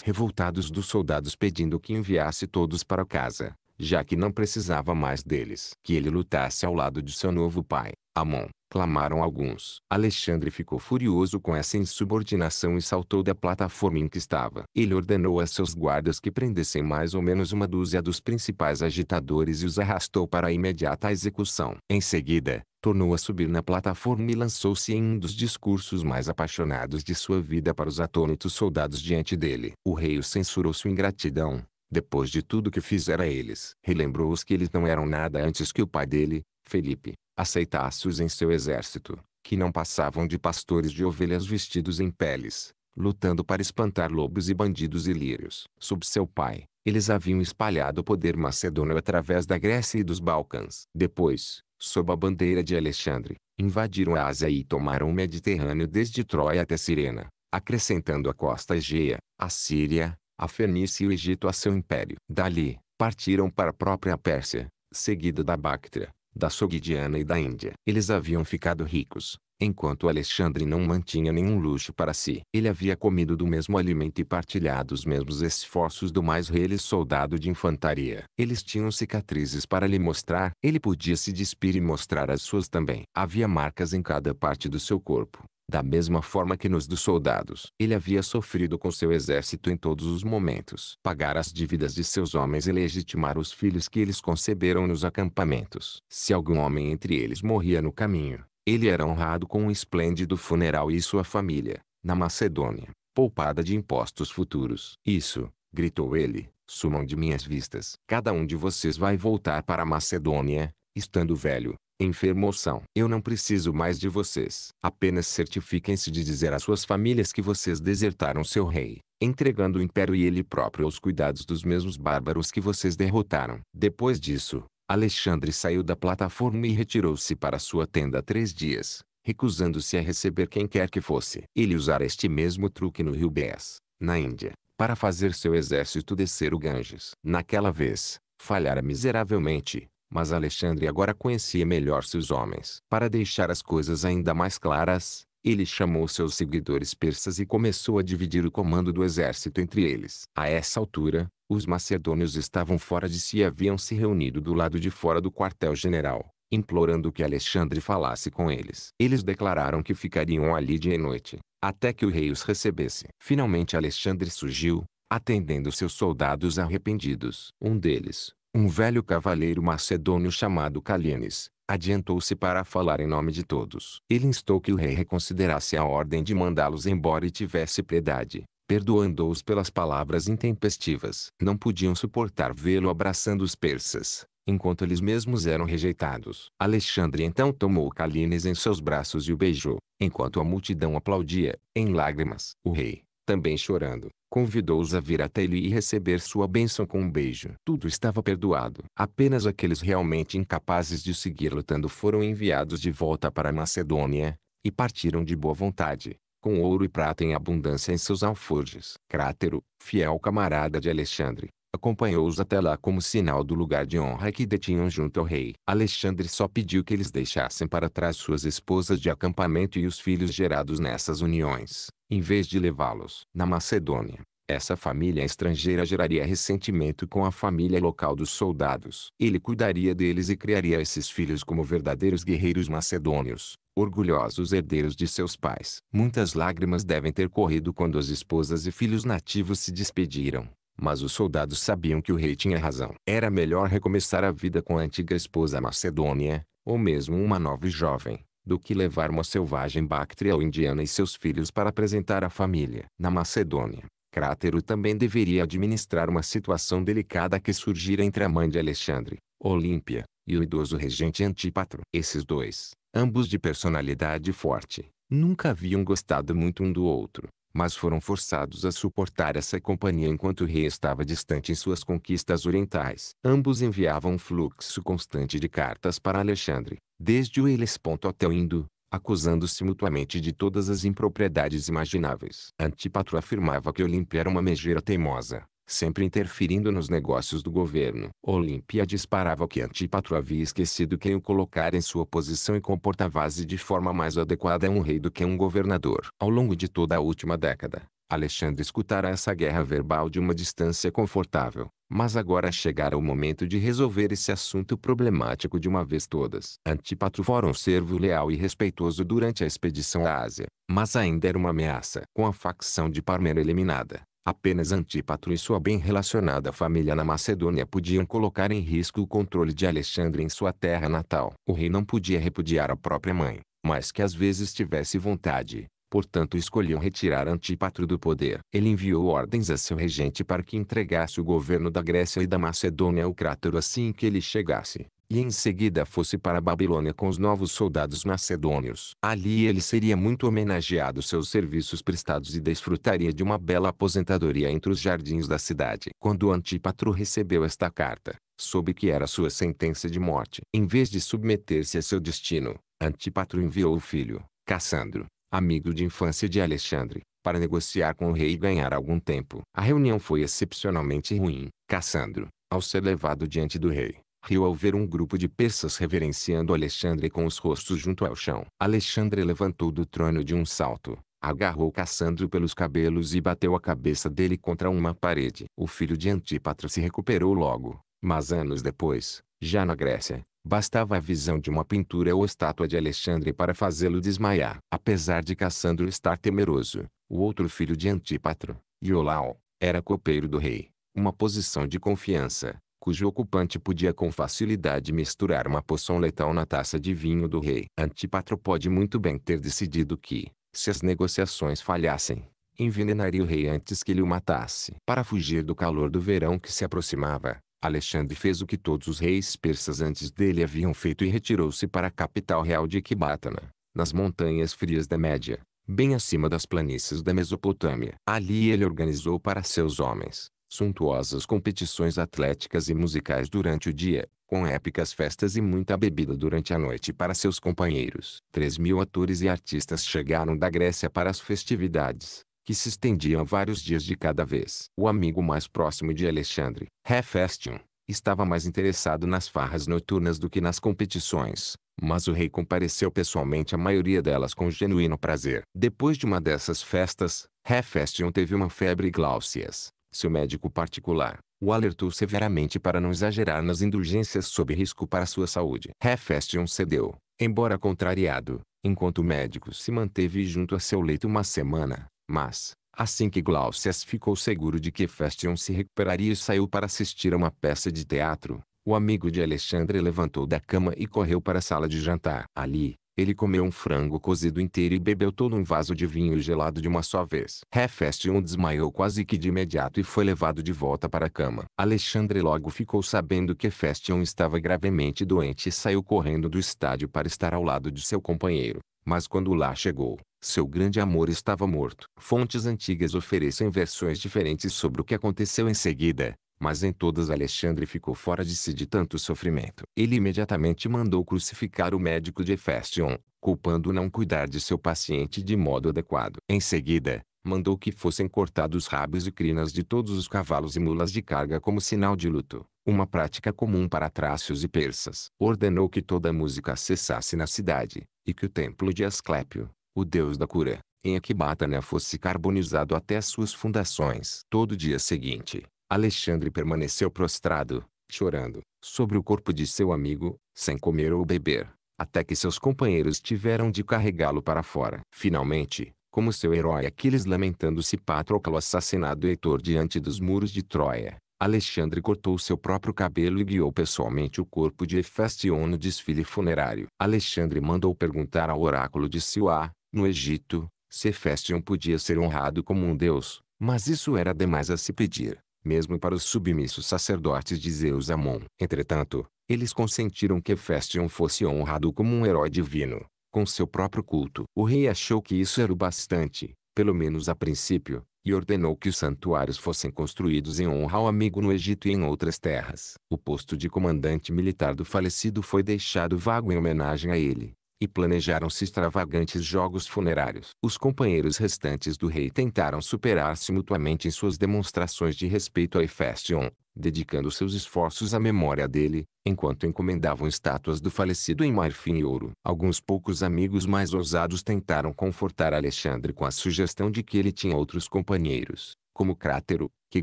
revoltados dos soldados pedindo que enviasse todos para casa, já que não precisava mais deles. Que ele lutasse ao lado de seu novo pai, Amon, clamaram alguns. Alexandre ficou furioso com essa insubordinação e saltou da plataforma em que estava. Ele ordenou a seus guardas que prendessem mais ou menos uma dúzia dos principais agitadores e os arrastou para a imediata execução. Em seguida, tornou a subir na plataforma e lançou-se em um dos discursos mais apaixonados de sua vida para os atônitos soldados diante dele. O rei o censurou sua ingratidão, depois de tudo que fizera eles. Relembrou-os que eles não eram nada antes que o pai dele, Felipe, aceitasse-os em seu exército, que não passavam de pastores de ovelhas vestidos em peles, lutando para espantar lobos e bandidos ilírios. Sob seu pai, eles haviam espalhado o poder macedônio através da Grécia e dos Balcãs. Depois, sob a bandeira de Alexandre, invadiram a Ásia e tomaram o Mediterrâneo desde Troia até Sirena, acrescentando a costa Egeia, a Síria, a Fenícia e o Egito a seu império. Dali, partiram para a própria Pérsia, seguida da Bactria, da Sogdiana e da Índia. Eles haviam ficado ricos, Enquanto Alexandre não mantinha nenhum luxo para si, ele havia comido do mesmo alimento e partilhado os mesmos esforços do mais reles soldado de infantaria. Eles tinham cicatrizes para lhe mostrar, ele podia se despir e mostrar as suas também. Havia marcas em cada parte do seu corpo. Da mesma forma que nos dos soldados, ele havia sofrido com seu exército em todos os momentos. Pagar as dívidas de seus homens e legitimar os filhos que eles conceberam nos acampamentos. Se algum homem entre eles morria no caminho, ele era honrado com um esplêndido funeral e sua família, na Macedônia, poupada de impostos futuros. Isso, gritou ele, sumam de minhas vistas. Cada um de vocês vai voltar para a Macedônia, estando velho, enfermo ou são. Eu não preciso mais de vocês. Apenas certifiquem-se de dizer às suas famílias que vocês desertaram seu rei, entregando o império e ele próprio aos cuidados dos mesmos bárbaros que vocês derrotaram. Depois disso, Alexandre saiu da plataforma e retirou-se para sua tenda três dias, recusando-se a receber quem quer que fosse. Ele usara este mesmo truque no rio Beas, na Índia, para fazer seu exército descer o Ganges. Naquela vez, falhara miseravelmente, mas Alexandre agora conhecia melhor seus homens. Para deixar as coisas ainda mais claras, ele chamou seus seguidores persas e começou a dividir o comando do exército entre eles. A essa altura, os macedônios estavam fora de si e haviam se reunido do lado de fora do quartel-general, implorando que Alexandre falasse com eles. Eles declararam que ficariam ali dia e noite, até que o rei os recebesse. Finalmente Alexandre surgiu, atendendo seus soldados arrependidos. Um deles, um velho cavaleiro macedônio chamado Calienes, adiantou-se para falar em nome de todos. Ele instou que o rei reconsiderasse a ordem de mandá-los embora e tivesse piedade, perdoando-os pelas palavras intempestivas. Não podiam suportar vê-lo abraçando os persas, enquanto eles mesmos eram rejeitados. Alexandre então tomou Calines em seus braços e o beijou, enquanto a multidão aplaudia, em lágrimas. O rei, também chorando, convidou-os a vir até ele e receber sua bênção com um beijo. Tudo estava perdoado. Apenas aqueles realmente incapazes de seguir lutando foram enviados de volta para Macedônia, e partiram de boa vontade, com ouro e prata em abundância em seus alforjes. Crátero, fiel camarada de Alexandre, acompanhou-os até lá como sinal do lugar de honra que detinham junto ao rei. Alexandre só pediu que eles deixassem para trás suas esposas de acampamento e os filhos gerados nessas uniões em vez de levá-los na Macedônia. Essa família estrangeira geraria ressentimento com a família local dos soldados. Ele cuidaria deles e criaria esses filhos como verdadeiros guerreiros macedônios, orgulhosos herdeiros de seus pais. Muitas lágrimas devem ter corrido quando as esposas e filhos nativos se despediram. Mas os soldados sabiam que o rei tinha razão. Era melhor recomeçar a vida com a antiga esposa macedônia, ou mesmo uma nova e jovem do que levar uma selvagem Bactria ou indiana e seus filhos para apresentar à família. Na Macedônia, Crátero também deveria administrar uma situação delicada que surgira entre a mãe de Alexandre, Olímpia, e o idoso regente Antípatro. Esses dois, ambos de personalidade forte, nunca haviam gostado muito um do outro mas foram forçados a suportar essa companhia enquanto o rei estava distante em suas conquistas orientais. Ambos enviavam um fluxo constante de cartas para Alexandre, desde o Elesponto até o Indo, acusando-se mutuamente de todas as impropriedades imagináveis. Antípatro afirmava que Olimpia era uma megera teimosa, sempre interferindo nos negócios do governo. Olímpia disparava que Antípatro havia esquecido quem o colocar em sua posição e comportava-se de forma mais adequada a um rei do que um governador. Ao longo de toda a última década, Alexandre escutara essa guerra verbal de uma distância confortável, mas agora chegara o momento de resolver esse assunto problemático de uma vez todas. Antípatro fora um servo leal e respeitoso durante a expedição à Ásia, mas ainda era uma ameaça. Com a facção de Parmeno eliminada, Apenas Antípatro e sua bem relacionada família na Macedônia podiam colocar em risco o controle de Alexandre em sua terra natal. O rei não podia repudiar a própria mãe, mas que às vezes tivesse vontade, portanto escolhiam retirar Antípatro do poder. Ele enviou ordens a seu regente para que entregasse o governo da Grécia e da Macedônia ao Crátero assim que ele chegasse e em seguida fosse para a Babilônia com os novos soldados macedônios. Ali ele seria muito homenageado seus serviços prestados e desfrutaria de uma bela aposentadoria entre os jardins da cidade. Quando Antípatro recebeu esta carta, soube que era sua sentença de morte. Em vez de submeter-se a seu destino, Antípatro enviou o filho, Cassandro, amigo de infância de Alexandre, para negociar com o rei e ganhar algum tempo. A reunião foi excepcionalmente ruim. Cassandro, ao ser levado diante do rei, riu ao ver um grupo de persas reverenciando Alexandre com os rostos junto ao chão. Alexandre levantou do trono de um salto, agarrou Cassandro pelos cabelos e bateu a cabeça dele contra uma parede. O filho de Antípatro se recuperou logo, mas anos depois, já na Grécia, Bastava a visão de uma pintura ou estátua de Alexandre para fazê-lo desmaiar. Apesar de Cassandro estar temeroso, o outro filho de Antípatro, Iolau, era copeiro do rei, uma posição de confiança, cujo ocupante podia com facilidade misturar uma poção letal na taça de vinho do rei. Antipatro pode muito bem ter decidido que, se as negociações falhassem, envenenaria o rei antes que ele o matasse. Para fugir do calor do verão que se aproximava, Alexandre fez o que todos os reis persas antes dele haviam feito e retirou-se para a capital real de Ecbatana, nas montanhas frias da Média, bem acima das planícies da Mesopotâmia. Ali ele organizou para seus homens, suntuosas competições atléticas e musicais durante o dia, com épicas festas e muita bebida durante a noite para seus companheiros. Três mil atores e artistas chegaram da Grécia para as festividades, que se estendiam vários dias de cada vez. O amigo mais próximo de Alexandre, Hefestion, estava mais interessado nas farras noturnas do que nas competições, mas o rei compareceu pessoalmente à maioria delas com genuíno prazer. Depois de uma dessas festas, Hefestion teve uma febre e Glaucias, seu médico particular o alertou severamente para não exagerar nas indulgências sob risco para sua saúde. Hefestion cedeu, embora contrariado, enquanto o médico se manteve junto a seu leito uma semana, mas, assim que Glaucias ficou seguro de que Hefestion se recuperaria e saiu para assistir a uma peça de teatro, o amigo de Alexandre levantou da cama e correu para a sala de jantar. Ali, ele comeu um frango cozido inteiro e bebeu todo um vaso de vinho gelado de uma só vez. Hefestion desmaiou quase que de imediato e foi levado de volta para a cama. Alexandre logo ficou sabendo que Hefestion estava gravemente doente e saiu correndo do estádio para estar ao lado de seu companheiro. Mas quando lá chegou, seu grande amor estava morto. Fontes antigas oferecem versões diferentes sobre o que aconteceu em seguida, mas em todas Alexandre ficou fora de si de tanto sofrimento. Ele imediatamente mandou crucificar o médico de Hefestion, culpando não cuidar de seu paciente de modo adequado. Em seguida, mandou que fossem cortados rabos e crinas de todos os cavalos e mulas de carga como sinal de luto, uma prática comum para trácios e persas. Ordenou que toda música cessasse na cidade, e que o templo de Asclépio, o deus da cura, em Ecbatana fosse carbonizado até suas fundações. Todo dia seguinte, Alexandre permaneceu prostrado, chorando, sobre o corpo de seu amigo, sem comer ou beber, até que seus companheiros tiveram de carregá-lo para fora. Finalmente, como seu herói Aquiles lamentando-se Patroclo assassinado Heitor diante dos muros de Troia, Alexandre cortou seu próprio cabelo e guiou pessoalmente o corpo de Hefestion no desfile funerário. Alexandre mandou perguntar ao oráculo de Siuá, no Egito, se Hefestion podia ser honrado como um deus, mas isso era demais a se pedir mesmo para os submissos sacerdotes de Zeus Amon. Entretanto, eles consentiram que Hefestion fosse honrado como um herói divino, com seu próprio culto. O rei achou que isso era o bastante, pelo menos a princípio, e ordenou que os santuários fossem construídos em honra ao amigo no Egito e em outras terras. O posto de comandante militar do falecido foi deixado vago em homenagem a ele e planejaram-se extravagantes jogos funerários. Os companheiros restantes do rei tentaram superar-se mutuamente em suas demonstrações de respeito a Hefestion, dedicando seus esforços à memória dele, enquanto encomendavam estátuas do falecido em marfim e ouro. Alguns poucos amigos mais ousados tentaram confortar Alexandre com a sugestão de que ele tinha outros companheiros, como Crátero, que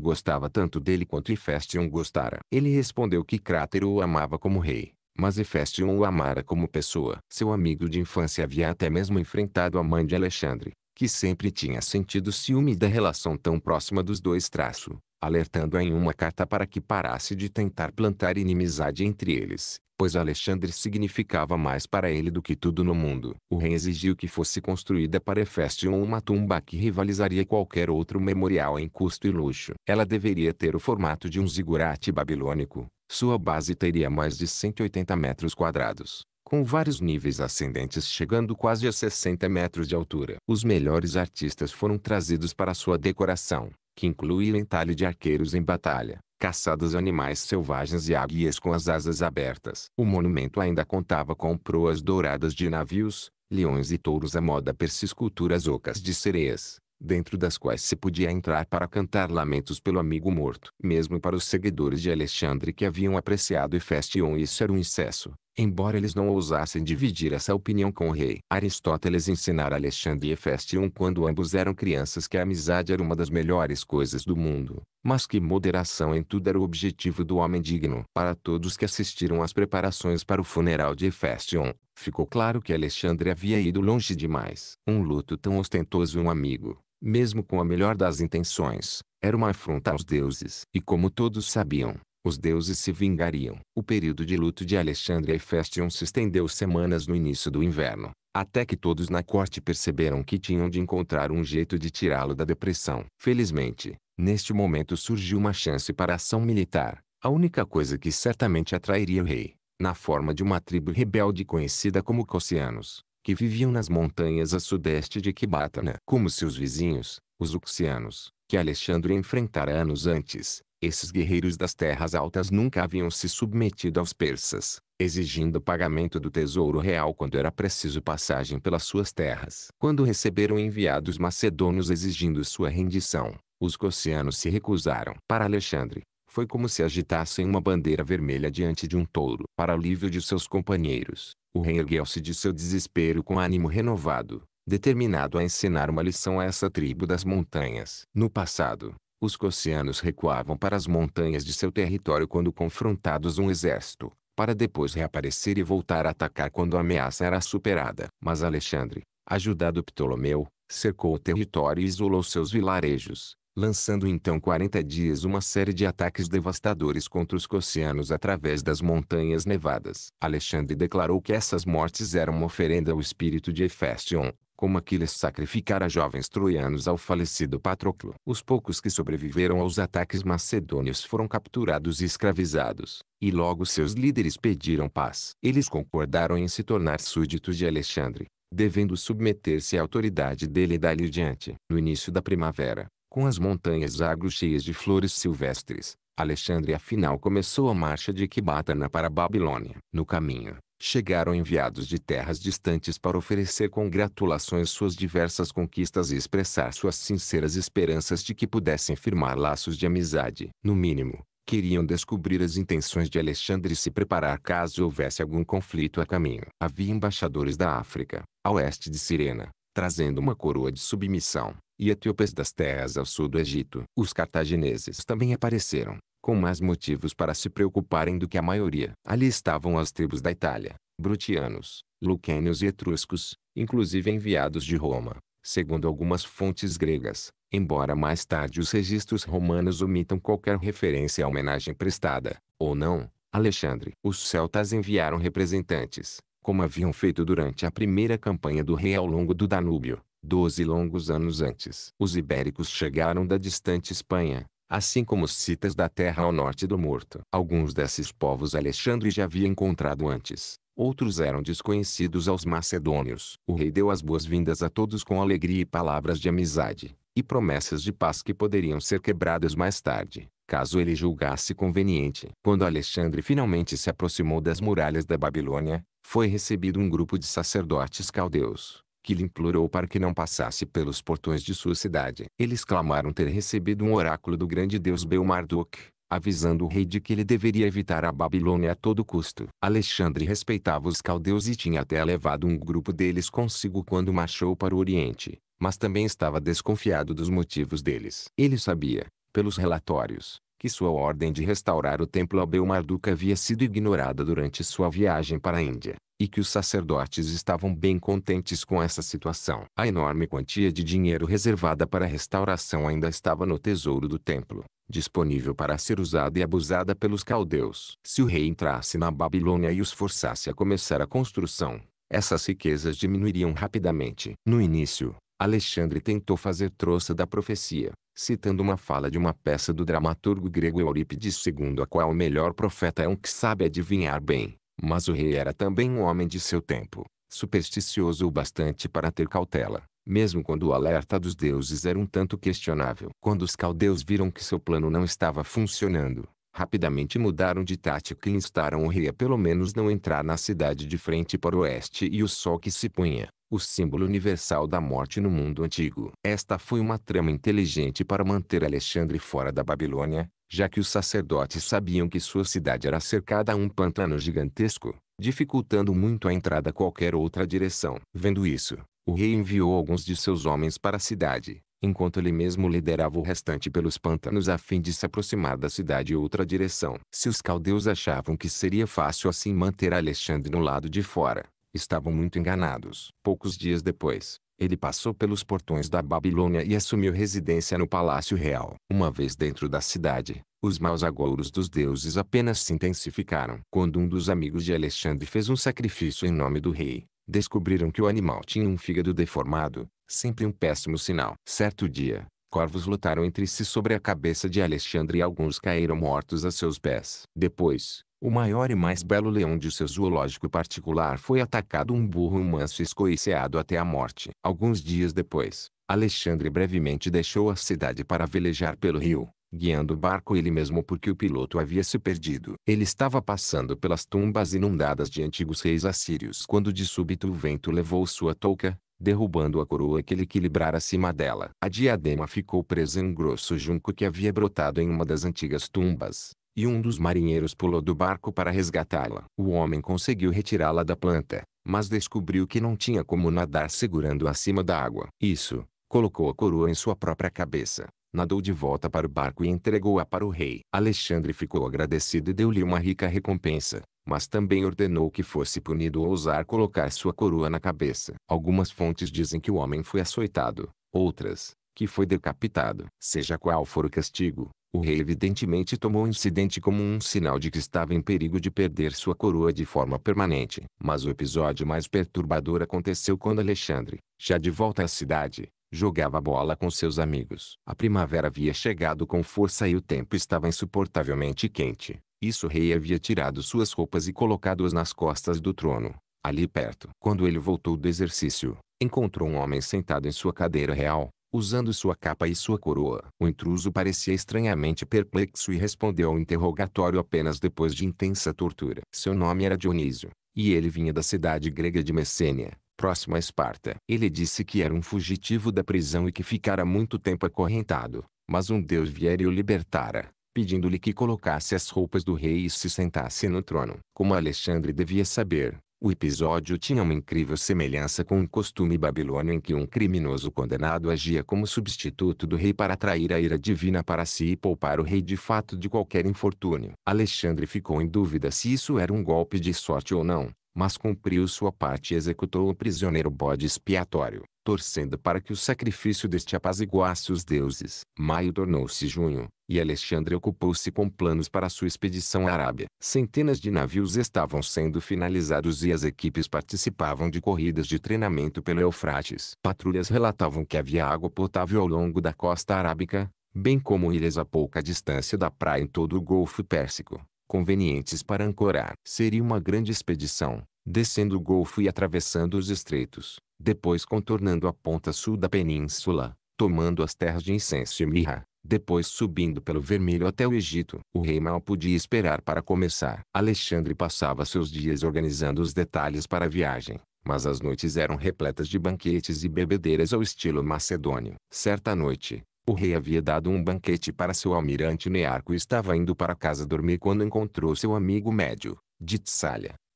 gostava tanto dele quanto Hefestion gostara. Ele respondeu que Crátero o amava como rei mas Efestion o amara como pessoa. Seu amigo de infância havia até mesmo enfrentado a mãe de Alexandre, que sempre tinha sentido ciúme da relação tão próxima dos dois traço, alertando-a em uma carta para que parasse de tentar plantar inimizade entre eles, pois Alexandre significava mais para ele do que tudo no mundo. O rei exigiu que fosse construída para Hefestion uma tumba que rivalizaria qualquer outro memorial em custo e luxo. Ela deveria ter o formato de um zigurate babilônico, sua base teria mais de 180 metros quadrados, com vários níveis ascendentes chegando quase a 60 metros de altura. Os melhores artistas foram trazidos para sua decoração, que inclui entalhe de arqueiros em batalha, caçadas animais selvagens e águias com as asas abertas. O monumento ainda contava com proas douradas de navios, leões e touros à moda persa esculturas ocas de sereias, dentro das quais se podia entrar para cantar lamentos pelo amigo morto. Mesmo para os seguidores de Alexandre que haviam apreciado Hefestion isso era um excesso, embora eles não ousassem dividir essa opinião com o rei. Aristóteles ensinara Alexandre e Hefestion quando ambos eram crianças que a amizade era uma das melhores coisas do mundo, mas que moderação em tudo era o objetivo do homem digno. Para todos que assistiram às preparações para o funeral de Hefestion, ficou claro que Alexandre havia ido longe demais. Um luto tão ostentoso um amigo mesmo com a melhor das intenções, era uma afronta aos deuses. E como todos sabiam, os deuses se vingariam. O período de luto de Alexandre e Festion se estendeu semanas no início do inverno, até que todos na corte perceberam que tinham de encontrar um jeito de tirá-lo da depressão. Felizmente, neste momento surgiu uma chance para a ação militar, a única coisa que certamente atrairia o rei, na forma de uma tribo rebelde conhecida como Cossianos que viviam nas montanhas a sudeste de Ecbatana. Né? Como seus vizinhos, os uxianos, que Alexandre enfrentara anos antes, esses guerreiros das terras altas nunca haviam se submetido aos persas, exigindo pagamento do tesouro real quando era preciso passagem pelas suas terras. Quando receberam enviados macedônios exigindo sua rendição, os Cossianos se recusaram. Para Alexandre, foi como se agitassem uma bandeira vermelha diante de um touro. Para alívio de seus companheiros, o ergueu se de seu desespero com ânimo renovado, determinado a ensinar uma lição a essa tribo das montanhas. No passado, os cocianos recuavam para as montanhas de seu território quando confrontados um exército, para depois reaparecer e voltar a atacar quando a ameaça era superada. Mas Alexandre, ajudado Ptolomeu, cercou o território e isolou seus vilarejos, lançando então 40 dias uma série de ataques devastadores contra os cossianos através das montanhas nevadas. Alexandre declarou que essas mortes eram uma oferenda ao espírito de Hefestion, como Aquiles sacrificara jovens troianos ao falecido Patroclo. Os poucos que sobreviveram aos ataques macedônios foram capturados e escravizados, e logo seus líderes pediram paz. Eles concordaram em se tornar súditos de Alexandre, devendo submeter-se à autoridade dele dali diante. No início da primavera, com as montanhas agro cheias de flores silvestres, Alexandre afinal começou a marcha de Equibatana para Babilônia. No caminho, chegaram enviados de terras distantes para oferecer congratulações suas diversas conquistas e expressar suas sinceras esperanças de que pudessem firmar laços de amizade. No mínimo, queriam descobrir as intenções de Alexandre e se preparar caso houvesse algum conflito a caminho. Havia embaixadores da África, a oeste de Sirena, trazendo uma coroa de submissão e etíopes das terras ao sul do Egito. Os cartagineses também apareceram, com mais motivos para se preocuparem do que a maioria. Ali estavam as tribos da Itália, brutianos, lucênios e etruscos, inclusive enviados de Roma, segundo algumas fontes gregas, embora mais tarde os registros romanos omitam qualquer referência à homenagem prestada, ou não, Alexandre. Os celtas enviaram representantes, como haviam feito durante a primeira campanha do rei ao longo do Danúbio, Doze longos anos antes, os ibéricos chegaram da distante Espanha, assim como os citas da terra ao norte do Morto. Alguns desses povos Alexandre já havia encontrado antes, outros eram desconhecidos aos macedônios. O rei deu as boas-vindas a todos com alegria e palavras de amizade, e promessas de paz que poderiam ser quebradas mais tarde, caso ele julgasse conveniente. Quando Alexandre finalmente se aproximou das muralhas da Babilônia, foi recebido um grupo de sacerdotes caldeus, que lhe implorou para que não passasse pelos portões de sua cidade. Eles clamaram ter recebido um oráculo do grande deus Belmarduk, avisando o rei de que ele deveria evitar a Babilônia a todo custo. Alexandre respeitava os caldeus e tinha até levado um grupo deles consigo quando marchou para o Oriente, mas também estava desconfiado dos motivos deles. Ele sabia, pelos relatórios, que sua ordem de restaurar o templo a Belmarduk havia sido ignorada durante sua viagem para a Índia e que os sacerdotes estavam bem contentes com essa situação. A enorme quantia de dinheiro reservada para a restauração ainda estava no tesouro do templo, disponível para ser usada e abusada pelos caldeus. Se o rei entrasse na Babilônia e os forçasse a começar a construção, essas riquezas diminuiriam rapidamente. No início, Alexandre tentou fazer troça da profecia, citando uma fala de uma peça do dramaturgo grego Eurípides segundo a qual o melhor profeta é um que sabe adivinhar bem mas o rei era também um homem de seu tempo, supersticioso o bastante para ter cautela, mesmo quando o alerta dos deuses era um tanto questionável. Quando os caldeus viram que seu plano não estava funcionando, rapidamente mudaram de tática e instaram o rei a pelo menos não entrar na cidade de frente para o oeste e o sol que se punha, o símbolo universal da morte no mundo antigo. Esta foi uma trama inteligente para manter Alexandre fora da Babilônia, já que os sacerdotes sabiam que sua cidade era cercada a um pantano gigantesco, dificultando muito a entrada a qualquer outra direção. Vendo isso, o rei enviou alguns de seus homens para a cidade, enquanto ele mesmo liderava o restante pelos pântanos a fim de se aproximar da cidade em outra direção. Se os caldeus achavam que seria fácil assim manter Alexandre no lado de fora, estavam muito enganados. Poucos dias depois, ele passou pelos portões da Babilônia e assumiu residência no Palácio Real. Uma vez dentro da cidade, os maus agouros dos deuses apenas se intensificaram. Quando um dos amigos de Alexandre fez um sacrifício em nome do rei, descobriram que o animal tinha um fígado deformado, sempre um péssimo sinal. Certo dia, corvos lutaram entre si sobre a cabeça de Alexandre e alguns caíram mortos a seus pés. Depois, o maior e mais belo leão de seu zoológico particular foi atacado um burro manso escoiceado até a morte. Alguns dias depois, Alexandre brevemente deixou a cidade para velejar pelo rio, guiando o barco ele mesmo porque o piloto havia se perdido. Ele estava passando pelas tumbas inundadas de antigos reis assírios quando de súbito o vento levou sua touca, derrubando a coroa que ele equilibrara acima dela. A diadema ficou presa em um grosso junco que havia brotado em uma das antigas tumbas e um dos marinheiros pulou do barco para resgatá-la. O homem conseguiu retirá-la da planta, mas descobriu que não tinha como nadar segurando acima da água. Isso, colocou a coroa em sua própria cabeça, nadou de volta para o barco e entregou-a para o rei. Alexandre ficou agradecido e deu-lhe uma rica recompensa, mas também ordenou que fosse punido ousar colocar sua coroa na cabeça. Algumas fontes dizem que o homem foi açoitado, outras, que foi decapitado. Seja qual for o castigo, o rei evidentemente tomou o incidente como um sinal de que estava em perigo de perder sua coroa de forma permanente. Mas o episódio mais perturbador aconteceu quando Alexandre, já de volta à cidade, jogava bola com seus amigos. A primavera havia chegado com força e o tempo estava insuportavelmente quente. Isso o rei havia tirado suas roupas e colocado-as nas costas do trono, ali perto. Quando ele voltou do exercício, encontrou um homem sentado em sua cadeira real, usando sua capa e sua coroa. O intruso parecia estranhamente perplexo e respondeu ao interrogatório apenas depois de intensa tortura. Seu nome era Dionísio, e ele vinha da cidade grega de Messênia, próximo a Esparta. Ele disse que era um fugitivo da prisão e que ficara muito tempo acorrentado, mas um deus viera e o libertara pedindo-lhe que colocasse as roupas do rei e se sentasse no trono. Como Alexandre devia saber, o episódio tinha uma incrível semelhança com um costume babilônio em que um criminoso condenado agia como substituto do rei para atrair a ira divina para si e poupar o rei de fato de qualquer infortúnio. Alexandre ficou em dúvida se isso era um golpe de sorte ou não, mas cumpriu sua parte e executou o prisioneiro bode expiatório, torcendo para que o sacrifício deste apaziguasse os deuses. Maio tornou-se junho, e Alexandre ocupou-se com planos para sua expedição à Arábia. Centenas de navios estavam sendo finalizados e as equipes participavam de corridas de treinamento pelo Eufrates. Patrulhas relatavam que havia água potável ao longo da costa arábica, bem como ilhas a pouca distância da praia em todo o Golfo Pérsico convenientes para ancorar. Seria uma grande expedição, descendo o Golfo e atravessando os estreitos, depois contornando a ponta sul da península, tomando as terras de incenso e mirra, depois subindo pelo vermelho até o Egito. O rei mal podia esperar para começar. Alexandre passava seus dias organizando os detalhes para a viagem, mas as noites eram repletas de banquetes e bebedeiras ao estilo macedônio. Certa noite, o rei havia dado um banquete para seu almirante Nearco e estava indo para casa dormir quando encontrou seu amigo médio, de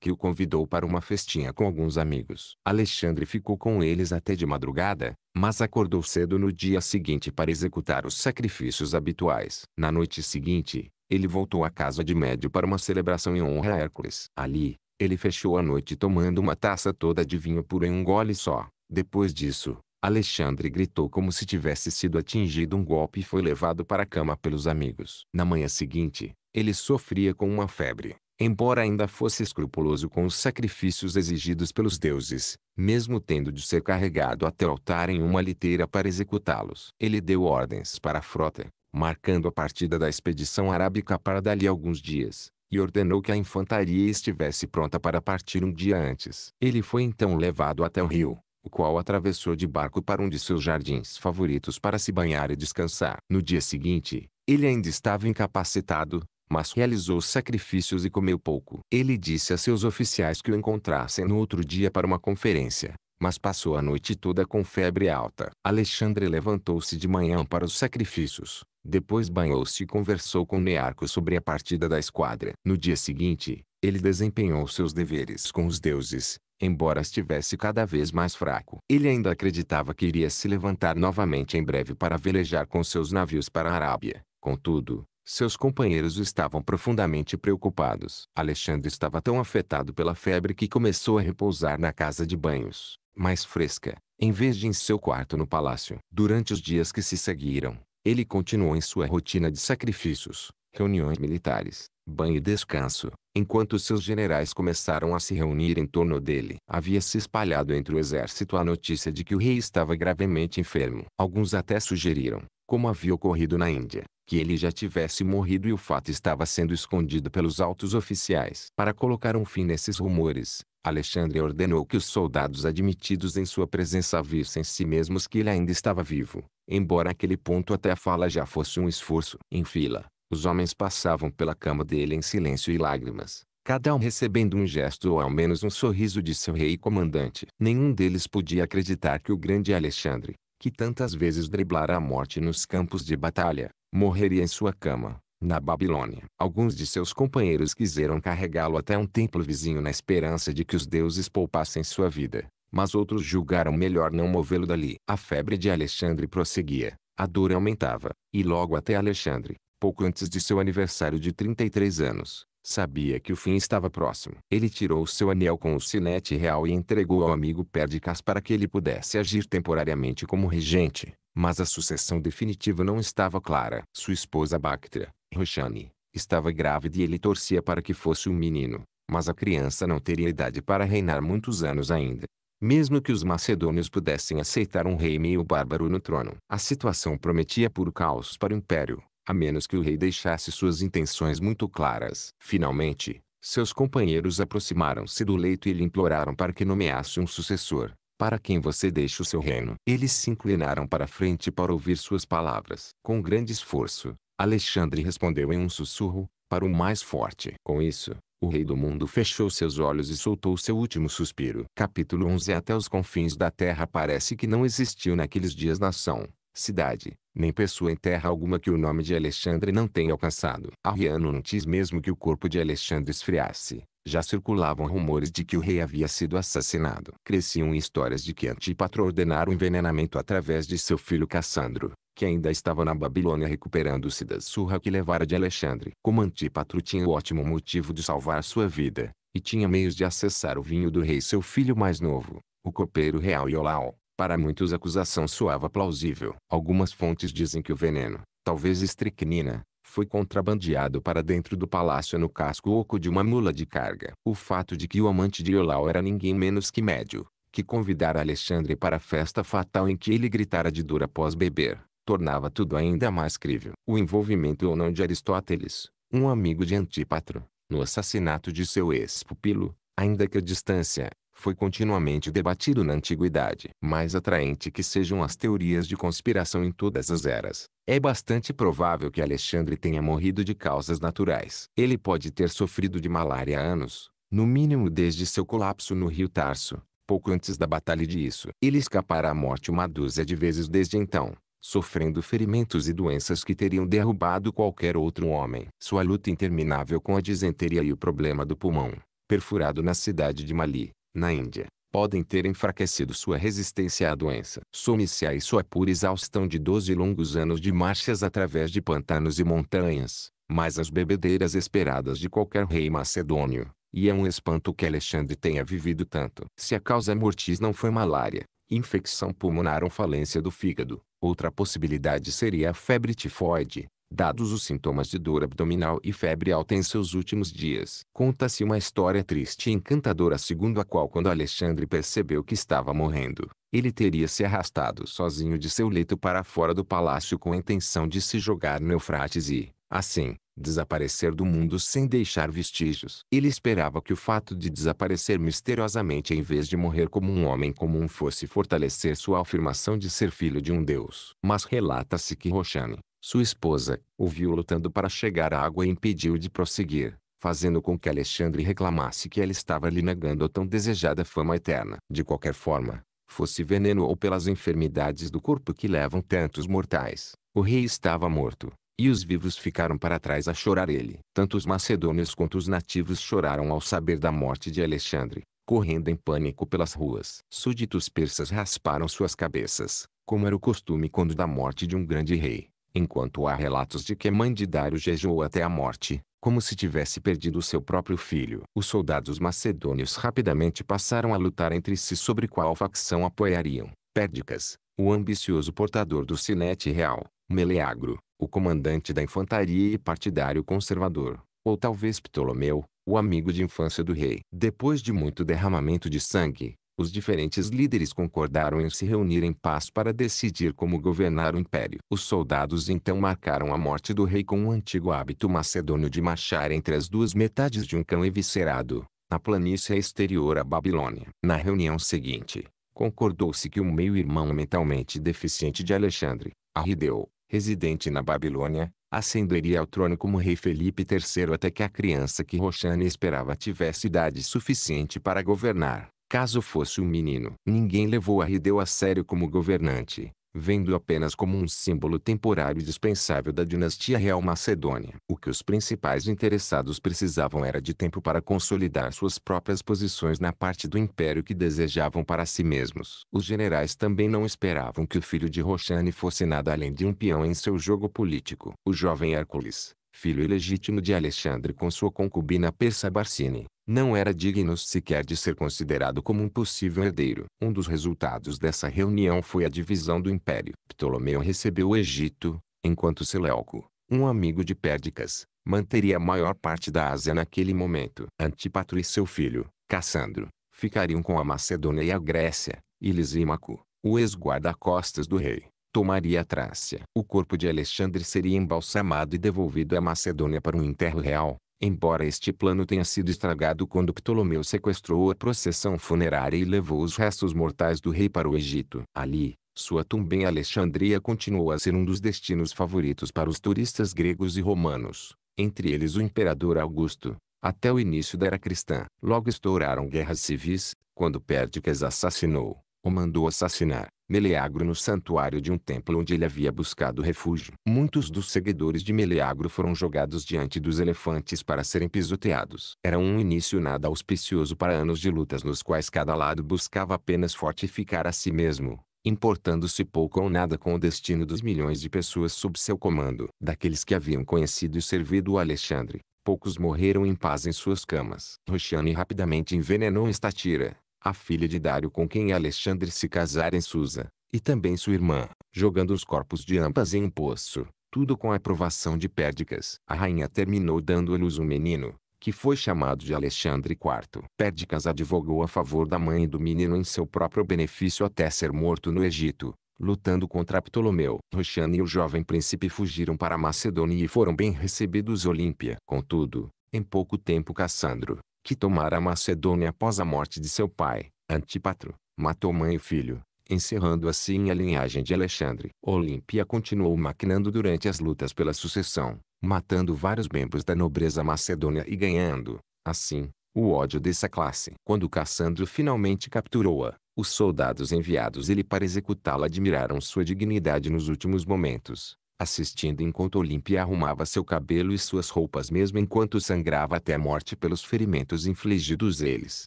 que o convidou para uma festinha com alguns amigos. Alexandre ficou com eles até de madrugada, mas acordou cedo no dia seguinte para executar os sacrifícios habituais. Na noite seguinte, ele voltou à casa de Médio para uma celebração em honra a Hércules. Ali, ele fechou a noite tomando uma taça toda de vinho puro em um gole só. Depois disso, Alexandre gritou como se tivesse sido atingido um golpe e foi levado para a cama pelos amigos. Na manhã seguinte, ele sofria com uma febre. Embora ainda fosse escrupuloso com os sacrifícios exigidos pelos deuses, mesmo tendo de ser carregado até o altar em uma liteira para executá-los, ele deu ordens para a frota, marcando a partida da expedição arábica para dali alguns dias, e ordenou que a infantaria estivesse pronta para partir um dia antes. Ele foi então levado até o rio, o qual atravessou de barco para um de seus jardins favoritos para se banhar e descansar. No dia seguinte, ele ainda estava incapacitado, mas realizou sacrifícios e comeu pouco. Ele disse a seus oficiais que o encontrassem no outro dia para uma conferência, mas passou a noite toda com febre alta. Alexandre levantou-se de manhã para os sacrifícios, depois banhou-se e conversou com Nearco sobre a partida da esquadra. No dia seguinte, ele desempenhou seus deveres com os deuses, embora estivesse cada vez mais fraco. Ele ainda acreditava que iria se levantar novamente em breve para velejar com seus navios para a Arábia. Contudo, seus companheiros estavam profundamente preocupados. Alexandre estava tão afetado pela febre que começou a repousar na casa de banhos, mais fresca, em vez de em seu quarto no palácio. Durante os dias que se seguiram, ele continuou em sua rotina de sacrifícios, reuniões militares, banho e descanso, enquanto seus generais começaram a se reunir em torno dele. Havia se espalhado entre o exército a notícia de que o rei estava gravemente enfermo. Alguns até sugeriram, como havia ocorrido na Índia, que ele já tivesse morrido e o fato estava sendo escondido pelos altos oficiais. Para colocar um fim nesses rumores, Alexandre ordenou que os soldados admitidos em sua presença vissem si mesmos que ele ainda estava vivo, embora aquele ponto até a fala já fosse um esforço. Em fila, os homens passavam pela cama dele em silêncio e lágrimas, cada um recebendo um gesto ou ao menos um sorriso de seu rei e comandante. Nenhum deles podia acreditar que o grande Alexandre, que tantas vezes driblara a morte nos campos de batalha, morreria em sua cama, na Babilônia. Alguns de seus companheiros quiseram carregá-lo até um templo vizinho na esperança de que os deuses poupassem sua vida, mas outros julgaram melhor não movê-lo dali. A febre de Alexandre prosseguia, a dor aumentava, e logo até Alexandre, pouco antes de seu aniversário de 33 anos. Sabia que o fim estava próximo. Ele tirou seu anel com o sinete real e entregou ao amigo Perdicas para que ele pudesse agir temporariamente como regente, mas a sucessão definitiva não estava clara. Sua esposa Bactra, Roshani, estava grávida e ele torcia para que fosse um menino, mas a criança não teria idade para reinar muitos anos ainda. Mesmo que os macedônios pudessem aceitar um rei meio bárbaro no trono, a situação prometia puro caos para o império a menos que o rei deixasse suas intenções muito claras. Finalmente, seus companheiros aproximaram-se do leito e lhe imploraram para que nomeasse um sucessor, para quem você deixa o seu reino. Eles se inclinaram para frente para ouvir suas palavras. Com grande esforço, Alexandre respondeu em um sussurro, para o mais forte. Com isso, o rei do mundo fechou seus olhos e soltou seu último suspiro. Capítulo 11 Até os confins da terra parece que não existiu naqueles dias nação, cidade, nem pessoa em terra alguma que o nome de Alexandre não tenha alcançado. Arriano antes mesmo que o corpo de Alexandre esfriasse, já circulavam rumores de que o rei havia sido assassinado. Cresciam histórias de que Antípatro ordenara o envenenamento através de seu filho Cassandro, que ainda estava na Babilônia recuperando-se da surra que levara de Alexandre. Como Antípatro tinha o ótimo motivo de salvar sua vida, e tinha meios de acessar o vinho do rei seu filho mais novo, o copeiro real Iolau, para muitos a acusação soava plausível. Algumas fontes dizem que o veneno, talvez estricnina, foi contrabandeado para dentro do palácio no casco oco de uma mula de carga. O fato de que o amante de Iolau era ninguém menos que médio, que convidara Alexandre para a festa fatal em que ele gritara de dor após beber, tornava tudo ainda mais crível. O envolvimento ou não de Aristóteles, um amigo de Antípatro, no assassinato de seu ex-pupilo, ainda que a distância, foi continuamente debatido na antiguidade. Mais atraente que sejam as teorias de conspiração em todas as eras, é bastante provável que Alexandre tenha morrido de causas naturais. Ele pode ter sofrido de malária há anos, no mínimo desde seu colapso no rio Tarso, pouco antes da batalha de isso. Ele escapara à morte uma dúzia de vezes desde então, sofrendo ferimentos e doenças que teriam derrubado qualquer outro homem. Sua luta interminável com a disenteria e o problema do pulmão, perfurado na cidade de Mali, na Índia, podem ter enfraquecido sua resistência à doença. Some-se a isso a pura exaustão de 12 longos anos de marchas através de pantanos e montanhas, mas as bebedeiras esperadas de qualquer rei macedônio, e é um espanto que Alexandre tenha vivido tanto. Se a causa mortis não foi malária, infecção pulmonar ou falência do fígado, outra possibilidade seria a febre tifoide, dados os sintomas de dor abdominal e febre alta em seus últimos dias. Conta-se uma história triste e encantadora segundo a qual quando Alexandre percebeu que estava morrendo, ele teria se arrastado sozinho de seu leito para fora do palácio com a intenção de se jogar no Eufrates e, assim, desaparecer do mundo sem deixar vestígios. Ele esperava que o fato de desaparecer misteriosamente em vez de morrer como um homem comum fosse fortalecer sua afirmação de ser filho de um deus. Mas relata-se que Roxane sua esposa, o viu lutando para chegar à água e impediu de prosseguir, fazendo com que Alexandre reclamasse que ela estava lhe negando a tão desejada fama eterna. De qualquer forma, fosse veneno ou pelas enfermidades do corpo que levam tantos mortais, o rei estava morto, e os vivos ficaram para trás a chorar ele. Tanto os macedônios quanto os nativos choraram ao saber da morte de Alexandre, correndo em pânico pelas ruas. Súditos persas rasparam suas cabeças, como era o costume quando da morte de um grande rei. Enquanto há relatos de que Mandidário jejuou até a morte, como se tivesse perdido seu próprio filho. Os soldados macedônios rapidamente passaram a lutar entre si sobre qual facção apoiariam. Pérdicas, o ambicioso portador do sinete real, Meleagro, o comandante da infantaria e partidário conservador, ou talvez Ptolomeu, o amigo de infância do rei. Depois de muito derramamento de sangue, os diferentes líderes concordaram em se reunir em paz para decidir como governar o império. Os soldados então marcaram a morte do rei com o um antigo hábito macedônio de marchar entre as duas metades de um cão eviscerado, na planície exterior à Babilônia. Na reunião seguinte, concordou-se que o um meio-irmão mentalmente deficiente de Alexandre, Arrideu, residente na Babilônia, ascenderia ao trono como rei Felipe III até que a criança que Roxane esperava tivesse idade suficiente para governar. Caso fosse um menino, ninguém levou a Rideu a sério como governante, vendo apenas como um símbolo temporário e dispensável da dinastia real macedônia. O que os principais interessados precisavam era de tempo para consolidar suas próprias posições na parte do império que desejavam para si mesmos. Os generais também não esperavam que o filho de Roxane fosse nada além de um peão em seu jogo político. O jovem Hércules, filho ilegítimo de Alexandre com sua concubina persa Persabarcine, não era digno sequer de ser considerado como um possível herdeiro. Um dos resultados dessa reunião foi a divisão do império. Ptolomeu recebeu o Egito, enquanto Seleuco, um amigo de Pérdicas, manteria a maior parte da Ásia naquele momento. Antípatro e seu filho, Cassandro, ficariam com a Macedônia e a Grécia, e Lisímaco, o ex-guarda-costas do rei, tomaria Trácia. O corpo de Alexandre seria embalsamado e devolvido à Macedônia para um enterro real, embora este plano tenha sido estragado quando Ptolomeu sequestrou a processão funerária e levou os restos mortais do rei para o Egito. Ali, sua tumba em Alexandria continuou a ser um dos destinos favoritos para os turistas gregos e romanos, entre eles o imperador Augusto, até o início da era cristã. Logo estouraram guerras civis, quando Perdicas assassinou o mandou assassinar, Meleagro no santuário de um templo onde ele havia buscado refúgio. Muitos dos seguidores de Meleagro foram jogados diante dos elefantes para serem pisoteados. Era um início nada auspicioso para anos de lutas nos quais cada lado buscava apenas fortificar a si mesmo, importando-se pouco ou nada com o destino dos milhões de pessoas sob seu comando. Daqueles que haviam conhecido e servido o Alexandre, poucos morreram em paz em suas camas. Roxane rapidamente envenenou Estatira a filha de Dário com quem Alexandre se casara em Susa, e também sua irmã, jogando os corpos de ambas em um poço, tudo com a aprovação de Pérdicas. A rainha terminou dando à luz um menino, que foi chamado de Alexandre IV. Pérdicas advogou a favor da mãe e do menino em seu próprio benefício até ser morto no Egito, lutando contra Ptolomeu. Roxane e o jovem príncipe fugiram para Macedônia e foram bem recebidos Olímpia. Contudo, em pouco tempo Cassandro, que tomara a Macedônia após a morte de seu pai, Antípatro, matou mãe e filho, encerrando assim a linhagem de Alexandre. Olímpia continuou maquinando durante as lutas pela sucessão, matando vários membros da nobreza macedônia e ganhando, assim, o ódio dessa classe. Quando Cassandro finalmente capturou-a, os soldados enviados ele para executá-la admiraram sua dignidade nos últimos momentos assistindo enquanto Olímpia arrumava seu cabelo e suas roupas mesmo enquanto sangrava até a morte pelos ferimentos infligidos eles.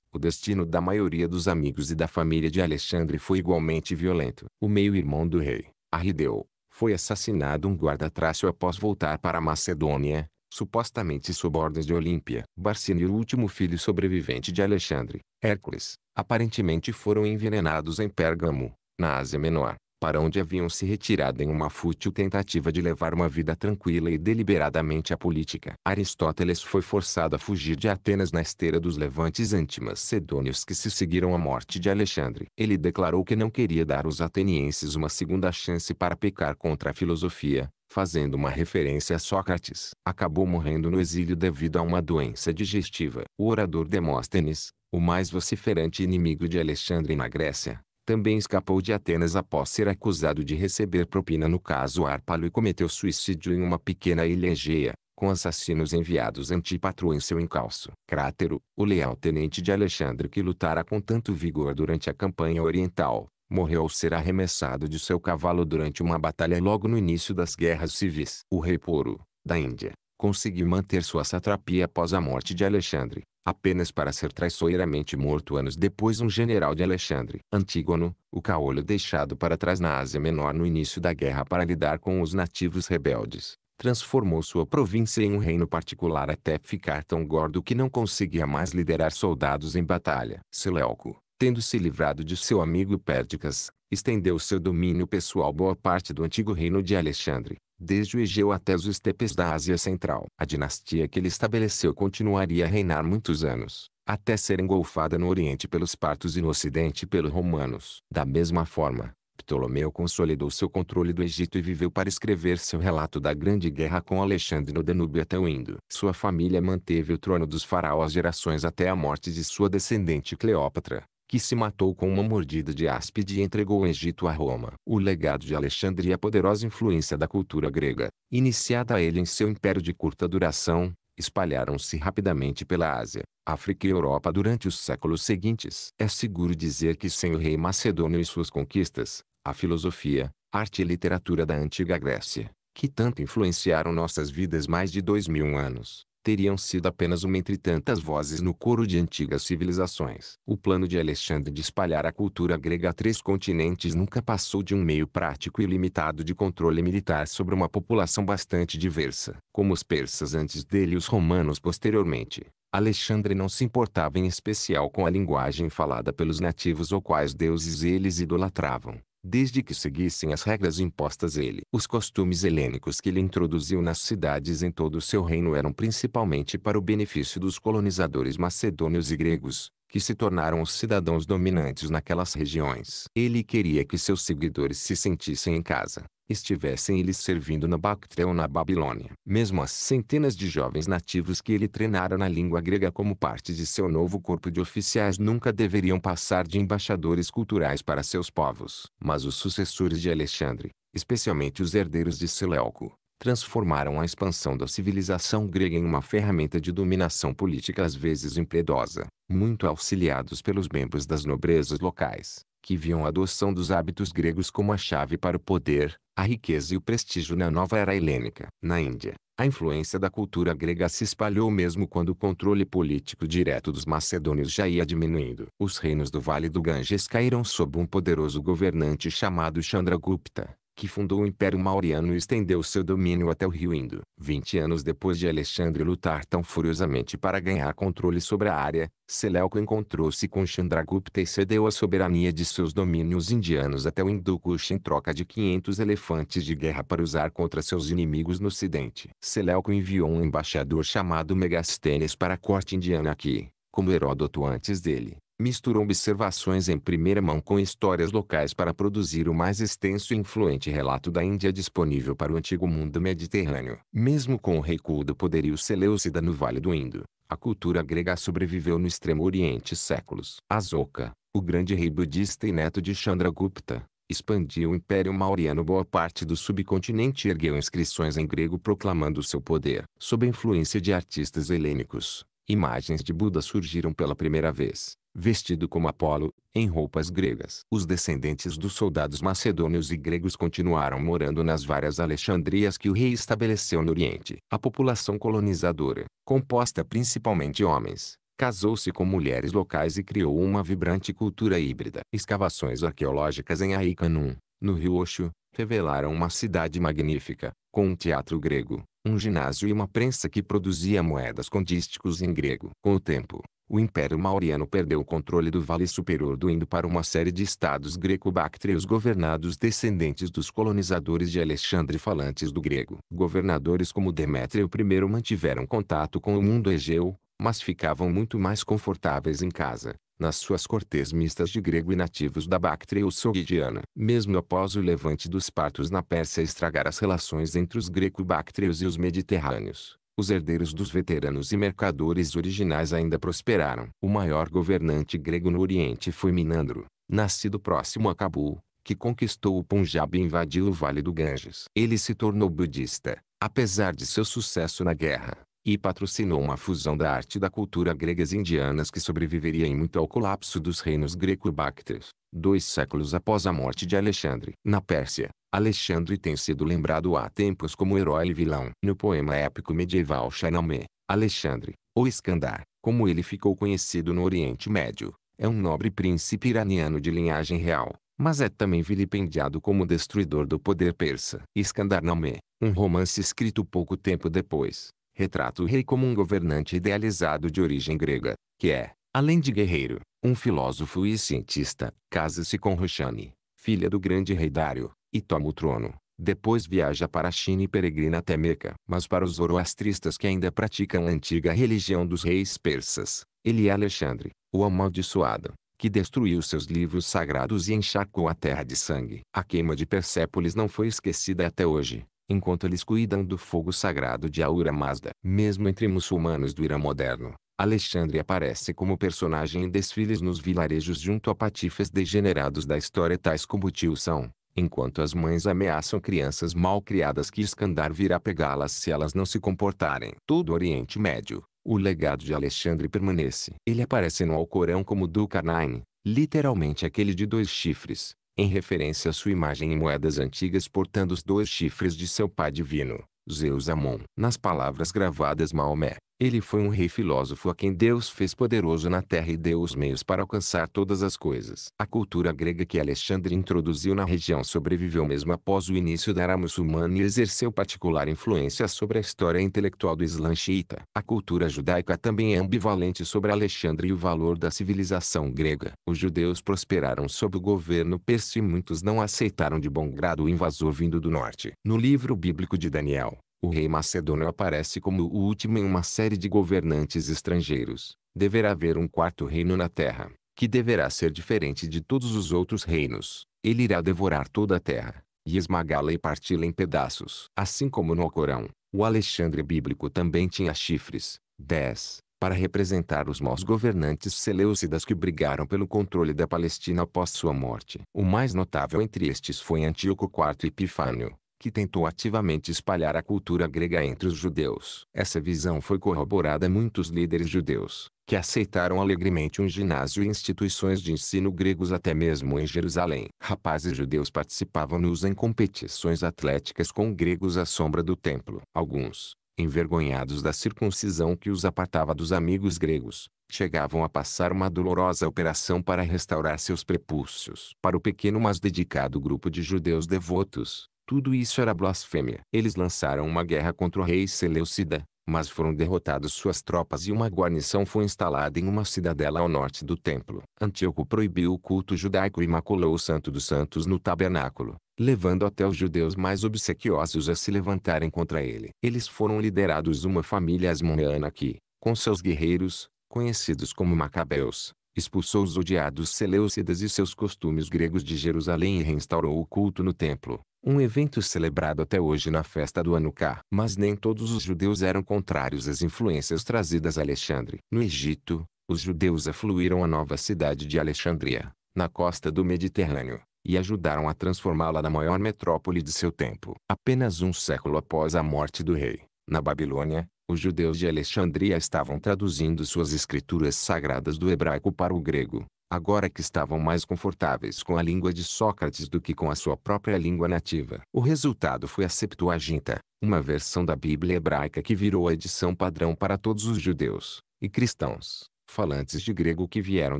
O destino da maioria dos amigos e da família de Alexandre foi igualmente violento. O meio-irmão do rei, Arrideu, foi assassinado um guarda trácio após voltar para Macedônia, supostamente sob ordens de Olímpia. Barcino o último filho sobrevivente de Alexandre, Hércules, aparentemente foram envenenados em Pérgamo, na Ásia Menor para onde haviam se retirado em uma fútil tentativa de levar uma vida tranquila e deliberadamente à política. Aristóteles foi forçado a fugir de Atenas na esteira dos levantes antimacedônios que se seguiram à morte de Alexandre. Ele declarou que não queria dar aos atenienses uma segunda chance para pecar contra a filosofia, fazendo uma referência a Sócrates. Acabou morrendo no exílio devido a uma doença digestiva. O orador Demóstenes, o mais vociferante inimigo de Alexandre na Grécia, também escapou de Atenas após ser acusado de receber propina no caso Árpalo e cometeu suicídio em uma pequena ilha Egeia, com assassinos enviados Antípatro em seu encalço. Crátero, o leal tenente de Alexandre que lutara com tanto vigor durante a campanha oriental, morreu ao ser arremessado de seu cavalo durante uma batalha logo no início das guerras civis. O rei Poro, da Índia, conseguiu manter sua satrapia após a morte de Alexandre, apenas para ser traiçoeiramente morto anos depois um general de Alexandre. Antígono, o caolho deixado para trás na Ásia Menor no início da guerra para lidar com os nativos rebeldes, transformou sua província em um reino particular até ficar tão gordo que não conseguia mais liderar soldados em batalha. Seleuco, tendo se livrado de seu amigo Pérdicas, estendeu seu domínio pessoal boa parte do antigo reino de Alexandre, desde o Egeu até os estepes da Ásia Central. A dinastia que ele estabeleceu continuaria a reinar muitos anos, até ser engolfada no Oriente pelos partos e no Ocidente pelos romanos. Da mesma forma, Ptolomeu consolidou seu controle do Egito e viveu para escrever seu relato da Grande Guerra com Alexandre no Danúbio até o Indo. Sua família manteve o trono dos faraós gerações até a morte de sua descendente Cleópatra que se matou com uma mordida de áspide e entregou o Egito a Roma. O legado de Alexandre e a poderosa influência da cultura grega, iniciada a ele em seu império de curta duração, espalharam-se rapidamente pela Ásia, África e Europa durante os séculos seguintes. É seguro dizer que sem o rei macedônio e suas conquistas, a filosofia, arte e literatura da antiga Grécia, que tanto influenciaram nossas vidas mais de dois mil anos, teriam sido apenas uma entre tantas vozes no coro de antigas civilizações. O plano de Alexandre de espalhar a cultura grega a três continentes nunca passou de um meio prático e limitado de controle militar sobre uma população bastante diversa, como os persas antes dele e os romanos posteriormente. Alexandre não se importava em especial com a linguagem falada pelos nativos ou quais deuses eles idolatravam desde que seguissem as regras impostas a ele. Os costumes helênicos que ele introduziu nas cidades em todo o seu reino eram principalmente para o benefício dos colonizadores macedônios e gregos, que se tornaram os cidadãos dominantes naquelas regiões. Ele queria que seus seguidores se sentissem em casa, estivessem eles servindo na Bactria ou na Babilônia. Mesmo as centenas de jovens nativos que ele treinara na língua grega como parte de seu novo corpo de oficiais nunca deveriam passar de embaixadores culturais para seus povos. Mas os sucessores de Alexandre, especialmente os herdeiros de Seleuco, transformaram a expansão da civilização grega em uma ferramenta de dominação política às vezes impiedosa, muito auxiliados pelos membros das nobrezas locais, que viam a adoção dos hábitos gregos como a chave para o poder, a riqueza e o prestígio na nova era helênica. Na Índia, a influência da cultura grega se espalhou mesmo quando o controle político direto dos macedônios já ia diminuindo. Os reinos do Vale do Ganges caíram sob um poderoso governante chamado Chandragupta, que fundou o Império Mauriano e estendeu seu domínio até o Rio Indo. Vinte anos depois de Alexandre lutar tão furiosamente para ganhar controle sobre a área, Seleuco encontrou-se com Chandragupta e cedeu a soberania de seus domínios indianos até o Kush em troca de 500 elefantes de guerra para usar contra seus inimigos no ocidente. Seleuco enviou um embaixador chamado Megasthenes para a corte indiana que, como Heródoto antes dele, Misturou observações em primeira mão com histórias locais para produzir o mais extenso e influente relato da Índia disponível para o antigo mundo mediterrâneo. Mesmo com o recuo do poderio Seleucida no Vale do Indo, a cultura grega sobreviveu no Extremo Oriente séculos. Azoka, o grande rei budista e neto de Chandragupta, expandiu o Império mauriano boa parte do subcontinente e ergueu inscrições em grego proclamando seu poder. Sob a influência de artistas helênicos, imagens de Buda surgiram pela primeira vez vestido como Apolo, em roupas gregas. Os descendentes dos soldados macedônios e gregos continuaram morando nas várias Alexandrias que o rei estabeleceu no Oriente. A população colonizadora, composta principalmente homens, casou-se com mulheres locais e criou uma vibrante cultura híbrida. Escavações arqueológicas em Aicanum, no rio Oxo, revelaram uma cidade magnífica, com um teatro grego, um ginásio e uma prensa que produzia moedas com dísticos em grego. Com o tempo, o Império Mauriano perdeu o controle do Vale Superior do Indo para uma série de estados greco-bactrios governados descendentes dos colonizadores de Alexandre falantes do grego. Governadores como Demétrio I mantiveram contato com o mundo egeu, mas ficavam muito mais confortáveis em casa, nas suas cortes mistas de grego e nativos da Bactria ou Sogdiana. Mesmo após o levante dos partos na Pérsia estragar as relações entre os greco-bactrios e os mediterrâneos, os herdeiros dos veteranos e mercadores originais ainda prosperaram. O maior governante grego no Oriente foi Minandro, nascido próximo a Cabul, que conquistou o Punjab e invadiu o Vale do Ganges. Ele se tornou budista, apesar de seu sucesso na guerra, e patrocinou uma fusão da arte e da cultura gregas e indianas que sobreviveria em muito ao colapso dos reinos greco-bácteos, dois séculos após a morte de Alexandre. Na Pérsia, Alexandre tem sido lembrado há tempos como herói e vilão. No poema épico medieval Shahnameh, Alexandre, ou Escandar, como ele ficou conhecido no Oriente Médio, é um nobre príncipe iraniano de linhagem real, mas é também vilipendiado como destruidor do poder persa. Scandar-namé, um romance escrito pouco tempo depois, retrata o rei como um governante idealizado de origem grega, que é, além de guerreiro, um filósofo e cientista. Casa-se com Roxane, filha do grande rei Dário, e toma o trono. Depois viaja para a China e peregrina até Meca. Mas para os zoroastristas que ainda praticam a antiga religião dos reis persas, ele é Alexandre, o amaldiçoado, que destruiu seus livros sagrados e encharcou a terra de sangue. A queima de Persépolis não foi esquecida até hoje, enquanto eles cuidam do fogo sagrado de Aura Mazda. Mesmo entre muçulmanos do Irã moderno, Alexandre aparece como personagem em desfiles nos vilarejos junto a patifes degenerados da história tais como Tio São, enquanto as mães ameaçam crianças mal criadas que escandar virá pegá-las se elas não se comportarem. Todo o Oriente Médio, o legado de Alexandre permanece. Ele aparece no Alcorão como Ducarnain, literalmente aquele de dois chifres, em referência à sua imagem em moedas antigas portando os dois chifres de seu pai divino, Zeus Amon. Nas palavras gravadas Maomé, ele foi um rei filósofo a quem Deus fez poderoso na terra e deu os meios para alcançar todas as coisas. A cultura grega que Alexandre introduziu na região sobreviveu mesmo após o início da era muçulmana e exerceu particular influência sobre a história intelectual do Islã xiita. A cultura judaica também é ambivalente sobre Alexandre e o valor da civilização grega. Os judeus prosperaram sob o governo persa e muitos não aceitaram de bom grado o invasor vindo do norte. No livro bíblico de Daniel, o rei macedônio aparece como o último em uma série de governantes estrangeiros. Deverá haver um quarto reino na terra, que deverá ser diferente de todos os outros reinos. Ele irá devorar toda a terra, e esmagá-la e parti-la em pedaços. Assim como no Corão, o Alexandre bíblico também tinha chifres, 10, para representar os maus governantes seleucidas que brigaram pelo controle da Palestina após sua morte. O mais notável entre estes foi Antíoco IV Epifânio, que tentou ativamente espalhar a cultura grega entre os judeus. Essa visão foi corroborada muitos líderes judeus, que aceitaram alegremente um ginásio e instituições de ensino gregos até mesmo em Jerusalém. Rapazes judeus participavam-nos em competições atléticas com gregos à sombra do templo. Alguns, envergonhados da circuncisão que os apartava dos amigos gregos, chegavam a passar uma dolorosa operação para restaurar seus prepúcios. Para o pequeno mas dedicado grupo de judeus devotos, tudo isso era blasfêmia. Eles lançaram uma guerra contra o rei Seleucida, mas foram derrotados suas tropas e uma guarnição foi instalada em uma cidadela ao norte do templo. Antíoco proibiu o culto judaico e maculou o santo dos santos no tabernáculo, levando até os judeus mais obsequiosos a se levantarem contra ele. Eles foram liderados uma família asmoneana que, com seus guerreiros, conhecidos como macabeus, expulsou os odiados Seleucidas e seus costumes gregos de Jerusalém e reinstaurou o culto no templo um evento celebrado até hoje na festa do Hanukkah. Mas nem todos os judeus eram contrários às influências trazidas a Alexandre. No Egito, os judeus afluíram à nova cidade de Alexandria, na costa do Mediterrâneo, e ajudaram a transformá-la na maior metrópole de seu tempo. Apenas um século após a morte do rei, na Babilônia, os judeus de Alexandria estavam traduzindo suas escrituras sagradas do hebraico para o grego agora que estavam mais confortáveis com a língua de Sócrates do que com a sua própria língua nativa. O resultado foi a Septuaginta, uma versão da Bíblia hebraica que virou a edição padrão para todos os judeus e cristãos falantes de grego que vieram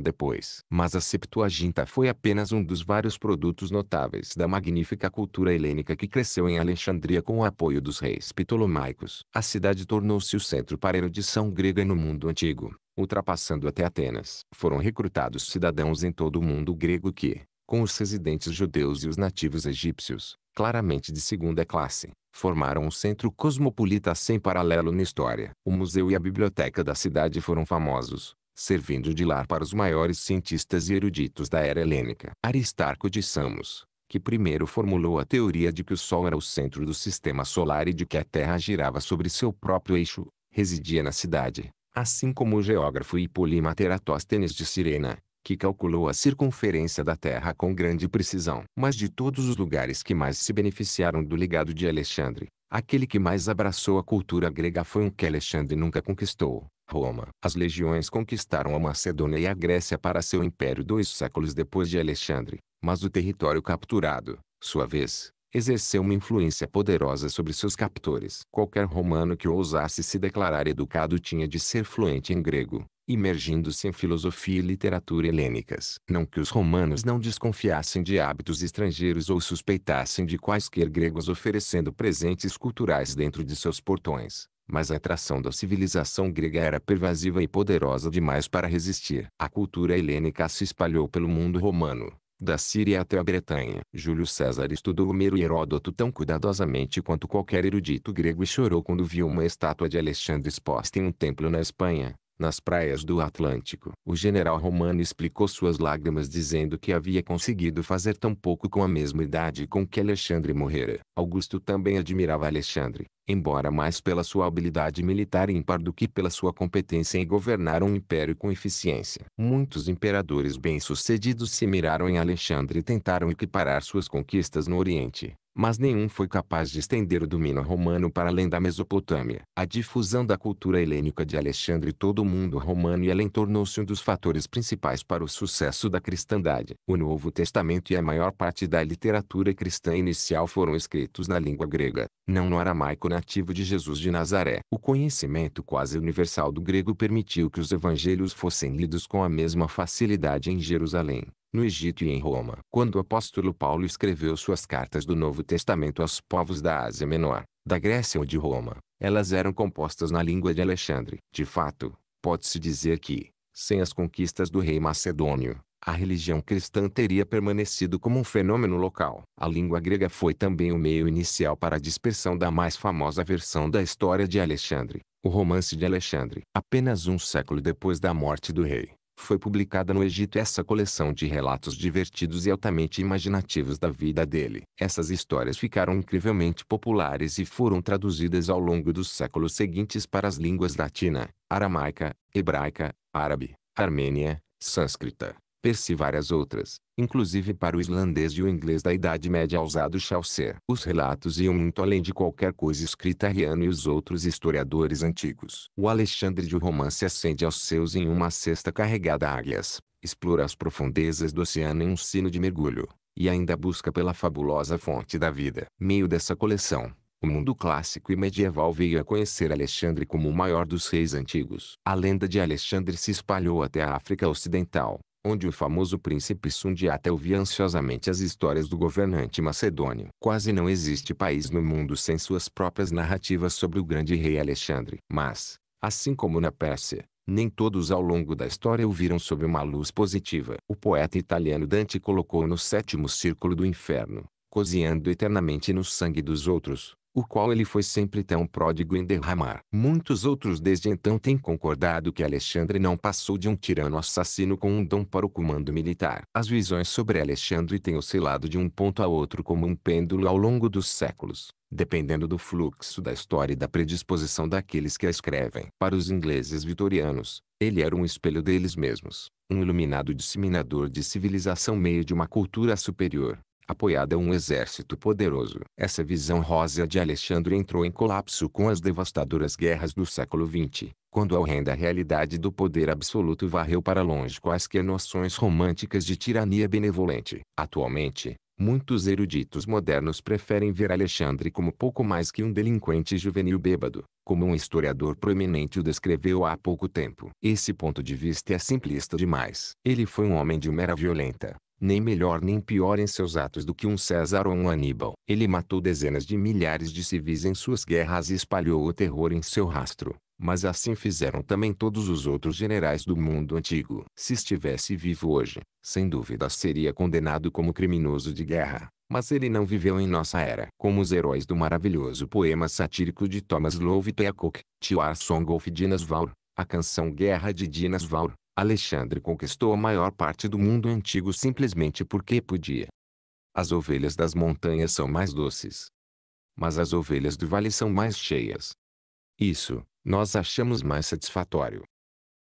depois. Mas a Septuaginta foi apenas um dos vários produtos notáveis da magnífica cultura helênica que cresceu em Alexandria com o apoio dos reis ptolomaicos. A cidade tornou-se o centro para a erudição grega no mundo antigo ultrapassando até Atenas. Foram recrutados cidadãos em todo o mundo grego que, com os residentes judeus e os nativos egípcios, claramente de segunda classe, formaram um centro cosmopolita sem paralelo na história. O museu e a biblioteca da cidade foram famosos, servindo de lar para os maiores cientistas e eruditos da era helênica. Aristarco de Samos, que primeiro formulou a teoria de que o Sol era o centro do sistema solar e de que a Terra girava sobre seu próprio eixo, residia na cidade, assim como o geógrafo Hipólima Teratóstenes de Sirena, que calculou a circunferência da Terra com grande precisão. Mas de todos os lugares que mais se beneficiaram do legado de Alexandre, aquele que mais abraçou a cultura grega foi um que Alexandre nunca conquistou, Roma. As legiões conquistaram a Macedônia e a Grécia para seu império dois séculos depois de Alexandre, mas o território capturado, sua vez, exerceu uma influência poderosa sobre seus captores. Qualquer romano que ousasse se declarar educado tinha de ser fluente em grego, imergindo-se em filosofia e literatura helênicas. Não que os romanos não desconfiassem de hábitos estrangeiros ou suspeitassem de quaisquer gregos oferecendo presentes culturais dentro de seus portões, mas a atração da civilização grega era pervasiva e poderosa demais para resistir. A cultura helênica se espalhou pelo mundo romano, da Síria até a Bretanha. Júlio César estudou Homero e Heródoto tão cuidadosamente quanto qualquer erudito grego e chorou quando viu uma estátua de Alexandre exposta em um templo na Espanha. Nas praias do Atlântico, o general romano explicou suas lágrimas dizendo que havia conseguido fazer tão pouco com a mesma idade com que Alexandre morrera. Augusto também admirava Alexandre, embora mais pela sua habilidade militar ímpar do que pela sua competência em governar um império com eficiência. Muitos imperadores bem-sucedidos se miraram em Alexandre e tentaram equiparar suas conquistas no Oriente mas nenhum foi capaz de estender o domínio romano para além da Mesopotâmia. A difusão da cultura helênica de Alexandre todo o mundo romano e além tornou-se um dos fatores principais para o sucesso da cristandade. O Novo Testamento e a maior parte da literatura cristã inicial foram escritos na língua grega, não no aramaico nativo de Jesus de Nazaré. O conhecimento quase universal do grego permitiu que os evangelhos fossem lidos com a mesma facilidade em Jerusalém, no Egito e em Roma. Quando o apóstolo Paulo escreveu suas cartas do Novo Testamento aos povos da Ásia Menor, da Grécia ou de Roma, elas eram compostas na língua de Alexandre. De fato, pode-se dizer que, sem as conquistas do rei macedônio, a religião cristã teria permanecido como um fenômeno local. A língua grega foi também o meio inicial para a dispersão da mais famosa versão da história de Alexandre, o Romance de Alexandre. Apenas um século depois da morte do rei, foi publicada no Egito essa coleção de relatos divertidos e altamente imaginativos da vida dele. Essas histórias ficaram incrivelmente populares e foram traduzidas ao longo dos séculos seguintes para as línguas latina, aramaica, hebraica, árabe, armênia, sânscrita, Percy várias outras, inclusive para o islandês e o inglês da Idade Média usado Chaucer. Os relatos iam muito além de qualquer coisa escrita Riano e os outros historiadores antigos. O Alexandre de romance ascende aos seus em uma cesta carregada a águias, explora as profundezas do oceano em um sino de mergulho, e ainda busca pela fabulosa fonte da vida. Meio dessa coleção, o mundo clássico e medieval veio a conhecer Alexandre como o maior dos reis antigos. A lenda de Alexandre se espalhou até a África Ocidental, onde o famoso príncipe Sundiata ouvia ansiosamente as histórias do governante macedônio. Quase não existe país no mundo sem suas próprias narrativas sobre o grande rei Alexandre. Mas, assim como na Pérsia, nem todos ao longo da história o viram sob uma luz positiva. O poeta italiano Dante colocou no sétimo círculo do inferno, cozinhando eternamente no sangue dos outros, o qual ele foi sempre tão pródigo em derramar. Muitos outros desde então têm concordado que Alexandre não passou de um tirano assassino com um dom para o comando militar. As visões sobre Alexandre têm oscilado de um ponto a outro como um pêndulo ao longo dos séculos dependendo do fluxo da história e da predisposição daqueles que a escrevem. Para os ingleses vitorianos, ele era um espelho deles mesmos, um iluminado disseminador de civilização meio de uma cultura superior apoiada a um exército poderoso. Essa visão rosa de Alexandre entrou em colapso com as devastadoras guerras do século XX, quando a horrenda realidade do poder absoluto varreu para longe quaisquer noções românticas de tirania benevolente. Atualmente, Muitos eruditos modernos preferem ver Alexandre como pouco mais que um delinquente juvenil bêbado, como um historiador proeminente o descreveu há pouco tempo. Esse ponto de vista é simplista demais. Ele foi um homem de mera violenta, nem melhor nem pior em seus atos do que um César ou um Aníbal. Ele matou dezenas de milhares de civis em suas guerras e espalhou o terror em seu rastro. Mas assim fizeram também todos os outros generais do mundo antigo. Se estivesse vivo hoje, sem dúvida seria condenado como criminoso de guerra. Mas ele não viveu em nossa era. Como os heróis do maravilhoso poema satírico de Thomas Love Peacock, Tio Song of Vaur, a canção Guerra de Vaur, Alexandre conquistou a maior parte do mundo antigo simplesmente porque podia. As ovelhas das montanhas são mais doces. Mas as ovelhas do vale são mais cheias. Isso, nós achamos mais satisfatório.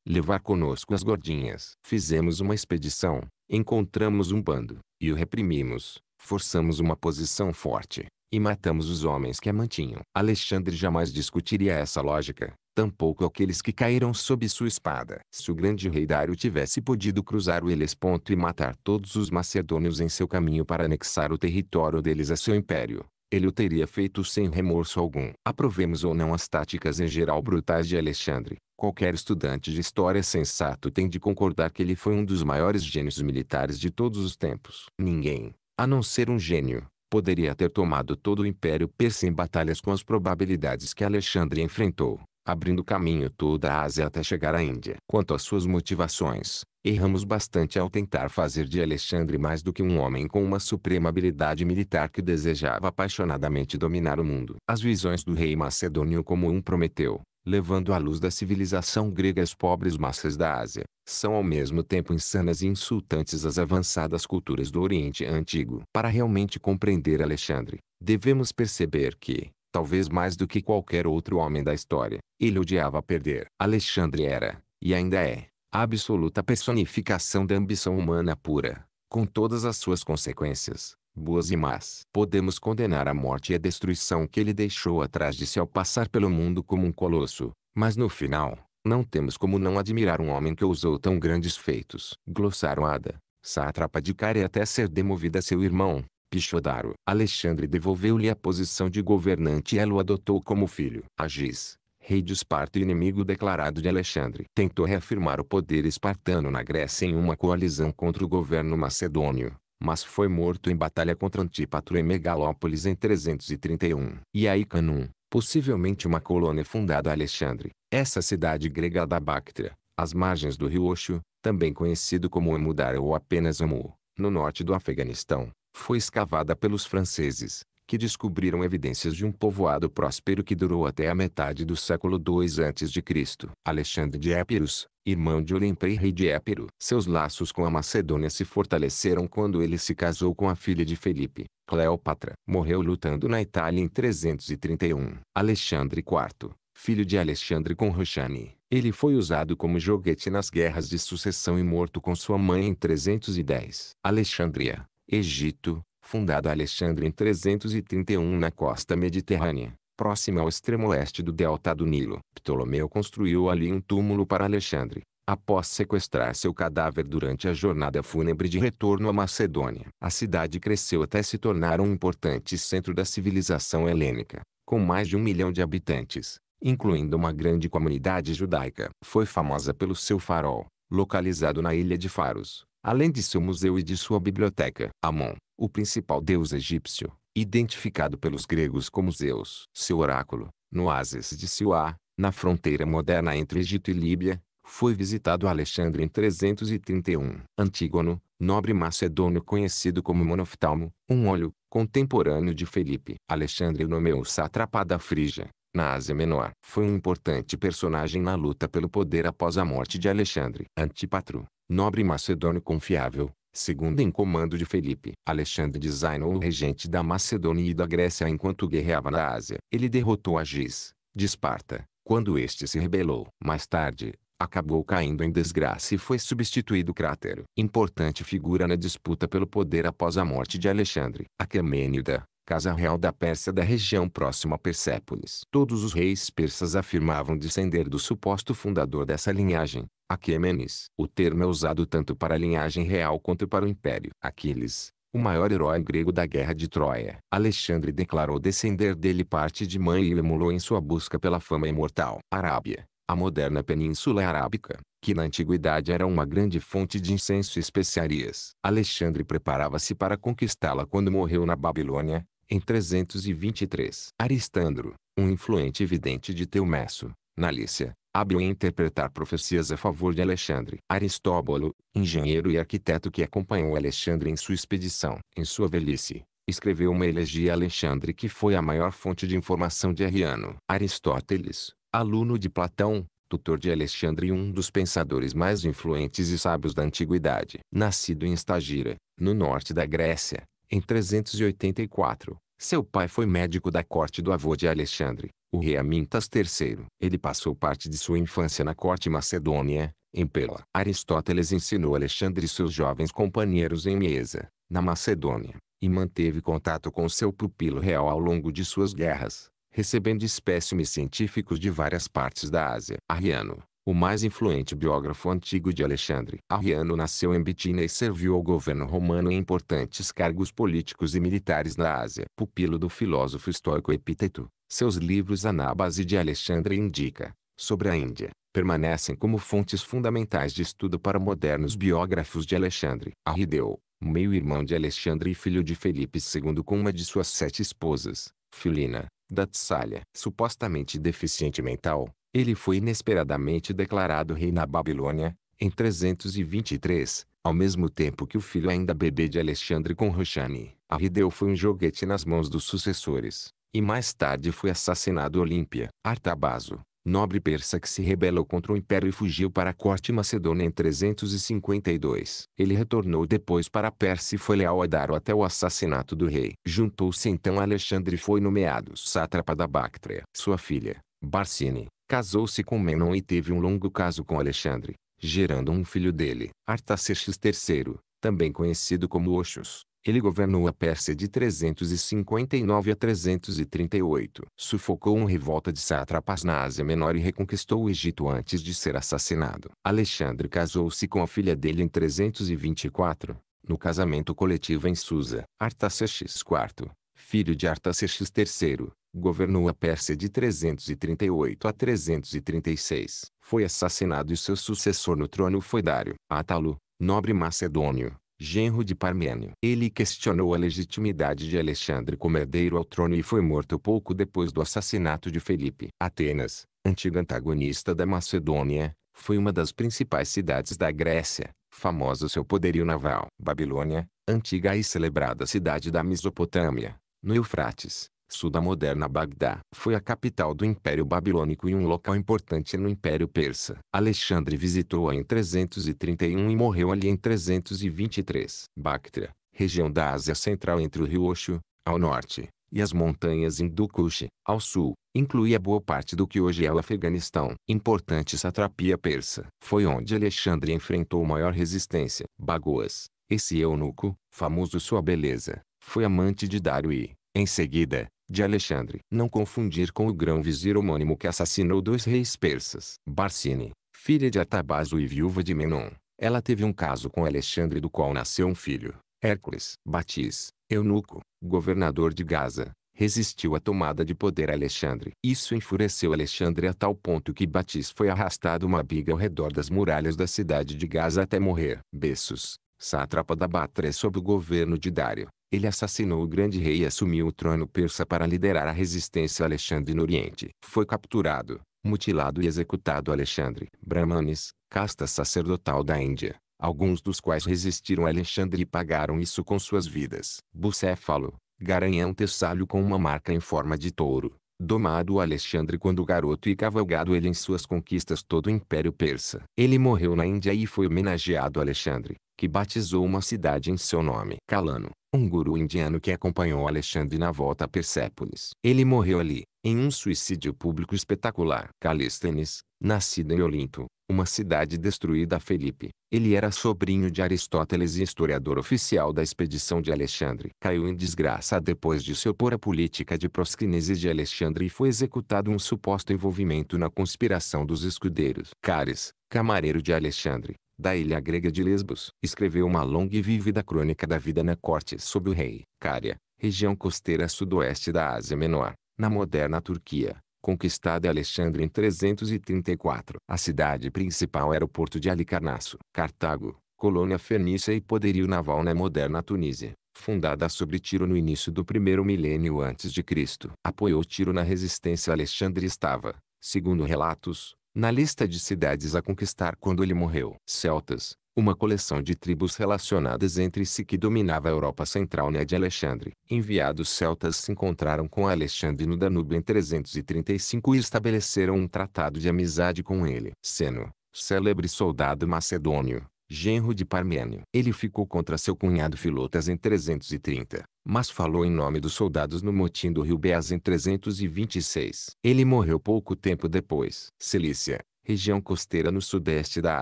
Levar conosco as gordinhas. Fizemos uma expedição, encontramos um bando, e o reprimimos, forçamos uma posição forte, e matamos os homens que a mantinham. Alexandre jamais discutiria essa lógica, tampouco aqueles que caíram sob sua espada. Se o grande rei Dário tivesse podido cruzar o Helesponto e matar todos os macedônios em seu caminho para anexar o território deles a seu império, ele o teria feito sem remorso algum. Aprovemos ou não as táticas em geral brutais de Alexandre, qualquer estudante de história sensato tem de concordar que ele foi um dos maiores gênios militares de todos os tempos. Ninguém, a não ser um gênio, poderia ter tomado todo o Império Persa em batalhas com as probabilidades que Alexandre enfrentou, abrindo caminho toda a Ásia até chegar à Índia. Quanto às suas motivações, erramos bastante ao tentar fazer de Alexandre mais do que um homem com uma suprema habilidade militar que desejava apaixonadamente dominar o mundo. As visões do rei macedônio como um Prometeu, levando à luz da civilização grega as pobres massas da Ásia, são ao mesmo tempo insanas e insultantes as avançadas culturas do Oriente Antigo. Para realmente compreender Alexandre, devemos perceber que, talvez mais do que qualquer outro homem da história, ele odiava perder. Alexandre era, e ainda é, a absoluta personificação da ambição humana pura, com todas as suas consequências boas e más. Podemos condenar a morte e a destruição que ele deixou atrás de si ao passar pelo mundo como um colosso, mas no final, não temos como não admirar um homem que ousou tão grandes feitos. Glossaram Ada, sátrapa de Cária até ser demovida a seu irmão, Pichodaro. Alexandre devolveu-lhe a posição de governante e ela o adotou como filho. Agis, rei de Esparta e inimigo declarado de Alexandre, tentou reafirmar o poder espartano na Grécia em uma coalizão contra o governo macedônio mas foi morto em batalha contra Antípatro em Megalópolis em 331. E aí Canum, possivelmente uma colônia fundada a Alexandre, essa cidade grega da Bactria, às margens do rio Oxo, também conhecido como Emudar ou apenas Amu, no norte do Afeganistão, foi escavada pelos franceses, que descobriram evidências de um povoado próspero que durou até a metade do século II a.C. Alexandre de Épirus, irmão de Olempei rei de Épiro. Seus laços com a Macedônia se fortaleceram quando ele se casou com a filha de Felipe, Cleópatra. Morreu lutando na Itália em 331. Alexandre IV, filho de Alexandre com Roxane, Ele foi usado como joguete nas guerras de sucessão e morto com sua mãe em 310. Alexandria, Egito, fundada Alexandre em 331 na costa mediterrânea, próxima ao extremo oeste do delta do Nilo. Ptolomeu construiu ali um túmulo para Alexandre, após sequestrar seu cadáver durante a jornada fúnebre de retorno à Macedônia. A cidade cresceu até se tornar um importante centro da civilização helênica, com mais de um milhão de habitantes, incluindo uma grande comunidade judaica. Foi famosa pelo seu farol, localizado na ilha de Faros além de seu museu e de sua biblioteca. Amon, o principal deus egípcio, identificado pelos gregos como Zeus. Seu oráculo, no oásis de Siuá, na fronteira moderna entre Egito e Líbia, foi visitado Alexandre em 331. Antígono, nobre macedônio conhecido como Monoftalmo, um olho, contemporâneo de Felipe. Alexandre nomeou sátrapa da Frígia, na Ásia Menor. Foi um importante personagem na luta pelo poder após a morte de Alexandre. Antipatro, nobre macedônio confiável, segundo em comando de Felipe. Alexandre designou o regente da Macedônia e da Grécia enquanto guerreava na Ásia. Ele derrotou Agis, de Esparta, quando este se rebelou. Mais tarde, acabou caindo em desgraça e foi substituído Crátero. Importante figura na disputa pelo poder após a morte de Alexandre. Aquemênida, casa real da Pérsia da região próxima a Persépolis. Todos os reis persas afirmavam descender do suposto fundador dessa linhagem, Aquêmenes. O termo é usado tanto para a linhagem real quanto para o império. Aquiles, o maior herói grego da Guerra de Troia. Alexandre declarou descender dele parte de mãe e o emulou em sua busca pela fama imortal. Arábia, a moderna Península Arábica, que na antiguidade era uma grande fonte de incenso e especiarias. Alexandre preparava-se para conquistá-la quando morreu na Babilônia, em 323. Aristandro, um influente evidente de Teumesso, na Lícia, hábil em interpretar profecias a favor de Alexandre. Aristóbulo, engenheiro e arquiteto que acompanhou Alexandre em sua expedição, em sua velhice, escreveu uma elegia a Alexandre que foi a maior fonte de informação de Arriano. Aristóteles, aluno de Platão, tutor de Alexandre e um dos pensadores mais influentes e sábios da antiguidade. Nascido em Estagira, no norte da Grécia, em 384, seu pai foi médico da corte do avô de Alexandre, o rei Amintas III. Ele passou parte de sua infância na corte macedônia, em Pela. Aristóteles ensinou Alexandre e seus jovens companheiros em Miesa, na Macedônia, e manteve contato com seu pupilo real ao longo de suas guerras, recebendo espécimes científicos de várias partes da Ásia. Arriano, o mais influente biógrafo antigo de Alexandre. Arriano nasceu em Bitínia e serviu ao governo romano em importantes cargos políticos e militares na Ásia. Pupilo do filósofo estoico Epíteto, seus livros Anábase de Alexandre indica, sobre a Índia, permanecem como fontes fundamentais de estudo para modernos biógrafos de Alexandre. Arrideu, meio-irmão de Alexandre e filho de Felipe II com uma de suas sete esposas, Filina, da Tessália. Supostamente deficiente mental, ele foi inesperadamente declarado rei na Babilônia, em 323, ao mesmo tempo que o filho ainda bebê de Alexandre com Roshani. Arrideu foi um joguete nas mãos dos sucessores e mais tarde foi assassinado Olímpia. Artabazo, nobre persa que se rebelou contra o império e fugiu para a corte macedônia em 352. Ele retornou depois para a Pérsia e foi leal a Daro até o assassinato do rei. Juntou-se então a Alexandre e foi nomeado sátrapa da Bactria. Sua filha, Barcine, casou-se com Menon e teve um longo caso com Alexandre, gerando um filho dele, Artaxerxes III, também conhecido como Oxos. Ele governou a Pérsia de 359 a 338. Sufocou uma revolta de sátrapas na Ásia Menor e reconquistou o Egito antes de ser assassinado. Alexandre casou-se com a filha dele em 324, no casamento coletivo em Susa. Artaxerxes IV, filho de Artaxerxes III, governou a Pérsia de 338 a 336. Foi assassinado e seu sucessor no trono foi Dário. Átalo, nobre macedônio, genro de Parmênio. Ele questionou a legitimidade de Alexandre como herdeiro ao trono e foi morto pouco depois do assassinato de Felipe. Atenas, antiga antagonista da Macedônia, foi uma das principais cidades da Grécia, famosa seu poderio naval. Babilônia, antiga e celebrada cidade da Mesopotâmia, no Eufrates, sul da moderna Bagdá. Foi a capital do Império Babilônico e um local importante no Império Persa. Alexandre visitou-a em 331 e morreu ali em 323. Bactria, região da Ásia Central entre o rio Oxo, ao norte, e as montanhas Hindukush, ao sul, incluía boa parte do que hoje é o Afeganistão. Importante satrapia persa. Foi onde Alexandre enfrentou maior resistência. Bagoas, esse eunuco, famoso sua beleza, foi amante de Dário e, em seguida, de Alexandre. Não confundir com o grão-vizir homônimo que assassinou dois reis persas. Barcine, filha de Artabazo e viúva de Menon. Ela teve um caso com Alexandre do qual nasceu um filho. Hércules Batis, eunuco, governador de Gaza, resistiu à tomada de poder Alexandre. Isso enfureceu Alexandre a tal ponto que Batis foi arrastado uma biga ao redor das muralhas da cidade de Gaza até morrer. Bessos, sátrapa da Bátria sob o governo de Dário, ele assassinou o grande rei e assumiu o trono persa para liderar a resistência a Alexandre no Oriente. Foi capturado, mutilado e executado Alexandre. Brahmanes, casta sacerdotal da Índia, alguns dos quais resistiram a Alexandre e pagaram isso com suas vidas. Bucéfalo, garanhão tessalho com uma marca em forma de touro. Domado Alexandre quando garoto e cavalgado ele em suas conquistas todo o Império Persa. Ele morreu na Índia e foi homenageado Alexandre que batizou uma cidade em seu nome. Calano, um guru indiano que acompanhou Alexandre na volta a Persépolis. Ele morreu ali, em um suicídio público espetacular. Calístenes, nascido em Olinto, uma cidade destruída a Felipe. Ele era sobrinho de Aristóteles e historiador oficial da expedição de Alexandre. Caiu em desgraça depois de se opor à política de proscrineses de Alexandre e foi executado um suposto envolvimento na conspiração dos escudeiros. Cares, camareiro de Alexandre, da ilha grega de Lesbos, escreveu uma longa e vívida crônica da vida na corte sob o rei Cária, região costeira sudoeste da Ásia Menor, na moderna Turquia, conquistada Alexandre em 334. A cidade principal era o porto de Alicarnasso, Cartago, colônia fenícia e poderio naval na moderna Tunísia, fundada sobre Tiro no início do primeiro milênio antes de Cristo. Apoiou Tiro na resistência Alexandre estava, segundo relatos, na lista de cidades a conquistar quando ele morreu, celtas, uma coleção de tribos relacionadas entre si que dominava a Europa Central na né de Alexandre. Enviados celtas se encontraram com Alexandre no Danúbio em 335 e estabeleceram um tratado de amizade com ele. Seno, célebre soldado macedônio, genro de Parmênio. Ele ficou contra seu cunhado Filotas em 330, mas falou em nome dos soldados no motim do rio Beas em 326. Ele morreu pouco tempo depois. Cilícia, região costeira no sudeste da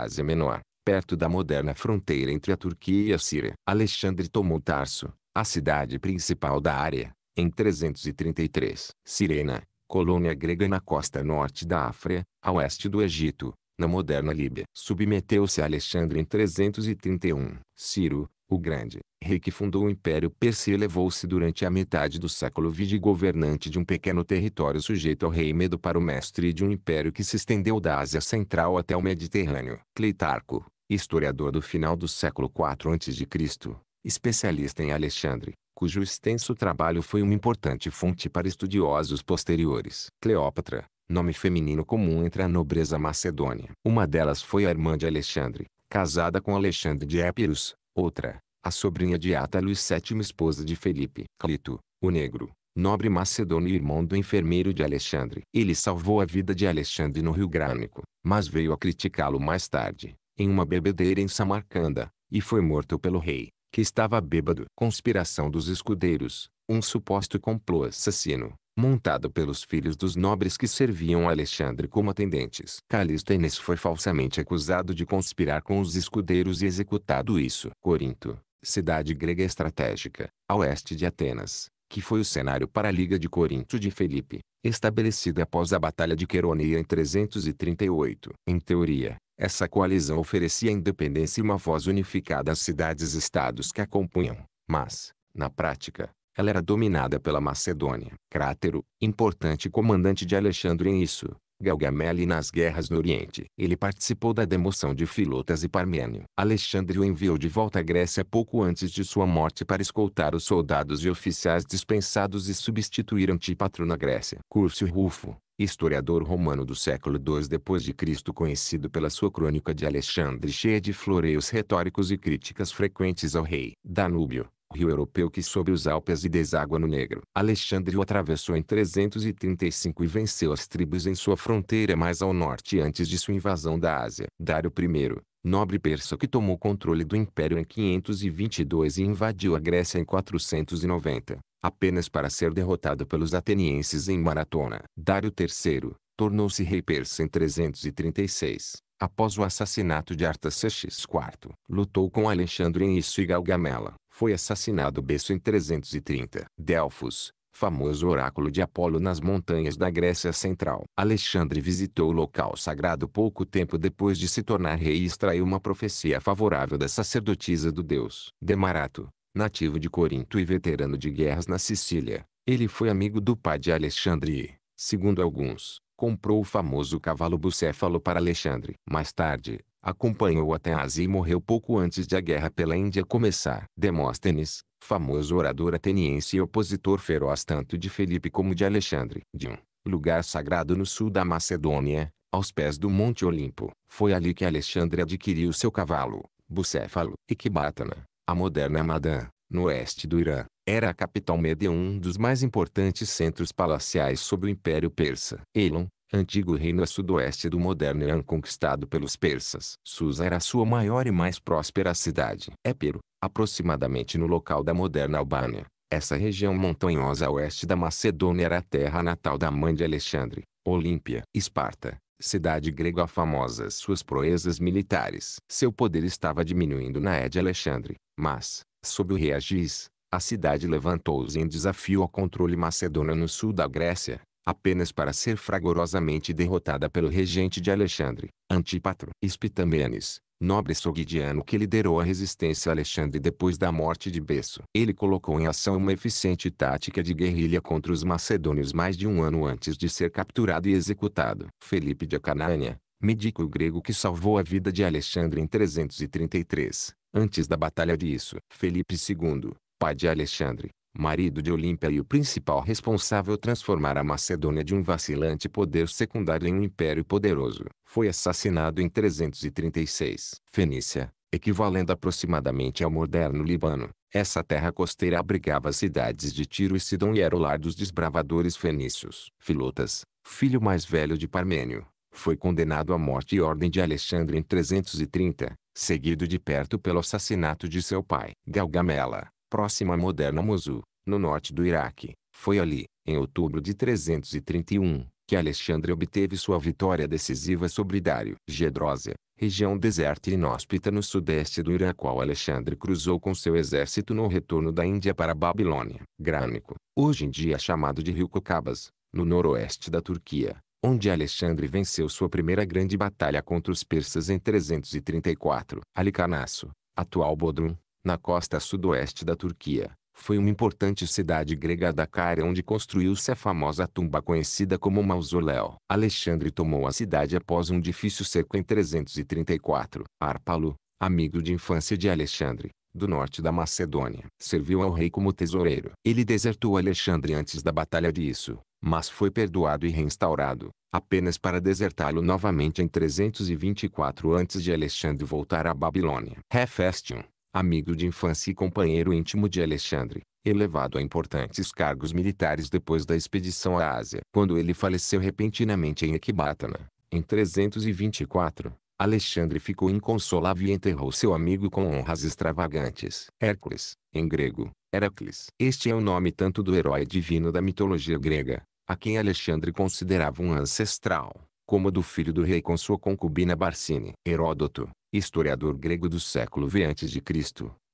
Ásia Menor, perto da moderna fronteira entre a Turquia e a Síria. Alexandre tomou Tarso, a cidade principal da área, em 333. Sirena, colônia grega na costa norte da África, a oeste do Egito, na moderna Líbia. Submeteu-se a Alexandre em 331. Ciro, o Grande, rei que fundou o Império Persa e levou-se durante a metade do século XX governante de um pequeno território sujeito ao rei Medo para o mestre de um império que se estendeu da Ásia Central até o Mediterrâneo. Cleitarco, historiador do final do século IV a.C., especialista em Alexandre, cujo extenso trabalho foi uma importante fonte para estudiosos posteriores. Cleópatra, nome feminino comum entre a nobreza macedônia. Uma delas foi a irmã de Alexandre, casada com Alexandre de Épirus, outra, a sobrinha de e sétima esposa de Felipe. Clito, o negro, nobre macedônio e irmão do enfermeiro de Alexandre. Ele salvou a vida de Alexandre no Rio Grânico, mas veio a criticá-lo mais tarde, em uma bebedeira em Samarcanda, e foi morto pelo rei, que estava bêbado. Conspiração dos escudeiros, um suposto complô assassino, montado pelos filhos dos nobres que serviam Alexandre como atendentes. Calístenes foi falsamente acusado de conspirar com os escudeiros e executado isso. Corinto, cidade grega estratégica, a oeste de Atenas, que foi o cenário para a Liga de Corinto de Felipe, estabelecida após a Batalha de Queroneia em 338. Em teoria, essa coalizão oferecia independência e uma voz unificada às cidades-estados que a compunham, mas, na prática, ela era dominada pela Macedônia. Crátero, importante comandante de Alexandre em isso, Galgamel e nas guerras no Oriente. Ele participou da demoção de Filotas e Parmênio. Alexandre o enviou de volta à Grécia pouco antes de sua morte para escoltar os soldados e oficiais dispensados e substituir Antípatro na Grécia. Curcio Rufo, historiador romano do século II d.C. conhecido pela sua crônica de Alexandre cheia de floreios retóricos e críticas frequentes ao rei. Danúbio rio europeu que sobe os Alpes e deságua no Negro. Alexandre o atravessou em 335 e venceu as tribos em sua fronteira mais ao norte antes de sua invasão da Ásia. Dário I, nobre persa que tomou controle do império em 522 e invadiu a Grécia em 490, apenas para ser derrotado pelos atenienses em Maratona. Dário III, tornou-se rei persa em 336 após o assassinato de Artaxerxes IV. Lutou com Alexandre em Isso e Galgamela foi assassinado Besso em 330. Delfos, famoso oráculo de Apolo nas montanhas da Grécia Central. Alexandre visitou o local sagrado pouco tempo depois de se tornar rei e extraiu uma profecia favorável da sacerdotisa do deus. Demarato, nativo de Corinto e veterano de guerras na Sicília, ele foi amigo do pai de Alexandre e, segundo alguns, comprou o famoso cavalo bucéfalo para Alexandre. Mais tarde, Acompanhou até a Ásia e morreu pouco antes de a guerra pela Índia começar. Demóstenes, famoso orador ateniense e opositor feroz tanto de Felipe como de Alexandre. De um lugar sagrado no sul da Macedônia, aos pés do Monte Olimpo, foi ali que Alexandre adquiriu seu cavalo, Bucéfalo. Ecbatana, a moderna Madã, no oeste do Irã, era a capital média um dos mais importantes centros palaciais sob o Império Persa. Elon, Antigo reino a sudoeste do moderno Irã é conquistado pelos persas. Susa era sua maior e mais próspera cidade. Épiro, aproximadamente no local da moderna Albânia. Essa região montanhosa a oeste da Macedônia era a terra natal da mãe de Alexandre, Olímpia. Esparta, cidade grega famosas suas proezas militares. Seu poder estava diminuindo na era de Alexandre, mas, sob o rei Agis, a cidade levantou-se em desafio ao controle macedônio no sul da Grécia apenas para ser fragorosamente derrotada pelo regente de Alexandre, Antípatro Espitamenes, nobre sogdiano que liderou a resistência a Alexandre depois da morte de Besso. Ele colocou em ação uma eficiente tática de guerrilha contra os macedônios mais de um ano antes de ser capturado e executado. Felipe de Acanânia, médico grego que salvou a vida de Alexandre em 333, antes da Batalha de Isso. Felipe II, pai de Alexandre, marido de Olímpia e o principal responsável transformar a Macedônia de um vacilante poder secundário em um império poderoso, foi assassinado em 336. Fenícia, equivalendo aproximadamente ao moderno Líbano, essa terra costeira abrigava as cidades de Tiro e Sidon e era o lar dos desbravadores fenícios. Filotas, filho mais velho de Parmênio, foi condenado à morte e ordem de Alexandre em 330, seguido de perto pelo assassinato de seu pai. Galgamela, próxima à moderna Mosul, no norte do Iraque. Foi ali, em outubro de 331, que Alexandre obteve sua vitória decisiva sobre Dário. Gedrosia, região deserta e inóspita no sudeste do Iraque, qual Alexandre cruzou com seu exército no retorno da Índia para a Babilônia. Grânico, hoje em dia chamado de Rio Cocabas, no noroeste da Turquia, onde Alexandre venceu sua primeira grande batalha contra os persas em 334. Alicarnasso, atual Bodrum, na costa sudoeste da Turquia, foi uma importante cidade grega da Cária onde construiu-se a famosa tumba conhecida como mausoléu. Alexandre tomou a cidade após um difícil cerco em 334. Árpalo, amigo de infância de Alexandre, do norte da Macedônia, serviu ao rei como tesoureiro. Ele desertou Alexandre antes da batalha de Isso, mas foi perdoado e reinstaurado, apenas para desertá-lo novamente em 324 antes de Alexandre voltar à Babilônia. Hefestion amigo de infância e companheiro íntimo de Alexandre, elevado a importantes cargos militares depois da expedição à Ásia. Quando ele faleceu repentinamente em Ecbatana, em 324, Alexandre ficou inconsolável e enterrou seu amigo com honras extravagantes. Hércules, em grego, Heracles. Este é o nome tanto do herói divino da mitologia grega, a quem Alexandre considerava um ancestral, como do filho do rei com sua concubina Barcine. Heródoto, historiador grego do século V a.C.,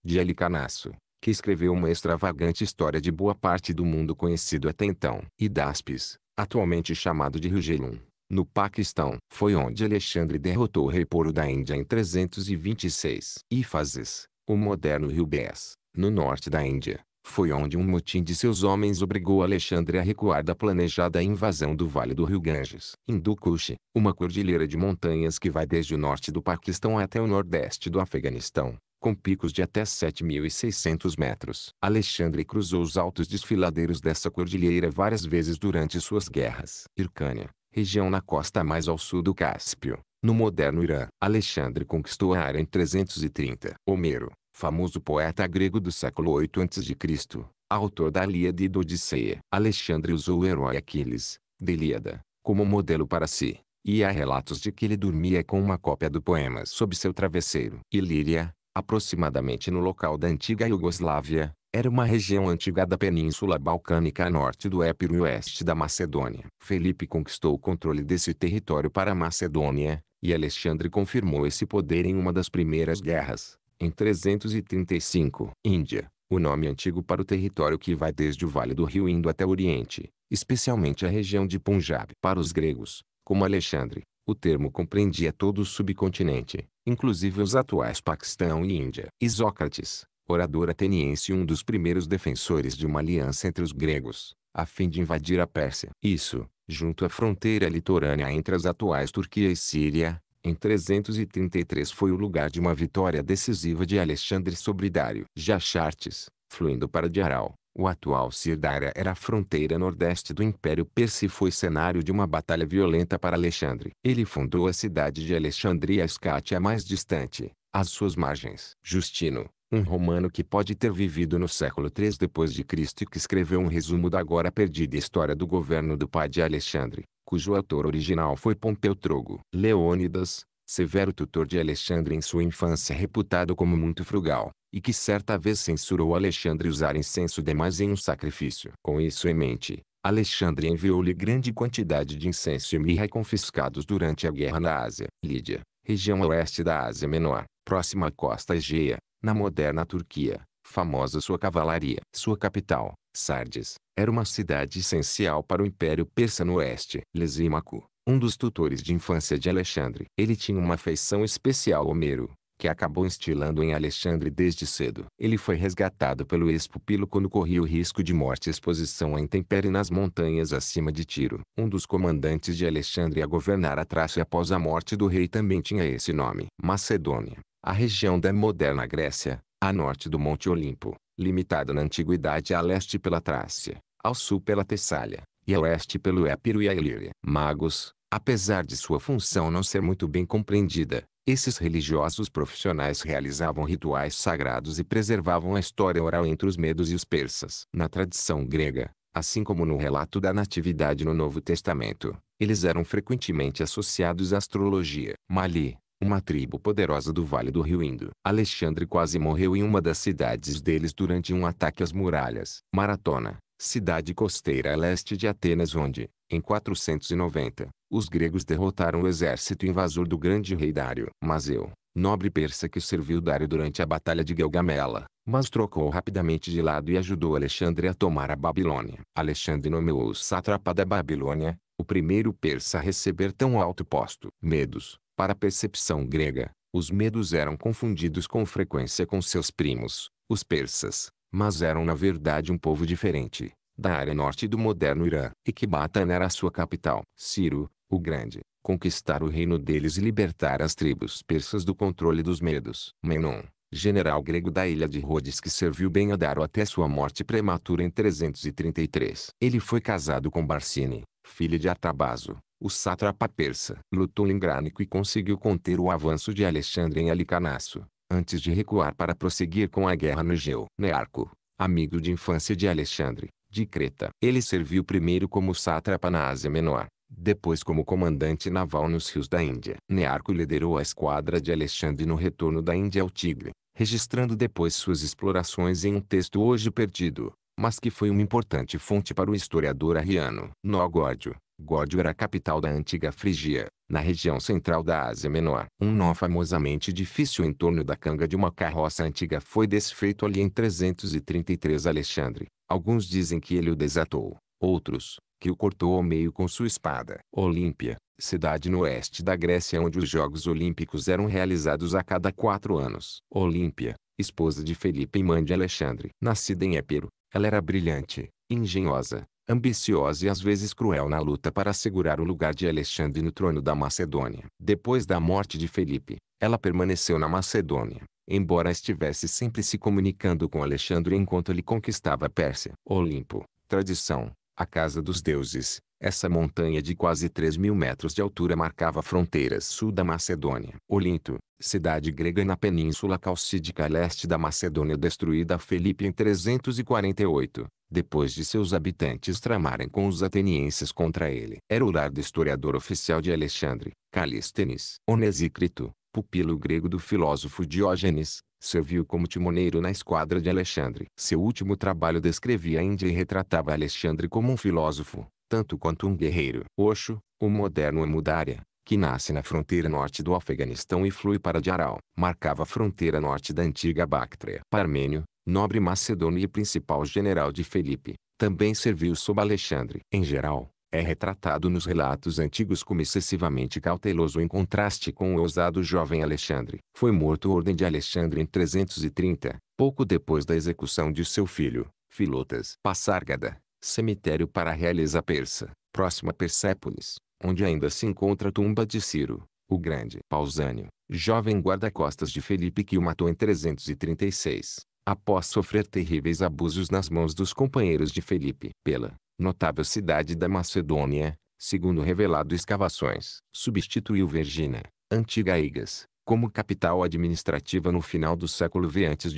de Helicarnasso, que escreveu uma extravagante história de boa parte do mundo conhecido até então. E Daspis, atualmente chamado de Rugelum, no Paquistão, foi onde Alexandre derrotou o rei Poro da Índia em 326. Ífazes, o moderno Rio Bes, no norte da Índia, foi onde um motim de seus homens obrigou Alexandre a recuar da planejada invasão do Vale do Rio Ganges. Hindu Kush, uma cordilheira de montanhas que vai desde o norte do Paquistão até o nordeste do Afeganistão, com picos de até 7.600 metros. Alexandre cruzou os altos desfiladeiros dessa cordilheira várias vezes durante suas guerras. Hircânia, região na costa mais ao sul do Cáspio, no moderno Irã. Alexandre conquistou a área em 330. Homero, famoso poeta grego do século 8 a.C., autor da Ilíada e da Odisseia. Alexandre usou o herói Aquiles, de Ilíada, como modelo para si, e há relatos de que ele dormia com uma cópia do poema sob seu travesseiro. Ilíria, aproximadamente no local da antiga Iugoslávia, era uma região antiga da Península Balcânica a norte do Épiro e oeste da Macedônia. Felipe conquistou o controle desse território para a Macedônia, e Alexandre confirmou esse poder em uma das primeiras guerras. Em 335, Índia, o nome antigo para o território que vai desde o Vale do Rio Indo até o Oriente, especialmente a região de Punjab. Para os gregos, como Alexandre, o termo compreendia todo o subcontinente, inclusive os atuais Paquistão e Índia. Isócrates, orador ateniense e um dos primeiros defensores de uma aliança entre os gregos, a fim de invadir a Pérsia. Isso, junto à fronteira litorânea entre as atuais Turquia e Síria, em 333 foi o lugar de uma vitória decisiva de Alexandre sobre Dário. Já Chartes, fluindo para Diaral, o atual Cirdária era a fronteira nordeste do Império Persa e foi cenário de uma batalha violenta para Alexandre. Ele fundou a cidade de Alexandria Escate a mais distante, às suas margens. Justino, um romano que pode ter vivido no século III d.C. e que escreveu um resumo da agora perdida história do governo do pai de Alexandre, cujo autor original foi Pompeu Trogo. Leônidas, severo tutor de Alexandre em sua infância reputado como muito frugal, e que certa vez censurou Alexandre usar incenso demais em um sacrifício. Com isso em mente, Alexandre enviou-lhe grande quantidade de incenso e mirra confiscados durante a guerra na Ásia, Lídia, região a oeste da Ásia Menor, próxima à costa Egeia, na moderna Turquia, famosa sua cavalaria. Sua capital, Sardes, era uma cidade essencial para o Império Persa no oeste. Lisímaco, um dos tutores de infância de Alexandre. Ele tinha uma afeição especial a Homero, que acabou instilando em Alexandre desde cedo. Ele foi resgatado pelo ex-pupilo quando corria o risco de morte exposição à intempérie nas montanhas acima de Tiro. Um dos comandantes de Alexandre a governar a Trácia após a morte do rei também tinha esse nome. Macedônia, a região da moderna Grécia, a norte do Monte Olimpo, Limitada na antiguidade a leste pela Trácia, ao sul pela Tessália, e a oeste pelo Épiro e a Ilíria. Magos, apesar de sua função não ser muito bem compreendida, esses religiosos profissionais realizavam rituais sagrados e preservavam a história oral entre os medos e os persas. Na tradição grega, assim como no relato da Natividade no Novo Testamento, eles eram frequentemente associados à astrologia. Mali, uma tribo poderosa do Vale do Rio Indo. Alexandre quase morreu em uma das cidades deles durante um ataque às muralhas. Maratona, cidade costeira a leste de Atenas onde, em 490, os gregos derrotaram o exército invasor do grande rei Dário. Mas eu, nobre persa que serviu Dário durante a Batalha de Gelgamela, mas trocou rapidamente de lado e ajudou Alexandre a tomar a Babilônia. Alexandre nomeou o sátrapa da Babilônia, o primeiro persa a receber tão alto posto. Medos, para a percepção grega, os medos eram confundidos com frequência com seus primos, os persas, mas eram na verdade um povo diferente, da área norte do moderno Irã. e que Ekbatan era sua capital. Ciro, o Grande, conquistar o reino deles e libertar as tribos persas do controle dos medos. Menon, general grego da ilha de Rhodes que serviu bem a hadaro até sua morte prematura em 333. Ele foi casado com Barsine, filha de Artabazo, o sátrapa persa lutou em Grânico e conseguiu conter o avanço de Alexandre em Alicarnasso, antes de recuar para prosseguir com a guerra no Geu. Nearco, amigo de infância de Alexandre, de Creta. Ele serviu primeiro como sátrapa na Ásia Menor, depois como comandante naval nos rios da Índia. Nearco liderou a esquadra de Alexandre no retorno da Índia ao Tigre, registrando depois suas explorações em um texto hoje perdido, mas que foi uma importante fonte para o historiador arriano. Nogódio, Górdio era a capital da antiga Frigia, na região central da Ásia Menor. Um nó famosamente difícil em torno da canga de uma carroça antiga foi desfeito ali em 333 Alexandre. Alguns dizem que ele o desatou, outros, que o cortou ao meio com sua espada. Olímpia, cidade no oeste da Grécia onde os Jogos Olímpicos eram realizados a cada quatro anos. Olímpia, esposa de Felipe e mãe de Alexandre. Nascida em Épiro, ela era brilhante, engenhosa, ambiciosa e às vezes cruel na luta para assegurar o lugar de Alexandre no trono da Macedônia. Depois da morte de Felipe, ela permaneceu na Macedônia, embora estivesse sempre se comunicando com Alexandre enquanto ele conquistava a Pérsia. Olimpo, tradição, a casa dos deuses, essa montanha de quase 3 mil metros de altura marcava a fronteira sul da Macedônia. Olinto, cidade grega na península calcídica leste da Macedônia destruída a Felipe em 348, depois de seus habitantes tramarem com os atenienses contra ele. Era o lar do historiador oficial de Alexandre, Calístenes. Onesícrito, pupilo grego do filósofo Diógenes, serviu como timoneiro na esquadra de Alexandre. Seu último trabalho descrevia a Índia e retratava Alexandre como um filósofo, tanto quanto um guerreiro. Oxo, o moderno Amudária, que nasce na fronteira norte do Afeganistão e flui para Jaral, marcava a fronteira norte da antiga Bactria. Parmênio, nobre macedônio e principal general de Felipe, também serviu sob Alexandre. Em geral, é retratado nos relatos antigos como excessivamente cauteloso em contraste com o ousado jovem Alexandre. Foi morto ordem de Alexandre em 330, pouco depois da execução de seu filho, Filotas. Passárgada, cemitério para a realeza persa, próximo a Persépolis, onde ainda se encontra a tumba de Ciro, o Grande. Pausânio, jovem guarda-costas de Felipe que o matou em 336 após sofrer terríveis abusos nas mãos dos companheiros de Felipe, pela notável cidade da Macedônia, segundo revelado escavações, substituiu Vergina, antiga Igas, como capital administrativa no final do século V a.C.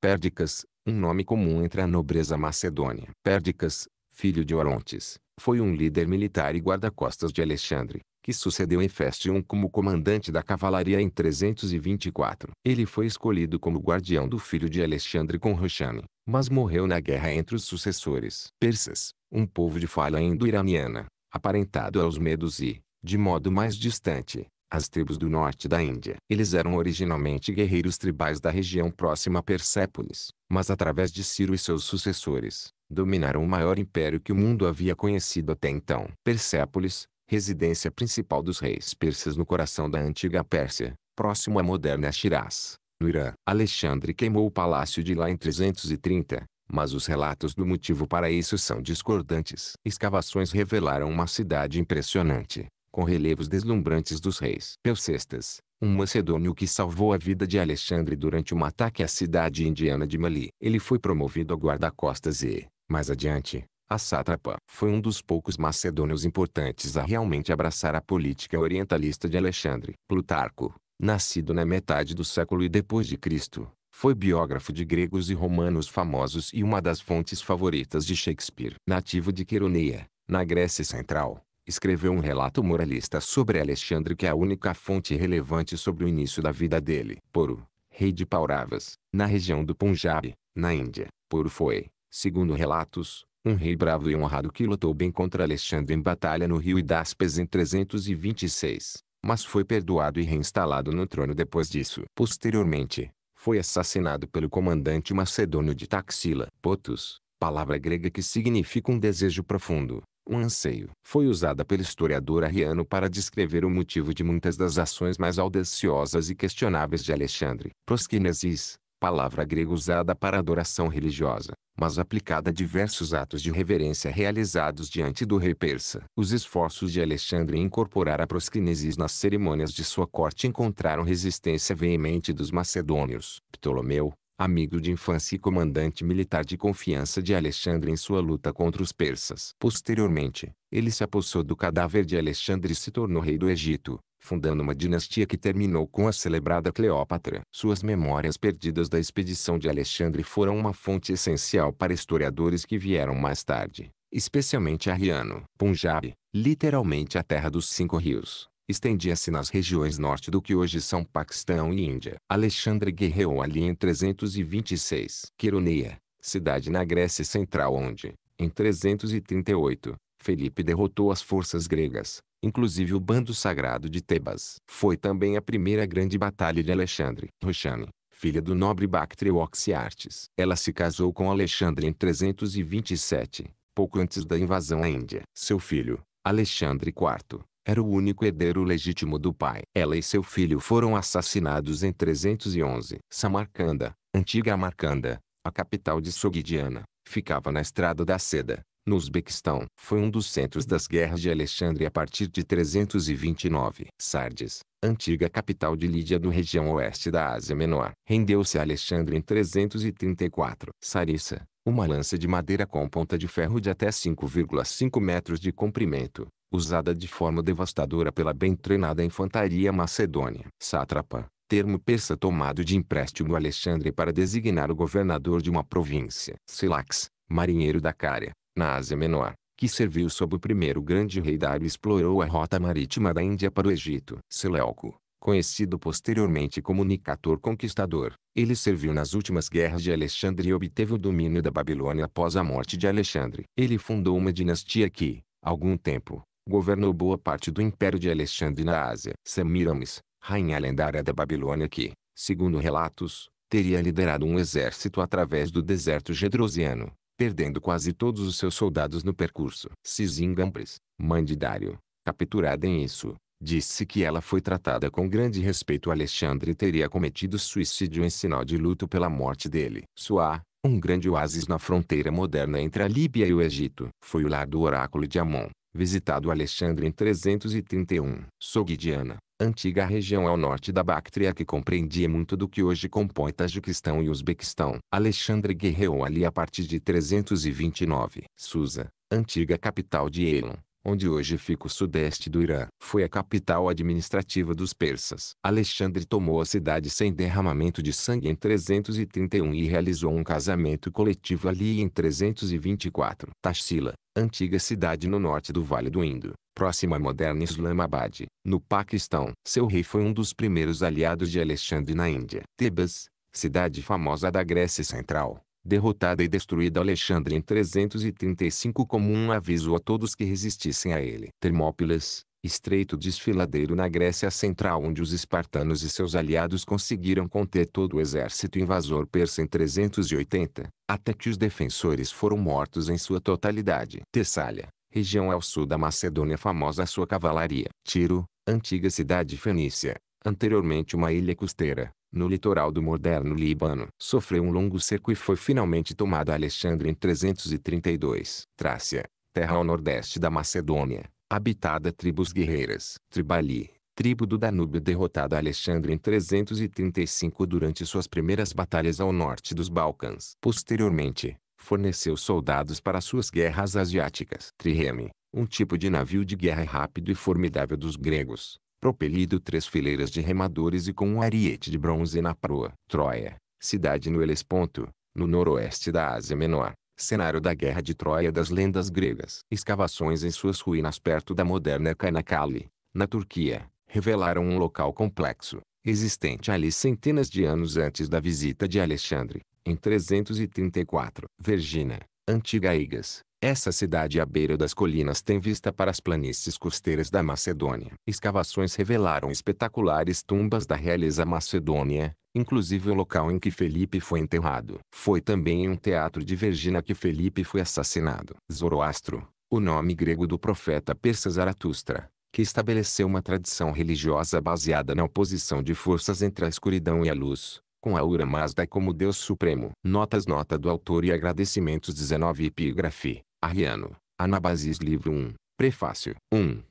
Pérdicas, um nome comum entre a nobreza macedônia. Pérdicas, filho de Orontes, foi um líder militar e guarda-costas de Alexandre que sucedeu Festium como comandante da cavalaria em 324. Ele foi escolhido como guardião do filho de Alexandre com Roxane, mas morreu na guerra entre os sucessores. Persas, um povo de fala indo-iraniana, aparentado aos medos e, de modo mais distante, às tribos do norte da Índia. Eles eram originalmente guerreiros tribais da região próxima a Persépolis, mas através de Ciro e seus sucessores, dominaram o maior império que o mundo havia conhecido até então. Persépolis, residência principal dos reis persas no coração da antiga Pérsia, próximo à moderna Shiraz, no Irã. Alexandre queimou o palácio de lá em 330, mas os relatos do motivo para isso são discordantes. Escavações revelaram uma cidade impressionante, com relevos deslumbrantes dos reis. Peucestas, um macedônio que salvou a vida de Alexandre durante um ataque à cidade indiana de Mali. Ele foi promovido a guarda-costas e, mais adiante, a sátrapa foi um dos poucos macedônios importantes a realmente abraçar a política orientalista de Alexandre. Plutarco, nascido na metade do século e depois de Cristo, foi biógrafo de gregos e romanos famosos e uma das fontes favoritas de Shakespeare. Nativo de Queroneia, na Grécia Central, escreveu um relato moralista sobre Alexandre que é a única fonte relevante sobre o início da vida dele. Poro, rei de Pauravas, na região do Punjab, na Índia. Poro foi, segundo relatos, um rei bravo e honrado que lutou bem contra Alexandre em batalha no rio Idaspes em 326, mas foi perdoado e reinstalado no trono depois disso. Posteriormente, foi assassinado pelo comandante macedônio de Taxila. Potos, palavra grega que significa um desejo profundo, um anseio. Foi usada pelo historiador Arriano para descrever o motivo de muitas das ações mais audaciosas e questionáveis de Alexandre. Prosquinesis, palavra grega usada para adoração religiosa, mas aplicada a diversos atos de reverência realizados diante do rei persa. Os esforços de Alexandre em incorporar a proscrinesis nas cerimônias de sua corte encontraram resistência veemente dos macedônios. Ptolomeu, amigo de infância e comandante militar de confiança de Alexandre em sua luta contra os persas. Posteriormente, ele se apossou do cadáver de Alexandre e se tornou rei do Egito fundando uma dinastia que terminou com a celebrada Cleópatra. Suas memórias perdidas da expedição de Alexandre foram uma fonte essencial para historiadores que vieram mais tarde, especialmente Arriano. Punjab, literalmente a terra dos cinco rios, estendia-se nas regiões norte do que hoje são Paquistão e Índia. Alexandre guerreou ali em 326. Quironeia, cidade na Grécia Central onde, em 338, Felipe derrotou as forças gregas, Inclusive o bando sagrado de Tebas. Foi também a primeira grande batalha de Alexandre. Roxane, filha do nobre Bactrio Oxiartes. Ela se casou com Alexandre em 327, pouco antes da invasão à Índia. Seu filho, Alexandre IV, era o único herdeiro legítimo do pai. Ela e seu filho foram assassinados em 311. Samarcanda, antiga Marcanda, a capital de Sogdiana, ficava na Estrada da Seda, no Uzbequistão. Foi um dos centros das guerras de Alexandre a partir de 329. Sardes, antiga capital de Lídia do região oeste da Ásia Menor, rendeu-se a Alexandre em 334. Sarissa, uma lança de madeira com ponta de ferro de até 5,5 metros de comprimento, usada de forma devastadora pela bem treinada infantaria macedônia. Sátrapa, termo persa tomado de empréstimo Alexandre para designar o governador de uma província. Silax, marinheiro da Cária, na Ásia Menor, que serviu sob o primeiro grande rei Dário explorou a rota marítima da Índia para o Egito. Seleuco, conhecido posteriormente como Nicator Conquistador, ele serviu nas últimas guerras de Alexandre e obteve o domínio da Babilônia após a morte de Alexandre. Ele fundou uma dinastia que, algum tempo, governou boa parte do Império de Alexandre na Ásia. Semiramis, rainha lendária da Babilônia que, segundo relatos, teria liderado um exército através do deserto gedrosiano, perdendo quase todos os seus soldados no percurso. Sisingampres, mãe de Dário, capturada em Isso, disse que ela foi tratada com grande respeito Alexandre teria cometido suicídio em sinal de luto pela morte dele. Suá, um grande oásis na fronteira moderna entre a Líbia e o Egito, foi o lar do oráculo de Amon, visitado Alexandre em 331. Sogdiana, antiga região ao norte da Bactria que compreendia muito do que hoje compõe Tajiquistão e Uzbequistão. Alexandre guerreou ali a partir de 329. Susa, antiga capital de Elon, onde hoje fica o sudeste do Irã, foi a capital administrativa dos persas. Alexandre tomou a cidade sem derramamento de sangue em 331 e realizou um casamento coletivo ali em 324. Taxila, antiga cidade no norte do Vale do Indo, próximo moderna Islamabad, no Paquistão. Seu rei foi um dos primeiros aliados de Alexandre na Índia. Tebas, cidade famosa da Grécia Central, derrotada e destruída Alexandre em 335 como um aviso a todos que resistissem a ele. Termópilas, estreito desfiladeiro na Grécia Central onde os espartanos e seus aliados conseguiram conter todo o exército invasor persa em 380, até que os defensores foram mortos em sua totalidade. Tessália, região ao sul da Macedônia famosa sua cavalaria. Tiro, antiga cidade fenícia, anteriormente uma ilha costeira, no litoral do moderno Líbano. Sofreu um longo cerco e foi finalmente tomada Alexandre em 332. Trácia, terra ao nordeste da Macedônia, habitada tribos guerreiras. Tribali, tribo do Danúbio derrotada Alexandre em 335 durante suas primeiras batalhas ao norte dos Balcãs. Posteriormente, forneceu soldados para suas guerras asiáticas. Trireme, um tipo de navio de guerra rápido e formidável dos gregos, propelido três fileiras de remadores e com um ariete de bronze na proa. Troia, cidade no Helesponto, no noroeste da Ásia Menor, cenário da Guerra de Troia das lendas gregas. Escavações em suas ruínas perto da moderna Kanakali, na Turquia, revelaram um local complexo, existente ali centenas de anos antes da visita de Alexandre. Em 334, Vergina, antiga Igas, essa cidade à beira das colinas tem vista para as planícies costeiras da Macedônia. Escavações revelaram espetaculares tumbas da realeza macedônia, inclusive o local em que Felipe foi enterrado. Foi também em um teatro de Vergina que Felipe foi assassinado. Zoroastro, o nome grego do profeta persa Zaratustra, que estabeleceu uma tradição religiosa baseada na oposição de forças entre a escuridão e a luz, com Aura Mazda como Deus Supremo. Notas Nota do autor e agradecimentos 19 Epígrafe, Arriano, Anabazis Livro 1, Prefácio 1.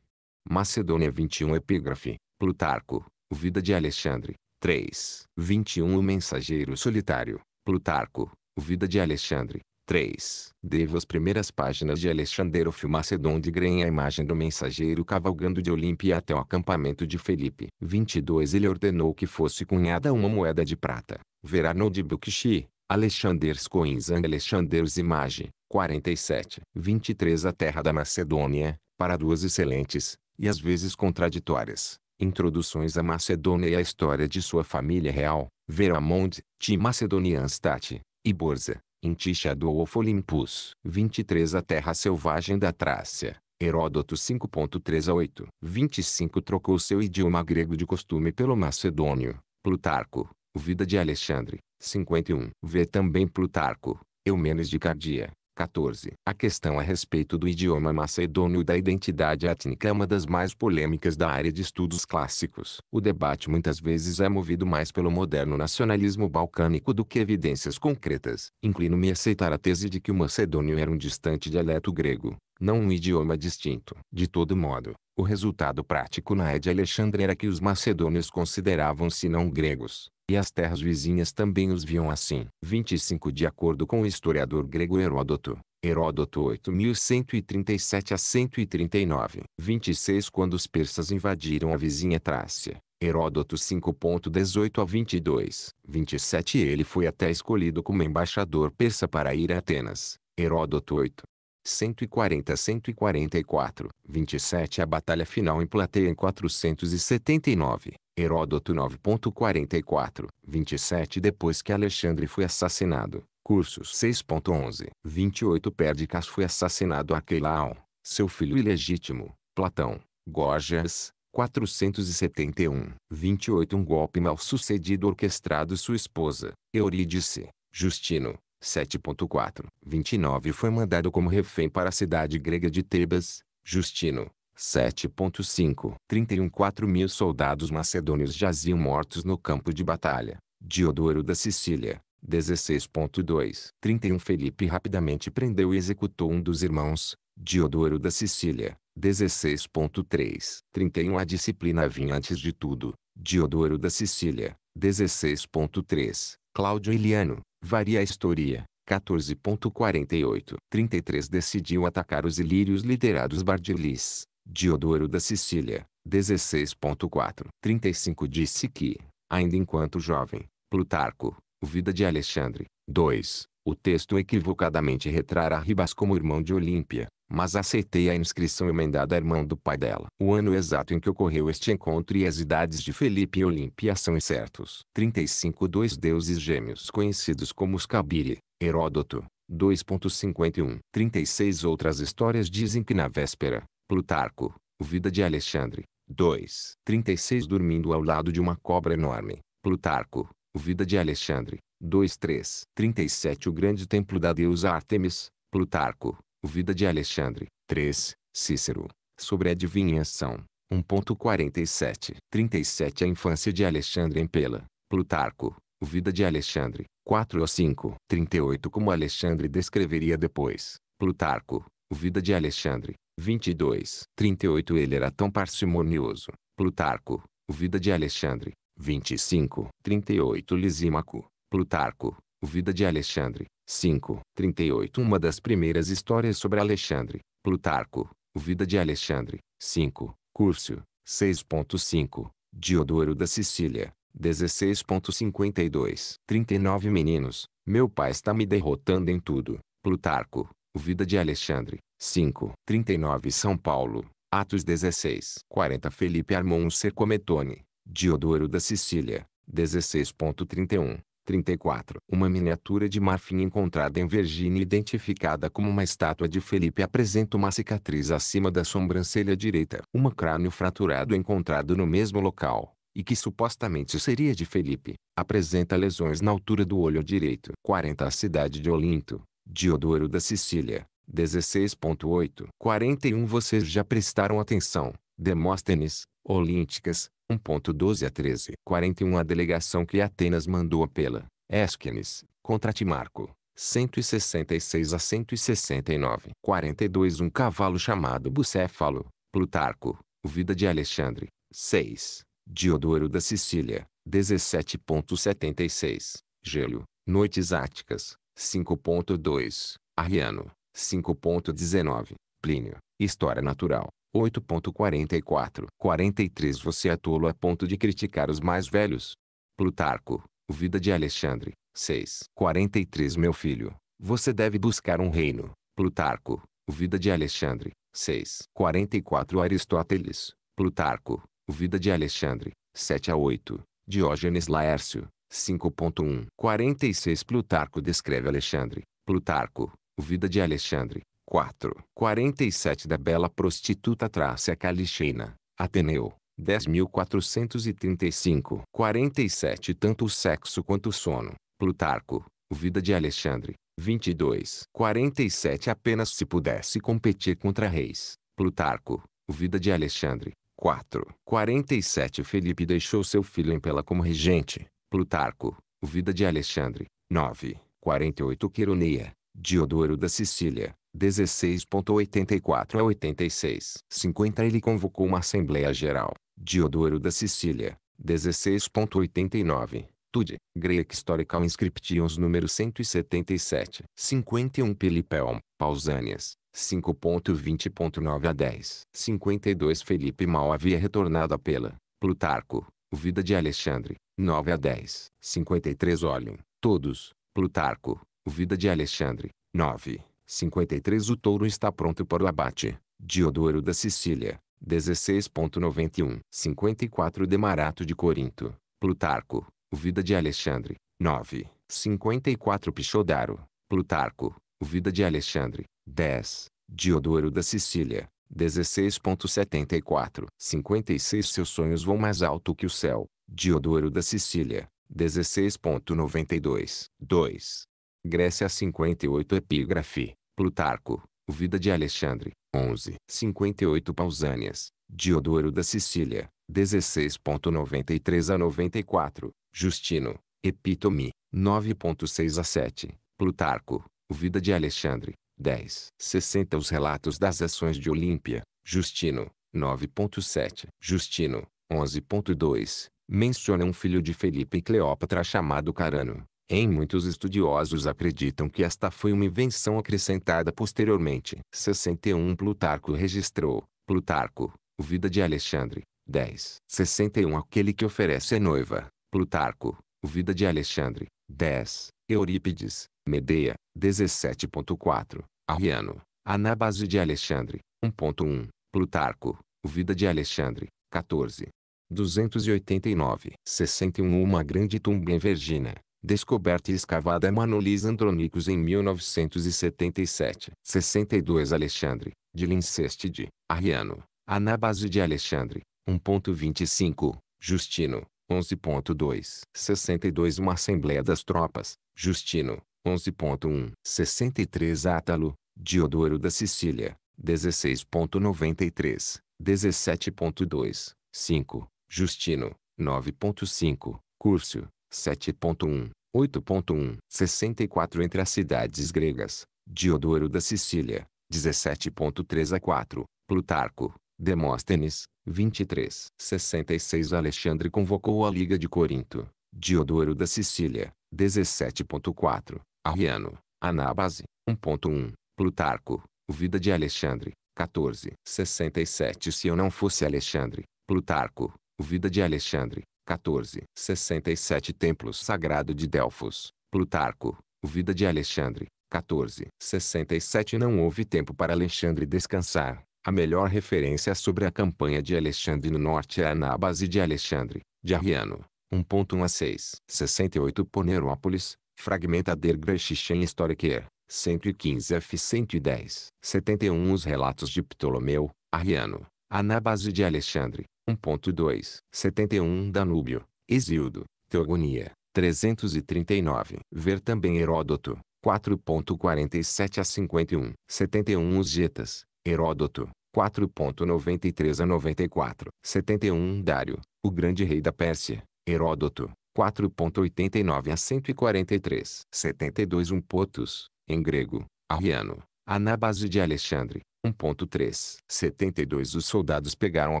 Macedônia 21 Epígrafe, Plutarco, Vida de Alexandre, 3. 21 O Mensageiro Solitário, Plutarco, Vida de Alexandre, 3. Devo as primeiras páginas de Alexander of Macedon de Grem a imagem do mensageiro cavalgando de Olímpia até o acampamento de Felipe. 22 Ele ordenou que fosse cunhada uma moeda de prata. Verano de Bukshi, Alexanders and Alexanders Image. 47. 23 A terra da Macedônia, para duas excelentes, e às vezes contraditórias, introduções à Macedônia e à história de sua família real, Veramond, T. Macedonian State e Borza. Em Tixadu of Olympus, 23 A terra selvagem da Trácia, Heródoto 5.3 a 8. 25 Trocou seu idioma grego de costume pelo macedônio. Plutarco, Vida de Alexandre, 51. Vê também Plutarco, Eumenes de Cardia, 14. A questão a respeito do idioma macedônio da identidade étnica é uma das mais polêmicas da área de estudos clássicos. O debate muitas vezes é movido mais pelo moderno nacionalismo balcânico do que evidências concretas. Inclino-me a aceitar a tese de que o macedônio era um distante dialeto grego, não um idioma distinto. De todo modo, o resultado prático na é Ed Alexandre era que os macedônios consideravam-se não gregos, e as terras vizinhas também os viam assim. 25 De acordo com o historiador grego Heródoto, Heródoto 8137 a 139. 26 Quando os persas invadiram a vizinha Trácia, Heródoto 5.18 a 22. 27 Ele foi até escolhido como embaixador persa para ir a Atenas. Heródoto 8. 140 144, 27 A batalha final em Plateia em 479, Heródoto 9.44, 27 Depois que Alexandre foi assassinado, Cursos 6.11, 28 Perdicas foi assassinado Aqueilau, seu filho ilegítimo, Platão, Gorgias, 471, 28 Um golpe mal sucedido orquestrado sua esposa, Eurídice, Justino, 7.4. 29 foi mandado como refém para a cidade grega de Tebas, Justino. 7.5. 31 4 mil soldados macedônios jaziam mortos no campo de batalha. Diodoro da Sicília. 16.2. 31 Felipe rapidamente prendeu e executou um dos irmãos, Diodoro da Sicília. 16.3. 31 A disciplina vinha antes de tudo. Diodoro da Sicília. 16.3. Cláudio Eliano. Varia a história. 14.48 33 decidiu atacar os ilírios liderados Bardilis, Diodoro da Sicília. 16.4 35 disse que, ainda enquanto jovem, Plutarco, Vida de Alexandre, 2, o texto equivocadamente retrará Ribas como irmão de Olímpia, mas aceitei a inscrição emendada irmão do pai dela. O ano exato em que ocorreu este encontro e as idades de Felipe e Olímpia são incertos. 35 Dois deuses gêmeos conhecidos como os Cabiri, Heródoto, 2.51. 36 Outras histórias dizem que na véspera, Plutarco, Vida de Alexandre, 2. 36 Dormindo ao lado de uma cobra enorme, Plutarco, o Vida de Alexandre, 2.3.37 37 O grande templo da deusa Artemis, Plutarco, O Vida de Alexandre, 3. Cícero, sobre a adivinhação, 1.47. 37 A infância de Alexandre em Pela, Plutarco, O Vida de Alexandre, 4 ou 5. 38 Como Alexandre descreveria depois, Plutarco, O Vida de Alexandre, 22. 38 Ele era tão parcimonioso, Plutarco, O Vida de Alexandre, 25, 38 Lisímaco, Plutarco, Vida de Alexandre, 5, 38 Uma das primeiras histórias sobre Alexandre, Plutarco, Vida de Alexandre, 5, Cúrcio, 6.5, Diodoro da Sicília, 16.52 39 Meninos, meu pai está me derrotando em tudo, Plutarco, Vida de Alexandre, 5, 39 São Paulo, Atos 16, 40 Felipe armou um sercometone, Diodoro da Sicília, 16.31, 34. Uma miniatura de marfim encontrada em Virgínia identificada como uma estátua de Felipe apresenta uma cicatriz acima da sobrancelha direita. Um crânio fraturado encontrado no mesmo local, e que supostamente seria de Felipe, apresenta lesões na altura do olho direito. 40. A cidade de Olinto, Diodoro da Sicília, 16.8. 41. Vocês já prestaram atenção, Demóstenes, Olínticas, 1.12 a 13. 41 A delegação que Atenas mandou apela, Esquines contra Timarco. 166 a 169. 42 Um cavalo chamado Bucéfalo, Plutarco, Vida de Alexandre. 6. Diodoro da Sicília. 17.76. Gelo. Noites Áticas. 5.2. Arriano. 5.19. Plínio. História natural. 8.44 43 Você é tolo a ponto de criticar os mais velhos. Plutarco. Vida de Alexandre. 6. 43 Meu filho, você deve buscar um reino. Plutarco. Vida de Alexandre. 6. 44 Aristóteles. Plutarco. Vida de Alexandre. 7 a 8. Diógenes Laércio. 5.1 46 Plutarco descreve Alexandre. Plutarco. Vida de Alexandre. 4. 47 da bela prostituta Trácia Calixena, Ateneu, 10.435. 47 Tanto o sexo quanto o sono, Plutarco, Vida de Alexandre, 22. 47 Apenas se pudesse competir contra reis, Plutarco, Vida de Alexandre, 4. 47 Felipe deixou seu filho em Pela como regente, Plutarco, Vida de Alexandre, 9. 48 Queroneia, Diodoro da Sicília, 16.84 a 86. 50 Ele convocou uma Assembleia Geral, Diodoro da Sicília, 16.89. Tude, Greek Historical Inscriptions número 177. 51 Pilipeum, Pausanias, 5.20.9 a 10. 52 Felipe mal havia retornado pela, Plutarco, Vida de Alexandre, 9 a 10. 53 Óleo, todos, Plutarco, Vida de Alexandre, 9. 53 O touro está pronto para o abate. Diodoro da Sicília. 16.91 54 Demarato de Corinto. Plutarco. Vida de Alexandre. 9. 54 Pichodaro. Plutarco. Vida de Alexandre. 10. Diodoro da Sicília. 16.74 56 Seus sonhos vão mais alto que o céu. Diodoro da Sicília. 16.92 2. Grécia 58 Epígrafe Plutarco, Vida de Alexandre, 11. 58 Pausânias, Diodoro da Sicília, 16.93 a 94, Justino, Epítome, 9.6 a 7, Plutarco, Vida de Alexandre, 10. 60 Os relatos das ações de Olímpia, Justino, 9.7, Justino, 11.2, menciona um filho de Felipe e Cleópatra chamado Carano, em muitos estudiosos acreditam que esta foi uma invenção acrescentada posteriormente. 61 Plutarco registrou, Plutarco, Vida de Alexandre, 10. 61 Aquele que oferece a noiva, Plutarco, Vida de Alexandre, 10. Eurípides, Medeia, 17.4. Arriano, Anabase de Alexandre, 1.1. Plutarco, Vida de Alexandre, 14. 289. 61 Uma grande tumba em Vergina, descoberta e escavada a Manolis Andronicus em 1977. 62 Alexandre, de Linceste de Arriano, Anabase de Alexandre, 1.25, Justino, 11.2. 62 Uma Assembleia das Tropas, Justino, 11.1. 63 Átalo, Diodoro da Sicília, 16.93. 17.2. 5. Justino, 9.5. Curcio, 7.1, 8.1, 64 entre as cidades gregas, Diodoro da Sicília, 17.3 a 4, Plutarco, Demóstenes, 23. 66 Alexandre convocou a Liga de Corinto, Diodoro da Sicília, 17.4, Arriano, Anábase, 1.1, Plutarco, Vida de Alexandre, 14. 67 Se eu não fosse Alexandre, Plutarco, Vida de Alexandre, 14. 67 Templo Sagrado de Delfos, Plutarco, Vida de Alexandre, 14. 67 Não houve tempo para Alexandre descansar. A melhor referência sobre a campanha de Alexandre no norte é a Anábase de Alexandre, de Arriano, 1.1 a 6. 68 Ponerópolis, Fragmenta der Grechischen Historiker, 115 f. 110. 71 Os relatos de Ptolomeu, Arriano, Anábase de Alexandre, 1.2, 71 Danúbio, Exildo, Teogonia, 339. Ver também Heródoto, 4.47 a 51, 71 Os Getas, Heródoto, 4.93 a 94, 71 Dário, o grande rei da Pérsia, Heródoto, 4.89 a 143, 72 Um Potos, em grego, Arriano, Anabase de Alexandre. 1.3. 72 Os soldados pegaram a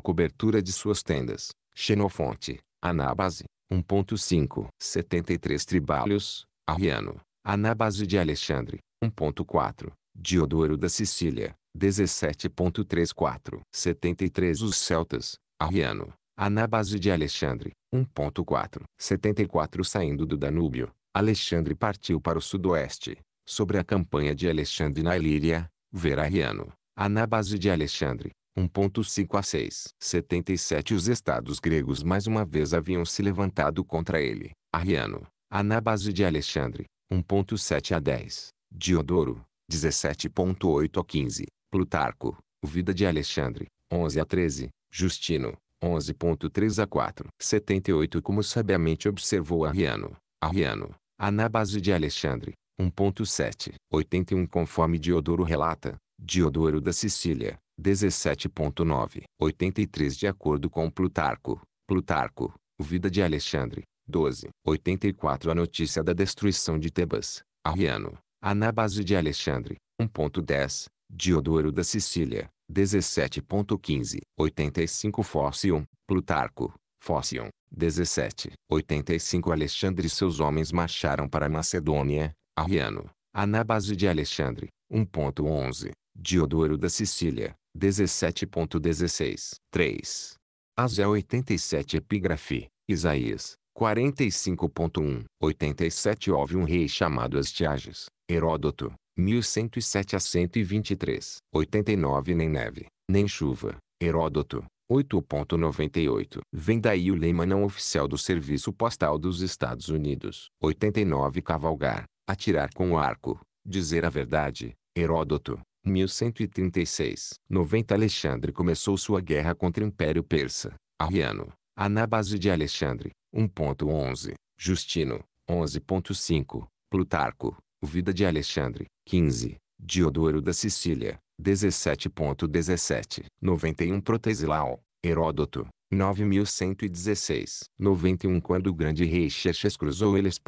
cobertura de suas tendas. Xenofonte, Anabase. 1.5. 73 Tribalhos, Arriano. Anabase de Alexandre. 1.4. Diodoro da Sicília. 17.34. 73 Os celtas, Arriano. Anabase de Alexandre. 1.4. 74 Saindo do Danúbio, Alexandre partiu para o sudoeste, sobre a campanha de Alexandre na Ilíria, Verariano, Anábase de Alexandre, 1.5 a 6. 77 Os estados gregos mais uma vez haviam se levantado contra ele, Arriano, Anábase de Alexandre, 1.7 a 10, Diodoro, 17.8 a 15, Plutarco, Vida de Alexandre, 11 a 13, Justino, 11.3 a 4. 78 Como sabiamente observou Arriano, Arriano, Anábase de Alexandre, 1.7, 81 conforme Diodoro relata, Diodoro da Sicília, 17.9, 83 de acordo com Plutarco, Plutarco, Vida de Alexandre, 12, 84 a notícia da destruição de Tebas, Arriano, Anabase de Alexandre, 1.10, Diodoro da Sicília, 17.15, 85 Fóssion. Plutarco, Fóssion. 17, 85 Alexandre e seus homens marcharam para Macedônia, Arriano, Anabase de Alexandre, 1.11, Diodoro da Sicília, 17.16, 3. Asel 87 Epigrafe, Isaías, 45.1, 87 Houve um rei chamado Astiages, Heródoto, 1107 a 123, 89 Nem neve, nem chuva, Heródoto, 8.98. Vem daí o lema não oficial do Serviço Postal dos Estados Unidos. 89 Cavalgar, Atirar com o arco. Dizer a verdade. Heródoto. 1136. 90 Alexandre começou sua guerra contra o Império Persa. Arriano. Anábase de Alexandre. 1.11. Justino. 11.5. Plutarco. Vida de Alexandre. 15. Diodoro da Sicília. 17.17. 17. 91 Protesilau. Heródoto. 9116. 91 Quando o grande rei Xerxes cruzou eles.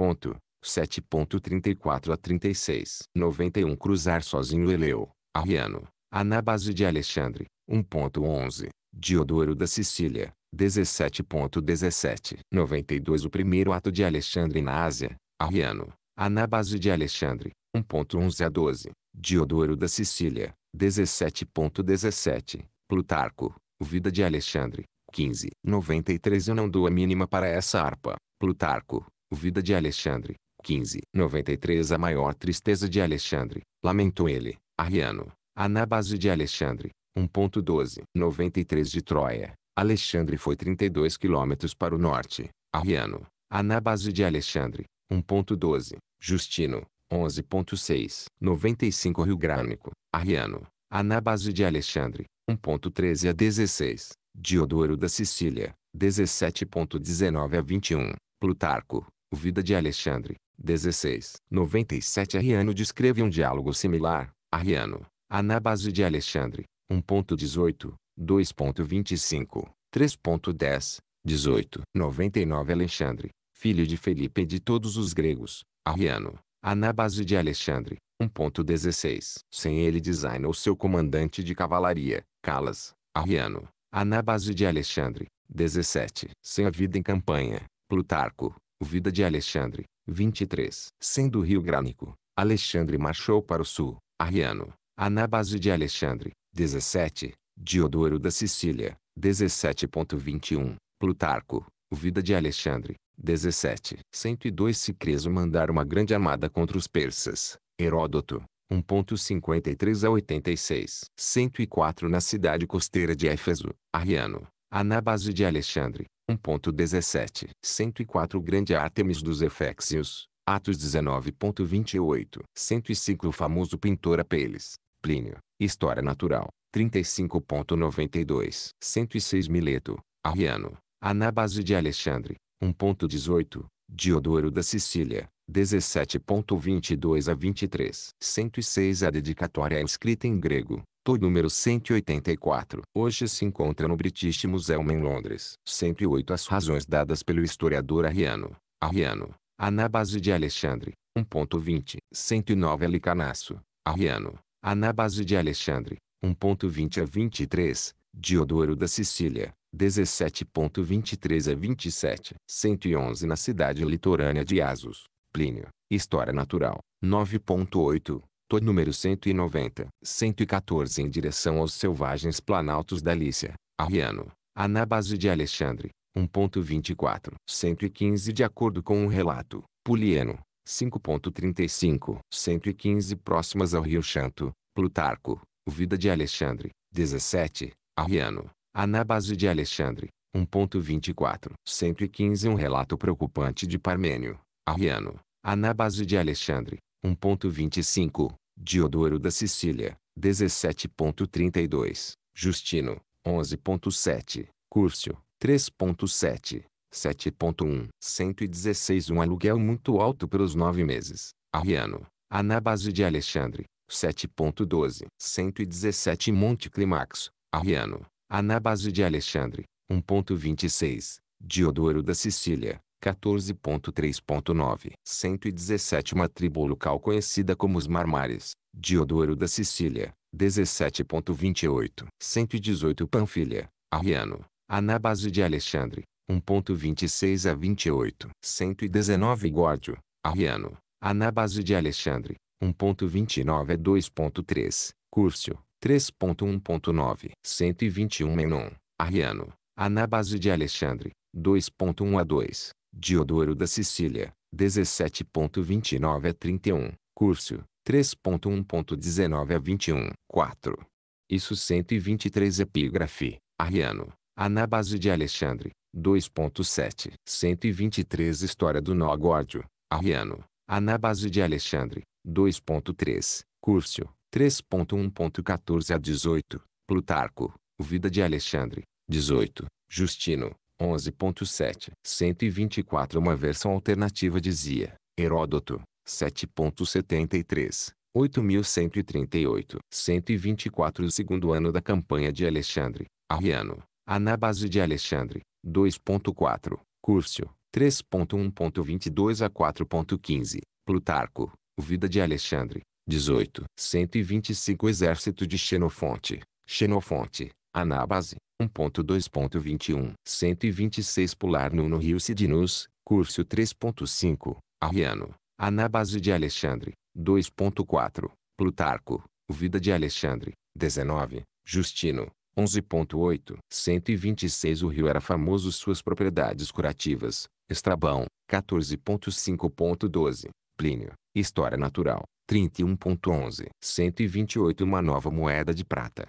7.34 a 36. 91 Cruzar sozinho Eleu, Arriano, Anábase de Alexandre, 1.11, Diodoro da Sicília, 17.17. 92 O primeiro ato de Alexandre na Ásia, Arriano, Anábase de Alexandre, 1.11 a 12, Diodoro da Sicília, 17.17, Plutarco, Vida de Alexandre, 15. 93 Eu não dou a mínima para essa harpa, Plutarco, Vida de Alexandre, 15, 93 A maior tristeza de Alexandre, lamentou ele, Arriano, Anabase de Alexandre, 1.12, 93 de Troia, Alexandre foi 32 quilômetros para o norte, Arriano, Anabase de Alexandre, 1.12, Justino, 11.6, 95 Rio Grânico, Arriano, Anabase de Alexandre, 1.13 a 16, Diodoro da Sicília, 17.19 a 21, Plutarco, Vida de Alexandre, 16. 97 Arriano descreve um diálogo similar, Arriano, Anabase de Alexandre, 1.18, 2.25, 3.10, 18. 99 Alexandre, filho de Felipe e de todos os gregos, Arriano, Anabase de Alexandre, 1.16. Sem ele designa ou seu comandante de cavalaria, Calas, Arriano, Anabase de Alexandre, 17. Sem a vida em campanha, Plutarco, Vida de Alexandre, 23. Sendo o rio Grânico, Alexandre marchou para o sul, Arriano, Anabase de Alexandre, 17. Diodoro da Sicília, 17.21. Plutarco, Vida de Alexandre, 17. 102 Creso mandar uma grande armada contra os persas. Heródoto, 1.53 a 86. 104 Na cidade costeira de Éfeso, Arriano, Anabase de Alexandre, 1.17. 104 Grande Artemis dos Eféxios. Atos 19.28. 105 O famoso pintor Apeles. Plínio. História Natural. 35.92. 106 Mileto. Arriano. Anabase de Alexandre. 1.18. Diodoro da Sicília. 17.22 a 23. 106 A dedicatória é escrita em grego, Tô número 184. Hoje se encontra no British Museum em Londres. 108 As razões dadas pelo historiador Arriano. Arriano. Anabase de Alexandre. 1.20. 109 Alicarnasso. Arriano. Anabase de Alexandre. 1.20 a 23. Diodoro da Sicília. 17.23 a 27. 111 Na cidade litorânea de Asos. Plínio. História Natural. 9.8. Pastor número 190, 114 em direção aos selvagens planaltos da Lícia, Arriano, Anábase de Alexandre, 1.24. 115 De acordo com um relato, Puliano, 5.35. 115 Próximas ao Rio Chanto, Plutarco, Vida de Alexandre, 17, Arriano, Anábase de Alexandre, 1.24. 115 Um relato preocupante de Parmênio, Arriano, Anábase de Alexandre, 1.25. Diodoro da Sicília, 17.32, Justino, 11.7, Cúrcio, 3.7, 7.1. 116 Um aluguel muito alto pelos nove meses. Arriano, Anabase de Alexandre, 7.12. 117 Monte Climax, Arriano, Anabase de Alexandre, 1.26, Diodoro da Sicília, 14.3.9. 117 Uma tribo local conhecida como os Marmares, Diodoro da Sicília, 17.28. 118 Panfilha, Arriano, Anabase de Alexandre, 1.26 a 28. 119 Górdio, Arriano, Anabase de Alexandre, 1.29 a 2.3. Cúrcio, 3.1.9. 121 Menon, Arriano, Anabase de Alexandre, 2.1 a 2. Diodoro da Sicília, 17.29 a 31, Cúrcio, 3.1.19 a 21, 4. Isso 123 epígrafe, Arriano, Anabase de Alexandre, 2.7. 123 História do Nó Górdio, Arriano, Anabase de Alexandre, 2.3, Cúrcio, 3.1.14 a 18, Plutarco, Vida de Alexandre, 18, Justino, 11.7. 124 Uma versão alternativa dizia, Heródoto, 7.73. 8.138. 124 O segundo ano da campanha de Alexandre, Arriano, Anabase de Alexandre, 2.4. Cúrcio, 3.1.22 a 4.15. Plutarco, Vida de Alexandre, 18. 125 Exército de Xenofonte, Xenofonte, Anábase, 1.2.21. 126 Pular no Rio Sidinus, curso 3.5, Arriano. Anábase de Alexandre, 2.4. Plutarco, Vida de Alexandre, 19. Justino, 11.8. 126 O rio era famoso suas propriedades curativas. Estrabão, 14.5.12. Plínio, História Natural, 31.11. 128 Uma nova moeda de prata,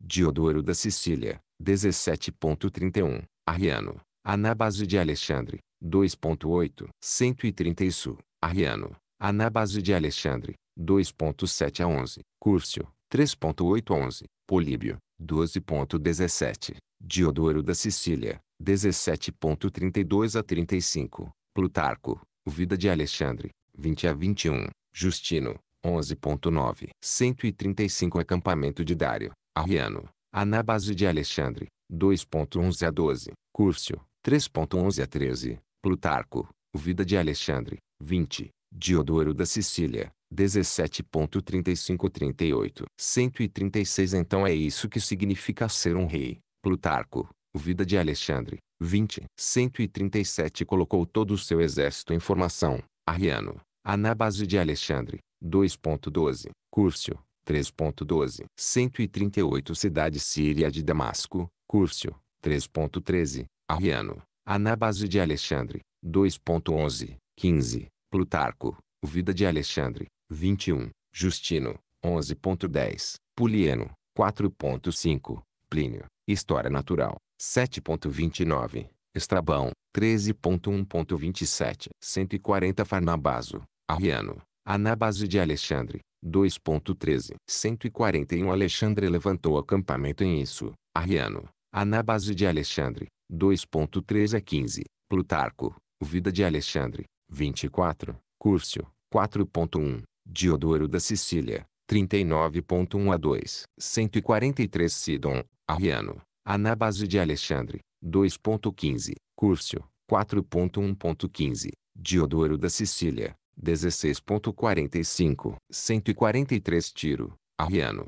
Diodoro da Sicília, 17.31, Arriano, Anabase de Alexandre, 2.8, 130 Sul, Arriano, Anabase de Alexandre, 2.7 a 11, Cúrcio, 3.8 a 11, Políbio, 12.17, Diodoro da Sicília, 17.32 a 35, Plutarco, Vida de Alexandre, 20 a 21, Justino, 11.9, 135 Acampamento de Dário, Arriano, Anabase de Alexandre, 2.11 a 12, Cúrcio, 3.11 a 13, Plutarco, Vida de Alexandre, 20, Diodoro da Sicília, 17.35-38, 136 Então é isso que significa ser um rei. Plutarco, Vida de Alexandre, 20. 137 Colocou todo o seu exército em formação. Arriano, Anabase de Alexandre, 2.12. Cúrcio, 3.12. 138 Cidade síria de Damasco, Cúrcio, 3.13, Arriano, Anábase de Alexandre, 2.11, 15, Plutarco, Vida de Alexandre, 21, Justino, 11.10, Pulieno, 4.5, Plínio, História Natural, 7.29, Estrabão, 13.1.27, 140 Farnabaso, Arriano, Anábase de Alexandre, 2.13. 141 Alexandre levantou acampamento em Isso, Arriano, Anabase ah, de Alexandre, 2.13 a 15. Plutarco, Vida de Alexandre, 24. Cúrcio, 4.1. Diodoro da Sicília, 39.1 a 2. 143 Sidon, Arriano, Anabase ah, de Alexandre, 2.15. Cúrcio, 4.1.15. Diodoro da Sicília, 16.45, 143 Tiro, Arriano,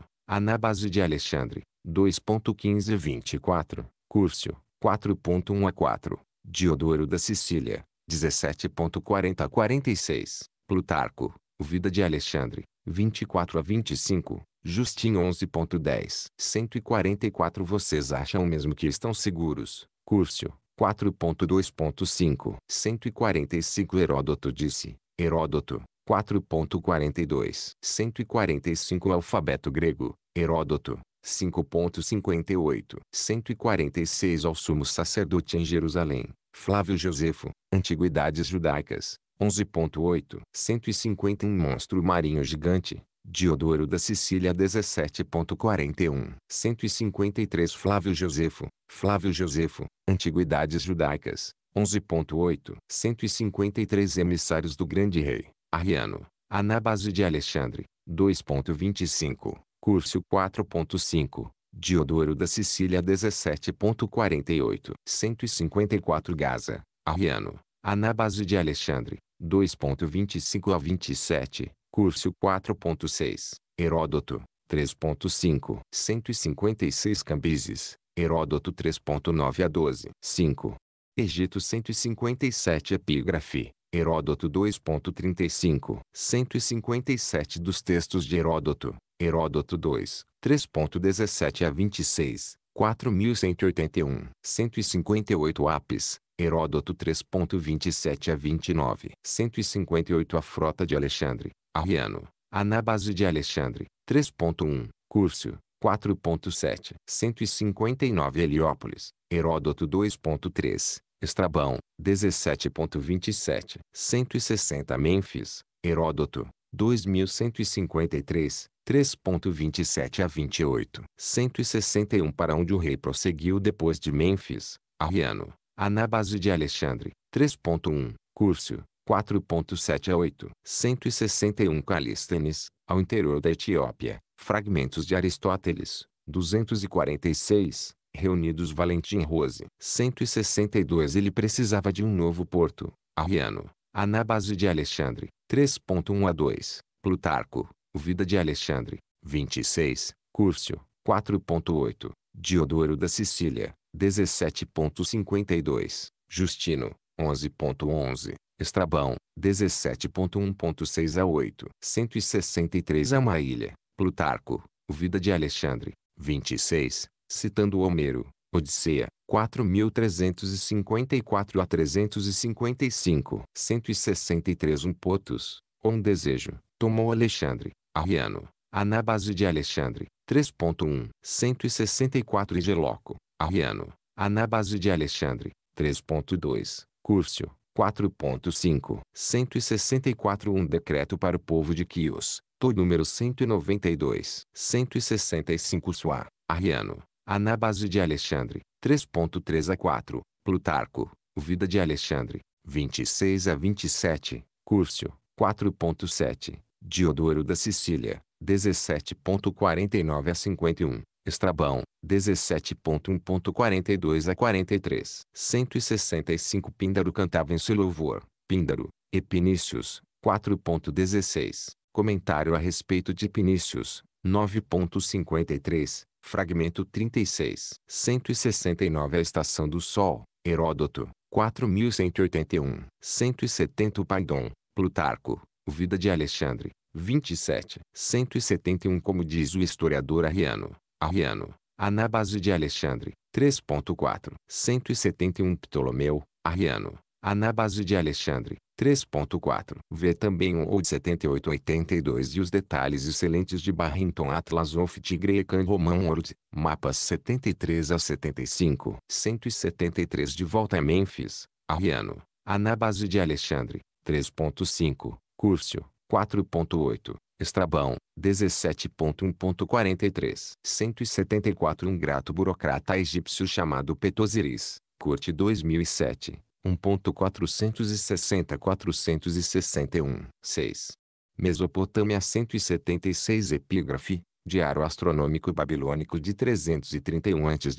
base de Alexandre, 2.1524, Cúrcio, 4.1 a 4, Diodoro da Sicília, 17.40 46, Plutarco, Vida de Alexandre, 24 a 25, Justin 11.10. 144 Vocês acham mesmo que estão seguros, Cúrcio, 4.2.5. 145 Heródoto disse, Heródoto, 4.42. 145 Alfabeto grego, Heródoto, 5.58. 146 Ao sumo sacerdote em Jerusalém, Flávio Josefo, Antiguidades Judaicas, 11.8. 151 Monstro marinho gigante, Diodoro da Sicília 17.41. 153 Flávio Josefo, Flávio Josefo, Antiguidades Judaicas, 11.8 153 emissários do grande rei, Arriano, Anabase de Alexandre, 2.25, Curcio 4.5, Diodoro da Sicília 17.48, 154 Gaza, Arriano, Anabase de Alexandre, 2.25 a 27, Curcio 4.6, Heródoto, 3.5, 156 Cambises, Heródoto 3.9 a 12, 5, Egito 157 Epígrafe, Heródoto 2.35, 157 dos textos de Heródoto, Heródoto 2, 3.17 a 26, 4181, 158 Apis, Heródoto 3.27 a 29, 158 A Frota de Alexandre, Arriano, Anábase de Alexandre, 3.1, Cúrcio 4.7, 159 Heliópolis, Heródoto 2.3, Estrabão, 17.27. 160 Mênfis, Heródoto, 2153, 3.27 a 28. 161 para onde o rei prosseguiu depois de Mênfis, Arriano, Anabase de Alexandre, 3.1, Cúrcio, 4.7 a 8. 161 Calístenes, ao interior da Etiópia, fragmentos de Aristóteles, 246, reunidos Valentim Rose. 162 Ele precisava de um novo porto, Arriano, base de Alexandre, 3.1 a 2, Plutarco, Vida de Alexandre, 26, Cúrcio, 4.8, Diodoro da Sicília, 17.52, Justino, 11.11, Estrabão, 17.1.6 a 8, 163 a uma ilha, Plutarco, Vida de Alexandre, 26, citando Homero, Odisseia, 4354 a 355. 163 Um potos, ou um desejo, tomou Alexandre, Arriano, Anabase de Alexandre, 3.1. 164 Igeloco, Arriano, Anabase de Alexandre, 3.2. Cúrcio. 4.5. 164 Um decreto para o povo de Quios, Tô número 192. 165 Suá, Arriano, Anabase de Alexandre, 3.3 a 4, Plutarco, Vida de Alexandre, 26 a 27, Cúrcio, 4.7, Diodoro da Sicília, 17.49 a 51, Estrabão, 17.1.42 a 43. 165 Píndaro cantava em seu louvor, Píndaro, Epinícios, 4.16, comentário a respeito de Epinícios, 9.53, Fragmento 36. 169 A Estação do Sol, Heródoto, 4181. 170 O Paidon, Plutarco, Vida de Alexandre, 27. 171 Como diz o historiador Arriano, Arriano, Anábase de Alexandre, 3.4. 171 Ptolomeu, Arriano, Anábase de Alexandre, 3.4. Ver também um ou de 7882 e os detalhes excelentes de Barrington Atlas of Can Roman World, mapas 73 a 75. 173 de volta a Memphis, Arriano, Anabase de Alexandre, 3.5, Cúrcio, 4.8, Estrabão, 17.1.43. 174 Um grato burocrata egípcio chamado Petosiris, curte 2007. 1.460-461. 6. Mesopotâmia 176 Epígrafe, Diário Astronômico Babilônico de 331 a.C.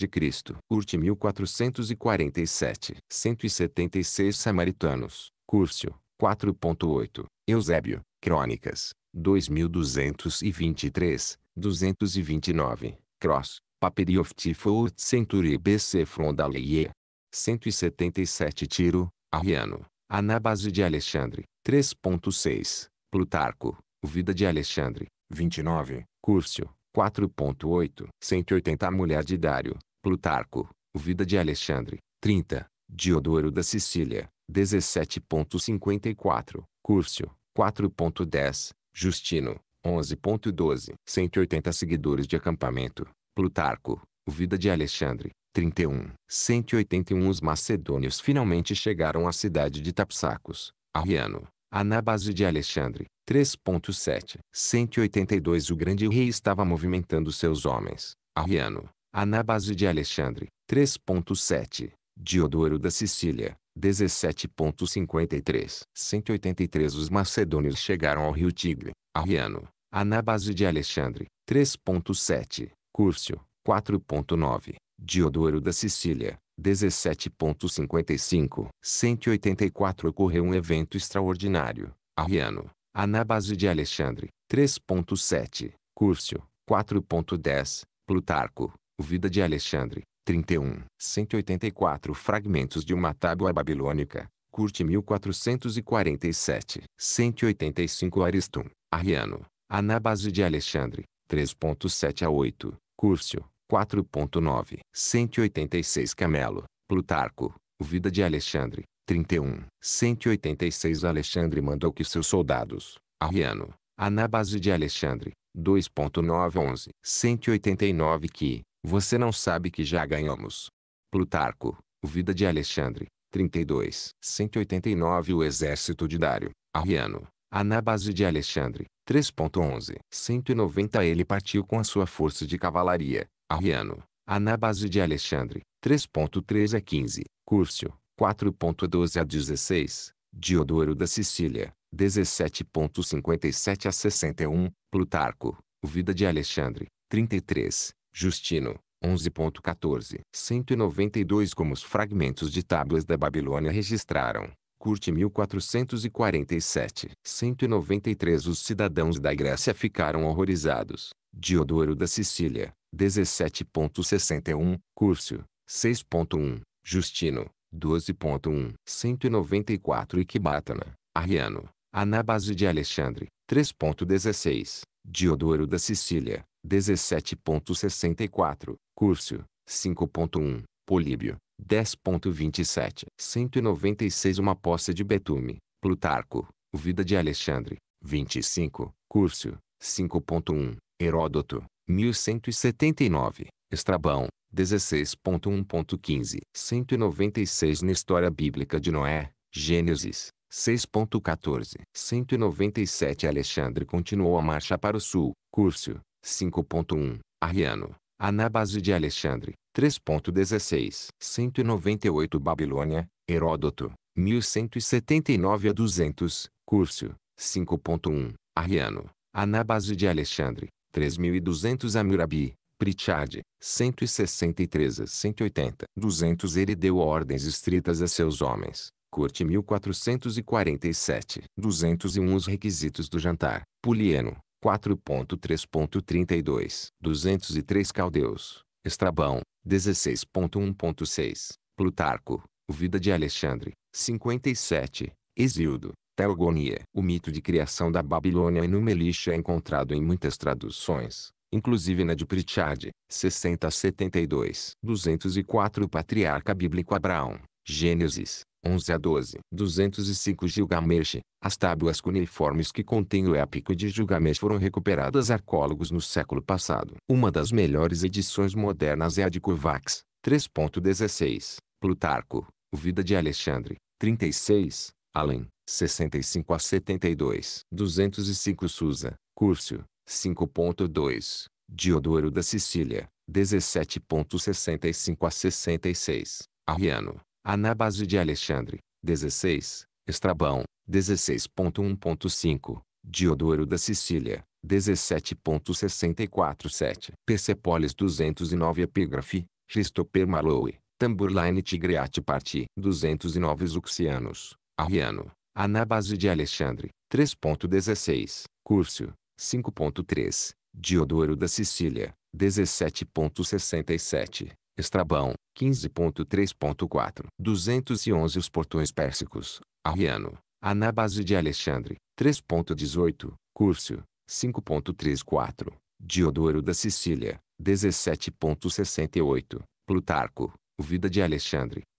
Urte 1447. 176 Samaritanos, Cúrcio, 4.8. Eusébio, Crônicas, 2223, 229. Cross, Papiriofti ut centuri BC Frondalie, 177 Tiro, Arriano. Anábase de Alexandre. 3.6. Plutarco. Vida de Alexandre. 29. Cúrcio. 4.8. 180 Mulher de Dário. Plutarco. Vida de Alexandre. 30. Diodoro da Sicília. 17.54. Cúrcio. 4.10. Justino. 11.12. 180 seguidores de acampamento. Plutarco. Vida de Alexandre. 31, 181 Os macedônios finalmente chegaram à cidade de Tapsacos, Arriano, Anabase de Alexandre. 3.7, 182 O grande rei estava movimentando seus homens, Arriano, Anabase de Alexandre. 3.7, Diodoro da Sicília. 17.53 183 Os macedônios chegaram ao rio Tigre, Arriano, Anabase de Alexandre. 3.7, Cúrcio. 4.9 Diodoro da Sicília, 17.55. 184 Ocorreu um evento extraordinário. Arriano, Anabase de Alexandre, 3.7. Cúrcio, 4.10. Plutarco, Vida de Alexandre, 31. 184 Fragmentos de uma Tábua Babilônica, Curte 1447. 185 Aristum, Arriano, Anabase de Alexandre, 3.7 a 8. Curcio, 4.9. 186 Camelo, Plutarco, Vida de Alexandre, 31. 186 Alexandre mandou que seus soldados, Arriano, Anabase de Alexandre, 2.911. 189 Que, você não sabe que já ganhamos. Plutarco, Vida de Alexandre, 32. 189 O exército de Dário, Arriano, Anabase de Alexandre, 3.11. 190 Ele partiu com a sua força de cavalaria, Arriano, Anabase de Alexandre, 3.3 a 15, Cúrcio, 4.12 a 16, Diodoro da Sicília, 17.57 a 61, Plutarco, Vida de Alexandre, 33, Justino, 11.14. 192 Como os fragmentos de tábuas da Babilônia registraram. Curte 1447. 193 Os cidadãos da Grécia ficaram horrorizados. Diodoro da Sicília, 17.61, Cúrcio. 6.1, Justino, 12.1, 194 Iquibatana, Arriano, Anabase de Alexandre, 3.16, Diodoro da Sicília, 17.64, Cúrcio. 5.1, Políbio, 10.27. 196 Uma posse de Betume, Plutarco, Vida de Alexandre, 25, Cúrcio. 5.1, Heródoto, 1179. Estrabão, 16.1.15. 196 na História Bíblica de Noé, Gênesis, 6.14. 197 Alexandre continuou a marcha para o sul, Cúrcio 5.1. Arriano, Anábase de Alexandre, 3.16. 198 Babilônia, Heródoto, 1179 a 200, Cúrcio 5.1. Arriano, Anábase de Alexandre, 3.200 Amurabi, Pritchard, 163 a 180. 200 Ele deu ordens estritas a seus homens. Corte 1447. 201 Os requisitos do jantar. Pulieno, 4.3.32. 203 Caldeus, Estrabão, 16.1.6. Plutarco, Vida de Alexandre, 57. Exildo, Telgonia. O mito de criação da Babilônia e Numelixia é encontrado em muitas traduções, inclusive na de Pritchard, 60 a 72. 204 Patriarca Bíblico Abraão, Gênesis, 11 a 12. 205 Gilgamesh, as tábuas cuneiformes que contêm o épico de Gilgamesh foram recuperadas arqueólogos no século passado. Uma das melhores edições modernas é a de Kovacs, 3.16. Plutarco, Vida de Alexandre, 36. Além, 65 a 72. 205 Susa, Curcio, 5.2, Diodoro da Sicília, 17.65 a 66, Arriano, Anabase de Alexandre, 16, Estrabão, 16.1.5, Diodoro da Sicília, 17.647, Persepolis 209 Epígrafe, Christopher Marlowe, Tamburlaine Tigreati Parti, 209 Zuxianos, Arriano, Anabase de Alexandre, 3.16, Cúrcio, 5.3, Diodoro da Sicília, 17.67, Estrabão, 15.3.4. 211 Os portões pérsicos, Arriano, Anabase de Alexandre, 3.18, Cúrcio, 5.34, Diodoro da Sicília, 17.68, Plutarco, Vida de Alexandre,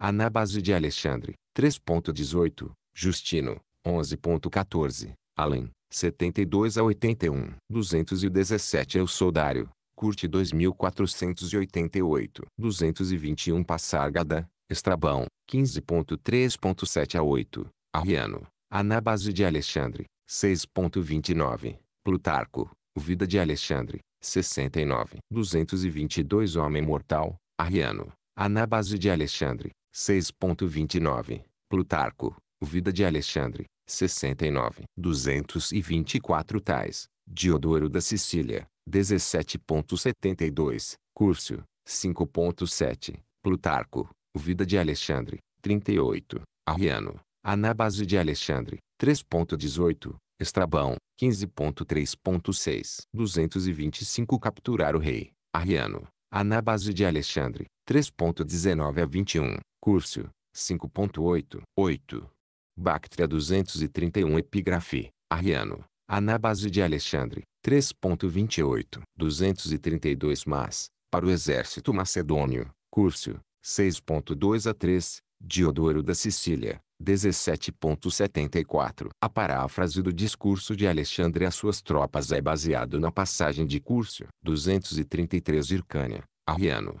Anabase de Alexandre, 3.18, Justino, 11.14, Além, 72 a 81. 217 Eussodário, Curte 2488. 221 Passargada, Estrabão, 15.3.7 a 8. Arriano, Anabase de Alexandre, 6.29. Plutarco, Vida de Alexandre, 69. 222 Homem Mortal, Arriano, Anabase de Alexandre, 6.29. Plutarco, Vida de Alexandre, 69. 224 Tais, Diodoro da Sicília, 17.72. Cúrcio, 5.7. Plutarco, Vida de Alexandre, 38. Arriano, Anabase de Alexandre, 3.18. Estrabão, 15.3.6. 225 Capturar o rei, Arriano, Anabase de Alexandre, 3.19 a 21. Curso 5.8.8. Bactria 231 Epígrafe, Arriano, Anábase de Alexandre, 3.28. 232 Mas, para o Exército Macedônio, curso 6.2 a 3, Diodoro da Sicília, 17.74. A paráfrase do discurso de Alexandre às suas tropas é baseado na passagem de curso 233 Hircânia, Arriano,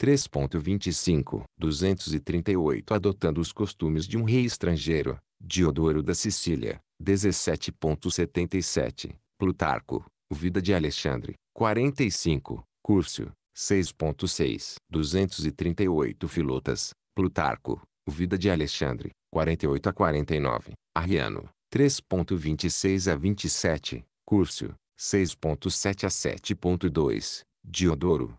3.25, 238 Adotando os costumes de um rei estrangeiro, Diodoro da Sicília, 17.77, Plutarco, Vida de Alexandre, 45, Cúrcio 6.6, 238 Filotas, Plutarco, Vida de Alexandre, 48 a 49, Arriano, 3.26 a 27, Cúrcio 6.7 a 7.2, Diodoro,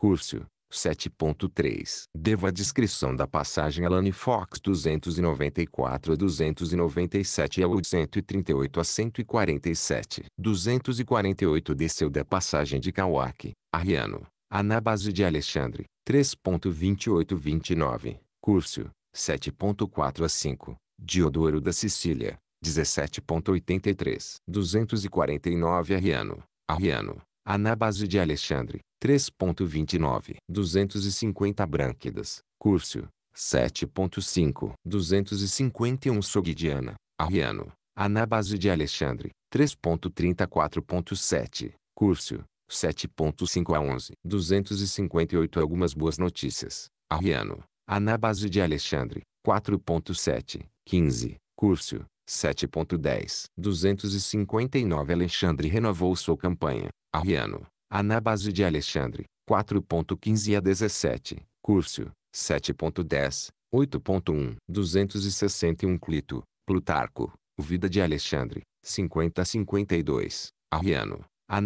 Curso 7.3. Devo a descrição da passagem Alane Fox 294 a 297 e ao 138 a 147. 248 desceu da passagem de Kawaki, Ariano, Nabase de Alexandre, 3.2829. Curso 7.4 a 5. Diodoro da Sicília, 17.83. 249 Arriano, Arriano, Anabase de Alexandre, 3.29, 250 Brânquidas, Cúrcio, 7.5, 251 Sogdiana, Arriano, Anabase de Alexandre, 3.34.7, Cúrcio, 7.5 a 11, 258 Algumas boas notícias, Arriano, Anabase de Alexandre, 4.7, 15, Cúrcio, 7.10 259 Alexandre renovou sua campanha, Arriano, Anabase de Alexandre, 4.15 a 17, Cúrcio, 7.10, 8.1 261 Clito, Plutarco, Vida de Alexandre, 50 a 52, Arriano, a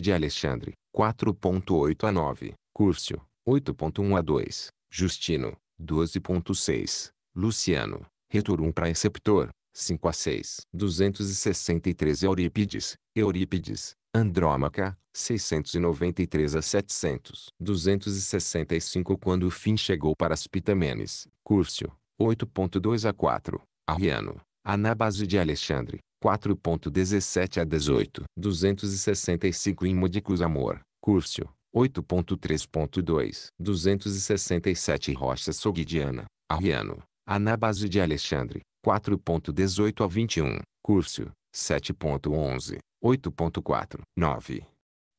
de Alexandre, 4.8 a 9, Cúrcio, 8.1 a 2, Justino, 12.6, Luciano, Returum Praeceptor, 5 a 6. 263 Eurípides, Eurípides, Andrômaca, 693 a 700. 265 Quando o fim chegou para Pitamenes, Cúrcio, 8.2 a 4. Arriano, Anabase de Alexandre, 4.17 a 18. 265 Imodicus Amor, Cúrcio, 8.3.2. 267 Rocha Soguidiana, Arriano, Anabase de Alexandre, 4.18 a 21, Curcio, 7.11, 8.4, 9.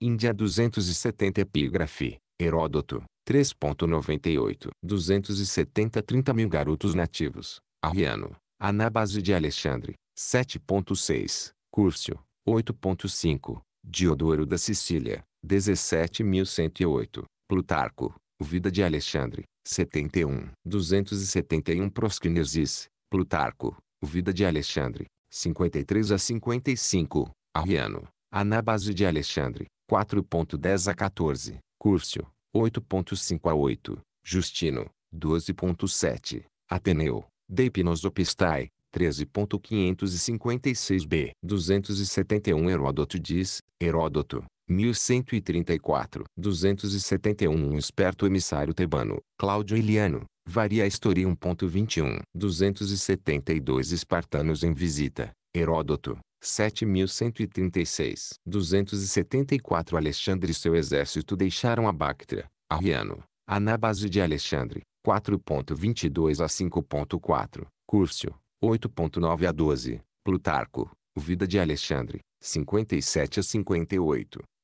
Índia 270 Epígrafe, Heródoto, 3.98, 270 30 mil garotos nativos, Arriano, Anabase de Alexandre, 7.6, Curcio, 8.5, Diodoro da Sicília, 17.108, Plutarco, Vida de Alexandre, 71. 271 Prosquinesis, Plutarco, Vida de Alexandre, 53 a 55, Arriano, Anabase de Alexandre, 4.10 a 14, Cúrcio, 8.5 a 8, Justino, 12.7, Ateneu, Deipinosopistai, 13.556b. 271 Heródoto diz, Heródoto, 1134, 271 Um esperto emissário tebano, Cláudio Iliano varia a história 1.21, 272 Espartanos em visita, Heródoto, 7136, 274 Alexandre e seu exército deixaram a Bactria, Arriano, base de Alexandre, 4.22 a 5.4, Cúrcio, 8.9 a 12, Plutarco, Vida de Alexandre, 57 a 58,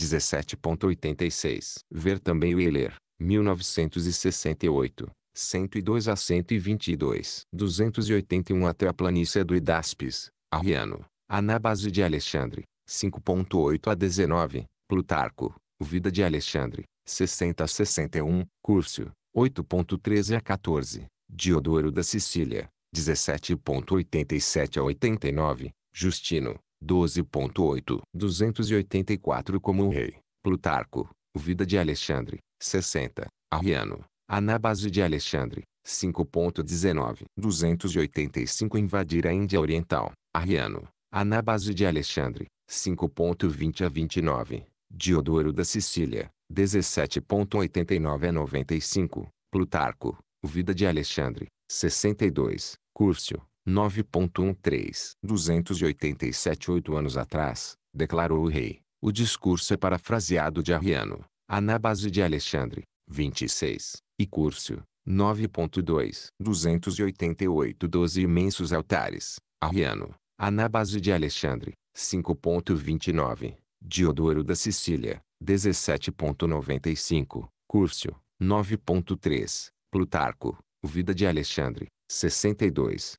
17.86. Ver também Wheeler, 1968. 102 a 122. 281 até a planície do Idaspes, Arriano, Anabase de Alexandre, 5.8 a 19. Plutarco, Vida de Alexandre, 60 a 61. Cúrcio, 8.13 a 14. Diodoro da Sicília, 17.87 a 89. Justino, 12.8 284 como um rei. Plutarco, Vida de Alexandre, 60, Arriano, Anabase de Alexandre, 5.19 285 Invadir a Índia Oriental, Arriano, Anabase de Alexandre, 5.20 a 29, Diodoro da Sicília, 17.89 a 95, Plutarco, Vida de Alexandre, 62, Cúrcio, 9.13. 287 Oito anos atrás, declarou o rei. O discurso é parafraseado de Arriano, Anabase de Alexandre, 26, e Cúrcio, 9.2. 288 Doze imensos altares, Arriano, Anabase de Alexandre, 5.29. Diodoro da Sicília, 17.95. Cúrcio, 9.3. Plutarco, Vida de Alexandre, 62.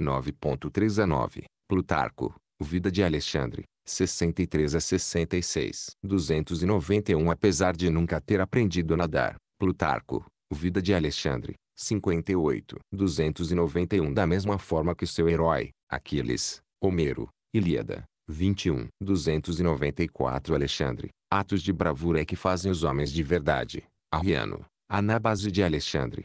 9.3 a 9. Plutarco, Vida de Alexandre, 63 a 66. 291 Apesar de nunca ter aprendido a nadar, Plutarco, Vida de Alexandre, 58. 291 Da mesma forma que seu herói, Aquiles, Homero, Ilíada, 21. 294 Alexandre, atos de bravura é que fazem os homens de verdade, Arriano, Anábase de Alexandre,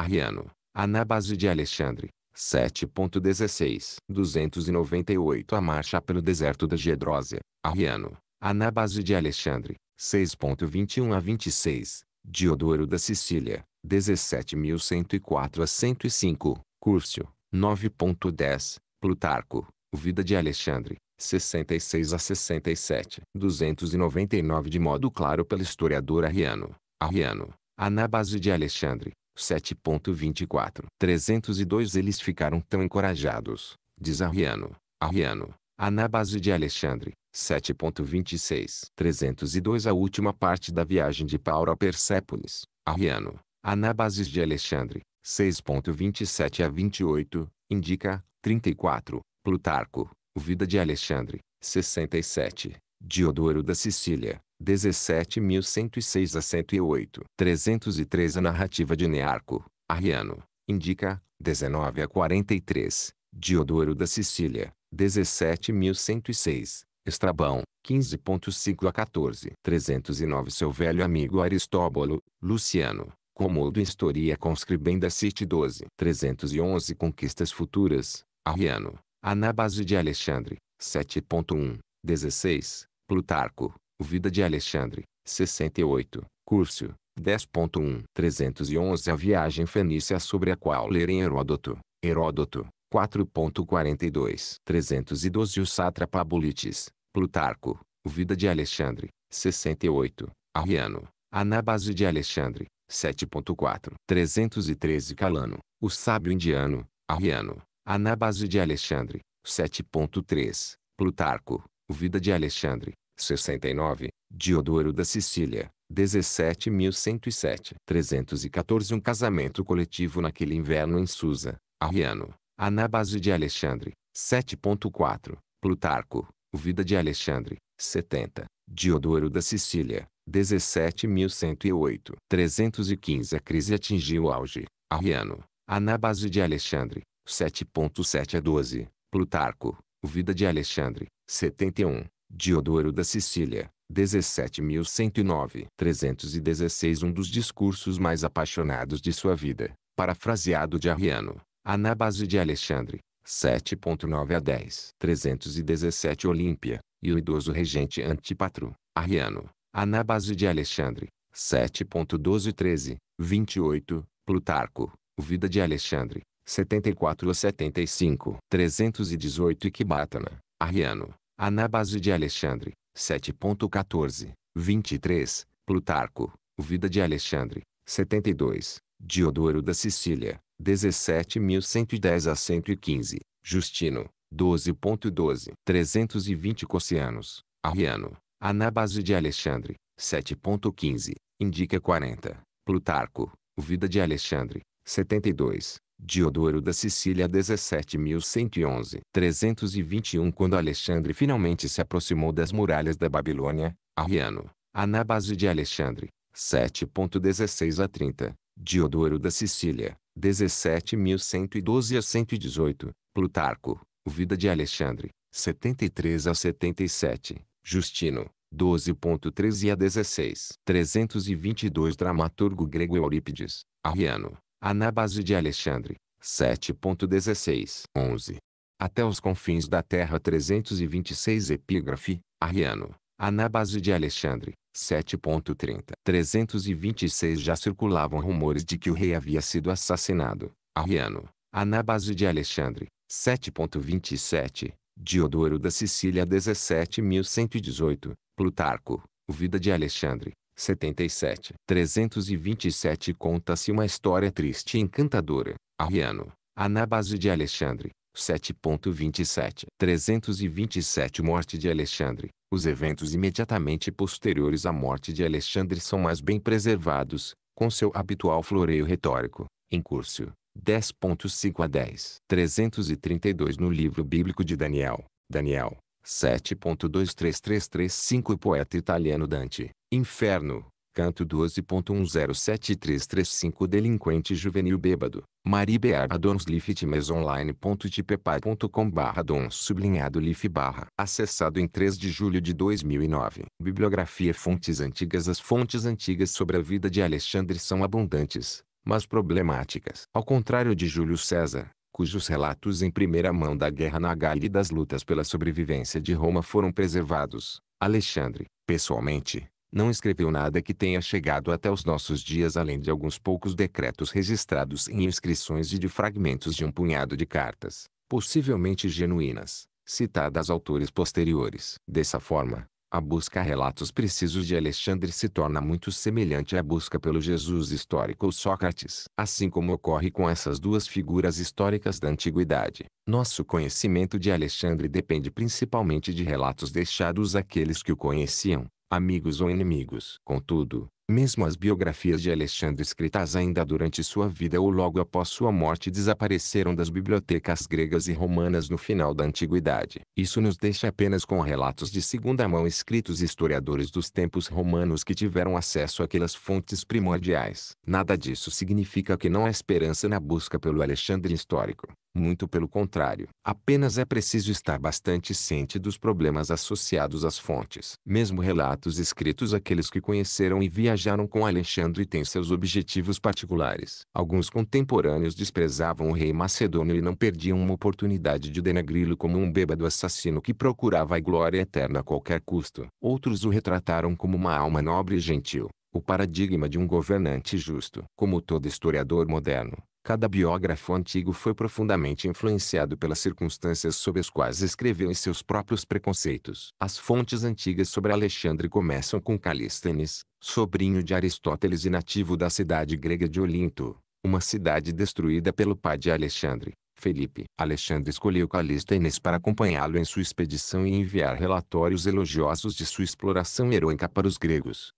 Arriano, Anabase de Alexandre. 7.16 298 A marcha pelo deserto da Gedrósia, Arriano, Anabase de Alexandre. 6.21 a 26 Diodoro da Sicília. 17.104 a 105 Cúrcio. 9.10 Plutarco, Vida de Alexandre. 66 a 67. 299 De modo claro pelo historiador Arriano. Arriano, Anabase de Alexandre. 7.24. 302 Eles ficaram tão encorajados, diz Arriano, Arriano, Anabase de Alexandre, 7.26. 302 A última parte da viagem de Paulo a Persépolis, Arriano, Anabases de Alexandre, 6.27 a 28, indica, 34, Plutarco, Vida de Alexandre, 67, Diodoro da Sicília, 17.106 a 108. 303 A narrativa de Nearco, Arriano, indica, 19 a 43. Diodoro da Sicília, 17.106. Estrabão, 15.5 a 14. 309 Seu velho amigo Aristóbulo, Luciano, Comodo Historia Conscribenda City 12. 311 Conquistas Futuras, Arriano, Anabase de Alexandre, 7.1. 16. Plutarco, Vida de Alexandre, 68, Cúrcio, 10.1. 311 A viagem fenícia sobre a qual lerem Heródoto, Heródoto, 4.42. 312 O sátrapa Bulites, Plutarco, Vida de Alexandre, 68, Arriano, Anabase de Alexandre, 7.4. 313 Calano, O sábio indiano, Arriano, Anabase de Alexandre, 7.3, Plutarco, Vida de Alexandre, 69, Diodoro da Sicília, 17.107. 314 Um casamento coletivo naquele inverno em Susa, Arriano, Anabase de Alexandre, 7.4, Plutarco, Vida de Alexandre, 70, Diodoro da Sicília, 17.108. 315 A crise atingiu o auge, Arriano, Anabase de Alexandre, 7.7 a 12, Plutarco, Vida de Alexandre, 71. Diodoro da Sicília, 17.109. 316 Um dos discursos mais apaixonados de sua vida, parafraseado de Arriano, Anabase de Alexandre, 7.9 a 10. 317 Olímpia, e o idoso regente Antipatro, Arriano, Anabase de Alexandre, 7.1213, 28, Plutarco, Vida de Alexandre, 74 a 75. 318 Equibatana, Arriano, Anabase de Alexandre, 7.14, 23, Plutarco, Vida de Alexandre, 72, Diodoro da Sicília, 17.110 a 115, Justino, 12.12, 320 Cossianos, Arriano, Anabase de Alexandre, 7.15, indica 40, Plutarco, Vida de Alexandre, 72, Diodoro da Sicília 17.111. 321 Quando Alexandre finalmente se aproximou das muralhas da Babilônia, Arriano, Anabase de Alexandre, 7.16 a 30, Diodoro da Sicília, 17.112 a 118, Plutarco, Vida de Alexandre, 73 a 77, Justino, 12.13 a 16, 322 Dramaturgo grego Eurípides, Arriano, Anábase de Alexandre, 7.16, 11. Até os confins da Terra 326 Epígrafe, Arriano, Anábase de Alexandre, 7.30. 326 Já circulavam rumores de que o rei havia sido assassinado, Arriano, Anábase de Alexandre, 7.27. Diodoro da Sicília 17.118, Plutarco, Vida de Alexandre, 77. 327 Conta-se uma história triste e encantadora. Arriano, Anabase de Alexandre. 7.27. 327 Morte de Alexandre. Os eventos imediatamente posteriores à morte de Alexandre são mais bem preservados, com seu habitual floreio retórico, em curso. 10.5 a 10. 332 No livro bíblico de Daniel. Daniel, 7.23335 poeta italiano Dante, Inferno, canto 12.107335 Delinquente juvenil bêbado, Marie Bearda Dons Lifitmesonline.tipepai.com barra dons sublinhado lif barra acessado em 3 de julho de 2009. Bibliografia Fontes antigas As fontes antigas sobre a vida de Alexandre são abundantes, mas problemáticas. Ao contrário de Júlio César, cujos relatos em primeira mão da guerra na Gália e das lutas pela sobrevivência de Roma foram preservados. Alexandre, pessoalmente, não escreveu nada que tenha chegado até os nossos dias além de alguns poucos decretos registrados em inscrições e de fragmentos de um punhado de cartas, possivelmente genuínas, citadas autores posteriores. Dessa forma, a busca a relatos precisos de Alexandre se torna muito semelhante à busca pelo Jesus histórico ou Sócrates. Assim como ocorre com essas duas figuras históricas da antiguidade, nosso conhecimento de Alexandre depende principalmente de relatos deixados àqueles que o conheciam, amigos ou inimigos. Contudo, mesmo as biografias de Alexandre escritas ainda durante sua vida ou logo após sua morte desapareceram das bibliotecas gregas e romanas no final da antiguidade. Isso nos deixa apenas com relatos de segunda mão escritos historiadores dos tempos romanos que tiveram acesso àquelas fontes primordiais. Nada disso significa que não há esperança na busca pelo Alexandre histórico. Muito pelo contrário, apenas é preciso estar bastante ciente dos problemas associados às fontes. Mesmo relatos escritos àqueles que conheceram e viajaram com Alexandre têm seus objetivos particulares. Alguns contemporâneos desprezavam o rei macedônio e não perdiam uma oportunidade de denagri lo como um bêbado assassino que procurava a glória eterna a qualquer custo. Outros o retrataram como uma alma nobre e gentil o paradigma de um governante justo. Como todo historiador moderno, Cada biógrafo antigo foi profundamente influenciado pelas circunstâncias sob as quais escreveu e seus próprios preconceitos. As fontes antigas sobre Alexandre começam com Calístenes, sobrinho de Aristóteles e nativo da cidade grega de Olinto, uma cidade destruída pelo pai de Alexandre. Felipe. Alexandre escolheu Inês para acompanhá-lo em sua expedição e enviar relatórios elogiosos de sua exploração heroica para os gregos.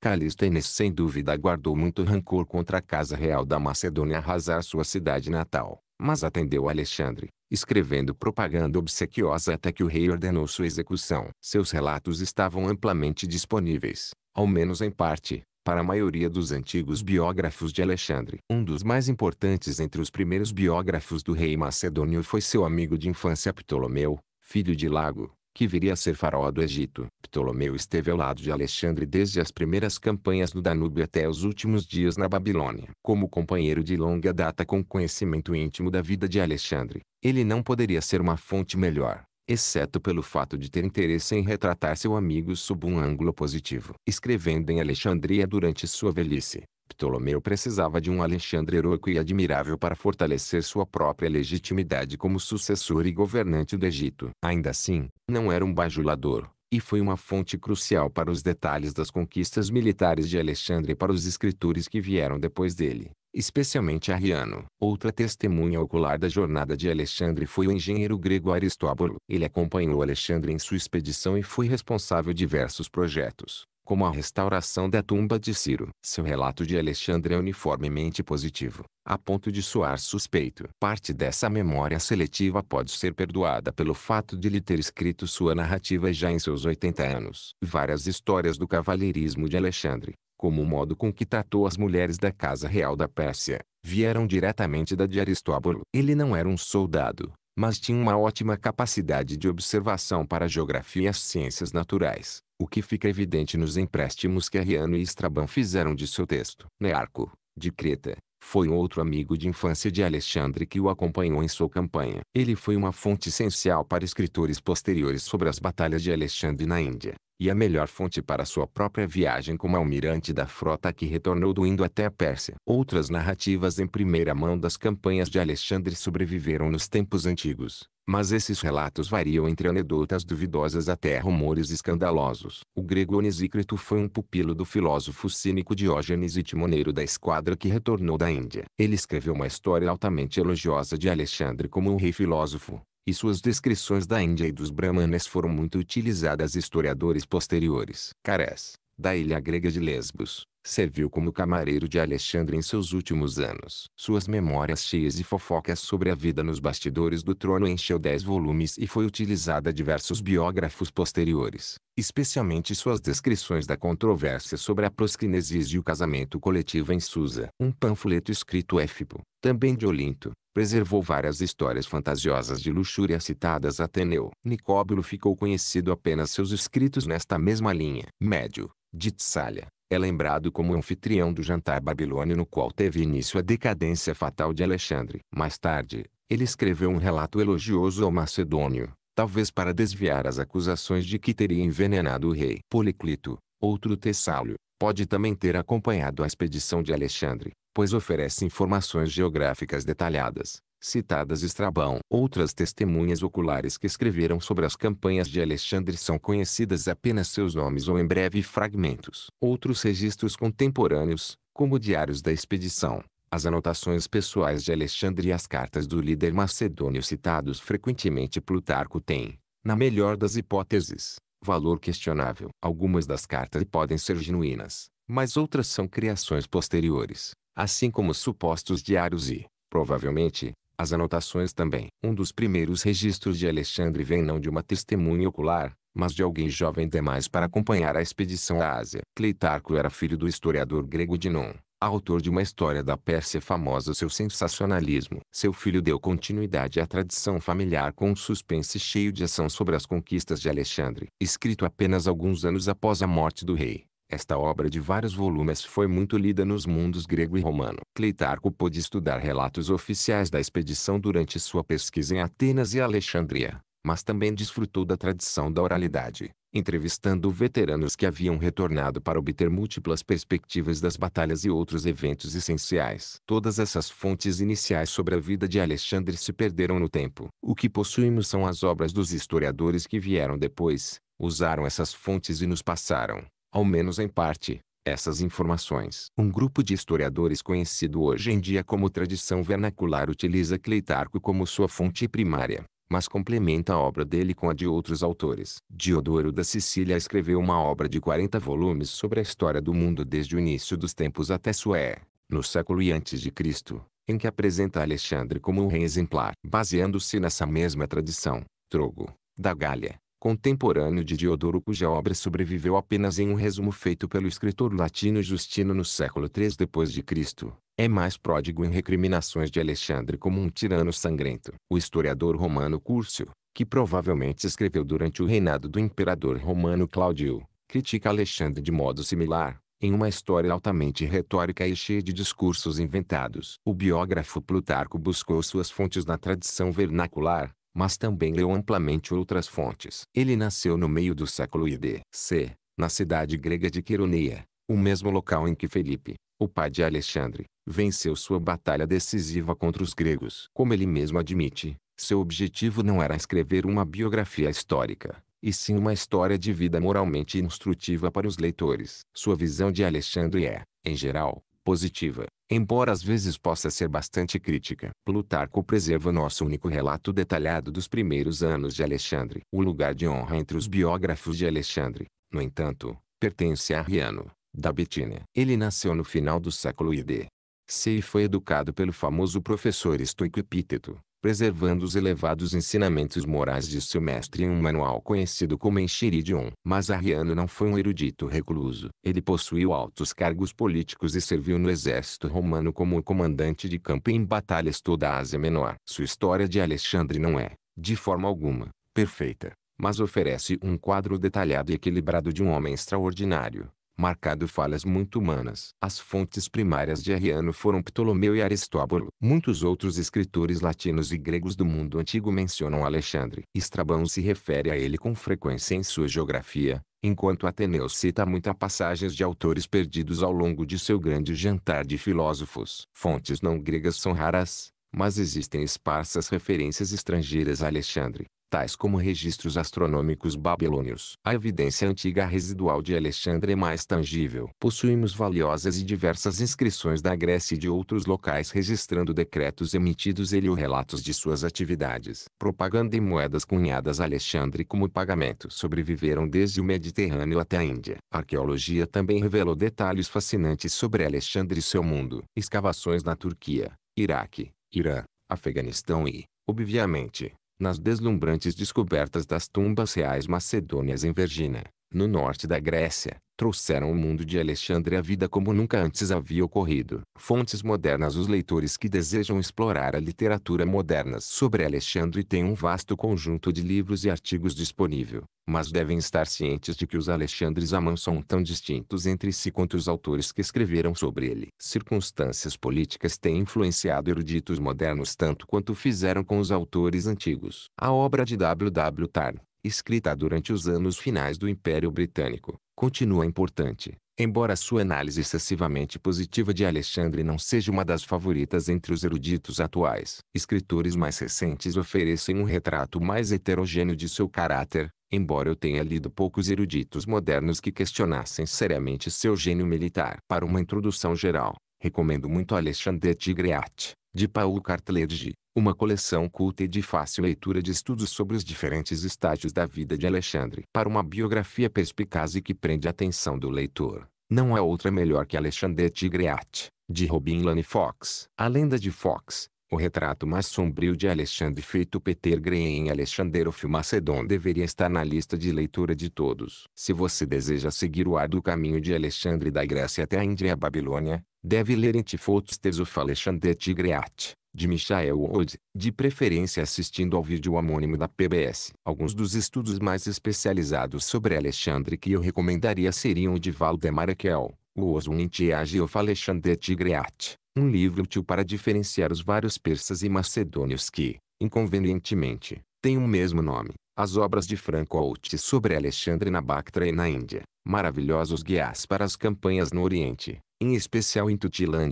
Inês sem dúvida guardou muito rancor contra a casa real da Macedônia arrasar sua cidade natal, mas atendeu Alexandre, escrevendo propaganda obsequiosa até que o rei ordenou sua execução. Seus relatos estavam amplamente disponíveis, ao menos em parte, para a maioria dos antigos biógrafos de Alexandre. Um dos mais importantes entre os primeiros biógrafos do rei macedônio foi seu amigo de infância Ptolomeu, filho de Lago, que viria a ser faraó do Egito. Ptolomeu esteve ao lado de Alexandre desde as primeiras campanhas no Danúbio até os últimos dias na Babilônia. Como companheiro de longa data com conhecimento íntimo da vida de Alexandre, ele não poderia ser uma fonte melhor exceto pelo fato de ter interesse em retratar seu amigo sob um ângulo positivo. Escrevendo em Alexandria durante sua velhice, Ptolomeu precisava de um Alexandre heróico e admirável para fortalecer sua própria legitimidade como sucessor e governante do Egito. Ainda assim, não era um bajulador, e foi uma fonte crucial para os detalhes das conquistas militares de Alexandre e para os escritores que vieram depois dele especialmente Arriano. Outra testemunha ocular da jornada de Alexandre foi o engenheiro grego Aristóbulo. Ele acompanhou Alexandre em sua expedição e foi responsável diversos projetos, como a restauração da tumba de Ciro. Seu relato de Alexandre é uniformemente positivo, a ponto de soar suspeito. Parte dessa memória seletiva pode ser perdoada pelo fato de lhe ter escrito sua narrativa já em seus 80 anos. Várias histórias do cavalheirismo de Alexandre como o modo com que tratou as mulheres da casa real da Pérsia, vieram diretamente da de Aristóbulo. Ele não era um soldado, mas tinha uma ótima capacidade de observação para a geografia e as ciências naturais, o que fica evidente nos empréstimos que Arriano e Estrabão fizeram de seu texto. Nearco, de Creta, foi outro amigo de infância de Alexandre que o acompanhou em sua campanha. Ele foi uma fonte essencial para escritores posteriores sobre as batalhas de Alexandre na Índia e a melhor fonte para sua própria viagem como almirante da frota que retornou do Indo até a Pérsia. Outras narrativas em primeira mão das campanhas de Alexandre sobreviveram nos tempos antigos, mas esses relatos variam entre anedotas duvidosas até rumores escandalosos. O grego Onesícrito foi um pupilo do filósofo cínico Diógenes e timoneiro da esquadra que retornou da Índia. Ele escreveu uma história altamente elogiosa de Alexandre como um rei filósofo, e suas descrições da Índia e dos brahmanes foram muito utilizadas historiadores posteriores. Cares, da ilha grega de Lesbos, serviu como camareiro de Alexandre em seus últimos anos. Suas memórias cheias de fofocas sobre a vida nos bastidores do trono encheu dez volumes e foi utilizada diversos biógrafos posteriores, especialmente suas descrições da controvérsia sobre a prosquinesis e o casamento coletivo em Susa. Um panfleto escrito Éfipo, também de Olinto, preservou várias histórias fantasiosas de luxúria citadas a Ateneu. Nicóbulo ficou conhecido apenas seus escritos nesta mesma linha. Médio, de Tissalha, é lembrado como anfitrião do jantar babilônio no qual teve início a decadência fatal de Alexandre. Mais tarde, ele escreveu um relato elogioso ao macedônio, talvez para desviar as acusações de que teria envenenado o rei. Policlito, outro tessálio, pode também ter acompanhado a expedição de Alexandre, pois oferece informações geográficas detalhadas, citadas Estrabão. Outras testemunhas oculares que escreveram sobre as campanhas de Alexandre são conhecidas apenas seus nomes ou em breve fragmentos. Outros registros contemporâneos, como diários da expedição, as anotações pessoais de Alexandre e as cartas do líder macedônio citados frequentemente Plutarco têm, na melhor das hipóteses, valor questionável. Algumas das cartas podem ser genuínas, mas outras são criações posteriores assim como supostos diários e, provavelmente, as anotações também. Um dos primeiros registros de Alexandre vem não de uma testemunha ocular, mas de alguém jovem demais para acompanhar a expedição à Ásia. Cleitarco era filho do historiador grego Dinon, autor de uma história da Pérsia famosa seu sensacionalismo. Seu filho deu continuidade à tradição familiar com um suspense cheio de ação sobre as conquistas de Alexandre. Escrito apenas alguns anos após a morte do rei, esta obra de vários volumes foi muito lida nos mundos grego e romano. Cleitarco pôde estudar relatos oficiais da expedição durante sua pesquisa em Atenas e Alexandria, mas também desfrutou da tradição da oralidade, entrevistando veteranos que haviam retornado para obter múltiplas perspectivas das batalhas e outros eventos essenciais. Todas essas fontes iniciais sobre a vida de Alexandre se perderam no tempo. O que possuímos são as obras dos historiadores que vieram depois, usaram essas fontes e nos passaram ao menos em parte, essas informações. Um grupo de historiadores conhecido hoje em dia como tradição vernacular utiliza Cleitarco como sua fonte primária, mas complementa a obra dele com a de outros autores. Diodoro da Sicília escreveu uma obra de 40 volumes sobre a história do mundo desde o início dos tempos até Sué, no século e antes de Cristo, em que apresenta Alexandre como um rei exemplar. Baseando-se nessa mesma tradição, Trogo, da Gália, contemporâneo de Diodoro cuja obra sobreviveu apenas em um resumo feito pelo escritor latino Justino no século III d.C., é mais pródigo em recriminações de Alexandre como um tirano sangrento. O historiador romano Cúrcio, que provavelmente escreveu durante o reinado do imperador romano Cláudio, critica Alexandre de modo similar, em uma história altamente retórica e cheia de discursos inventados. O biógrafo Plutarco buscou suas fontes na tradição vernacular, mas também leu amplamente outras fontes. Ele nasceu no meio do século ID. C, na cidade grega de Queroneia, o mesmo local em que Felipe, o pai de Alexandre, venceu sua batalha decisiva contra os gregos. Como ele mesmo admite, seu objetivo não era escrever uma biografia histórica, e sim uma história de vida moralmente instrutiva para os leitores. Sua visão de Alexandre é, em geral, positiva, embora às vezes possa ser bastante crítica. Plutarco preserva nosso único relato detalhado dos primeiros anos de Alexandre. O lugar de honra entre os biógrafos de Alexandre, no entanto, pertence a Riano, da Betínia. Ele nasceu no final do século ID. C e foi educado pelo famoso professor estoico Epíteto, preservando os elevados ensinamentos morais de seu mestre em um manual conhecido como Enchiridion. Mas Arriano não foi um erudito recluso. Ele possuiu altos cargos políticos e serviu no exército romano como comandante de campo em batalhas toda a Ásia Menor. Sua história de Alexandre não é, de forma alguma, perfeita, mas oferece um quadro detalhado e equilibrado de um homem extraordinário marcado falhas muito humanas. As fontes primárias de Arriano foram Ptolomeu e Aristóbulo. Muitos outros escritores latinos e gregos do mundo antigo mencionam Alexandre. Estrabão se refere a ele com frequência em sua geografia, enquanto Ateneu cita muitas passagens de autores perdidos ao longo de seu grande jantar de filósofos. Fontes não gregas são raras, mas existem esparsas referências estrangeiras a Alexandre tais como registros astronômicos babilônios. A evidência antiga residual de Alexandre é mais tangível. Possuímos valiosas e diversas inscrições da Grécia e de outros locais registrando decretos emitidos ele ou relatos de suas atividades. Propaganda e moedas cunhadas a Alexandre como pagamento sobreviveram desde o Mediterrâneo até a Índia. A arqueologia também revelou detalhes fascinantes sobre Alexandre e seu mundo. Escavações na Turquia, Iraque, Irã, Afeganistão e, obviamente, nas deslumbrantes descobertas das tumbas reais macedônias em Vergina, no norte da Grécia, trouxeram o mundo de Alexandre a vida como nunca antes havia ocorrido. Fontes modernas Os leitores que desejam explorar a literatura moderna sobre Alexandre têm um vasto conjunto de livros e artigos disponível, mas devem estar cientes de que os Alexandres Amã são tão distintos entre si quanto os autores que escreveram sobre ele. Circunstâncias políticas têm influenciado eruditos modernos tanto quanto fizeram com os autores antigos. A obra de W. W. Tarn escrita durante os anos finais do Império Britânico, continua importante, embora sua análise excessivamente positiva de Alexandre não seja uma das favoritas entre os eruditos atuais. Escritores mais recentes oferecem um retrato mais heterogêneo de seu caráter, embora eu tenha lido poucos eruditos modernos que questionassem seriamente seu gênio militar. Para uma introdução geral, recomendo muito Alexandre Great de Paulo Cartledge, uma coleção culta e de fácil leitura de estudos sobre os diferentes estágios da vida de Alexandre. Para uma biografia perspicaz e que prende a atenção do leitor, não há é outra melhor que Alexandre Tigreat, de Robin Lane Fox. A Lenda de Fox, o retrato mais sombrio de Alexandre feito Peter Grey em Alexandre o Macedon deveria estar na lista de leitura de todos. Se você deseja seguir o ar do caminho de Alexandre da Grécia até a Índia e a Babilônia, deve ler Antifotos Tesuf Alexandre Tigreat de Michael Wood, de preferência assistindo ao vídeo homônimo da PBS. Alguns dos estudos mais especializados sobre Alexandre que eu recomendaria seriam o de Valdemar Ekel, o Oswint e a Alexandre Tigreat, um livro útil para diferenciar os vários persas e macedônios que, inconvenientemente, têm o mesmo nome. As obras de Franco Out sobre Alexandre na Bactra e na Índia, maravilhosos guias para as campanhas no Oriente, em especial em Tutilã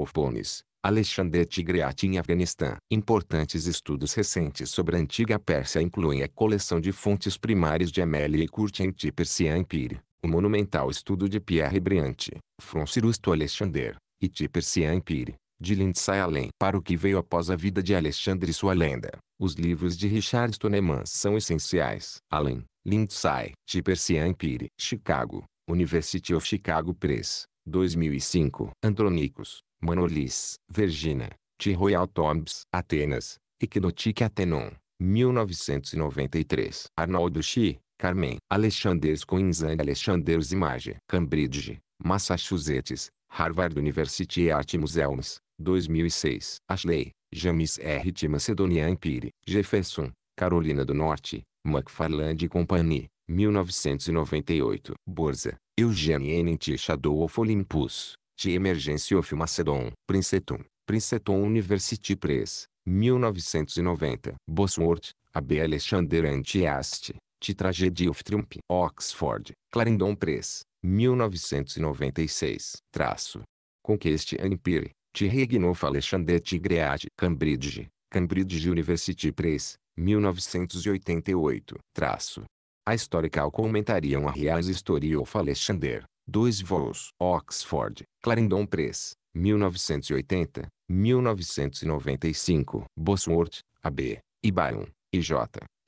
Alexandre Tigreati em Afeganistão. Importantes estudos recentes sobre a antiga Pérsia incluem a coleção de fontes primárias de Amélie Curtient Persian Empire, o monumental estudo de Pierre Briant, Francisco Alexandre, e T. Persian Empire, de Lindsay Allen. Para o que veio após a vida de Alexandre e sua lenda, os livros de Richard Stoneman são essenciais. Allen, Lindsay, T. Persian Empire, Chicago, University of Chicago Press, 2005. Andronicus, Manolis, Virginia, T. Royal Tombs, Atenas, Equinotique Atenon, 1993. Arnaldo Chi, Carmen, Alexandres Coinzan Alexandres Image, Cambridge, Massachusetts, Harvard University Art Museums, 2006. Ashley, James R. T. Macedonian Empire, Jefferson, Carolina do Norte, McFarland Company, 1998. Borza, Eugene N. T. Shadow of Olympus, de Emergência of Macedon, Princeton, Princeton University Press, 1990. Bosworth, A.B. Alexander Antiast, The Tragedy of Triumph, Oxford, Clarendon Press, 1996. Traço. Conquest and Empire, Tirregnoff Alexander Tigread, Cambridge, Cambridge University Press, 1988. Traço. A Historical Comentariam a Reais History of Alexander, Dois voos. Oxford, Clarendon Press, 1980, 1995. Bosworth, AB, Byron, IJ.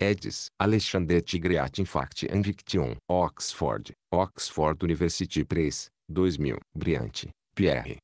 Edis, Alexandre Tigreat Infact Anviction. Oxford, Oxford University Press, 2000. Briante, Pierre.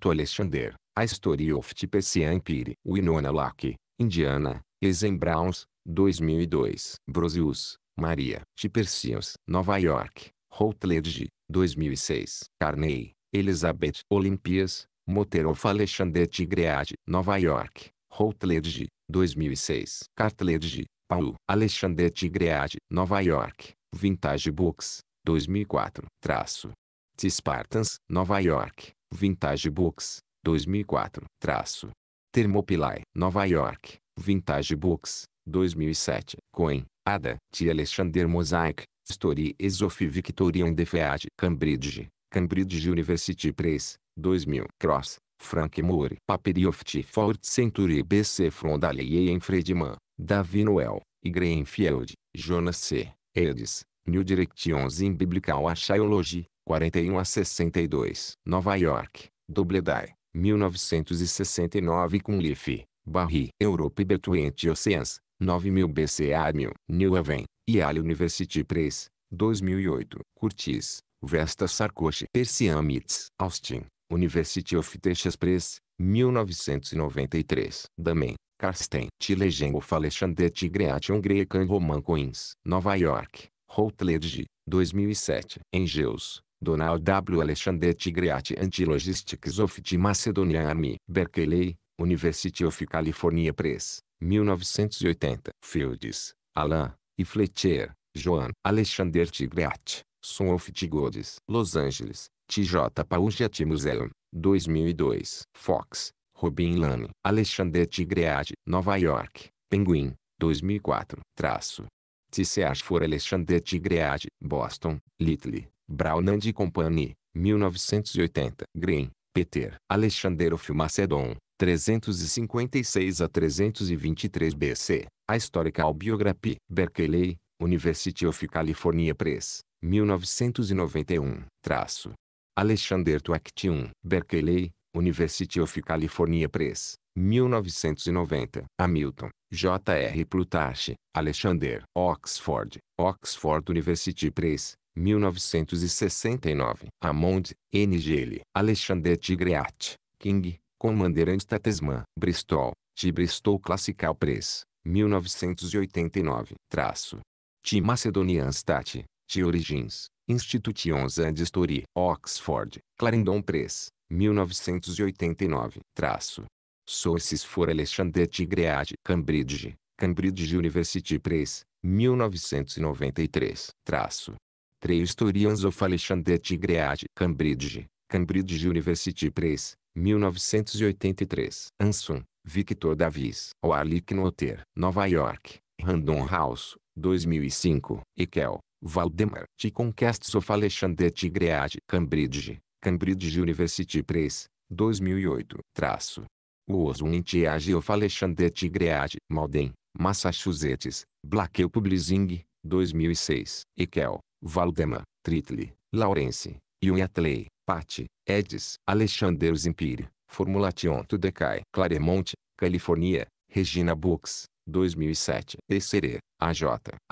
to Alexander, A Story of Tipecia Empire. Winona Locke, Indiana, Eisen Browns, 2002. Brosius, Maria. Tipercius, Nova York. Routledge, 2006. Carney, Elizabeth. Olympias, Moterov Alexandre Tigreade. Nova York, Routledge, 2006. Cartledge, Paul. Alexandre Tigreade. Nova York, Vintage Books, 2004. Traço. T Spartans, Nova York, Vintage Books, 2004. Traço. Thermopylae, Nova York, Vintage Books, 2007. Coin, Ada, T. Alexander Mosaic, Story is of Victorian Defeat, Cambridge, Cambridge University Press, 2000. Cross, Frank Moore. Paperi of the Fourth Century BC from Dalley and Friedman, Davi Noel, e Greenfield, Jonas C. Edes, New Directions in Biblical Archaeology, 41 a 62. Nova York, Doubleday, 1969 Cunliffe, Barry. Europe Between Oceans, 9000 BC a 1000. New Haven, Yale University Press, 2008. Curtis, Vesta Sarkozy. Persian Mitz. Austin, University of Texas Press, 1993. Damen, Karsten. Tilegen of Alexander Tigreation Grecan Roman Coins. Nova York, Routledge, 2007. Engels, Donald W. Alexander Tigreati Antilogistics of the Macedonian Army. Berkeley, University of California Press, 1980. Fields, Alan, e Fletcher, Joan, Alexander Tigreat, Son of Tigodes, Los Angeles, TJ Paugiati Museum, 2002. Fox, Robin Lane, Alexander Tigreat, Nova York, Penguin, 2004. Traço. TCH for Alexander Tigreat, Boston, Little, Brown and Company, 1980. Green, Peter, Alexander of Macedon, 356 a 323 BC, a Histórica Biografia, Berkeley, University of California Press, 1991, traço. Alexander Tuactium, Berkeley, University of California Press, 1990. Hamilton, J.R. Plutarch, Alexander, Oxford, Oxford University Press, 1969. Amond, N.G.L., Alexander Tigreat, King, Commanderant Tatesman, Bristol, de Bristol Classical Press, 1989. Traço. T. Macedonian State, de Origins, Institutions and History, Oxford, Clarendon Press, 1989. Traço. Sources for Alexandre Tigreade, Cambridge, Cambridge University Press, 1993. Traço. Três Historians of Alexandre Tigreade, Cambridge, Cambridge University Press, 1983. Anson, Victor Davis. Walik Noter, Nova York, Random House, 2005. Ekel, Valdemar. T Conquests of Alexandre Tigreade. Cambridge, Cambridge University Press, 2008. Traço. O Entiage of Alexandre Tigreade. Malden, Massachusetts, Blackwell Publishing, 2006. Ekel, Valdemar, Tritli, Lawrence, Yuyatley. Patti, Edis, Alexander Zimpir, Formulation to Decay, Claremont, Califórnia, Regina Books, 2007. Ecerê, AJ,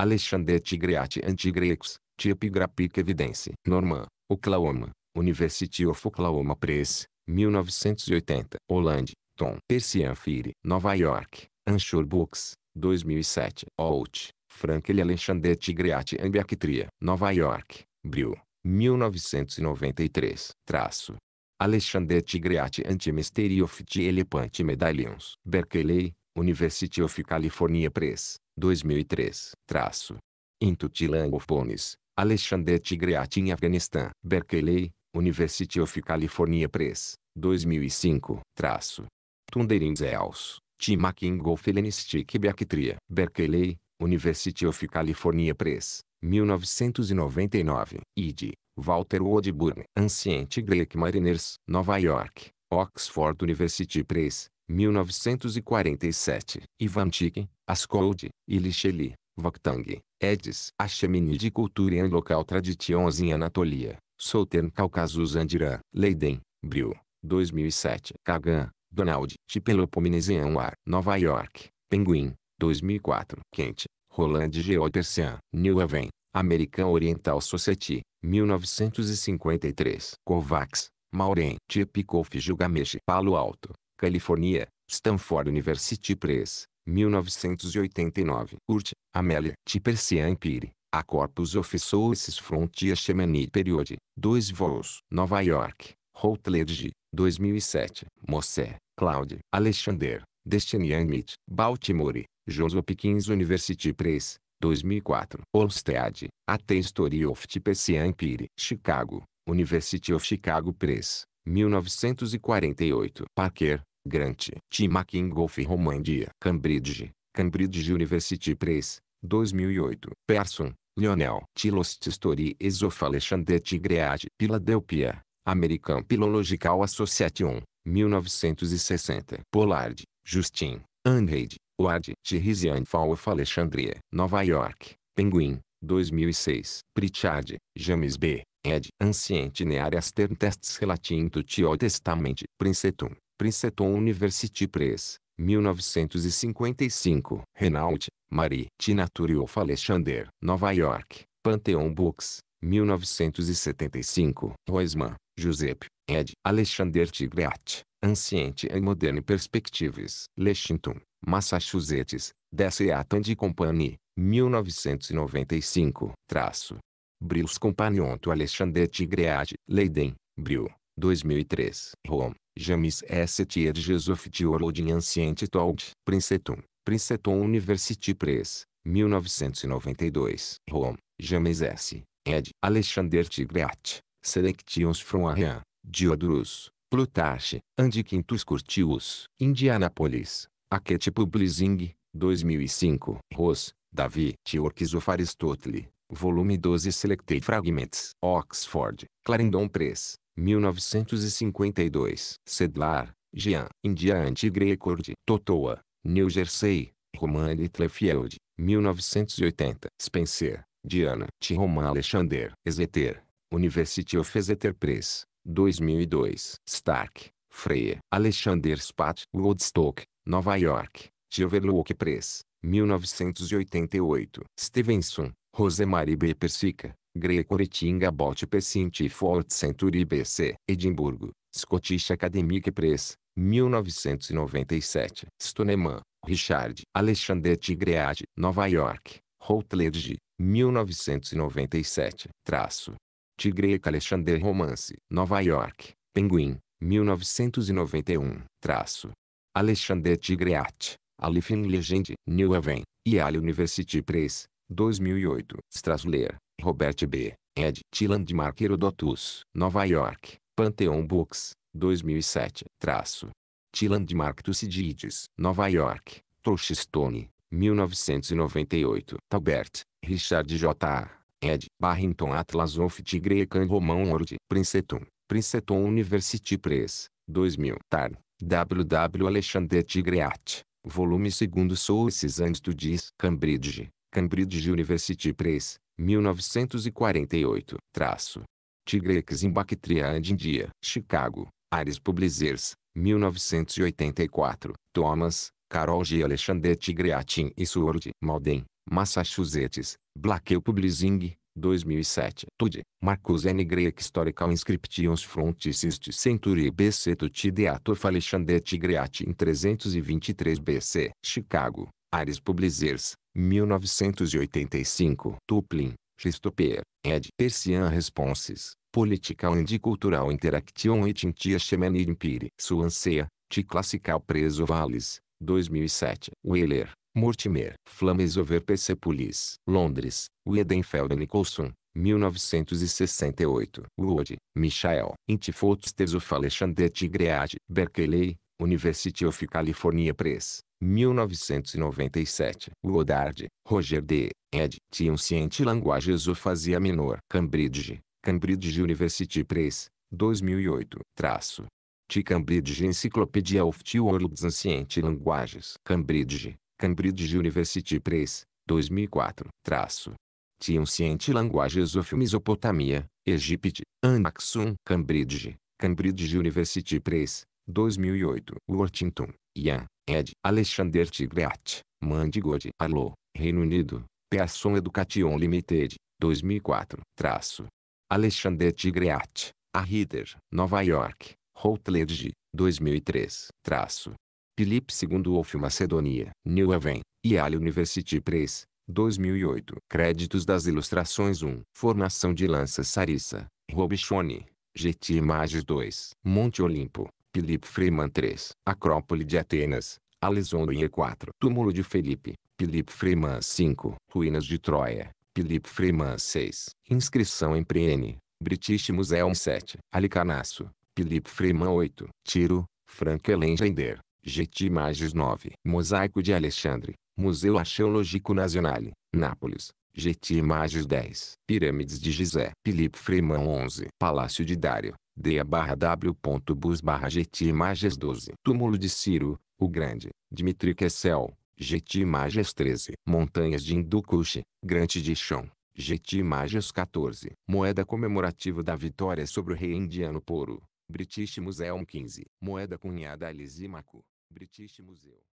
Alexandre Tigreati Antigrex, Tipigrapic Evidence, Norman, Oklahoma, University of Oklahoma Press, 1980. Holland, Tom Persian Fire, Nova York, Anchor Books, 2007. Holt, Frankel Alexandre Tigreati Ambiactria, Nova York, Brill. 1993. Traço. Alexandre Tigreati anti Mystery of the Elephant Medallions. Berkeley, University of California Press, 2003. Traço. Into Tilangofones. Alexandre Tigreati em Afeganistão. Berkeley, University of California Press, 2005. Traço. Tunderins Els. Tim of Hellenic Bactria. Berkeley, University of California Press, 1999, id. Walter Woodburn, Ancient Greek Mariners, Nova York, Oxford University Press, 1947. Ivanchik, Ascold, Ilisheli, Voktang, Edis. A Chemini de Cultura e Local Traditions em Anatolia, Southern Caucasus and Iran, Leiden, Brill. 2007. Kagan, Donald, T. War, Nova York, Penguin, 2004. Quente. Roland Geotercian. New Haven, American Oriental Society, 1953. Kovacs, Maureen. Tipikoff Gilgamesh. Palo Alto, Califórnia, Stanford University Press, 1989. Urt, Amélia. Tipercian Piri. A Corpus of Sources Frontier Chemini Period, 2 voos. Nova York, Routledge, 2007. Mossé, Claude Alexander, Destiny Amid, Baltimore, Johns Hopkins University Press, 2004. Olstead, A Story of Tipecia Piri, Chicago, University of Chicago Press, 1948. Parker, Grant. Tim McIngolf Romandia. Cambridge, Cambridge University Press, 2008. Pearson, Lionel. Tilost History of Alexander Tigreage. Philadelphia, American Philological Association, 1960. Pollard, Justin, Anhade, Wad, Gerizian Falf Alexandria, Nova York, Penguin, 2006. Pritchard, James B. Ed. Ancient Nearestern Tests Relating to Tio Testament, Princeton, Princeton University Press, 1955. Renault, Marie. Tinaturiof Alexander, Nova York, Pantheon Books, 1975. Roisman, Giuseppe, Ed. Alexander Tigrat, Anciente e Modern Perspectives. Lexington, Massachusetts, Dessa de Company, 1995. Traço. Brils Companionto Alexandre Tigreade, Leiden, Bril, 2003. Rome, James S. Tier Jesus Theology Ancient Told, Princeton, Princeton University Press, 1992. Rome, James S. Ed. Alexander Tigreat, Selections from Arian, Diodorus, Plutarche, Andy Quintus Curtius, Indianapolis, Aquete Publishing, 2005. Ross, Davi. Tiorques of Aristotle, volume 12 Selected Fragments. Oxford, Clarendon Press, 1952. Sedlar, Jean. India Antigrecord. Totoa, New Jersey, Roman Littlefield, 1980. Spencer, Diana. T. Alexander. Exeter, University of Exeter Press. 2002. Stark, Freya, Alexander Spat, Woodstock, Nova York, Geverlock Press, 1988. Stevenson, Rosemary B. Persica, Greco Retinga Bot P. Scientific Century BC, Edimburgo, Scottish Academic Press, 1997. Stoneman, Richard, Alexander Tigreade, Nova York, Routledge, 1997. Traço, Tigreca Alexandre Romance, Nova York, Penguin, 1991, traço. Alexandre Tigreat, Alifin Legend, New Haven, Yale University Press, 2008. Strasler, Robert B. Ed. Tiland Marqueiro Herodotus, Nova York, Pantheon Books, 2007. Traço. Tiland Mark Tucidides, Nova York, Touchstone, 1998. Talbert, Richard J. A ed. Barrington Atlas of Tigrecan Roman Ord. Princeton. Princeton University Press. 2000. Tar. W. Alexander Tigreat. Volume 2 Sources and Studies. Cambridge. Cambridge University Press. 1948. Traço. Tigrex in Bactria and India. Chicago. Ares Publishers. 1984. Thomas. Carol G. Alexander Tigreatin e Sword Malden. Massachusetts, Blackell Publishing, 2007. Tude, Marcus N. Greek Historical Inscriptions Frontists Century BC Tuti Deator Ator Greati in em 323 BC. Chicago, Ares Publishers, 1985. Tuplin, Christopher, ed. Persian Responses, Political and Cultural Interaction et Intiashem Chemene Empire. Suancea, T. Classical Preso Valles, 2007. Wheeler, Mortimer, Flamesover Persepolis, Londres, Wiedenfeld Nicholson, 1968. Wood, Michael. Intifotos of Alexandre Tigreage, Berkeley, University of California Press, 1997. Woodard, Roger D. Ed. Ciente Languages of Asia Minor. Cambridge, Cambridge University Press, 2008. Traço. T. Cambridge Encyclopedia of the World's Ancient Languages. Cambridge, Cambridge University Press, 2004. Traço. Tion Science Languages of Mesopotamia, Egypt, Annaxum, Cambridge, Cambridge University Press, 2008. Worthington, Ian, ed. Alexander Tigrat, Mandigode. Alô, Reino Unido, Pearson Education Limited, 2004. Traço. Alexander Tigrat, A Reader, Nova York, Routledge, 2003. Traço. Filipe II Wolf Macedonia, New Haven, Yale University Press, 2008. Créditos das ilustrações 1. Formação de lança Sarissa, Robichone, GT Images. 2. Monte Olimpo, Filipe Freeman 3. Acrópole de Atenas, Alessandro Inhe 4. Túmulo de Felipe, Filipe Freeman 5. Ruínas de Troia, Filipe Freeman 6. Inscrição em Priene, British Museum 7. Alicanaço, Filipe Freeman 8. Tiro, Frank Elengender, Getty Images 9. Mosaico de Alexandre, Museu Arqueológico Nacional, Nápoles. Getty Images 10. Pirâmides de Gizé. Philippe Freeman 11. Palácio de Dário. Dea barra w.bus barra Getty Imagens 12. Túmulo de Ciro, o Grande. Dimitri Kessel. Getty Images 13. Montanhas de Hindukush, Grande de Chão. Getty Images 14. Moeda comemorativa da vitória sobre o rei indiano Poro. British Museum 15. Moeda cunhada a lisímaco. British Museum.